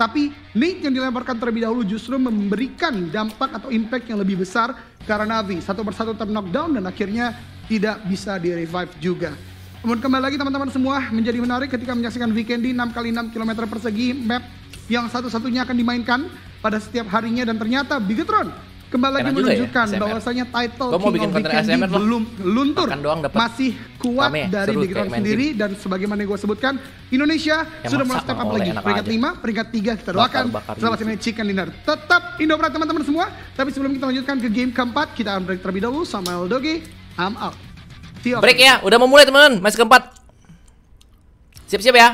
[SPEAKER 8] tapi Nate yang dilemparkan terlebih dahulu justru memberikan dampak atau impact yang lebih besar karena Na'Vi satu persatu ter-knockdown dan akhirnya tidak bisa di-revive juga. Kemudian kembali lagi teman-teman semua menjadi menarik ketika menyaksikan Vikendi 6 x 6 km persegi map yang satu-satunya akan dimainkan pada setiap harinya dan ternyata Bigetron kembali lagi ya, menunjukkan ya, bahwasanya title Gua King of the belum luntur doang masih kuat Rame, dari Bigetron sendiri team. dan sebagaimana gue sebutkan Indonesia ya, sudah mulai step up lagi peringkat aja. 5, peringkat 3 kita doakan selamat ini chicken dinner tetap Indo teman-teman semua tapi sebelum kita lanjutkan ke game keempat kita akan break terlebih dahulu sama El Doggy I'm out break ya udah mau mulai teman-teman match keempat
[SPEAKER 1] siap-siap ya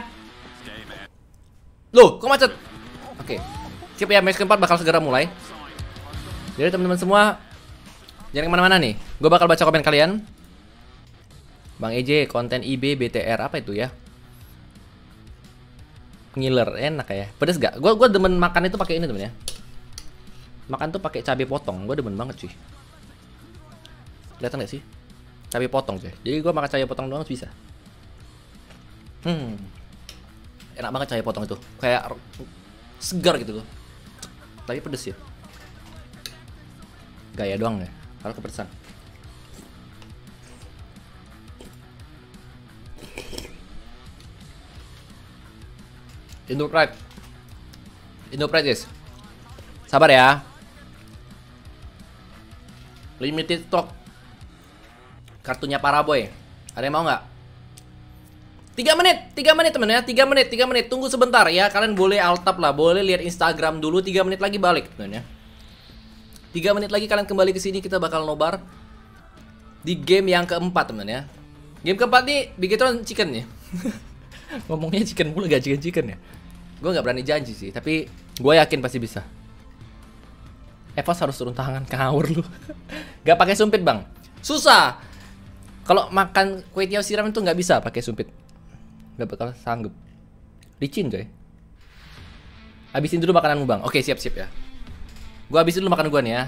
[SPEAKER 1] Loh, kok macet? Oke. Okay. Siap ya, match keempat bakal segera mulai. Jadi teman-teman semua, jangan kemana-mana nih. Gue bakal baca komen kalian. Bang EJ, konten IB, BTR, apa itu ya? Ngiler, enak ya. Pedes gak? Gue gua demen makan itu pakai ini teman ya. Makan tuh pakai cabai potong, gue demen banget sih. Kelihatan gak sih? Cabai potong cuy. Jadi gue makan cabai potong doang bisa. Hmm enak banget cahaya potong itu kayak segar gitu loh tapi pedes ya gaya doang ya kalau kepedesan Indo Pride Indo Pride guys Sabar ya Limited stock Kartunya Paraboy Ada yang mau nggak? 3 menit, 3 menit teman ya, 3 menit, 3 menit, tunggu sebentar ya Kalian boleh altap lah, boleh lihat Instagram dulu, 3 menit lagi balik teman ya 3 menit lagi kalian kembali ke sini, kita bakal nobar Di game yang keempat teman ya Game keempat nih, Bigetron chicken ya Ngomongnya chicken mulu gak chicken-chicken ya Gue gak berani janji sih, tapi gue yakin pasti bisa Evos harus turun tangan, kawur lu Gak pakai sumpit bang Susah kalau makan kue tiaw siram itu nggak bisa pakai sumpit nggak bakal sanggup licin coy habisin dulu makananmu bang oke siap siap ya gue habisin dulu makanan gue nih ya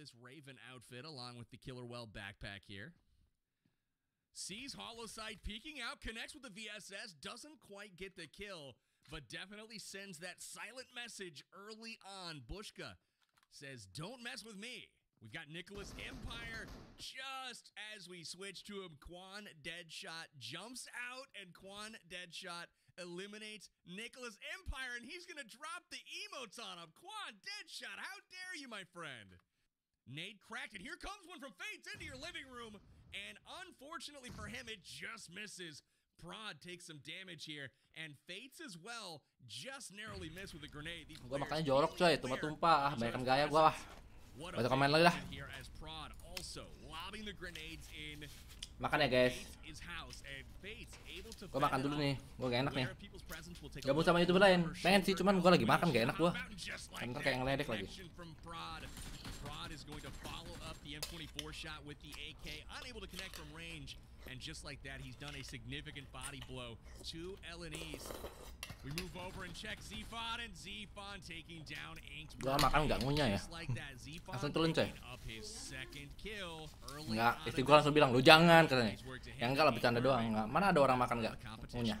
[SPEAKER 7] this Raven outfit along with the Killer Well backpack here. Sees Hollowside peeking out, connects with the VSS, doesn't quite get the kill, but definitely sends that silent message early on. Bushka says, Don't mess with me. We've got Nicholas Empire just as we switch to him. Quan Deadshot jumps out, and Quan Deadshot eliminates Nicholas Empire, and he's going to drop the emotes on him. Quan Deadshot, how dare you, my friend? Nade cracked and Here comes one from Fates into your living room. And unfortunately for him, it just misses. Prod takes some damage here, and Fates as well just narrowly missed with a grenade. Gue makanya jorok coy, tumpah-tumpah, ah banyakan gaya gue lah. Banyak main lagi lah.
[SPEAKER 1] Makan ya guys. Gue makan dulu nih, gue gak enak nih.
[SPEAKER 7] Gak mau sama youtuber
[SPEAKER 1] lain, pengen sih, cuman gue lagi makan gak enak gue. Ntar kayak ngeledek lagi.
[SPEAKER 7] Prod is going to follow up the M24 shot with the AK, unable to connect from range. And just like that, he's done a significant body blow to LNEs. We move over and check Zephon and Zephon taking down Inked. Gua makan enggak ngunyah ya. Langsung turun coy.
[SPEAKER 1] Enggak, istri gua langsung bilang lu jangan katanya. Yang enggak lah bercanda doang. Enggak. Mana ada orang makan enggak ngunyah.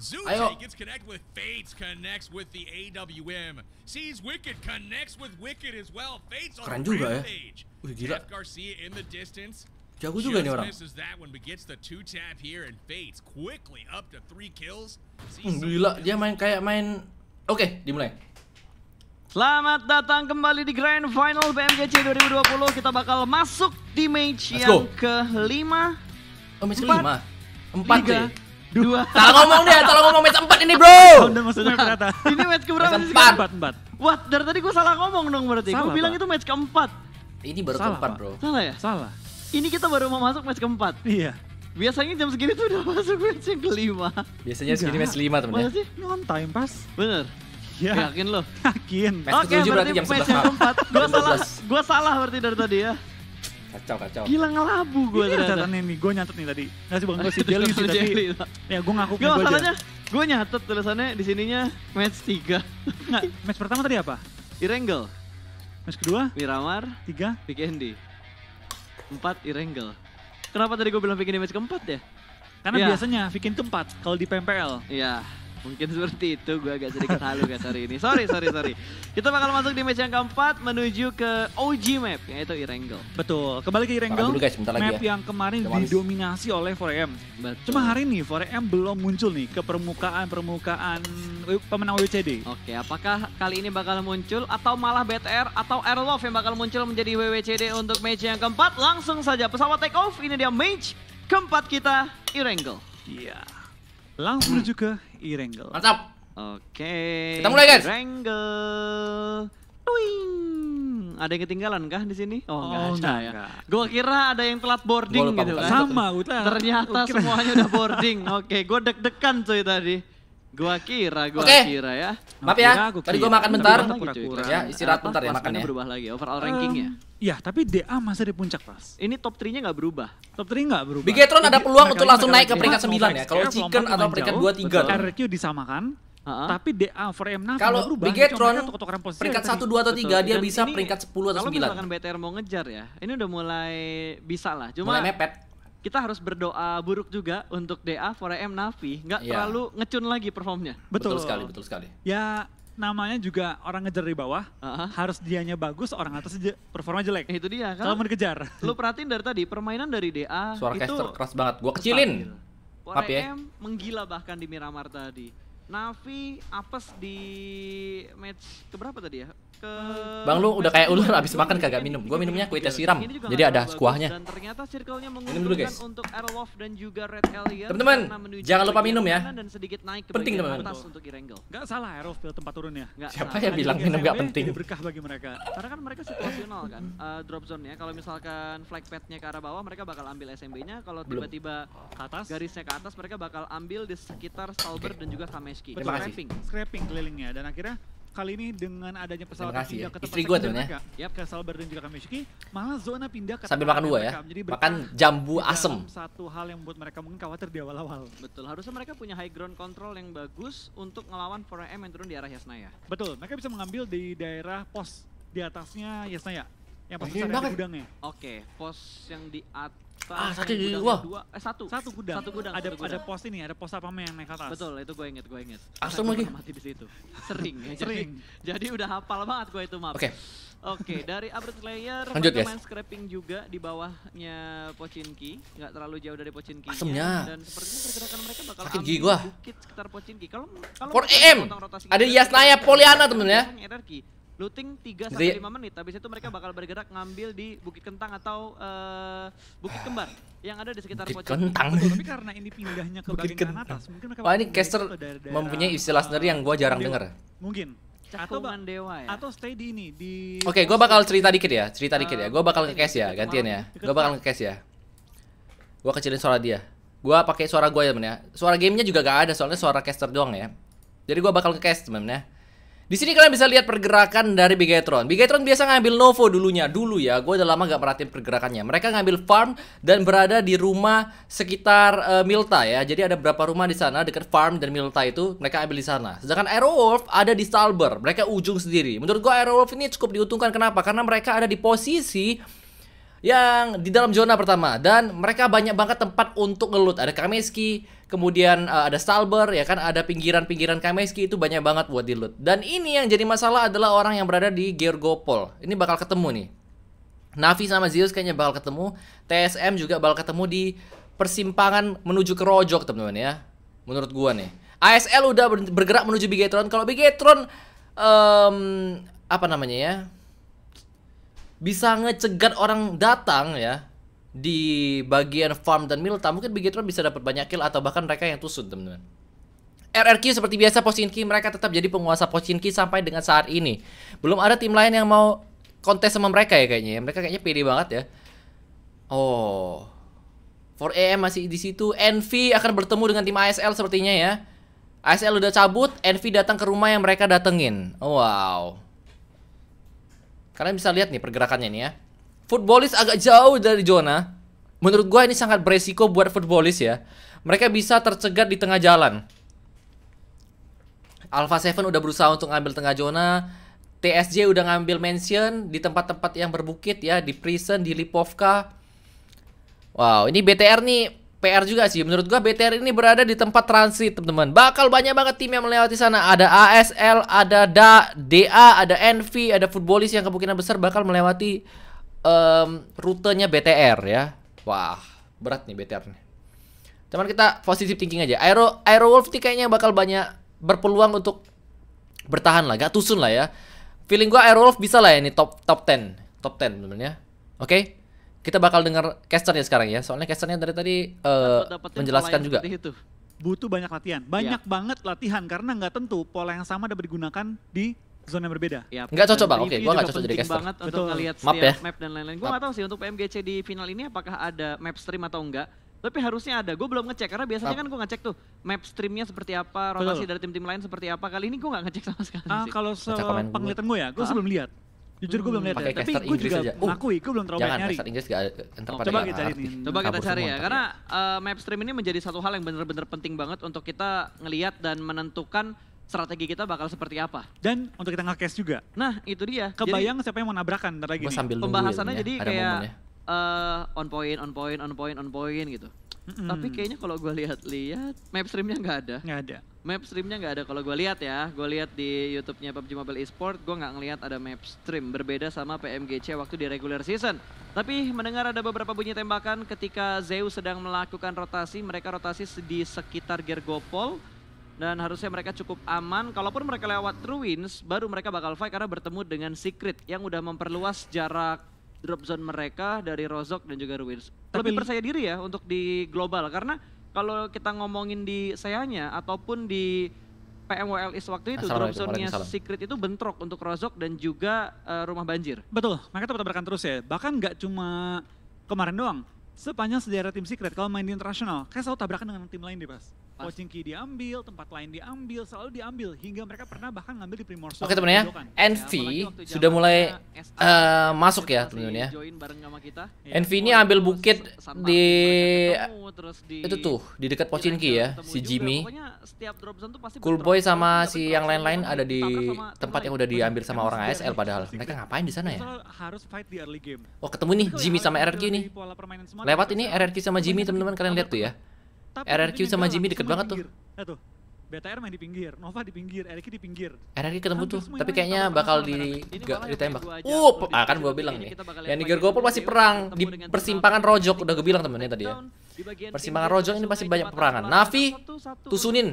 [SPEAKER 7] Zuje gets connected with Fates, connects with the AWM. Sees Wicked, connects with Wicked as well. Fates on the juga ya. Jeff Garcia in the distance. Jago juga nih orang. Misses that one, but gets the two tap here and Fates quickly up to three kills. Hmm,
[SPEAKER 3] gila, dia main kayak main. Oke, okay, dimulai. Selamat datang kembali di Grand Final BMGC 2020. Kita bakal masuk di match yang kelima. Oh, match kelima? Empat, Ya? dua. Salah ngomong deh, salah ngomong match empat ini bro. Oh,
[SPEAKER 1] udah maksudnya ternyata. Ini match keberapa sih empat. empat. Empat,
[SPEAKER 3] Wah, dari tadi gue salah ngomong dong berarti. Gue bilang itu match keempat. Ini baru salah, keempat bro. Salah ya? Salah. Ini kita baru mau masuk match keempat. Iya. Biasanya jam segini tuh udah masuk match yang kelima. Biasanya Enggak. segini match lima temennya. Masa sih? Non
[SPEAKER 4] time pas. Bener. Ya. Yakin
[SPEAKER 3] lo? Yakin.
[SPEAKER 4] Match berarti jam Match keempat.
[SPEAKER 3] Gue salah, gua salah berarti dari tadi ya.
[SPEAKER 4] Kacau, kacau. Gila
[SPEAKER 3] ngelabu gue iya, ternyata. Ini
[SPEAKER 4] catatannya gue nyatet nih tadi. Nggak sih bang, gue sih jeli sih, tapi ya gue ngaku gue masalahnya, gue nyatet tulisannya di sininya match tiga Nggak, match pertama tadi
[SPEAKER 3] apa? Irengel. Match kedua? miramar Tiga? pikendi Empat, Irengel. Kenapa tadi gue bilang pikendi match keempat ya? Karena ya. biasanya bikin keempat kalau di PMPL. Iya. Mungkin seperti itu, gue agak sedikit halu guys hari ini. Sorry, sorry, sorry. Kita bakal masuk di match yang keempat menuju ke OG map, yaitu Irengel.
[SPEAKER 4] betul Kembali ke Irengel. Dulu guys, bentar lagi map ya. yang kemarin Cuma didominasi oleh 4M. Cuma hari ini 4M belum muncul nih ke permukaan-permukaan pemenang WCD Oke,
[SPEAKER 3] apakah kali ini bakal muncul atau malah BTR atau Airlove yang bakal muncul menjadi WWCD untuk match yang keempat? Langsung saja pesawat take off. Ini dia match keempat kita, Irengel. Iya. Yeah. Langsung menuju ke Irengle. Mantap. Oke. Kita mulai guys. Irangle. Twing. Ada yang ketinggalan kah di sini? Oh, oh enggak ada ya. Gue kira ada yang telat boarding gitu kan. Sama, Ternyata semuanya udah boarding. Oke, gue deg-degan cuy tadi. Gua kira, gua okay. kira ya. Maaf ya, kira, tadi gua makan bentar. Kura -kura. Ya, istirahat bentar ya makannya berubah lagi, overall rankingnya.
[SPEAKER 4] Um, ya, tapi DA masa di puncak, Mas.
[SPEAKER 3] Ini top 3-nya nggak berubah. Top 3 nggak berubah. Bigetron ada peluang untuk langsung naik ke peringkat 9 ya. Kalau iya, Chicken atau peringkat 2 3.
[SPEAKER 4] RQ disamakan. Uh-huh. Tapi DA for M kalau Bigetron peringkat 1, 2 atau 3 dia bisa peringkat 10 atau 9. Kalau misalkan
[SPEAKER 3] BTR mau ngejar ya, ini udah mulai bisa lah. Cuma mulai mepet kita harus berdoa buruk juga untuk DA 4AM Navi nggak yeah. terlalu ngecun lagi performnya. Betul. betul sekali, betul sekali.
[SPEAKER 4] Ya namanya juga orang ngejar di bawah, uh -huh. harus dianya bagus, orang atas je, performa jelek. Itu dia kan. Kalau mengejar. Lu perhatiin
[SPEAKER 3] dari tadi, permainan dari DA
[SPEAKER 1] Suara itu keras banget. Gua kecilin. Tapi ya.
[SPEAKER 3] menggila bahkan di Miramar tadi. Navi apes di match keberapa tadi ya? Bang lu udah kayak ulur abis makan
[SPEAKER 1] kagak minum. Gua iya, minumnya iya, kuitnya siram. Jadi ada kuahnya.
[SPEAKER 3] Minum dulu guys. Teman-teman, jangan lupa minum ya. Penting teman-teman.
[SPEAKER 4] salah Aeroville tempat turunnya. Siapa yang bilang minum gak penting? berkah bagi mereka.
[SPEAKER 3] Karena kan mereka situasional kan. Eh, drop zone ya kalau misalkan flag pad-nya ke arah bawah mereka bakal ambil SMB-nya. Kalau tiba-tiba ke atas garisnya ke atas mereka bakal ambil di sekitar Sauber dan juga Kameski. Terima kasih. Scraping kelilingnya dan akhirnya kali ini dengan
[SPEAKER 4] adanya pesawat ya. pindah ya. ke tempat istri gue tuh ya. Yap, Ke Salbar dan juga Kamishiki, malah zona pindah ke sambil makan dua
[SPEAKER 1] ya. Jadi makan jambu asem.
[SPEAKER 3] Satu hal yang membuat mereka mungkin khawatir di awal-awal. Betul, harusnya mereka punya high ground control yang bagus untuk ngelawan 4M yang turun di arah Yasnaya. Betul, mereka bisa mengambil
[SPEAKER 4] di daerah pos di atasnya Yasnaya. Yang pos besar kan? gudangnya. Oke, okay, pos yang di atas Ah, kaki gua. Dua, eh, satu. Satu gudang. Satu gudang. Ada satu gudang. ada pos ini, ada pos apa yang naik atas. Betul,
[SPEAKER 3] itu gue inget, gue inget. Asum lagi. Mati di situ. Sering. ya, Sering. Jadi, jadi udah hafal banget gue itu map. Oke. Okay. Oke, okay, dari upgrade layer Lanjut, guys. main scraping juga di bawahnya Pochinki, nggak terlalu jauh dari Pochinki. Asemnya. Dan sepertinya pergerakan mereka bakal Sakit gigi gua. bukit sekitar Pochinki. Kalau kalau 4 AM. Ada Yasnaya Poliana temen ya looting 3 sampai 5 menit. Habis itu mereka bakal bergerak ngambil di Bukit Kentang atau uh, Bukit ah, Kembar yang ada di sekitar Bukit pojok. Kentang. tapi karena ini pindahnya ke Bukit bagian atas, mungkin mereka Wah, ini caster
[SPEAKER 1] mempunyai istilah sendiri yang gua jarang dengar.
[SPEAKER 3] Mungkin. Cakungan atau dewa
[SPEAKER 4] ya. Atau stay di ini di
[SPEAKER 1] Oke, okay, gua bakal cerita dikit ya, cerita dikit ya. Ah, gue bakal ke cash ya, gantian ya. Gue bakal ke cash ya. Gue kecilin suara dia. Gue pakai suara gue ya, temen ya. Suara gamenya juga gak ada soalnya suara caster doang ya. Jadi gue bakal ke cash temen ya. Di sini kalian bisa lihat pergerakan dari Bigetron. Bigetron biasa ngambil Novo dulunya, dulu ya. Gue udah lama gak perhatiin pergerakannya. Mereka ngambil farm dan berada di rumah sekitar uh, Milta ya. Jadi ada beberapa rumah di sana dekat farm dan Milta itu mereka ambil di sana. Sedangkan Aerowolf ada di Stalber. Mereka ujung sendiri. Menurut gue Aerowolf ini cukup diuntungkan kenapa? Karena mereka ada di posisi yang di dalam zona pertama dan mereka banyak banget tempat untuk ngelut ada Kameski kemudian uh, ada Stalber ya kan ada pinggiran-pinggiran Kameski itu banyak banget buat dilut dan ini yang jadi masalah adalah orang yang berada di Georgopol ini bakal ketemu nih Navi sama Zeus kayaknya bakal ketemu TSM juga bakal ketemu di persimpangan menuju ke Rojok teman-teman ya menurut gua nih ASL udah bergerak menuju Bigetron kalau Bigetron um, apa namanya ya bisa ngecegat orang datang ya di bagian farm dan tak mungkin begitu bisa dapat banyak kill atau bahkan mereka yang tusut teman-teman RRQ seperti biasa Pochinki mereka tetap jadi penguasa Pochinki sampai dengan saat ini belum ada tim lain yang mau kontes sama mereka ya kayaknya ya. mereka kayaknya pede banget ya oh 4AM masih di situ NV akan bertemu dengan tim ASL sepertinya ya ASL udah cabut NV datang ke rumah yang mereka datengin oh, wow Kalian bisa lihat nih pergerakannya nih ya. Footballis agak jauh dari zona. Menurut gue ini sangat beresiko buat footballis ya. Mereka bisa tercegat di tengah jalan. Alpha Seven udah berusaha untuk ngambil tengah zona. TSJ udah ngambil mention di tempat-tempat yang berbukit ya. Di prison, di Lipovka. Wow, ini BTR nih PR juga sih. Menurut gua BTR ini berada di tempat transit, teman-teman. Bakal banyak banget tim yang melewati sana. Ada ASL, ada DA, DA, ada NV, ada futbolis yang kemungkinan besar bakal melewati um, rutenya BTR ya. Wah, berat nih BTR nih. Cuman kita positif thinking aja. Aero Aero Wolf nih kayaknya bakal banyak berpeluang untuk bertahan lah, gak tusun lah ya. Feeling gua Aero Wolf bisa lah ya ini top top 10, top 10 teman-teman ya. Oke. Okay? Kita bakal dengar casternya sekarang ya. Soalnya casternya dari tadi uh, Dapat menjelaskan juga. Itu. Butuh banyak
[SPEAKER 4] latihan. Iya. Banyak ya. banget latihan karena nggak tentu pola yang sama dapat digunakan di zona yang berbeda. Ya, nggak cocok bang, oke, gue nggak cocok jadi caster. banget Betul. untuk ngelihat map, ya? map
[SPEAKER 3] dan lain-lain. Gue nggak tahu sih untuk PMGC di final ini apakah ada map stream atau enggak. Tapi harusnya ada, gue belum ngecek karena biasanya kan gue ngecek tuh map streamnya seperti apa, rotasi Betul. dari tim-tim lain seperti apa. Kali ini gue nggak ngecek sama sekali. Ah, sih. kalau penglihatan gue ya, gue sebelum lihat. Jujur gue belum lihat ya, tapi gue juga aja. ikut belum terlalu banyak nyari. Jangan
[SPEAKER 1] Inggris gak Coba kita cari nih. Coba kita cari ya, karena
[SPEAKER 3] uh, map stream ini menjadi satu hal yang benar-benar penting banget untuk kita ngelihat dan menentukan strategi kita bakal seperti apa.
[SPEAKER 4] Dan untuk kita nge-cash juga.
[SPEAKER 3] Nah, itu dia. Kebayang
[SPEAKER 4] jadi, siapa yang mau nabrakan ntar lagi. Nih. Pembahasannya ya, jadi kayak
[SPEAKER 3] uh, on point, on point, on point, on point gitu. Mm-hmm. Tapi kayaknya kalau gue lihat-lihat map streamnya nggak ada. Nggak ada. Map streamnya nggak ada. Kalau gue lihat ya, gue lihat di YouTube-nya PUBG Mobile Esports, gue nggak ngelihat ada map stream. Berbeda sama PMGC waktu di regular season. Tapi mendengar ada beberapa bunyi tembakan ketika Zeus sedang melakukan rotasi. Mereka rotasi di sekitar Gergopol dan harusnya mereka cukup aman. Kalaupun mereka lewat Ruins, baru mereka bakal fight karena bertemu dengan Secret yang udah memperluas jarak drop zone mereka dari Rozok dan juga Ruiz. Tapi lebih percaya diri ya untuk di global karena kalau kita ngomongin di sayanya ataupun di PMWL is waktu itu drop zone-nya Secret itu bentrok untuk Rozok dan juga uh, rumah banjir. Betul, mereka bertabrakan terus ya. Bahkan nggak cuma kemarin
[SPEAKER 4] doang. Sepanjang sejarah tim Secret kalau main di internasional, kayak selalu tabrakan dengan tim lain deh, pas. Coaching key diambil, tempat lain diambil, selalu diambil hingga mereka pernah bahkan ngambil di Primorsal. Oke teman ya, ya,
[SPEAKER 1] sudah mulai eh, masuk ya teman-teman ya. NV iya, ini ambil bukit di itu tuh di dekat Pochinki ya, si Jimmy. Cool Boy sama si yang lain-lain ada di tempat yang udah diambil sama orang ASL padahal. Mereka ngapain di sana ya? Harus fight Oh, ketemu nih Jimmy sama RRQ nih. Lewat ini RRQ sama Jimmy teman-teman kalian lihat tuh ya. Tapi RRQ sama Jimmy deket banget tuh.
[SPEAKER 4] Eh tuh, BTR main di pinggir, Nova di pinggir, RRQ di pinggir. RRQ kan ketemu tuh, tapi kayaknya bakal di
[SPEAKER 1] gak, ditembak. Uh, ah, akan kan gue bilang nih. Yang di Gergopol masih perang di persimpangan Rojok udah gue bilang temennya tadi ya.
[SPEAKER 2] Persimpangan
[SPEAKER 1] Rojo ini masih banyak peperangan. Navi, tusunin.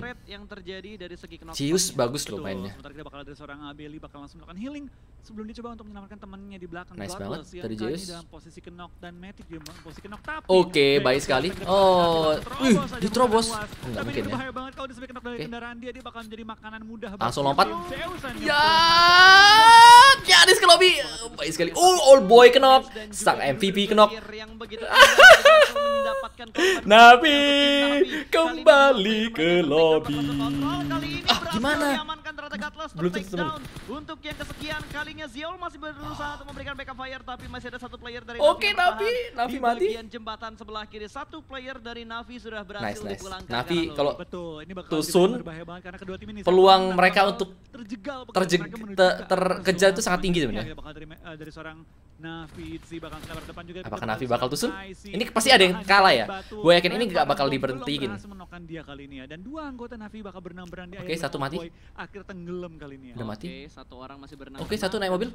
[SPEAKER 1] Cius bagus loh mainnya.
[SPEAKER 4] sebelum dia untuk menyelamatkan
[SPEAKER 1] temannya di belakang. Nice banget dari Cius. Oke, baik sekali. Oh, uh, diterobos. Enggak mungkin ya. Oke. Langsung lompat. Ya, Janis ke lobby. Baik sekali. Oh, old boy kenok. Sang MVP kenok. mendapatkan Nabi kembali ke
[SPEAKER 4] lobby. Ah, gimana? tentu teman.
[SPEAKER 3] Untuk
[SPEAKER 2] yang kesekian
[SPEAKER 3] kalinya Ziol masih berusaha untuk memberikan backup fire tapi masih ada satu player dari Oke, Navi, Navi mati. Di jembatan sebelah kiri satu player dari Navi sudah berhasil nice, nice. Navi kalau
[SPEAKER 4] betul ini bakal
[SPEAKER 1] tusun peluang mereka untuk terjegal terkejar itu sangat tinggi sebenarnya. Apakah Navi bakal tusun? Ini pasti ada yang kalah ya? Gue yakin ini gak bakal diberhentiin.
[SPEAKER 4] dia kali ini ya. Dan dua anggota Navi bakal bernambaran di Oke, okay, satu mati. Akhir tenggelam kali ini ya. Udah mati. Oke, satu orang masih berenang. Oke, satu naik mobil.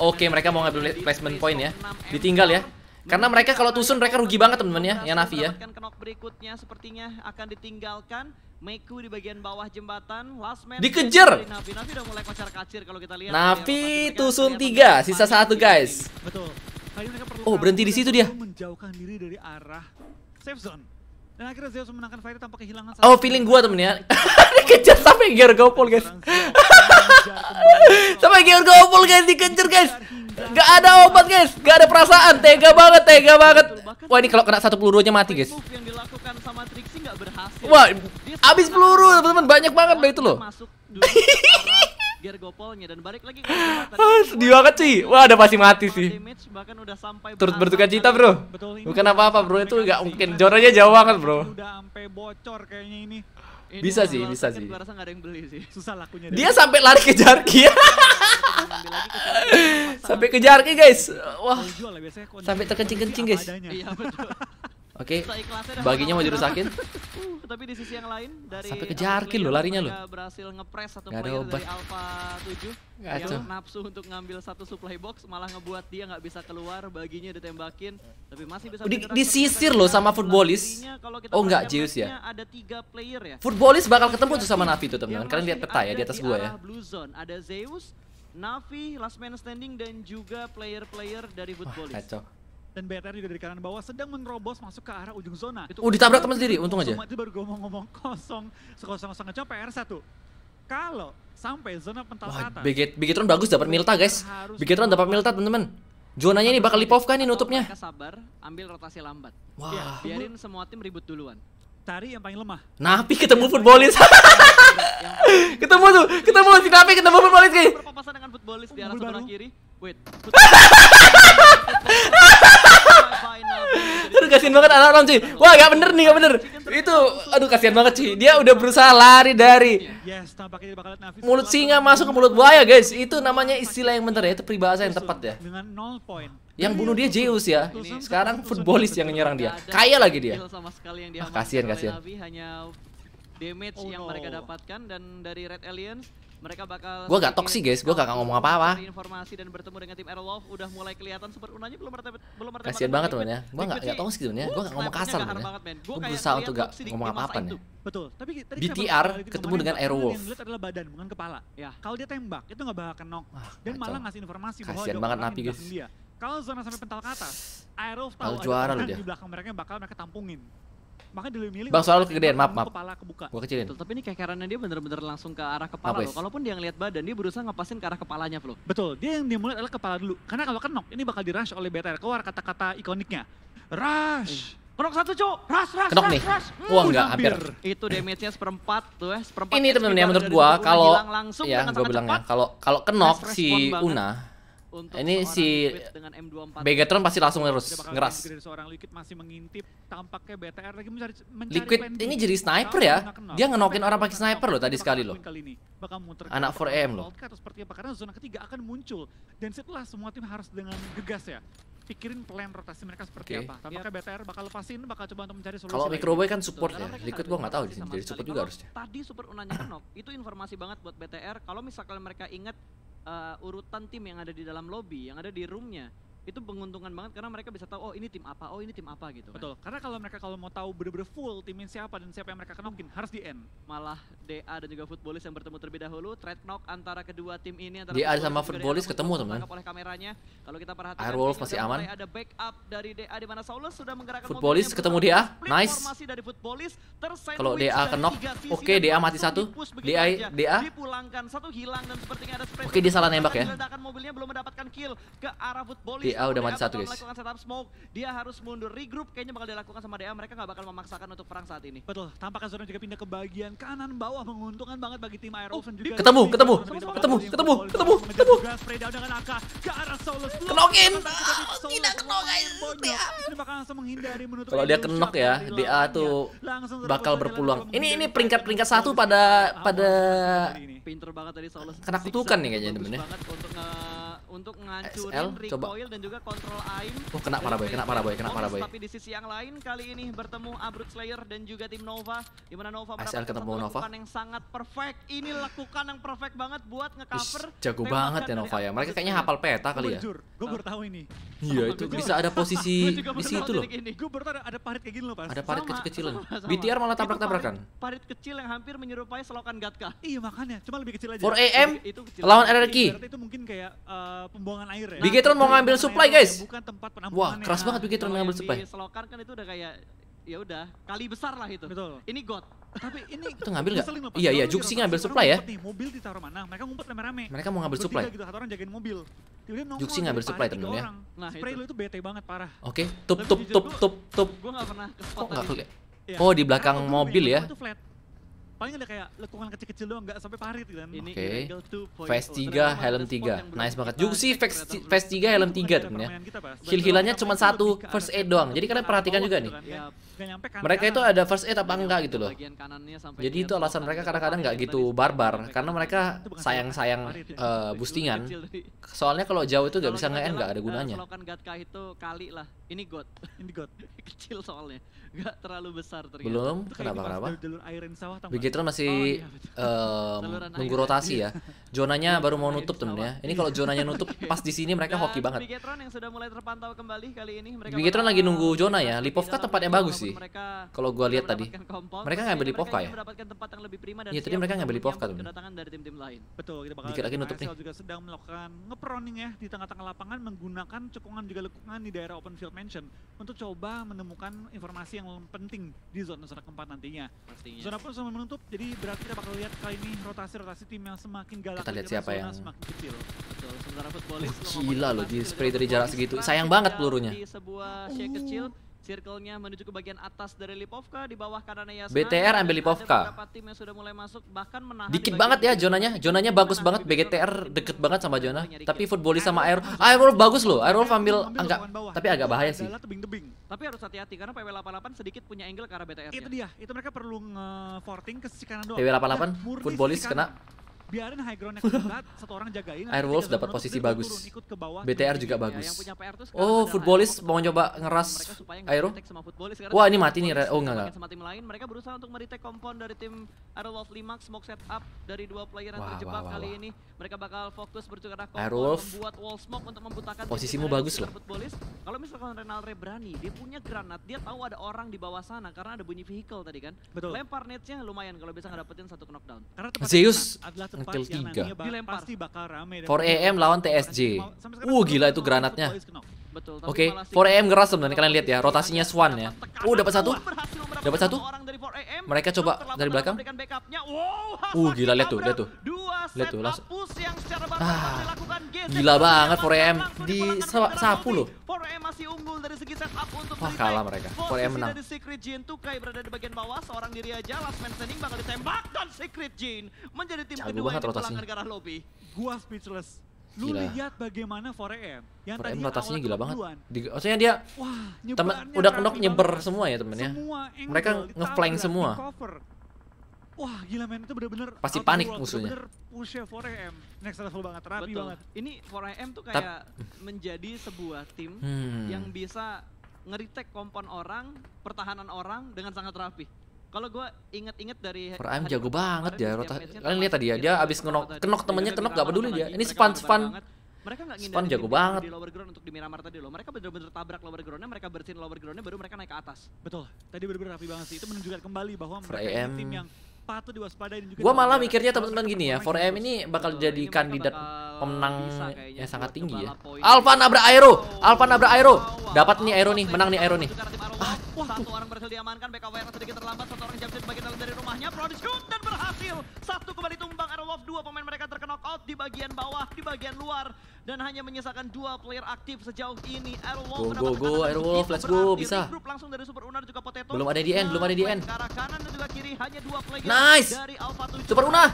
[SPEAKER 1] Oke, mereka mau ngambil placement point ya. Ditinggal ya. Karena mereka kalau tusun mereka rugi banget teman-teman ya, yang Navi ya.
[SPEAKER 2] Kenok berikutnya sepertinya akan ditinggalkan.
[SPEAKER 3] Meku di bagian bawah jembatan, last man dikejar. Navi, Navi udah mulai kocar kacir kalau kita lihat.
[SPEAKER 1] Navi tusun tiga, sisa satu guys. Betul. Oh, berhenti di situ dia. Menjauhkan diri dari arah
[SPEAKER 4] safe zone. Dan akhirnya Zeus memenangkan fight tanpa kehilangan Oh,
[SPEAKER 1] feeling gua temen ya. dikejar sampai Gergopol, guys. sampai Gergopol, guys, dikejar, guys. Gak ada obat, guys. Gak ada perasaan. Tega banget, tega banget. Wah, ini kalau kena satu pelurunya mati, guys. Wah, abis peluru, teman-teman. Banyak banget loh itu loh. gergopolnya gopolnya dan balik lagi ke ah, sedih banget sih wah ada pasti mati sih turut bertukar cita bro bukan apa-apa bro itu nggak mungkin joranya jauh banget bro udah sampai bocor kayaknya ini bisa sih, bisa sih. rasa
[SPEAKER 3] ada yang beli sih. Susah lakunya.
[SPEAKER 6] Dia sampai lari ke Jarki.
[SPEAKER 1] sampai ke Jarki, guys. Wah. Sampai terkencing-kencing,
[SPEAKER 3] guys.
[SPEAKER 2] Iya,
[SPEAKER 1] betul.
[SPEAKER 3] Oke. Okay. Baginya mau dirusakin. Uh, tapi di sisi yang lain dari sampai kejarkin lo, larinya lo? Berhasil ngepres satu gak ada obat. dari Alpha
[SPEAKER 2] 7. Gak
[SPEAKER 3] yang nafsu untuk ngambil satu supply box malah ngebuat dia nggak bisa keluar, baginya ditembakin tapi masih bisa di, disisir lo sama
[SPEAKER 1] futbolis. Oh enggak Zeus ya. Ada 3 player ya. Futbolis bakal ketemu tuh sama Navi tuh teman-teman. Kalian lihat peta ya di atas gua ya.
[SPEAKER 3] Blue zone ada Zeus, Navi, last man standing dan juga player-player dari futbolis. kacau dan
[SPEAKER 4] BTR juga dari kanan bawah sedang menerobos masuk ke arah ujung zona. Itu oh ditabrak teman sendiri, untung aja. Itu baru gue ngomong kosong, sekosong kosong aja PR satu. Kalau sampai zona pentas Wah, Biget, begitron
[SPEAKER 1] bagus dapat Milta guys. begitron dapat Milta teman-teman. Zonanya ini bakal Lipov kan ini nutupnya.
[SPEAKER 3] Sabar, ambil rotasi lambat. Wah. Ya, biarin semua tim ribut duluan. Cari yang paling lemah.
[SPEAKER 1] Napi iya, ketemu footballis. ketemu tuh, ketemu si Napi ketemu footballis guys. Berpapasan
[SPEAKER 2] dengan footballis di arah sebelah kiri. Wait.
[SPEAKER 1] aduh kasihan banget anak orang cuy wah gak bener nih gak bener itu aduh kasihan banget cuy dia udah berusaha lari dari mulut singa masuk ke mulut buaya guys itu namanya istilah yang bener ya itu peribahasa yang tepat ya yang bunuh dia Zeus ya sekarang footballist yang nyerang dia kaya lagi dia ah, kasihan kasihan damage oh, yang mereka dapatkan dan dari Red Alliance mereka bakal Gua gak sih guys, gua gak ngomong apa-apa.
[SPEAKER 3] Informasi dan bertemu dengan tim Erlof udah mulai kelihatan super unanya belum mertebe, belum mertebe, Kasian banget temennya. Gua enggak enggak toksik sebenarnya. Gua gak ngomong kasar sebenarnya.
[SPEAKER 1] Gua berusaha untuk gak ngomong apa-apa nih.
[SPEAKER 3] Betul. Tapi
[SPEAKER 4] tadi BTR ketemu dengan Airwolf. Yang adalah badan bukan kepala. Ya. Kalau dia tembak itu gak bakal kenok dan malah ngasih informasi bahwa Kasian banget Napi guys. Kalau zona sampai pental ke atas, Airwolf tahu
[SPEAKER 1] ada juara di
[SPEAKER 3] belakang mereka bakal mereka tampungin. Makanya dulu milih. Bang soal kegedean, maaf, maaf. Kepala kebuka. Gua kecilin. Betul, tapi ini kayak karena dia bener-bener langsung ke arah kepala lo Kalaupun dia ngelihat badan, dia berusaha ngepasin ke arah kepalanya, Flo. Betul, dia yang dia mulai adalah kepala dulu. Karena kalau kenok, ini bakal dirush oleh BTR. Keluar kata-kata ikoniknya.
[SPEAKER 1] Rush.
[SPEAKER 3] Eh. Kenok satu cok, ras ras Kenok ras, nih. Ras. Hmm, Wah enggak hampir. Itu damage-nya seperempat tuh ya, seperempat. Ini teman-teman iya, ya menurut gua kalau ya gua
[SPEAKER 1] ya, kalau kalau kenok si Una untuk ini si Begatron pasti langsung ngerus ngeras.
[SPEAKER 4] Liquid masih mengintip, tampaknya BTR lagi mencari, mencari Liquid ini jadi sniper ya. Dia ngenokin orang pakai sniper loh tadi sekali loh.
[SPEAKER 1] Anak 4M loh.
[SPEAKER 4] karena zona ketiga akan muncul dan setelah semua tim harus dengan gegas ya pikirin plan rotasi mereka seperti
[SPEAKER 1] okay. apa.
[SPEAKER 3] Tampaknya BTR bakal lepasin, bakal coba untuk mencari solusi. Kalau Microwave kan support ya. Liquid gua nggak tahu di sini jadi support juga harusnya. Tadi super unanya Nok itu informasi banget buat BTR. Kalau misalkan mereka ingat uh, urutan tim yang ada di dalam lobby, yang ada di roomnya itu penguntungan banget karena mereka bisa tahu oh ini tim apa, oh ini tim apa gitu. Kan. Betul. Karena kalau mereka kalau mau tahu bener-bener full timnya siapa dan siapa yang mereka kenal mungkin harus di end. Malah DA dan juga futbolis yang bertemu terlebih dahulu, trade knock antara kedua tim ini antara DA sama futbolis ketemu teman. oleh kameranya. Kalau kita perhatikan Airwolf masih aman. Ada backup dari DA
[SPEAKER 1] di mana Saulus sudah menggerakkan Futbolis ketemu dia Nice. Dari kalau DA knock, oke DA mati satu. DA DA Oke, okay, dia salah nembak ya.
[SPEAKER 3] mobilnya belum mendapatkan
[SPEAKER 1] kill ke arah futbolis. Ah udah mati satu guys.
[SPEAKER 3] Melakukan setup smoke, dia harus mundur regroup kayaknya bakal dilakukan sama DA. Mereka nggak bakal memaksakan untuk perang saat ini. Betul. Tampaknya Zona juga pindah ke
[SPEAKER 4] bagian kanan bawah menguntungkan
[SPEAKER 1] banget bagi tim Air Ocean oh, juga. Ketemu, ketemu,
[SPEAKER 4] ketemu, ketemu, ketemu,
[SPEAKER 1] ketemu. Spray Kenokin. Ah, tidak kenok guys. Dia. Kalau dia kenok ya, DA iya. tuh bakal berpeluang. Ini ini peringkat-peringkat satu pada pada pinter banget tadi Solus. Kena kutukan nih kayaknya temennya. Banget untuk untuk ngancurin SL, recoil
[SPEAKER 3] coba. dan juga kontrol aim. Oh, kena parah boy,
[SPEAKER 1] kena parah boy, kena parah boy. Tapi
[SPEAKER 3] di sisi yang lain kali ini bertemu Abrut Slayer dan juga tim Nova di mana Nova SL ketemu Nova yang sangat perfect. Ini lakukan
[SPEAKER 1] yang perfect banget buat ngecover. Jago banget ya Nova ya. Mereka kayaknya hafal peta kali ya.
[SPEAKER 4] Gue baru tahu ini.
[SPEAKER 1] Iya, itu bisa ada posisi di situ loh. Gue baru ada parit kayak gini loh, Pak. Ada parit kecil-kecilan. BTR malah tabrak-tabrakan. Parit kecil yang hampir menyerupai selokan Gatka. Iya, makanya. Cuma lebih kecil aja. 4 AM lawan RRQ. Itu mungkin kayak eh,
[SPEAKER 3] Eh, pembuangan air ya. Nah, mau ngambil supply, ya, guys. Bukan tempat penampungan. Wah, ya. keras banget Bigetron ngambil supply. Selokan kan itu udah kayak ya udah, kali besar lah itu. Betul. Ini god. Tapi ini itu ngambil enggak? Iya, iya, Juksi gitu, ngambil supply ya. Nih, mobil ditaruh mana? Mereka ngumpet rame-rame. Mereka mau ngambil supply. Gitu,
[SPEAKER 4] satu orang jagain mobil. Juksi ngambil supply temen ya. Nah, spray lu itu bete banget parah. Oke, tup tup tup tup tup. Gua enggak pernah ke spot. Kok iya. Oh, di belakang mobil ya. Itu flat paling ada kayak lekukan kecil-kecil doang nggak sampai parit gitu kan ini okay. illegal 2.0 Phase
[SPEAKER 1] helm 3 nice banget juga sih Phase, 3 helm 3 ya heal healannya cuma satu first aid doang jadi kalian perhatikan juga gitu nih kan. ya, mereka itu ada first aid apa iya, enggak gitu loh jadi itu alasan mereka kadang-kadang nggak gitu barbar karena mereka sayang-sayang uh, boostingan soalnya kalau jauh itu nggak bisa nge-end nggak ada gunanya kan ini got ini got kecil soalnya nggak terlalu besar ternyata belum kenapa kenapa jalur begitu masih oh, iya, um, nunggu rotasi ya zonanya baru mau nutup temen ya ini kalau zonanya nutup pas di sini mereka hoki banget Bigetron yang sudah mulai terpantau kembali kali ini mereka lagi nunggu zona ya Lipovka tempatnya bagus sih kalau gua lihat tadi mereka nggak iya, beli Lipovka ya iya tadi mereka nggak beli Lipovka tuh
[SPEAKER 4] betul dikit lagi nutup nih juga sedang melakukan ngeproning ya di tengah-tengah lapangan menggunakan cekungan juga lekukan di daerah open field mention untuk coba menemukan informasi yang penting di zona-zona keempat nantinya.
[SPEAKER 2] Pastinya. Zona pun
[SPEAKER 4] sama menutup, jadi berarti kita bakal lihat kali ini rotasi-rotasi tim yang semakin galak. Kita lihat siapa yang semakin
[SPEAKER 3] kecil. Betul, sementara footballis
[SPEAKER 1] oh, gila loh di spray dari jarak segitu. Sayang banget pelurunya.
[SPEAKER 3] Di sebuah share kecil. Circle-nya menuju ke bagian atas dari Lipovka di bawah kanannya Yasna. BTR ambil Lipovka.
[SPEAKER 2] tim yang sudah mulai masuk bahkan
[SPEAKER 3] menahan Dikit banget ya zonanya. Zonanya
[SPEAKER 1] bagus banget BGTR deket banget sama zona. Tapi footballis sama Air Airwolf bagus loh. Airwolf ambil agak tapi agak bahaya sih.
[SPEAKER 3] Tapi harus hati-hati karena PW88 sedikit punya angle ke arah BTR. Itu dia. Itu
[SPEAKER 4] mereka perlu nge-forting ke sisi kanan doang. PW88 nah, footballis kena
[SPEAKER 3] biarin high groundnya ketat satu orang jagain Airwolves
[SPEAKER 1] dapat posisi bagus turun, ikut ke bawah, BTR iya, juga iya, bagus oh footballist mau nyoba ngeras
[SPEAKER 3] Aero wah ini mati nih oh enggak enggak sama tim lain mereka berusaha untuk meretake kompon dari tim Airwolf 5 smoke set up dari dua player yang terjebak kali ini mereka bakal fokus bertukar ke Airwolf membuat wall smoke untuk membutakan posisimu bagus loh kalau misalkan Renal Re berani dia punya granat dia tahu ada orang di bawah sana karena ada bunyi vehicle tadi kan lempar netnya lumayan kalau bisa ngedapetin satu knockdown karena Zeus ngekill 3 4am
[SPEAKER 1] lawan TSJ uh gila itu granatnya Oke, okay. 4AM ngeras sebenarnya kalian lihat ya, rotasinya Swan ya. uh dapat satu. Dapat satu. Mereka coba dari belakang. Uh, gila lihat tuh, lihat tuh. Lihat tuh langsung. Ah, gila banget 4AM di sapu loh. Wah, kalah mereka. 4AM menang.
[SPEAKER 3] Secret banget rotasinya. lobby, gua speechless.
[SPEAKER 4] Lu gila. lihat bagaimana 4M yang tadi rotasinya gila banget. maksudnya dia Wah, temen, udah knock nyeber banget. semua ya
[SPEAKER 1] temennya. Semua Mereka ngeflank semua.
[SPEAKER 3] Wah gila men itu bener-bener pasti panik musuhnya. Bener ya next level banget, rapi Betul. banget. Ini 4AM tuh kayak menjadi sebuah tim hmm. yang bisa ngeritek kompon orang, pertahanan orang dengan sangat rapi kalau gue inget-inget dari
[SPEAKER 1] Prime jago banget ya rotasi kalian lihat tadi ya dia abis ngenok kenok iya, temennya kenok gak peduli dia ini span span
[SPEAKER 3] mereka nggak span jago banget di lower ground untuk di Miramar tadi loh mereka bener-bener tabrak lower groundnya mereka bersihin lower groundnya baru mereka naik ke atas betul tadi bergerak benar rapi banget sih itu menunjukkan kembali bahwa mereka
[SPEAKER 1] tim yang
[SPEAKER 2] patut diwaspadai juga gua malah
[SPEAKER 1] mikirnya teman-teman gini ya 4M gitu, ini bakal jadi kandidat pemenang yang gitu, sangat tinggi ya Alfa nabrak Aero oh, Alfa nabrak Aero dapat nih Aero nih menang nih Aero nih
[SPEAKER 3] ah, satu orang berhasil diamankan BKWR sedikit terlambat satu orang jam bagian dalam dari rumahnya Prodigy dan berhasil satu kembali tumbang Aero Wolf dua pemain mereka terkena out di bagian bawah
[SPEAKER 2] di bagian luar dan hanya menyisakan dua player aktif sejauh ini. Airwolf go go go Airwolf let's go
[SPEAKER 1] bisa. Belum ada di end, belum ada di end. nice. dari Alpha 7. Super Una.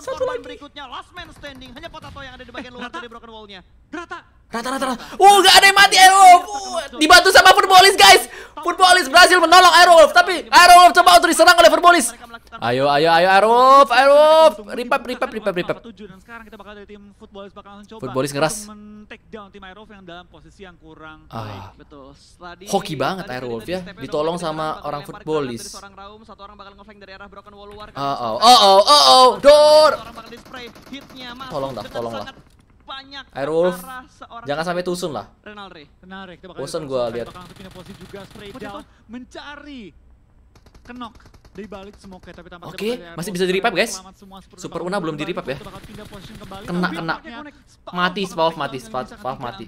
[SPEAKER 3] satu lagi berikutnya last man standing hanya Potato yang ada di bagian luar dari broken wall-nya. Rata. Rata rata Uh oh, gak ada yang mati Airwolf. Uh, oh,
[SPEAKER 1] dibantu sama Footballis guys. Footballis berhasil menolong Airwolf tapi Airwolf coba untuk diserang oleh Footballis. Ayo, ayo, ayo, Aruf, Aruf, ripap, ripap, ripap, ripap. Tujuh dan sekarang kita bakal dari tim footballis bakal mencoba. Footballis ngeras. Men-take down tim Aruf yang dalam posisi yang kurang ah. Betul. Hoki banget Aruf ya, ditolong sama orang footballis. Oh, oh, oh, oh,
[SPEAKER 7] oh, oh, door.
[SPEAKER 1] Tolong dah, tolong lah banyak Airwolf jangan sampai tusun lah tusun gue
[SPEAKER 2] lihat
[SPEAKER 4] mencari kenok dibalik smoke tapi tampaknya Oke, okay, masih bisa di repap guys.
[SPEAKER 1] Super Una belum di repap ya. Kena kena.
[SPEAKER 3] Mati Spawn mati Spawn mati.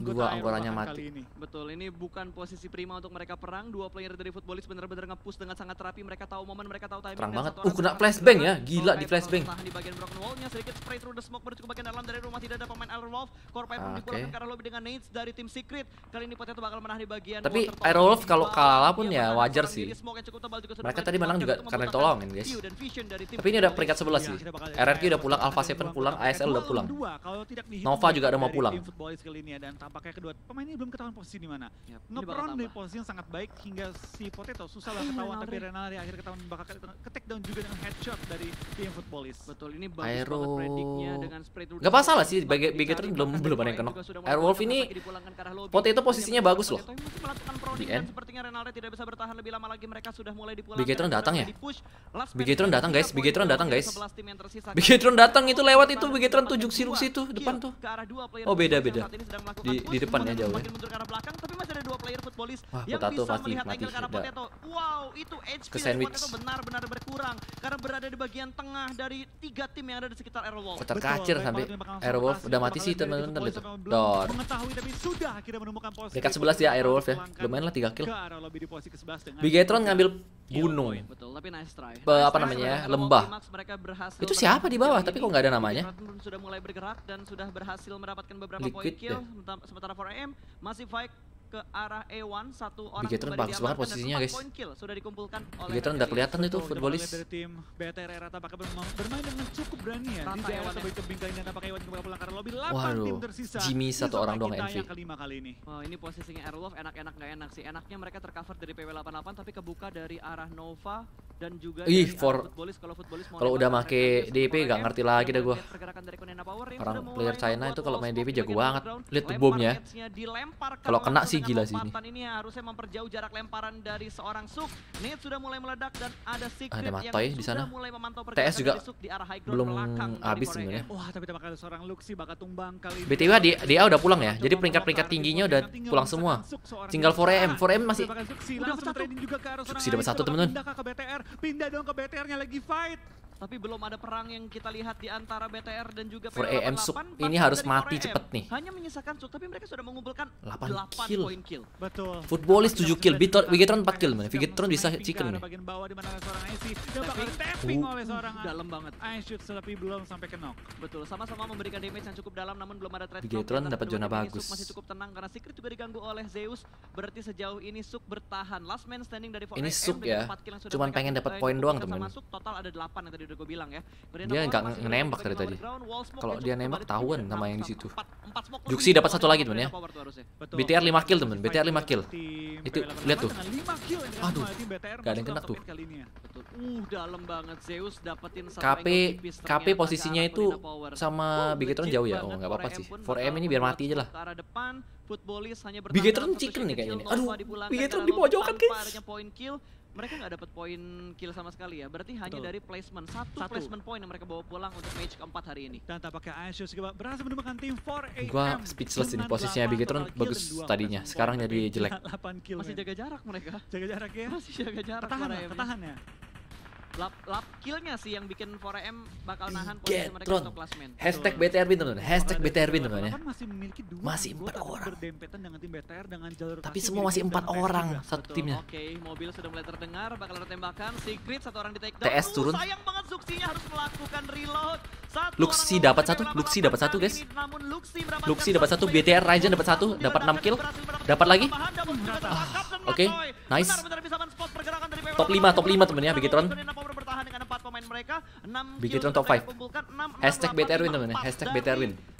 [SPEAKER 3] Dua anggotanya mati. Betul, ini bukan posisi prima untuk mereka perang. Dua player dari Footballist benar-benar nge-push dengan sangat rapi. Mereka tahu momen, mereka tahu timing. Terang banget. Uh, kena flashbang ya. Gila di flashbang. Di bagian broken wall-nya sedikit spray through the smoke menuju bagian dalam dari rumah tidak ada pemain Iron Wolf. Core Piper ah, dipulangkan ke arah lobby dengan nades dari tim Secret.
[SPEAKER 1] Kali ini Potato bakal menang di bagian Tapi Iron Wolf kalau kalah pun ya wajar sih. Mereka tadi menang juga karena ditolongin guys. Tapi ini udah peringkat 11 iya, sih. RRQ udah pulang, Alpha Seven pulang, ASL udah pulang. Nova juga udah mau pulang. Ya, dan
[SPEAKER 4] tampaknya kedua pemain ini belum ketahuan posisi di mana. Iya, Ngepron di posisi yang sangat baik hingga si Potato susah lah iya, ketahuan tapi Renaldi akhir ketahuan bakal ketek down juga dengan headshot
[SPEAKER 1] dari tim footballis. Betul ini bagus Aero... banget prediknya dengan spray Gak masalah sih bagi belum belum ada yang kena. Airwolf ini Potato posisinya bagus loh. Di end.
[SPEAKER 3] Sepertinya Renaldi tidak bisa bertahan lebih lama lagi mereka sudah mulai Bigetron datang ya?
[SPEAKER 1] Bigetron datang guys, Bigetron datang guys. Bigetron datang itu lewat itu Bigetron tujuh siluk itu depan tuh. Oh beda-beda. Di di depannya jauh ya.
[SPEAKER 3] Wah, Potato mati mati. Wow, itu HP sandwich benar-benar berkurang karena berada di bagian tengah dari tiga tim yang ada di sekitar Aerowolf. Kocar
[SPEAKER 1] kacir sampai udah mati sih teman-teman itu. Dor. Dekat sebelas ya wolf ya. Lumayan lah tiga kill. Bigetron ngambil Iya, gunung point,
[SPEAKER 2] betul, tapi nice try. Be, apa nice namanya
[SPEAKER 1] namanya lembah itu siapa di bawah tapi kok nggak ada namanya
[SPEAKER 3] sudah mulai bergerak dan sudah berhasil mendapatkan beberapa poin kill ya. sementara 4 AM masih fight ke arah e 1 satu orang Bigetron bagus banget posisinya guys. Kill sudah dikumpulkan oleh Bigetron
[SPEAKER 1] udah kelihatan itu footballis. Dari tim BTR e rata tampaknya
[SPEAKER 4] bermain dengan cukup berani ya. Di daerah sampai ke bingkainya tampaknya
[SPEAKER 3] Ewan kembali pulang karena lobby 8 tim tersisa. Jimmy satu orang doang yang kelima kali ini. Oh, ini posisinya Airwolf enak-enak gak enak sih. Enaknya mereka tercover dari PW88
[SPEAKER 1] tapi kebuka dari arah Nova dan juga Ih, for ah, footballis, kalau, footballis kalau udah make DP gak ngerti lagi dah gua. Orang player China itu kalau main DP jago banget. Lihat tuh bomnya. Kalau kena sih gila sih ini. Ini harusnya memperjauh jarak lemparan dari seorang Suk. Nate sudah mulai meledak dan ada secret ada Matoy di sana. TS juga belum habis sebenarnya. Wah,
[SPEAKER 4] tapi tembakan seorang Luxi bakal tumbang kali ini. BTW dia,
[SPEAKER 1] dia udah pulang ya. Jadi peringkat-peringkat tingginya udah pulang semua. Tinggal 4M. 4M masih Suksi dapat satu teman-teman. Pindah dong ke BTR-nya lagi fight
[SPEAKER 3] tapi belum ada perang yang kita lihat di antara BTR dan juga p AM Suk. Ini harus mati cepet nih. Hanya menyisakan Suk, tapi mereka sudah mengumpulkan 8, 8
[SPEAKER 2] kill. poin kill. Betul.
[SPEAKER 1] Footballis 7 kill, Bigetron 4 kill mana? Vigetron bisa chicken nih. Bagian bawah di mana seorang
[SPEAKER 3] Aisy bakal tapping oh. oleh seorang dalam banget. shoot tapi belum sampai ke knock. Betul, sama-sama memberikan damage yang cukup dalam namun belum ada threat. Vigetron dapat zona bagus. Masih cukup tenang karena Secret juga diganggu oleh Zeus. Berarti sejauh ini Suk bertahan. Last man standing dari Ini Suk ya. Cuman pengen dapat poin doang, teman. Total ada 8 yang tadi udah gue bilang ya. Dia nggak nembak
[SPEAKER 1] dari tadi. Kalau dia nembak tahuan sama yang di situ. Juksi dapat satu lagi teman ya. BTR 5 kill teman. BTR 5 kill. Itu lihat tuh. Aduh, gak ada yang kena tuh.
[SPEAKER 3] KP ya. uh, KP posisinya
[SPEAKER 1] itu sama uh, Bigetron jauh ya. Oh, nggak apa-apa sih. 4M ini biar mati aja lah. Bigetron chicken nih kayaknya. Aduh, Bigetron di pojokan guys
[SPEAKER 3] mereka nggak dapat poin kill sama sekali ya. Berarti Betul. hanya dari placement. Satu, Satu. placement point yang mereka bawa pulang untuk match keempat hari ini. Dan tampaknya Asus berhasil menemukan tim 4 Gua speechless ini posisinya Bigetron bagus tadinya.
[SPEAKER 1] Sekarang jadi jelek. Kill, Masih ya. jaga
[SPEAKER 4] jarak mereka. Jaga jarak ya. Masih jaga jarak. Ketahan ketahan ya
[SPEAKER 3] lap lap killnya sih yang bikin 4M bakal nahan posisi mereka Tron. untuk klasmen.
[SPEAKER 1] Hashtag BTR Bin teman-teman. Hashtag BTR Bin teman-teman ya. Kan masih memiliki dua. Masih empat orang. Berdempetan dengan
[SPEAKER 3] tim BTR dengan jalur Tapi semua masih empat orang satu Betul. timnya. Oke, okay, mobil sudah mulai terdengar bakal ada tembakan. Secret satu
[SPEAKER 1] orang di take down. TS uh, turun. Uh,
[SPEAKER 3] sayang banget Zuxinya harus melakukan
[SPEAKER 1] reload. Satu Luxi dapat satu, Luxi dapat satu guys. Luxi dapat satu, BTR Ryzen dapat satu, dapat 6 kill. Dapat lagi. Oke, okay, nice. Top 5, top 5 temen ya, Begitron benar bertahan dengan empat pemain mereka. 6 Big Jitron top 5. Hashtag BTRwin teman-teman. Hashtag BTRwin.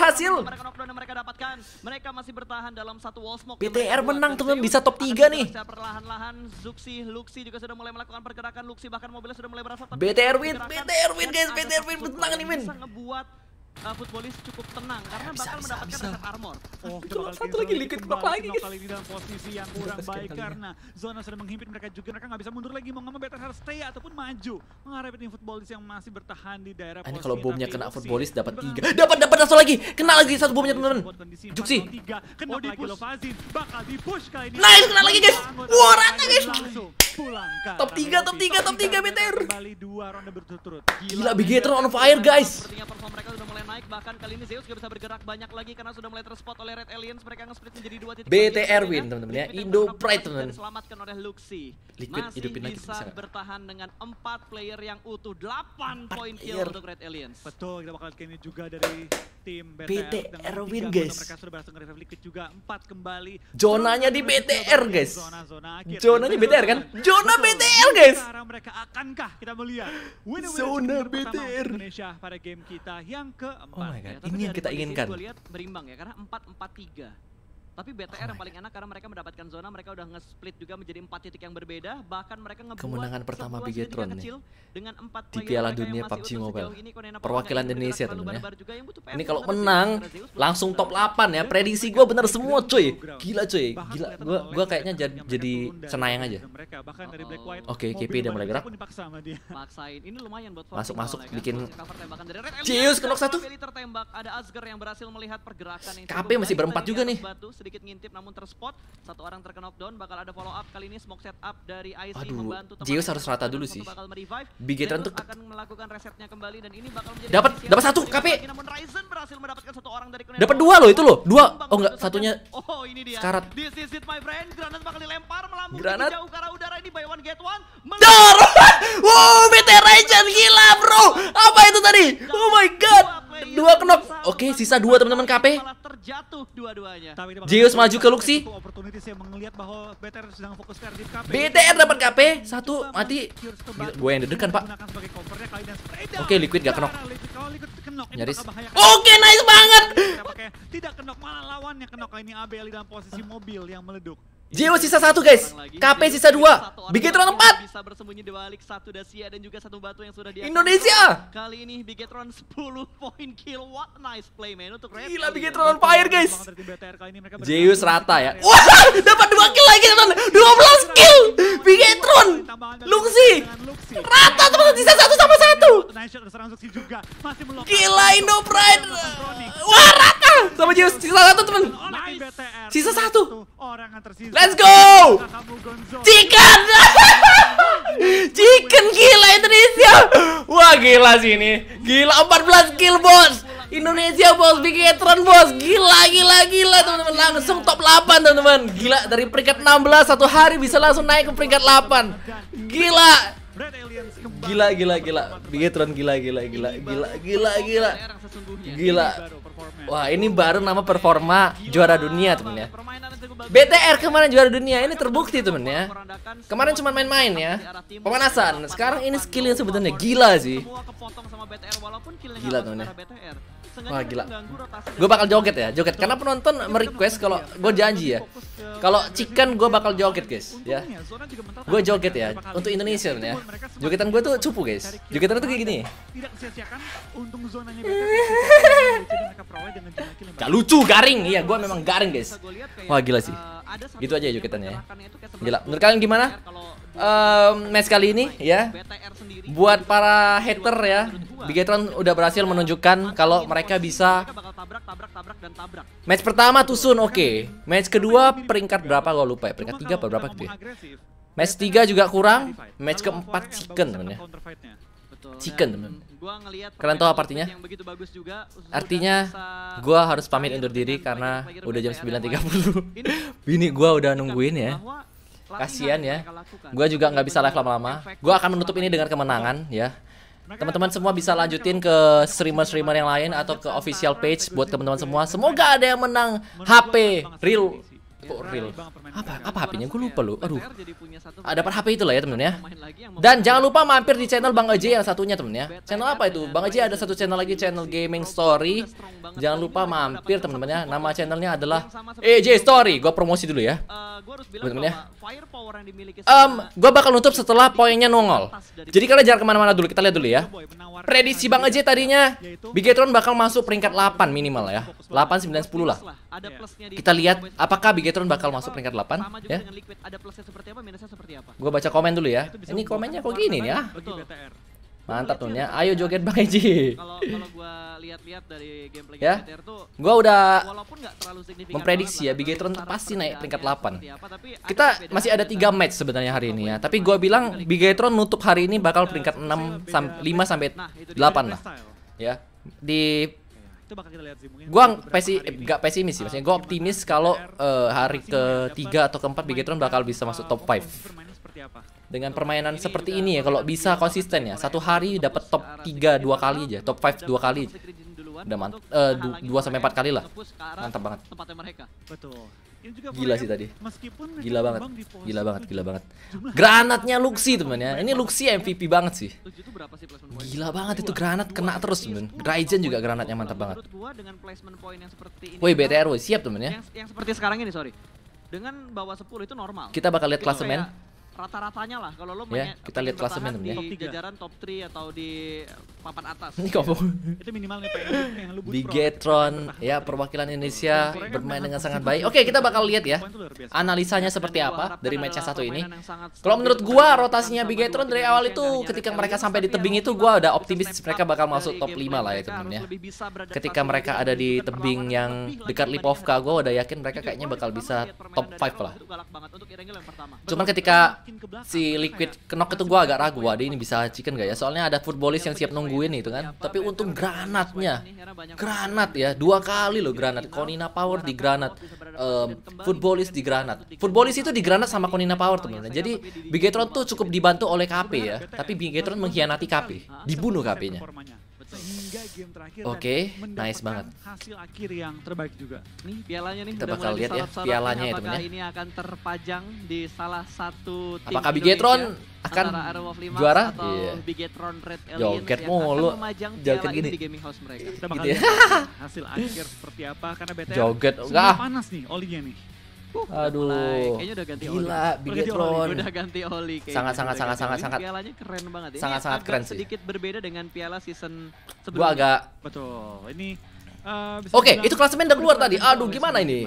[SPEAKER 1] berhasil.
[SPEAKER 3] Mereka dapatkan. Mereka masih bertahan dalam satu wall smoke. PTR menang teman bisa top 3 nih. Perlahan-lahan Zuxi, Luxi juga sudah mulai melakukan pergerakan. Luxi bahkan mobilnya sudah mulai berasap. BTR win, BTR win guys, BTR win menang nih men. Bisa ngebuat uh, eh, footballist cukup tenang karena bisa, bakal bisa, mendapatkan bisa. reset armor. Oh, kita nah, satu lagi liquid knock lagi. kali ini
[SPEAKER 4] dalam posisi yang kurang baik ya. karena zona sudah menghimpit mereka juga mereka nggak bisa mundur lagi mau nggak better harus stay ataupun maju menghadapi tim footballist yang masih bertahan di daerah posisi. Ini kalau bomnya kena footballist dapat tiga,
[SPEAKER 1] dapat dapat satu lagi, kena lagi satu bomnya teman-teman. Juksi.
[SPEAKER 4] Kena lagi Lovazin, bakal di push kali ini. Nice, kena lagi guys. Wah, rata guys.
[SPEAKER 1] Top 3, top 3, top
[SPEAKER 4] 3 BTR. Kembali dua ronde berturut-turut. Gila, Bigetron on fire guys.
[SPEAKER 3] Sepertinya perform mereka sudah mulai mulai naik bahkan kali ini Zeus gak bisa bergerak banyak lagi karena sudah mulai terspot oleh Red Aliens mereka nge-split menjadi dua titik BTR win teman-teman ya Indo Pride teman-teman diselamatkan oleh Luxi Liquid masih hidupin lagi bisa bertahan dengan empat player yang utuh 8 poin kill untuk Red Aliens
[SPEAKER 4] betul kita bakal lihat ini juga dari tim
[SPEAKER 1] BTR, BTR win guys. kembali. Zonanya di BTR guys. Zona zona BTR kan? Zona BTR guys. zona
[SPEAKER 3] BTR Oh my god, ya. ini yang kita inginkan. berimbang ya karena empat empat tiga. Tapi BTR oh yang paling enak karena mereka mendapatkan zona, mereka udah nge-split juga menjadi empat titik yang berbeda, bahkan mereka ngebuat kemenangan pertama Bigetron
[SPEAKER 1] nih. Kecil dengan empat di Piala Dunia PUBG Mobile. Perwakilan Indonesia temennya. Ini kalau menang langsung top 8 ya. Prediksi gue bener semua cuy. Gila cuy. Gila. Gue gua kayaknya jadi, jadi senayang aja. Oh. Oke, okay, KP udah mulai gerak. Masuk masuk ya. bikin
[SPEAKER 8] cius kenok satu.
[SPEAKER 3] KP masih berempat juga nih sedikit ngintip namun terspot. Satu orang terkena knockdown, bakal ada follow up kali ini smoke set up dari IC Aduh, membantu
[SPEAKER 1] teman. Zeus harus rata dulu sih. Bakal merevive. Bigetron tuh akan melakukan resetnya
[SPEAKER 3] kembali dan ini bakal menjadi Dapat dapat satu KP. Namun Ryzen berhasil mendapatkan
[SPEAKER 1] satu orang dari Dapat dua loh itu loh. Dua. Oh enggak, satunya. Oh, ini dia. Sekarat. This is it my friend.
[SPEAKER 5] Granat bakal dilempar melambung granat. jauh ke arah udara ini by one get one. Dor! wow, BT Ryzen gila, bro. Apa itu tadi? Oh my god. Dua
[SPEAKER 1] knock. Oke, sisa dua teman-teman KP. Jeus maju ke Luxi. BTR dapat KP. Satu mati. Gue yang dedekan, Pak. Ya, Oke, Liquid gak knock. Nyaris.
[SPEAKER 4] Oke, nice banget. Tidak knock malah lawannya knock ini ABL dalam posisi mobil yang
[SPEAKER 1] meleduk. Jiwa sisa satu guys, KP sisa dua, Bigetron empat.
[SPEAKER 3] Indonesia. Kali ini Bigetron sepuluh poin kill. What nice play man untuk Red. Gila Bigetron on fire guys.
[SPEAKER 1] Jiwa serata ya. Wah,
[SPEAKER 5] dapat dua kill lagi teman. dua belas kill. Bigetron. Luxi. Rata teman sisa satu sama satu.
[SPEAKER 2] Gila Indo Pride.
[SPEAKER 1] Wah, rata sama Zeus. Sisa satu teman Sisa satu. Let's go. Chicken. Chicken gila Indonesia. Wah gila sih ini. Gila 14 kill bos. Indonesia bos, Big Etron bos, gila gila gila teman-teman langsung top 8 teman-teman. Gila dari peringkat 16 satu hari bisa langsung naik ke peringkat 8. Gila. Gila gila gila.
[SPEAKER 6] Big Etron gila gila
[SPEAKER 1] gila gila gila gila. Gila. Wah ini baru nama performa juara dunia temen ya BTR kemarin juara dunia ini terbukti temen ya Kemarin cuma main-main ya Pemanasan Sekarang ini skillnya sebetulnya gila sih Gila temen ya Wah gila. Gue bakal joget ya, joget. Karena penonton merequest kalau gue janji ya. Kalau chicken gue bakal joget guys, ya. Gue joget ya untuk Indonesia ya. Jogetan gue tuh cupu guys. Jogetan tuh kayak gini. Gak lucu garing, iya gue memang garing guys. Wah gila sih. Eh, gitu aja ya jogetannya. Ya. Gila. Menurut kalian gimana? um, match kali ini ya buat para hater ya Bigetron udah berhasil menunjukkan kalau mereka bisa match pertama Tusun oke okay. match kedua peringkat berapa gue lupa ya peringkat tiga apa berapa gitu ya match tiga juga kurang match keempat chicken temennya chicken temen kalian tahu apa artinya artinya gue harus pamit undur diri karena udah jam 9.30 bini gue udah nungguin ya Kasian ya. Gue juga nggak bisa live lama-lama. Gue akan menutup ini dengan kemenangan ya. Teman-teman semua bisa lanjutin ke streamer-streamer yang lain atau ke official page buat teman-teman semua. Semoga ada yang menang HP real kok real apa apa HP-nya gue lupa lo aduh ada dapat HP itu lah ya temen ya dan jangan lupa mampir di channel Bang Aji yang satunya temen ya channel apa itu Bang Aji ada satu channel lagi channel gaming story jangan lupa mampir temen-temen ya nama channelnya adalah EJ Story gue promosi dulu ya eh, temen-temen ya um, gue bakal nutup setelah poinnya nongol jadi kalian jangan kemana-mana dulu kita lihat dulu ya prediksi Bang Aji ya. tadinya Bigetron bakal masuk peringkat 8 minimal ya 8, 9, 10 lah
[SPEAKER 2] ada iya. plusnya di Kita lihat
[SPEAKER 1] apakah Bigetron bakal masuk peringkat 8 ya.
[SPEAKER 2] Ada
[SPEAKER 3] Gua
[SPEAKER 1] baca komen dulu ya. Ini komennya kok gini ya? Mantap tuh ya. Ayo joget Bang Eji. ya? Gue gua udah memprediksi ya Bigetron pasti naik peringkat 8. Kita masih ada tiga match sebenarnya hari ini ya. Tapi gua bilang Bigetron nutup hari ini bakal nah, peringkat 6 5 sampai 8 nah, lah. Ya. Di
[SPEAKER 2] itu kita lihat sih mungkin.
[SPEAKER 1] Gua pesi enggak pesimis sih, maksudnya gua optimis kalau uh, hari ketiga atau keempat Bigetron bakal bisa masuk top five dengan permainan seperti ini ya kalau bisa konsisten ya satu hari dapat top tiga dua kali aja ya, top five dua kali udah mantap uh, 2 sampai 4 kali lah mantap banget
[SPEAKER 2] betul Gila sih tadi.
[SPEAKER 1] gila banget. Gila banget, gila banget. Granatnya Luxi, teman ya. Ini Luxi MVP banget sih. Gila banget itu granat kena terus, teman. Iya. Ryzen juga granatnya mantap banget.
[SPEAKER 3] Woi, kan, BTR, woi, siap, teman ya. Yang seperti sekarang ini, sorry. Dengan bawa 10 itu normal. Kita bakal lihat klasemen rata-ratanya lah kalau lo yeah, kita lihat klasemen di ya
[SPEAKER 1] 3. jajaran top 3 atau di papan atas. Ini kok gitu. itu minimal
[SPEAKER 3] nih Di
[SPEAKER 1] Getron ya perwakilan Indonesia bermain dengan sangat baik. Oke, kita bakal lihat ya analisanya seperti apa dari match satu ini. Kalau menurut gua rotasinya Bigetron dari awal itu ketika mereka sampai di tebing itu gua udah optimis mereka bakal masuk top 5 lah ya teman ya. Ketika mereka ada di tebing yang dekat Lipovka gua udah yakin mereka kayaknya bakal bisa top 5 lah. Cuman ketika Si Liquid Knock itu gua agak ragu ada ini bisa chicken gak ya? Soalnya ada footballis yang siap nungguin itu kan. Tapi untung granatnya. Granat ya, dua kali loh granat. Konina Power di granat. Um, footballis di granat. Footballis itu di granat sama Konina Power iya, teman-teman. Jadi ya. Bigetron tuh cukup dibantu oleh KP ya. Tapi Bigetron mengkhianati KP, dibunuh ah, KP-nya game terakhir Oke, okay, nice
[SPEAKER 2] banget.
[SPEAKER 3] hasil
[SPEAKER 4] akhir yang terbaik juga. Nih
[SPEAKER 3] pialanya nih
[SPEAKER 1] Kita udah bakal lihat ya pialanya ya teman
[SPEAKER 2] ini
[SPEAKER 3] akan terpajang di salah satu tim Apakah Bigetron akan juara atau yeah. Bigetron Red Alien Joget mulu. akan memajang piala gini. ini di gaming house mereka. Kita bakal gitu. lihat hasil
[SPEAKER 4] akhir seperti
[SPEAKER 3] apa karena BTR Joget enggak
[SPEAKER 4] panas nih olinya nih. Uh, Aduh. Mulai.
[SPEAKER 1] Kayaknya
[SPEAKER 3] udah
[SPEAKER 4] ganti Gila, Oli. Bigetron. Udah ganti
[SPEAKER 3] Oli kayaknya. Sangat sangat sangat sangat sangat. Pialanya keren banget. ya. sangat sangat keren sih. Sedikit berbeda dengan piala season sebelumnya. Gua agak Betul. Ini Uh,
[SPEAKER 2] Oke, okay, itu klasemen udah keluar tadi. Aduh, gimana ini?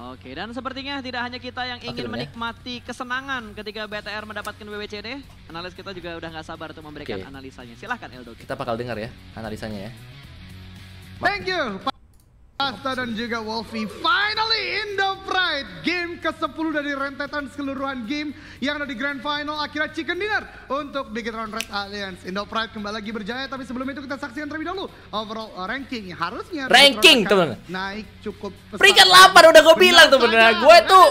[SPEAKER 3] Oke, Oke, dan sepertinya tidak hanya kita yang ingin Akhirnya. menikmati kesenangan ketika BTR mendapatkan WWCD. Analis kita juga udah nggak sabar
[SPEAKER 8] untuk memberikan okay. analisanya. Silahkan Eldo. Kita
[SPEAKER 1] bakal dengar ya analisanya ya.
[SPEAKER 8] Thank you. Asta dan juga Wolfie finally in the pride. Game ke-10 dari rentetan keseluruhan game yang ada di grand final akhirnya chicken dinner untuk Round Red Alliance. Indo Pride kembali lagi berjaya tapi sebelum itu kita saksikan terlebih dahulu overall uh, ranking harusnya ranking teman naik cukup peringkat 8 udah gue bilang tuh bener gue tuh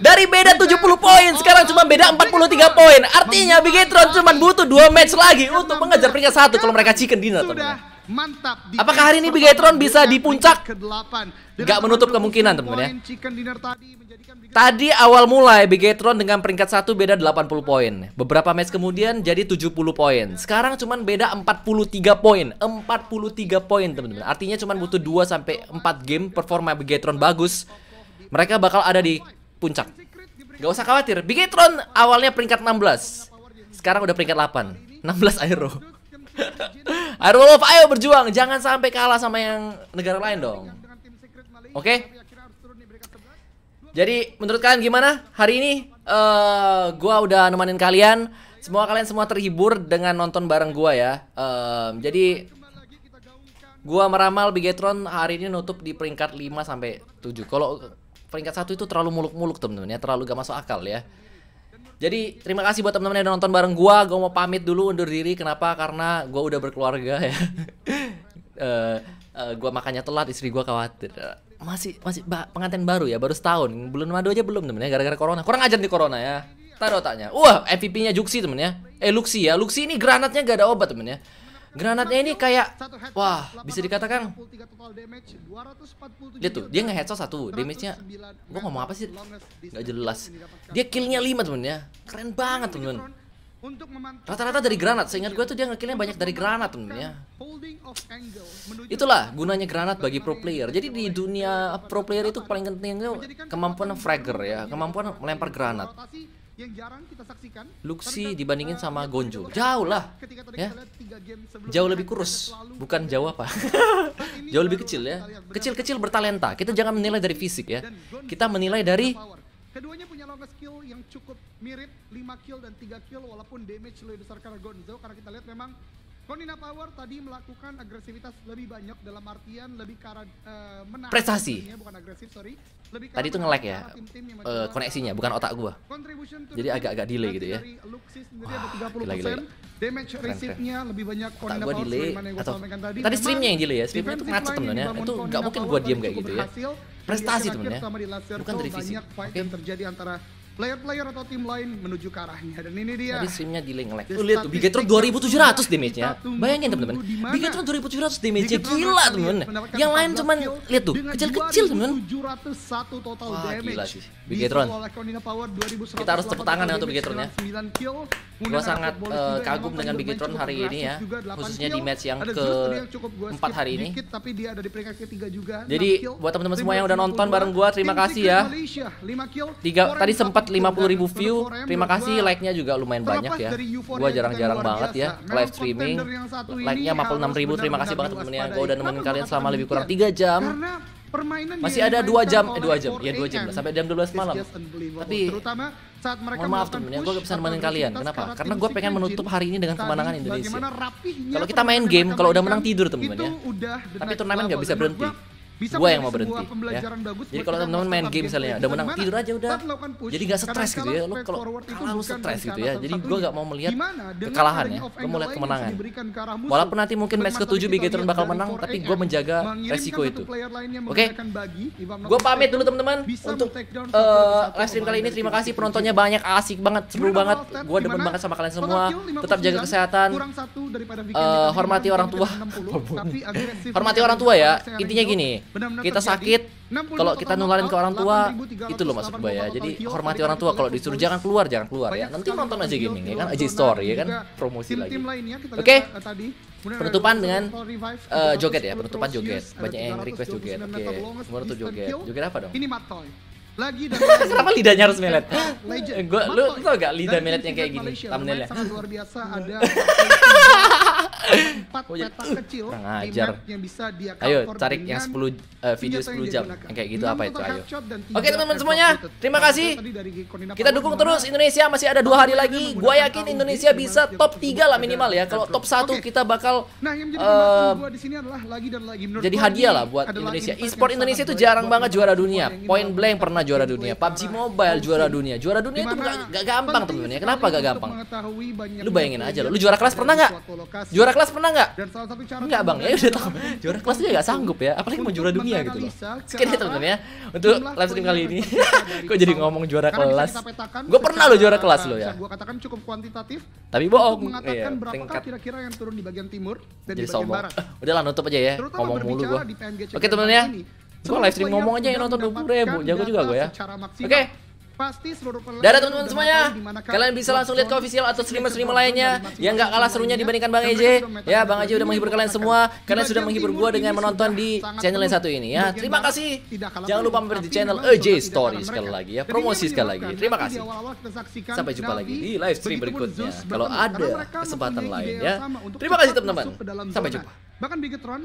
[SPEAKER 1] dari beda 70 poin sekarang cuma beda 43 gitu. poin artinya Bigetron cuma butuh 2 match lagi iya, untuk mengejar peringkat satu kalau mereka chicken dinner teman
[SPEAKER 2] Mantap.
[SPEAKER 8] Apakah hari ini Bigetron bisa di puncak?
[SPEAKER 1] Gak menutup kemungkinan teman-teman ya. Tadi awal mulai Bigetron dengan peringkat 1 beda 80 poin. Beberapa match kemudian jadi 70 poin. Sekarang cuman beda 43 poin. 43 poin teman-teman. Artinya cuman butuh 2 sampai 4 game performa Bigetron bagus. Mereka bakal ada di puncak. Gak usah khawatir. Bigetron awalnya peringkat 16. Sekarang udah peringkat 8. 16 Aero. Airwolf ayo berjuang, jangan sampai kalah sama yang negara lain dong. Oke? Jadi menurut kalian gimana hari ini? Uh, gua udah nemenin kalian. Semua kalian semua terhibur dengan nonton bareng gua ya. jadi gua meramal Bigetron hari ini nutup di peringkat 5 sampai 7. Kalau peringkat satu itu terlalu muluk-muluk temen-temen ya, terlalu gak masuk akal ya. Jadi terima kasih buat teman-teman yang udah nonton bareng gua. Gua mau pamit dulu undur diri. Kenapa? Karena gua udah berkeluarga ya. uh, uh, gua makannya telat, istri gua khawatir. Uh, masih masih ba pengantin baru ya, baru setahun. Bulan madu aja belum temennya gara-gara corona. Kurang ajar nih corona ya. Taruh otaknya. Wah, MVP-nya Juksi temennya. Eh Luxi ya. Luxi ini granatnya gak ada obat temennya. Granatnya ini kayak wah, bisa dikatakan Lihat tuh, dia nge-headshot satu, damage-nya gua ngomong apa sih? Gak jelas. Dia killnya nya 5, temen ya. Keren banget, temen. Rata-rata dari granat, seingat gue tuh dia ngekillnya banyak dari granat temen ya Itulah gunanya granat bagi pro player Jadi di dunia pro player itu paling penting itu kemampuan fragger ya Kemampuan melempar granat yang jarang kita saksikan. Luxi dibandingin uh, sama Gonjo. Jauh lah. Ya. Jauh lebih kurus, bukan jauh apa. Nah, jauh lebih kecil ya. Kecil-kecil bertalenta. Kita jangan menilai dari fisik ya. Kita menilai dari Keduanya punya longest skill yang cukup mirip
[SPEAKER 8] 5 kill dan 3 kill walaupun damage lebih besar karena Gonzo karena kita lihat memang Konina Power tadi melakukan
[SPEAKER 1] agresivitas lebih banyak dalam artian lebih karena uh, menarik prestasi. Bukan agresif, sorry. Lebih tadi itu nge-lag ya. Tim -tim uh, koneksinya bukan otak gua. Jadi agak-agak delay gitu ya.
[SPEAKER 2] Wah, gila, gila,
[SPEAKER 8] Damage receive-nya lebih banyak Konina Power delay, atau, tadi. Tadi streamnya yang delay ya. Streamnya tuh temen temennya. Itu nggak mungkin gua diem kayak gitu ya. Prestasi temennya. Bukan dari fisik. Oke. terjadi antara player-player atau tim lain menuju ke arahnya dan ini dia tadi streamnya di link lag tuh lihat tuh Bigetron 2700 damage-nya bayangin teman-teman Bigetron 2700 damage-nya gila teman teman yang
[SPEAKER 1] lain cuman lihat tuh
[SPEAKER 8] kecil-kecil teman total Wah, damage gila sih Bigetron kita harus tepuk tangan ya untuk Bigetron ya Gue sangat uh,
[SPEAKER 1] kagum dengan Bigitron ya. hari ini ya, khususnya di match yang ke empat hari ini. Jadi buat teman-teman semua yang udah nonton bareng gue, ya. terima kasih ya. Tiga, tadi sempat 50 ribu view, terima kasih like-nya juga lumayan banyak ya. Gue jarang-jarang banget ya live streaming, like-nya 56 ribu, terima kasih banget temen-temen yang gue udah nemenin kalian selama lebih kurang tiga jam
[SPEAKER 8] masih ada dua jam eh, dua
[SPEAKER 1] jam ya dua jam sampai jam dua belas malam tapi saat mereka Mohon maaf temen ya, gue kepisan nemenin kalian. Kenapa? Karena gue pengen menutup hari ini dengan kemenangan Indonesia. Kalau kita main game, kalau udah menang tidur temen-temen ya. Tapi turnamen gak bisa berhenti bisa gue yang mau berhenti ya. jadi kalau teman-teman main game misalnya udah menang tidur aja udah jadi gak stres gitu ya lo kalau lo stres gitu ya jadi gue gak mau melihat kekalahan ya lo mau lihat kemenangan walaupun nanti mungkin match ketujuh turn bakal menang tapi gue menjaga resiko itu oke gue pamit dulu teman-teman untuk eh, live stream kali ini terima kasih penontonnya banyak asik banget seru banget gue demen banget sama kalian semua tetap jaga kesehatan eh, hormati orang tua hormati orang tua ya intinya gini kita sakit kalau kita nularin ke orang tua itu loh maksud gue ya jadi hormati orang tua kalau disuruh jangan keluar jangan keluar ya nanti nonton aja gaming ya kan aja story ya kan promosi lagi
[SPEAKER 2] oke eh, penutupan dengan uh,
[SPEAKER 1] joget ya penutupan joget banyak yang request joget oke okay. tuh joget joget apa dong
[SPEAKER 8] lagi dan kenapa lidahnya harus melet
[SPEAKER 1] gue lu tau gak lidah meletnya kayak gini thumbnailnya
[SPEAKER 2] empat peta kecil yang bisa dia Ayo cari yang 10 uh, eh, video 10 jam yang kayak gitu apa itu ayo. Oke teman-teman semuanya, terima kasih.
[SPEAKER 1] Kita dukung terus Indonesia masih ada dua hari lagi. Gua yakin Indonesia bisa top 3 lah minimal ya. Kalau top 1 kita bakal uh,
[SPEAKER 8] jadi hadiah lah
[SPEAKER 1] buat Indonesia. E-sport Indonesia itu jarang banget juara dunia. Point blank pernah juara dunia. PUBG Mobile juara dunia. Juara dunia itu gak, gak gampang teman-teman ya. Kenapa gak gampang? Lu bayangin aja lu juara kelas pernah gak Juara kelas pernah nggak? Nggak bang, ya udah tau Juara kelas aja nggak sanggup ya Apalagi mau juara dunia gitu loh Sekian ya teman-teman ya Untuk live stream kali ini Kok jadi ngomong juara kelas Gue pernah loh juara kelas loh ya Gue
[SPEAKER 8] katakan cukup kuantitatif
[SPEAKER 1] Tapi bohong mengatakan iya, berapakah
[SPEAKER 8] kira-kira yang turun di bagian timur Dan jadi di bagian barat eh,
[SPEAKER 1] Udah lah nutup aja ya Ngomong mulu gue Oke teman-teman ya
[SPEAKER 8] Gue live stream ngomong aja yang nonton 20 ribu Jago juga gue ya Oke Pasti seluruh teman-teman semuanya, kalian bisa langsung lihat
[SPEAKER 1] ke official atau streamer-streamer lainnya yang gak kalah serunya dibandingkan Bang Eje. Ya, Bang Eje udah menghibur kalian semua. karena sudah menghibur gua dengan menonton di channel yang satu ini ya. Terima kasih. Jangan lupa mampir di channel EJ e Story sekali lagi ya. Promosi sekali
[SPEAKER 2] lagi. Terima kasih.
[SPEAKER 8] Sampai jumpa lagi di live stream berikutnya kalau ada kesempatan lain ya. Terima kasih teman-teman. Sampai jumpa. Bahkan Bigetron